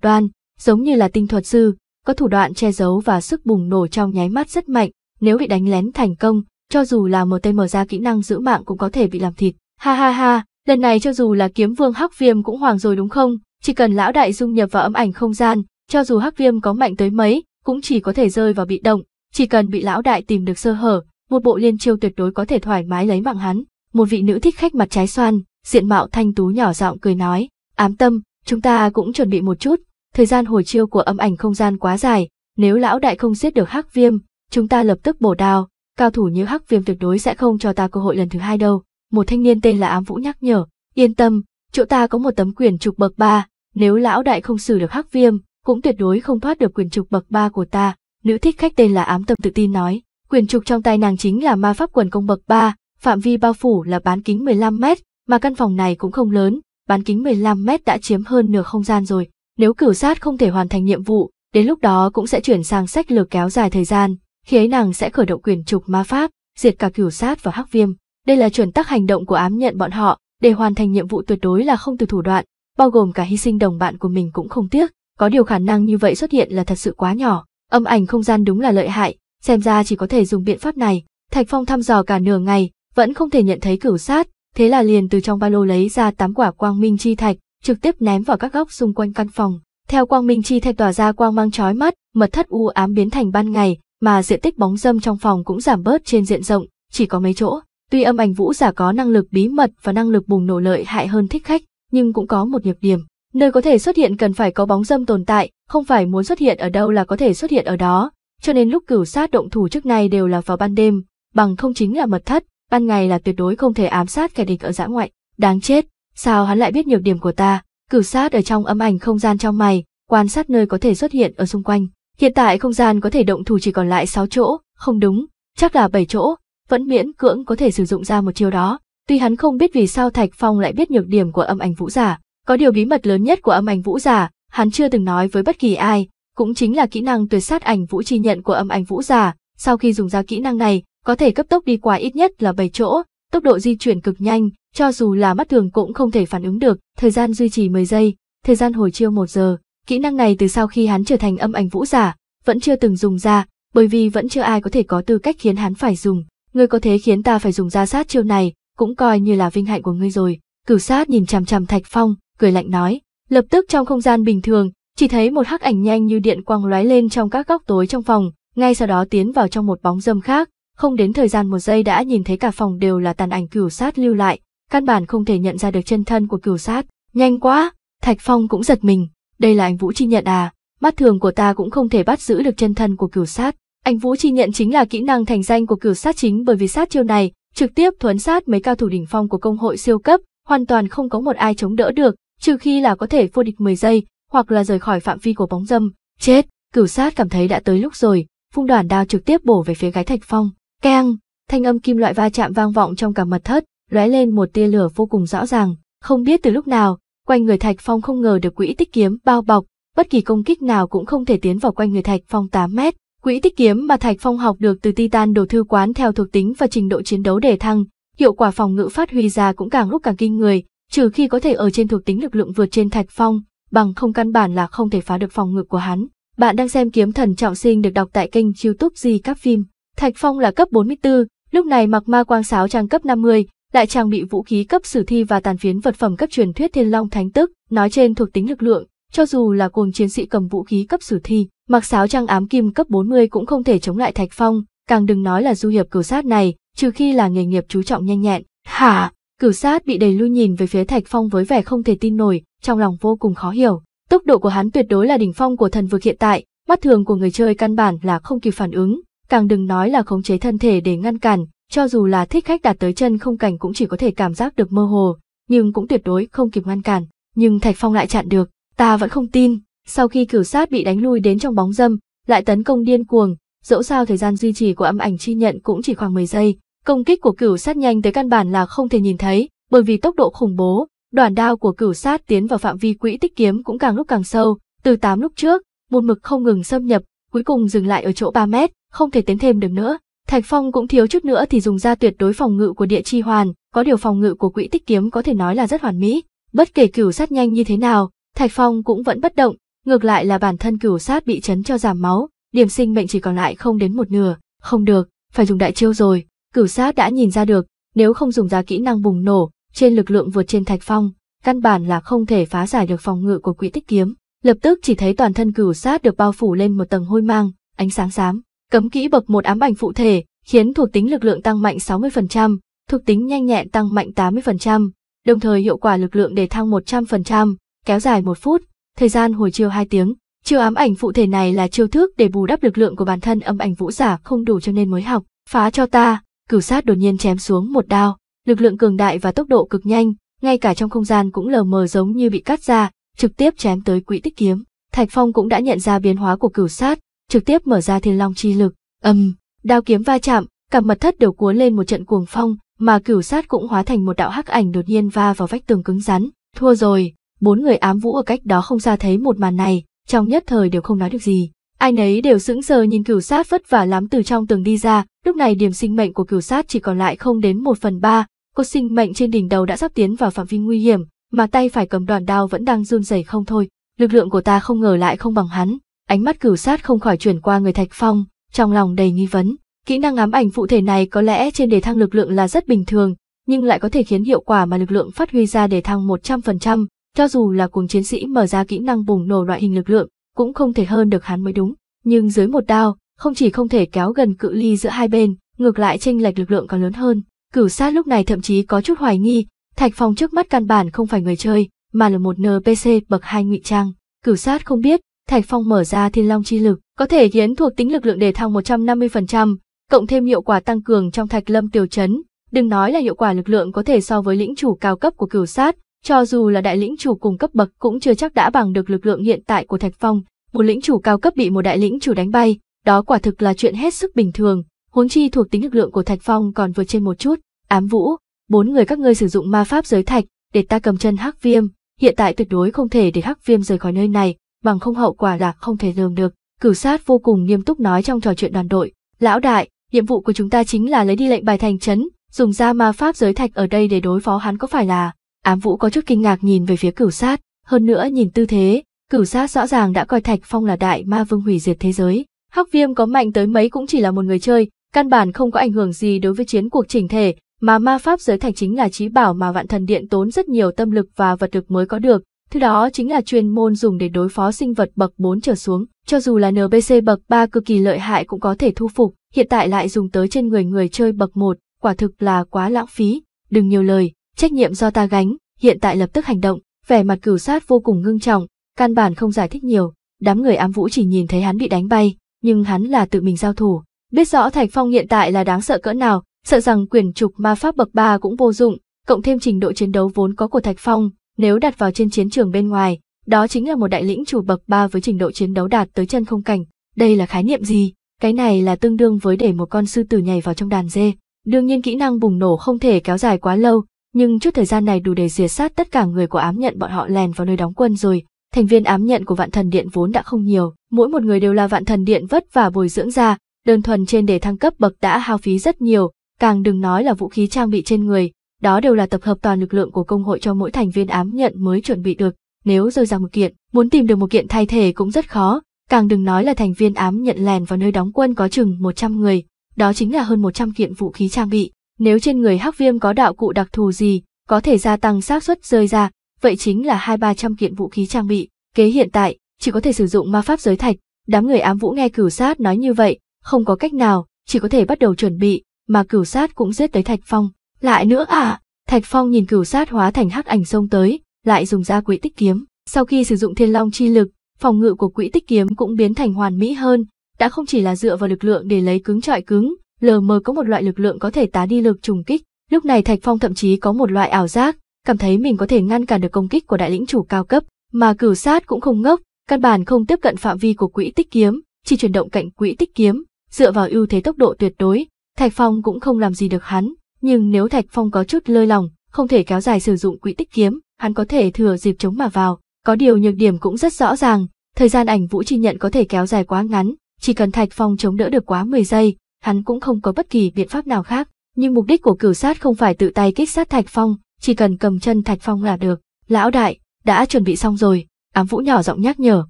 đoan, giống như là tinh thuật sư, có thủ đoạn che giấu và sức bùng nổ trong nháy mắt rất mạnh, nếu bị đánh lén thành công, cho dù là một tay mở ra kỹ năng giữ mạng cũng có thể bị làm thịt. Ha ha ha, lần này cho dù là kiếm vương Hắc Viêm cũng hoàng rồi đúng không? Chỉ cần lão đại dung nhập vào âm ảnh không gian, cho dù Hắc Viêm có mạnh tới mấy, cũng chỉ có thể rơi vào bị động, chỉ cần bị lão đại tìm được sơ hở, một bộ liên chiêu tuyệt đối có thể thoải mái lấy mạng hắn. Một vị nữ thích khách mặt trái xoan, diện mạo thanh tú nhỏ giọng cười nói, ám tâm, chúng ta cũng chuẩn bị một chút, thời gian hồi chiêu của âm ảnh không gian quá dài, nếu lão đại không giết được hắc viêm, chúng ta lập tức bổ đao, cao thủ như hắc viêm tuyệt đối sẽ không cho ta cơ hội lần thứ hai đâu. Một thanh niên tên là ám vũ nhắc nhở, yên tâm, chỗ ta có một tấm quyền trục bậc ba, nếu lão đại không xử được hắc viêm, cũng tuyệt đối không thoát được quyền trục bậc ba của ta. Nữ thích khách tên là Ám Tâm tự tin nói, quyền trục trong tay nàng chính là ma pháp quần công bậc ba, phạm vi bao phủ là bán kính 15 mét, mà căn phòng này cũng không lớn, bán kính 15 mét đã chiếm hơn nửa không gian rồi. Nếu cửu sát không thể hoàn thành nhiệm vụ, đến lúc đó cũng sẽ chuyển sang sách lược kéo dài thời gian, khi ấy nàng sẽ khởi động quyền trục ma pháp, diệt cả cửu sát và hắc viêm. Đây là chuẩn tắc hành động của ám nhận bọn họ, để hoàn thành nhiệm vụ tuyệt đối là không từ thủ đoạn, bao gồm cả hy sinh đồng bạn của mình cũng không tiếc có điều khả năng như vậy xuất hiện là thật sự quá nhỏ, âm ảnh không gian đúng là lợi hại, xem ra chỉ có thể dùng biện pháp này. Thạch Phong thăm dò cả nửa ngày, vẫn không thể nhận thấy cửu sát, thế là liền từ trong ba lô lấy ra tám quả quang minh chi thạch, trực tiếp ném vào các góc xung quanh căn phòng. Theo quang minh chi thạch tỏa ra quang mang chói mắt, mật thất u ám biến thành ban ngày, mà diện tích bóng dâm trong phòng cũng giảm bớt trên diện rộng, chỉ có mấy chỗ. Tuy âm ảnh vũ giả có năng lực bí mật và năng lực bùng nổ lợi hại hơn thích khách, nhưng cũng có một nhược điểm, Nơi có thể xuất hiện cần phải có bóng dâm tồn tại, không phải muốn xuất hiện ở đâu là có thể xuất hiện ở đó, cho nên lúc cửu sát động thủ trước này đều là vào ban đêm, bằng không chính là mật thất, ban ngày là tuyệt đối không thể ám sát kẻ địch ở dã ngoại. Đáng chết, sao hắn lại biết nhược điểm của ta? Cửu sát ở trong âm ảnh không gian trong mày, quan sát nơi có thể xuất hiện ở xung quanh. Hiện tại không gian có thể động thủ chỉ còn lại 6 chỗ, không đúng, chắc là 7 chỗ, vẫn miễn cưỡng có thể sử dụng ra một chiêu đó. Tuy hắn không biết vì sao Thạch Phong lại biết nhược điểm của âm ảnh vũ giả, có điều bí mật lớn nhất của âm ảnh vũ giả, hắn chưa từng nói với bất kỳ ai, cũng chính là kỹ năng tuyệt sát ảnh vũ chi nhận của âm ảnh vũ giả, sau khi dùng ra kỹ năng này, có thể cấp tốc đi qua ít nhất là 7 chỗ, tốc độ di chuyển cực nhanh, cho dù là mắt thường cũng không thể phản ứng được, thời gian duy trì 10 giây, thời gian hồi chiêu 1 giờ. Kỹ năng này từ sau khi hắn trở thành âm ảnh vũ giả, vẫn chưa từng dùng ra, bởi vì vẫn chưa ai có thể có tư cách khiến hắn phải dùng. Ngươi có thế khiến ta phải dùng ra sát chiêu này, cũng coi như là vinh hạnh của ngươi rồi. Cửu sát nhìn chằm chằm Thạch Phong, cười lạnh nói, lập tức trong không gian bình thường, chỉ thấy một hắc ảnh nhanh như điện quang lóe lên trong các góc tối trong phòng, ngay sau đó tiến vào trong một bóng dâm khác, không đến thời gian một giây đã nhìn thấy cả phòng đều là tàn ảnh cửu sát lưu lại, căn bản không thể nhận ra được chân thân của cửu sát, nhanh quá, Thạch Phong cũng giật mình, đây là anh Vũ Chi Nhận à, mắt thường của ta cũng không thể bắt giữ được chân thân của cửu sát. Anh Vũ Chi Nhận chính là kỹ năng thành danh của cửu sát chính bởi vì sát chiêu này, trực tiếp thuấn sát mấy cao thủ đỉnh phong của công hội siêu cấp, hoàn toàn không có một ai chống đỡ được, trừ khi là có thể vô địch 10 giây, hoặc là rời khỏi phạm vi của bóng dâm. Chết, cửu sát cảm thấy đã tới lúc rồi, phung đoàn đao trực tiếp bổ về phía gái thạch phong. Keng, thanh âm kim loại va chạm vang vọng trong cả mật thất, lóe lên một tia lửa vô cùng rõ ràng. Không biết từ lúc nào, quanh người thạch phong không ngờ được quỹ tích kiếm bao bọc, bất kỳ công kích nào cũng không thể tiến vào quanh người thạch phong 8 mét. Quỹ tích kiếm mà Thạch Phong học được từ Titan đồ thư quán theo thuộc tính và trình độ chiến đấu đề thăng, hiệu quả phòng ngự phát huy ra cũng càng lúc càng kinh người, trừ khi có thể ở trên thuộc tính lực lượng vượt trên Thạch Phong, bằng không căn bản là không thể phá được phòng ngự của hắn. Bạn đang xem Kiếm Thần Trọng Sinh được đọc tại kênh YouTube Di Các Phim. Thạch Phong là cấp 44, lúc này mặc ma quang sáo trang cấp 50, lại trang bị vũ khí cấp sử thi và tàn phiến vật phẩm cấp truyền thuyết Thiên Long Thánh Tức, nói trên thuộc tính lực lượng, cho dù là cuồng chiến sĩ cầm vũ khí cấp sử thi, mặc sáo trang ám kim cấp 40 cũng không thể chống lại Thạch Phong, càng đừng nói là du hiệp cửu sát này, trừ khi là nghề nghiệp chú trọng nhanh nhẹn. Hả? Cửu sát bị đẩy lui nhìn về phía Thạch Phong với vẻ không thể tin nổi, trong lòng vô cùng khó hiểu. Tốc độ của hắn tuyệt đối là đỉnh phong của thần vực hiện tại, mắt thường của người chơi căn bản là không kịp phản ứng, càng đừng nói là khống chế thân thể để ngăn cản, cho dù là thích khách đạt tới chân không cảnh cũng chỉ có thể cảm giác được mơ hồ, nhưng cũng tuyệt đối không kịp ngăn cản, nhưng Thạch Phong lại chặn được, ta vẫn không tin. Sau khi cửu sát bị đánh lui đến trong bóng dâm, lại tấn công điên cuồng, dẫu sao thời gian duy trì của âm ảnh chi nhận cũng chỉ khoảng 10 giây, Công kích của cửu sát nhanh tới căn bản là không thể nhìn thấy, bởi vì tốc độ khủng bố, đoàn đao của cửu sát tiến vào phạm vi quỹ tích kiếm cũng càng lúc càng sâu, từ 8 lúc trước, một mực không ngừng xâm nhập, cuối cùng dừng lại ở chỗ 3 mét, không thể tiến thêm được nữa. Thạch Phong cũng thiếu chút nữa thì dùng ra tuyệt đối phòng ngự của địa chi hoàn, có điều phòng ngự của quỹ tích kiếm có thể nói là rất hoàn mỹ. Bất kể cửu sát nhanh như thế nào, Thạch Phong cũng vẫn bất động, ngược lại là bản thân cửu sát bị chấn cho giảm máu, điểm sinh mệnh chỉ còn lại không đến một nửa, không được, phải dùng đại chiêu rồi. Cửu sát đã nhìn ra được, nếu không dùng ra kỹ năng bùng nổ, trên lực lượng vượt trên thạch phong, căn bản là không thể phá giải được phòng ngự của quỹ tích kiếm. Lập tức chỉ thấy toàn thân cửu sát được bao phủ lên một tầng hôi mang, ánh sáng xám. Cấm kỹ bậc một ám ảnh phụ thể, khiến thuộc tính lực lượng tăng mạnh 60%, thuộc tính nhanh nhẹn tăng mạnh 80%, đồng thời hiệu quả lực lượng để thăng 100%, kéo dài một phút, thời gian hồi chiêu 2 tiếng. Chiêu ám ảnh phụ thể này là chiêu thức để bù đắp lực lượng của bản thân âm ảnh vũ giả không đủ cho nên mới học. Phá cho ta, cửu sát đột nhiên chém xuống một đao, lực lượng cường đại và tốc độ cực nhanh, ngay cả trong không gian cũng lờ mờ giống như bị cắt ra, trực tiếp chém tới quỹ tích kiếm. Thạch Phong cũng đã nhận ra biến hóa của cửu sát, trực tiếp mở ra thiên long chi lực, ầm, um, đao kiếm va chạm, cả mật thất đều cuốn lên một trận cuồng phong, mà cửu sát cũng hóa thành một đạo hắc ảnh đột nhiên va vào vách tường cứng rắn, thua rồi, bốn người ám vũ ở cách đó không xa thấy một màn này, trong nhất thời đều không nói được gì. Ai nấy đều sững sờ nhìn cửu sát vất vả lắm từ trong tường đi ra, lúc này điểm sinh mệnh của cửu sát chỉ còn lại không đến một phần ba, cô sinh mệnh trên đỉnh đầu đã sắp tiến vào phạm vi nguy hiểm, mà tay phải cầm đoàn đao vẫn đang run rẩy không thôi, lực lượng của ta không ngờ lại không bằng hắn, ánh mắt cửu sát không khỏi chuyển qua người Thạch Phong, trong lòng đầy nghi vấn. Kỹ năng ám ảnh phụ thể này có lẽ trên đề thăng lực lượng là rất bình thường, nhưng lại có thể khiến hiệu quả mà lực lượng phát huy ra đề thăng 100%, cho dù là cùng chiến sĩ mở ra kỹ năng bùng nổ loại hình lực lượng, cũng không thể hơn được hắn mới đúng. Nhưng dưới một đao, không chỉ không thể kéo gần cự ly giữa hai bên, ngược lại tranh lệch lực lượng còn lớn hơn. Cửu sát lúc này thậm chí có chút hoài nghi, Thạch Phong trước mắt căn bản không phải người chơi, mà là một NPC bậc hai ngụy trang. Cửu sát không biết, Thạch Phong mở ra thiên long chi lực, có thể khiến thuộc tính lực lượng đề thăng 150%, cộng thêm hiệu quả tăng cường trong thạch lâm tiểu chấn. Đừng nói là hiệu quả lực lượng có thể so với lĩnh chủ cao cấp của cửu sát, cho dù là đại lĩnh chủ cùng cấp bậc cũng chưa chắc đã bằng được lực lượng hiện tại của Thạch Phong, một lĩnh chủ cao cấp bị một đại lĩnh chủ đánh bay, đó quả thực là chuyện hết sức bình thường, huống chi thuộc tính lực lượng của Thạch Phong còn vượt trên một chút. Ám Vũ, bốn người các ngươi sử dụng ma pháp giới thạch để ta cầm chân Hắc Viêm, hiện tại tuyệt đối không thể để Hắc Viêm rời khỏi nơi này, bằng không hậu quả là không thể lường được. Cửu sát vô cùng nghiêm túc nói trong trò chuyện đoàn đội, lão đại, nhiệm vụ của chúng ta chính là lấy đi lệnh bài thành trấn, dùng ra ma pháp giới thạch ở đây để đối phó hắn có phải là Ám Vũ có chút kinh ngạc nhìn về phía cửu sát, hơn nữa nhìn tư thế, cửu sát rõ ràng đã coi Thạch Phong là đại ma vương hủy diệt thế giới. Hắc Viêm có mạnh tới mấy cũng chỉ là một người chơi, căn bản không có ảnh hưởng gì đối với chiến cuộc chỉnh thể, mà ma pháp giới thành chính là trí bảo mà vạn thần điện tốn rất nhiều tâm lực và vật lực mới có được. Thứ đó chính là chuyên môn dùng để đối phó sinh vật bậc 4 trở xuống, cho dù là NPC bậc 3 cực kỳ lợi hại cũng có thể thu phục, hiện tại lại dùng tới trên người người chơi bậc 1, quả thực là quá lãng phí. Đừng nhiều lời, trách nhiệm do ta gánh, hiện tại lập tức hành động, vẻ mặt cửu sát vô cùng ngưng trọng, căn bản không giải thích nhiều, đám người ám vũ chỉ nhìn thấy hắn bị đánh bay, nhưng hắn là tự mình giao thủ, biết rõ Thạch Phong hiện tại là đáng sợ cỡ nào, sợ rằng quyền trục ma pháp bậc ba cũng vô dụng, cộng thêm trình độ chiến đấu vốn có của Thạch Phong, nếu đặt vào trên chiến trường bên ngoài, đó chính là một đại lĩnh chủ bậc ba với trình độ chiến đấu đạt tới chân không cảnh, đây là khái niệm gì? Cái này là tương đương với để một con sư tử nhảy vào trong đàn dê. Đương nhiên kỹ năng bùng nổ không thể kéo dài quá lâu, nhưng chút thời gian này đủ để diệt sát tất cả người của ám nhận bọn họ lèn vào nơi đóng quân rồi. Thành viên ám nhận của vạn thần điện vốn đã không nhiều, mỗi một người đều là vạn thần điện vất và bồi dưỡng ra, đơn thuần trên để thăng cấp bậc đã hao phí rất nhiều, càng đừng nói là vũ khí trang bị trên người, đó đều là tập hợp toàn lực lượng của công hội cho mỗi thành viên ám nhận mới chuẩn bị được, nếu rơi ra một kiện, muốn tìm được một kiện thay thế cũng rất khó, càng đừng nói là thành viên ám nhận lèn vào nơi đóng quân có chừng 100 người, đó chính là hơn 100 kiện vũ khí trang bị, nếu trên người hắc viêm có đạo cụ đặc thù gì, có thể gia tăng xác suất rơi ra, vậy chính là hai ba trăm kiện vũ khí trang bị. Kế hiện tại, chỉ có thể sử dụng ma pháp giới thạch, đám người ám vũ nghe cửu sát nói như vậy, không có cách nào, chỉ có thể bắt đầu chuẩn bị, mà cửu sát cũng giết tới Thạch Phong. Lại nữa à, Thạch Phong nhìn cửu sát hóa thành hắc ảnh sông tới, lại dùng ra quỹ tích kiếm. Sau khi sử dụng thiên long chi lực, phòng ngự của quỹ tích kiếm cũng biến thành hoàn mỹ hơn, đã không chỉ là dựa vào lực lượng để lấy cứng trọi cứng, lờ mờ có một loại lực lượng có thể tá đi lực trùng kích. Lúc này Thạch Phong thậm chí có một loại ảo giác, cảm thấy mình có thể ngăn cản được công kích của đại lĩnh chủ cao cấp, mà cửu sát cũng không ngốc, căn bản không tiếp cận phạm vi của quỹ tích kiếm, chỉ chuyển động cạnh quỹ tích kiếm, dựa vào ưu thế tốc độ tuyệt đối, Thạch Phong cũng không làm gì được hắn, nhưng nếu Thạch Phong có chút lơi lòng, không thể kéo dài sử dụng quỹ tích kiếm, hắn có thể thừa dịp chống mà vào, có điều nhược điểm cũng rất rõ ràng, thời gian ảnh vũ chi nhận có thể kéo dài quá ngắn, chỉ cần Thạch Phong chống đỡ được quá 10 giây, hắn cũng không có bất kỳ biện pháp nào khác. Nhưng mục đích của cửu sát không phải tự tay kích sát Thạch Phong, chỉ cần cầm chân Thạch Phong là được. Lão đại, đã chuẩn bị xong rồi, ám vũ nhỏ giọng nhắc nhở.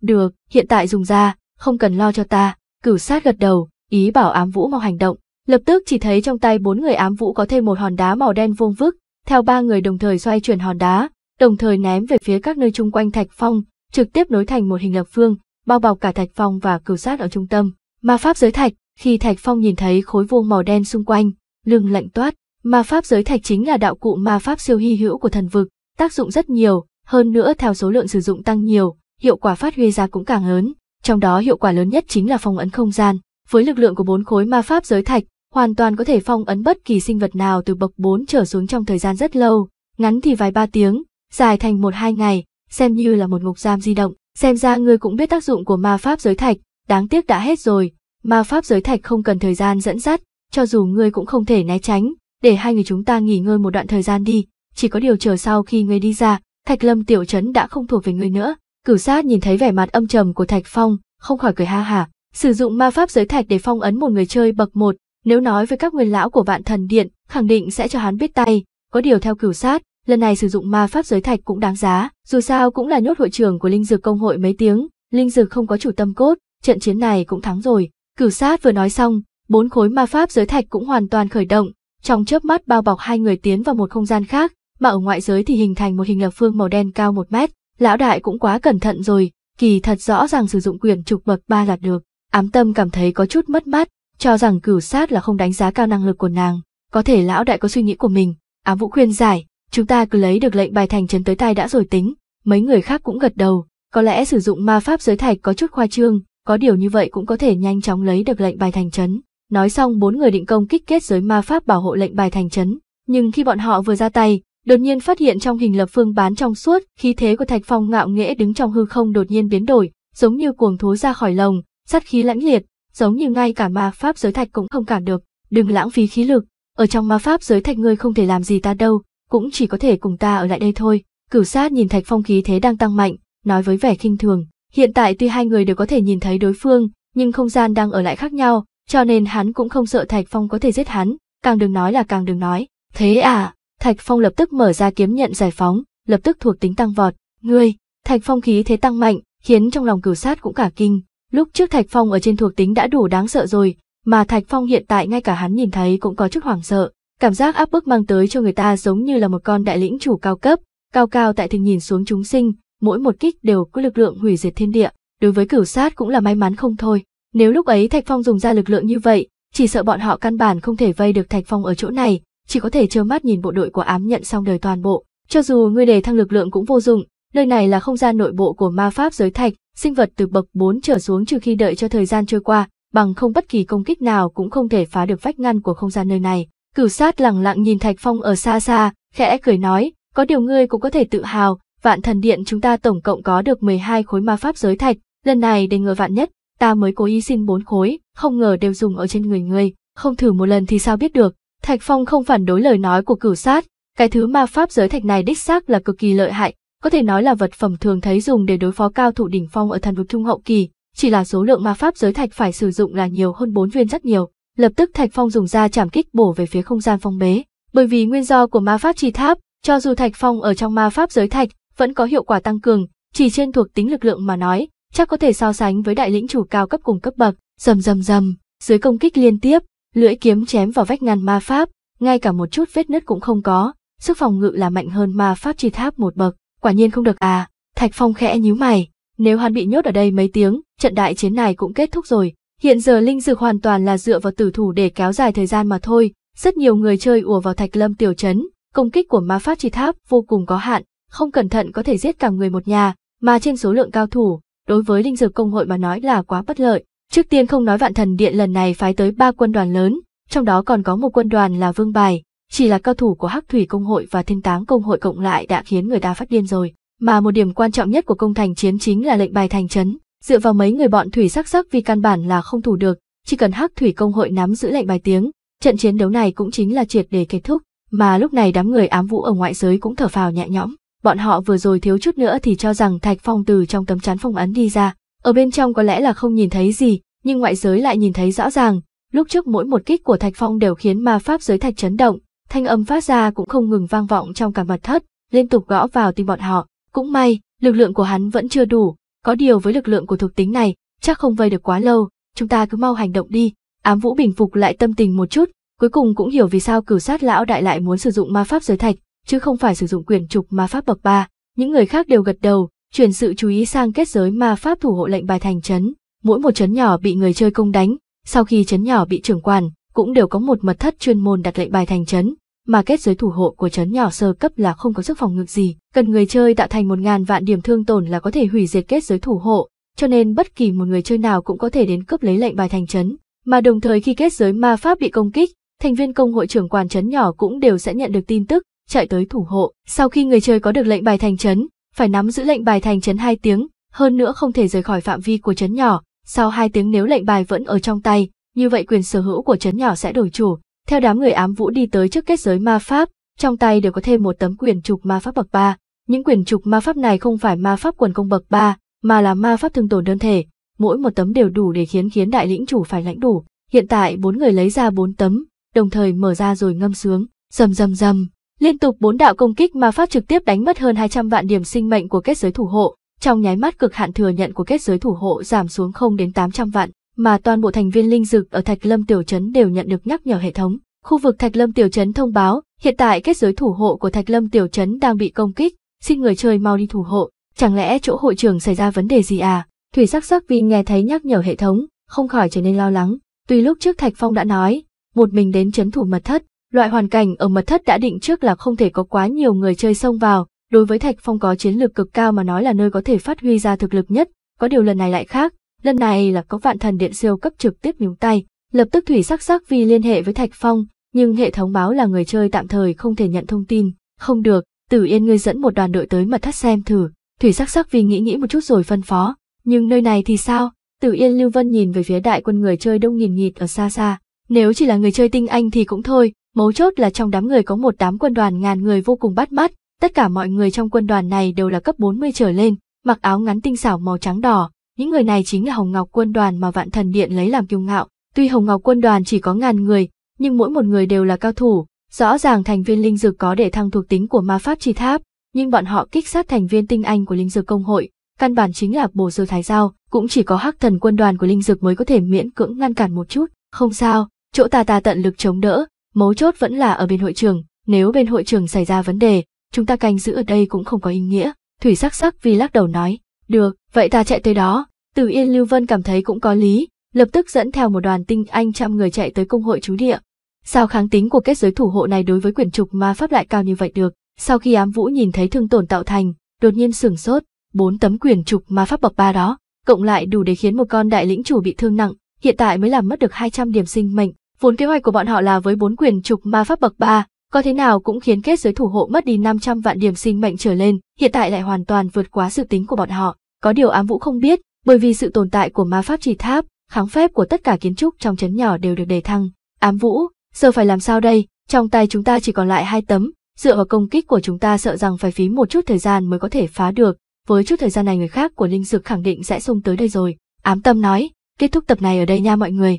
Được, hiện tại dùng ra, không cần lo cho ta. Cửu sát gật đầu, ý bảo ám vũ mau hành động. Lập tức chỉ thấy trong tay bốn người ám vũ có thêm một hòn đá màu đen vuông vức, theo ba người đồng thời xoay chuyển hòn đá, đồng thời ném về phía các nơi chung quanh Thạch Phong, trực tiếp nối thành một hình lập phương, bao bọc cả Thạch Phong và cửu sát ở trung tâm. Ma pháp giới thạch, khi Thạch Phong nhìn thấy khối vuông màu đen xung quanh, lưng lạnh toát, ma pháp giới thạch chính là đạo cụ ma pháp siêu hy hữu của thần vực, tác dụng rất nhiều, hơn nữa theo số lượng sử dụng tăng nhiều, hiệu quả phát huy ra cũng càng lớn, trong đó hiệu quả lớn nhất chính là phong ấn không gian, với lực lượng của bốn khối ma pháp giới thạch, hoàn toàn có thể phong ấn bất kỳ sinh vật nào từ bậc 4 trở xuống trong thời gian rất lâu, ngắn thì vài ba tiếng, dài thành một hai ngày, xem như là một ngục giam di động, xem ra ngươi cũng biết tác dụng của ma pháp giới thạch, đáng tiếc đã hết rồi, ma pháp giới thạch không cần thời gian dẫn dắt, cho dù ngươi cũng không thể né tránh, để hai người chúng ta nghỉ ngơi một đoạn thời gian đi, chỉ có điều chờ sau khi ngươi đi ra, Thạch Lâm tiểu trấn đã không thuộc về ngươi nữa. Cửu sát nhìn thấy vẻ mặt âm trầm của Thạch Phong, không khỏi cười ha hả, sử dụng ma pháp giới thạch để phong ấn một người chơi bậc một, nếu nói với các nguyên lão của vạn thần điện, khẳng định sẽ cho hắn biết tay, có điều theo cửu sát, lần này sử dụng ma pháp giới thạch cũng đáng giá, dù sao cũng là nhốt hội trưởng của linh dược công hội mấy tiếng, linh dược không có chủ tâm cốt, trận chiến này cũng thắng rồi, Cửu sát vừa nói xong, bốn khối ma pháp giới thạch cũng hoàn toàn khởi động, trong chớp mắt bao bọc hai người tiến vào một không gian khác, mà ở ngoại giới thì hình thành một hình lập phương màu đen cao một mét. Lão đại cũng quá cẩn thận rồi, kỳ thật rõ ràng sử dụng quyền trục bậc ba là được. Ám tâm cảm thấy có chút mất mát, cho rằng cửu sát là không đánh giá cao năng lực của nàng. Có thể lão đại có suy nghĩ của mình, ám vũ khuyên giải, chúng ta cứ lấy được lệnh bài thành trấn tới tay đã rồi tính. Mấy người khác cũng gật đầu, có lẽ sử dụng ma pháp giới thạch có chút khoa trương, có điều như vậy cũng có thể nhanh chóng lấy được lệnh bài thành trấn. Nói xong bốn người định công kích kết giới ma pháp bảo hộ lệnh bài thành trấn, nhưng khi bọn họ vừa ra tay, đột nhiên phát hiện trong hình lập phương bán trong suốt, khí thế của Thạch Phong ngạo nghễ đứng trong hư không đột nhiên biến đổi, giống như cuồng thú ra khỏi lồng, sát khí lãnh liệt, giống như ngay cả ma pháp giới thạch cũng không cản được, đừng lãng phí khí lực, ở trong ma pháp giới thạch ngươi không thể làm gì ta đâu, cũng chỉ có thể cùng ta ở lại đây thôi. Cửu sát nhìn Thạch Phong khí thế đang tăng mạnh, nói với vẻ khinh thường, Hiện tại tuy hai người đều có thể nhìn thấy đối phương, nhưng không gian đang ở lại khác nhau, cho nên hắn cũng không sợ Thạch Phong có thể giết hắn, càng đừng nói là càng đừng nói. Thế à, Thạch Phong lập tức mở ra kiếm nhận giải phóng, lập tức thuộc tính tăng vọt. Ngươi, Thạch Phong khí thế tăng mạnh, khiến trong lòng cửu sát cũng cả kinh. Lúc trước Thạch Phong ở trên thuộc tính đã đủ đáng sợ rồi, mà Thạch Phong hiện tại ngay cả hắn nhìn thấy cũng có chút hoảng sợ. Cảm giác áp bức mang tới cho người ta giống như là một con đại lĩnh chủ cao cấp, cao cao tại thường nhìn xuống chúng sinh, mỗi một kích đều có lực lượng hủy diệt thiên địa, đối với cửu sát cũng là may mắn không thôi. Nếu lúc ấy Thạch Phong dùng ra lực lượng như vậy, chỉ sợ bọn họ căn bản không thể vây được Thạch Phong ở chỗ này, chỉ có thể trơ mắt nhìn bộ đội của ám nhận xong đời toàn bộ. Cho dù ngươi đề thăng lực lượng cũng vô dụng, nơi này là không gian nội bộ của ma pháp giới thạch, sinh vật từ bậc 4 trở xuống trừ khi đợi cho thời gian trôi qua, bằng không bất kỳ công kích nào cũng không thể phá được vách ngăn của không gian nơi này. Cửu sát lẳng lặng nhìn Thạch Phong ở xa xa, khẽ cười nói, có điều ngươi cũng có thể tự hào, vạn thần điện chúng ta tổng cộng có được 12 khối ma pháp giới thạch, lần này để ngừa vạn nhất, ta mới cố ý xin bốn khối, không ngờ đều dùng ở trên người ngươi, không thử một lần thì sao biết được. Thạch Phong không phản đối lời nói của cửu sát, cái thứ ma pháp giới thạch này đích xác là cực kỳ lợi hại, có thể nói là vật phẩm thường thấy dùng để đối phó cao thủ đỉnh phong ở thần vực trung hậu kỳ, chỉ là số lượng ma pháp giới thạch phải sử dụng là nhiều hơn bốn viên rất nhiều. Lập tức Thạch Phong dùng ra chảm kích bổ về phía không gian phong bế, bởi vì nguyên do của ma pháp chi tháp, cho dù Thạch Phong ở trong ma pháp giới thạch, vẫn có hiệu quả tăng cường, chỉ trên thuộc tính lực lượng mà nói, chắc có thể so sánh với đại lĩnh chủ cao cấp cùng cấp bậc, rầm rầm rầm, dưới công kích liên tiếp, lưỡi kiếm chém vào vách ngăn ma pháp, ngay cả một chút vết nứt cũng không có, sức phòng ngự là mạnh hơn ma pháp chi tháp một bậc, quả nhiên không được à, Thạch Phong khẽ nhíu mày, nếu hắn bị nhốt ở đây mấy tiếng, trận đại chiến này cũng kết thúc rồi, hiện giờ linh dược hoàn toàn là dựa vào tử thủ để kéo dài thời gian mà thôi, rất nhiều người chơi ùa vào Thạch Lâm tiểu trấn, công kích của ma pháp chi tháp vô cùng có hạn, không cẩn thận có thể giết cả người một nhà, mà trên số lượng cao thủ, đối với linh dược công hội mà nói là quá bất lợi. Trước tiên không nói vạn thần điện lần này phái tới ba quân đoàn lớn, trong đó còn có một quân đoàn là vương bài, chỉ là cao thủ của hắc thủy công hội và thiên táng công hội cộng lại đã khiến người ta phát điên rồi. Mà một điểm quan trọng nhất của công thành chiến chính là lệnh bài thành chấn, dựa vào mấy người bọn thủy sắc sắc vì căn bản là không thủ được, chỉ cần hắc thủy công hội nắm giữ lệnh bài tiếng, trận chiến đấu này cũng chính là triệt để kết thúc, mà lúc này đám người ám vũ ở ngoại giới cũng thở phào nhẹ nhõm bọn họ vừa rồi thiếu chút nữa thì cho rằng Thạch Phong từ trong tấm chắn phong ấn đi ra. Ở bên trong có lẽ là không nhìn thấy gì, nhưng ngoại giới lại nhìn thấy rõ ràng, lúc trước mỗi một kích của Thạch Phong đều khiến ma pháp giới thạch chấn động, thanh âm phát ra cũng không ngừng vang vọng trong cả mật thất, liên tục gõ vào tim bọn họ. Cũng may, lực lượng của hắn vẫn chưa đủ, có điều với lực lượng của thuộc tính này, chắc không vây được quá lâu, chúng ta cứ mau hành động đi. Ám Vũ bình phục lại tâm tình một chút, cuối cùng cũng hiểu vì sao cửu sát lão đại lại muốn sử dụng ma pháp giới thạch, chứ không phải sử dụng quyền trục ma pháp bậc ba những người khác đều gật đầu chuyển sự chú ý sang kết giới ma pháp thủ hộ lệnh bài thành trấn mỗi một trấn nhỏ bị người chơi công đánh sau khi trấn nhỏ bị trưởng quản cũng đều có một mật thất chuyên môn đặt lệnh bài thành trấn mà kết giới thủ hộ của trấn nhỏ sơ cấp là không có sức phòng ngự gì cần người chơi tạo thành một ngàn vạn điểm thương tổn là có thể hủy diệt kết giới thủ hộ cho nên bất kỳ một người chơi nào cũng có thể đến cướp lấy lệnh bài thành trấn mà đồng thời khi kết giới ma pháp bị công kích thành viên công hội trưởng quản trấn nhỏ cũng đều sẽ nhận được tin tức chạy tới thủ hộ. Sau khi người chơi có được lệnh bài thành trấn, phải nắm giữ lệnh bài thành trấn 2 tiếng, hơn nữa không thể rời khỏi phạm vi của trấn nhỏ. Sau 2 tiếng nếu lệnh bài vẫn ở trong tay, như vậy quyền sở hữu của trấn nhỏ sẽ đổi chủ. Theo đám người ám vũ đi tới trước kết giới ma pháp, trong tay đều có thêm một tấm quyền trục ma pháp bậc 3. Những quyền trục ma pháp này không phải ma pháp quần công bậc 3, mà là ma pháp thương tổn đơn thể, mỗi một tấm đều đủ để khiến khiến đại lĩnh chủ phải lãnh đủ. Hiện tại bốn người lấy ra bốn tấm, đồng thời mở ra rồi ngâm sướng, rầm rầm rầm. Liên tục bốn đạo công kích ma pháp trực tiếp đánh mất hơn 200 vạn điểm sinh mệnh của kết giới thủ hộ, trong nháy mắt cực hạn thừa nhận của kết giới thủ hộ giảm xuống không đến 800 vạn, mà toàn bộ thành viên linh dực ở Thạch Lâm tiểu trấn đều nhận được nhắc nhở hệ thống. Khu vực Thạch Lâm tiểu trấn thông báo, hiện tại kết giới thủ hộ của Thạch Lâm tiểu trấn đang bị công kích, xin người chơi mau đi thủ hộ. Chẳng lẽ chỗ hội trưởng xảy ra vấn đề gì à? Thủy sắc sắc vì nghe thấy nhắc nhở hệ thống, không khỏi trở nên lo lắng. Tuy lúc trước Thạch Phong đã nói, một mình đến trấn thủ mật thất, Loại hoàn cảnh ở mật thất đã định trước là không thể có quá nhiều người chơi xông vào, đối với Thạch Phong có chiến lược cực cao mà nói là nơi có thể phát huy ra thực lực nhất, có điều lần này lại khác, lần này là có vạn thần điện siêu cấp trực tiếp nhúng tay, lập tức thủy sắc sắc vì liên hệ với Thạch Phong, nhưng hệ thống báo là người chơi tạm thời không thể nhận thông tin, không được, Tử Yên ngươi dẫn một đoàn đội tới mật thất xem thử, thủy sắc sắc vì nghĩ nghĩ một chút rồi phân phó, nhưng nơi này thì sao? Tử Yên Lưu Vân nhìn về phía đại quân người chơi đông nghìn nghịt ở xa xa, nếu chỉ là người chơi tinh anh thì cũng thôi, Mấu chốt là trong đám người có một đám quân đoàn ngàn người vô cùng bắt mắt, tất cả mọi người trong quân đoàn này đều là cấp 40 trở lên, mặc áo ngắn tinh xảo màu trắng đỏ, những người này chính là Hồng Ngọc quân đoàn mà Vạn Thần Điện lấy làm kiêu ngạo. Tuy Hồng Ngọc quân đoàn chỉ có ngàn người, nhưng mỗi một người đều là cao thủ, rõ ràng thành viên linh dược có để thăng thuộc tính của ma pháp chi tháp, nhưng bọn họ kích sát thành viên tinh anh của linh dược công hội, căn bản chính là bổ sư thái giao, cũng chỉ có hắc thần quân đoàn của linh dược mới có thể miễn cưỡng ngăn cản một chút, không sao, chỗ ta ta tận lực chống đỡ, mấu chốt vẫn là ở bên hội trường, nếu bên hội trường xảy ra vấn đề, chúng ta canh giữ ở đây cũng không có ý nghĩa. Thủy sắc sắc vì lắc đầu nói, được, vậy ta chạy tới đó. Từ Yên Lưu Vân cảm thấy cũng có lý, lập tức dẫn theo một đoàn tinh anh trăm người chạy tới công hội chú địa. Sao kháng tính của kết giới thủ hộ này đối với quyển trục ma pháp lại cao như vậy được? Sau khi ám vũ nhìn thấy thương tổn tạo thành, đột nhiên sửng sốt, bốn tấm quyển trục ma pháp bậc ba đó, cộng lại đủ để khiến một con đại lĩnh chủ bị thương nặng, hiện tại mới làm mất được 200 điểm sinh mệnh, Vốn kế hoạch của bọn họ là với bốn quyền trục ma pháp bậc 3, có thế nào cũng khiến kết giới thủ hộ mất đi 500 vạn điểm sinh mệnh trở lên, hiện tại lại hoàn toàn vượt quá dự tính của bọn họ. Có điều ám vũ không biết, bởi vì sự tồn tại của ma pháp trì tháp, kháng phép của tất cả kiến trúc trong chấn nhỏ đều được đề thăng. Ám vũ, giờ phải làm sao đây, trong tay chúng ta chỉ còn lại hai tấm, dựa vào công kích của chúng ta sợ rằng phải phí một chút thời gian mới có thể phá được, với chút thời gian này người khác của linh dược khẳng định sẽ xông tới đây rồi. Ám tâm nói, kết thúc tập này ở đây nha mọi người,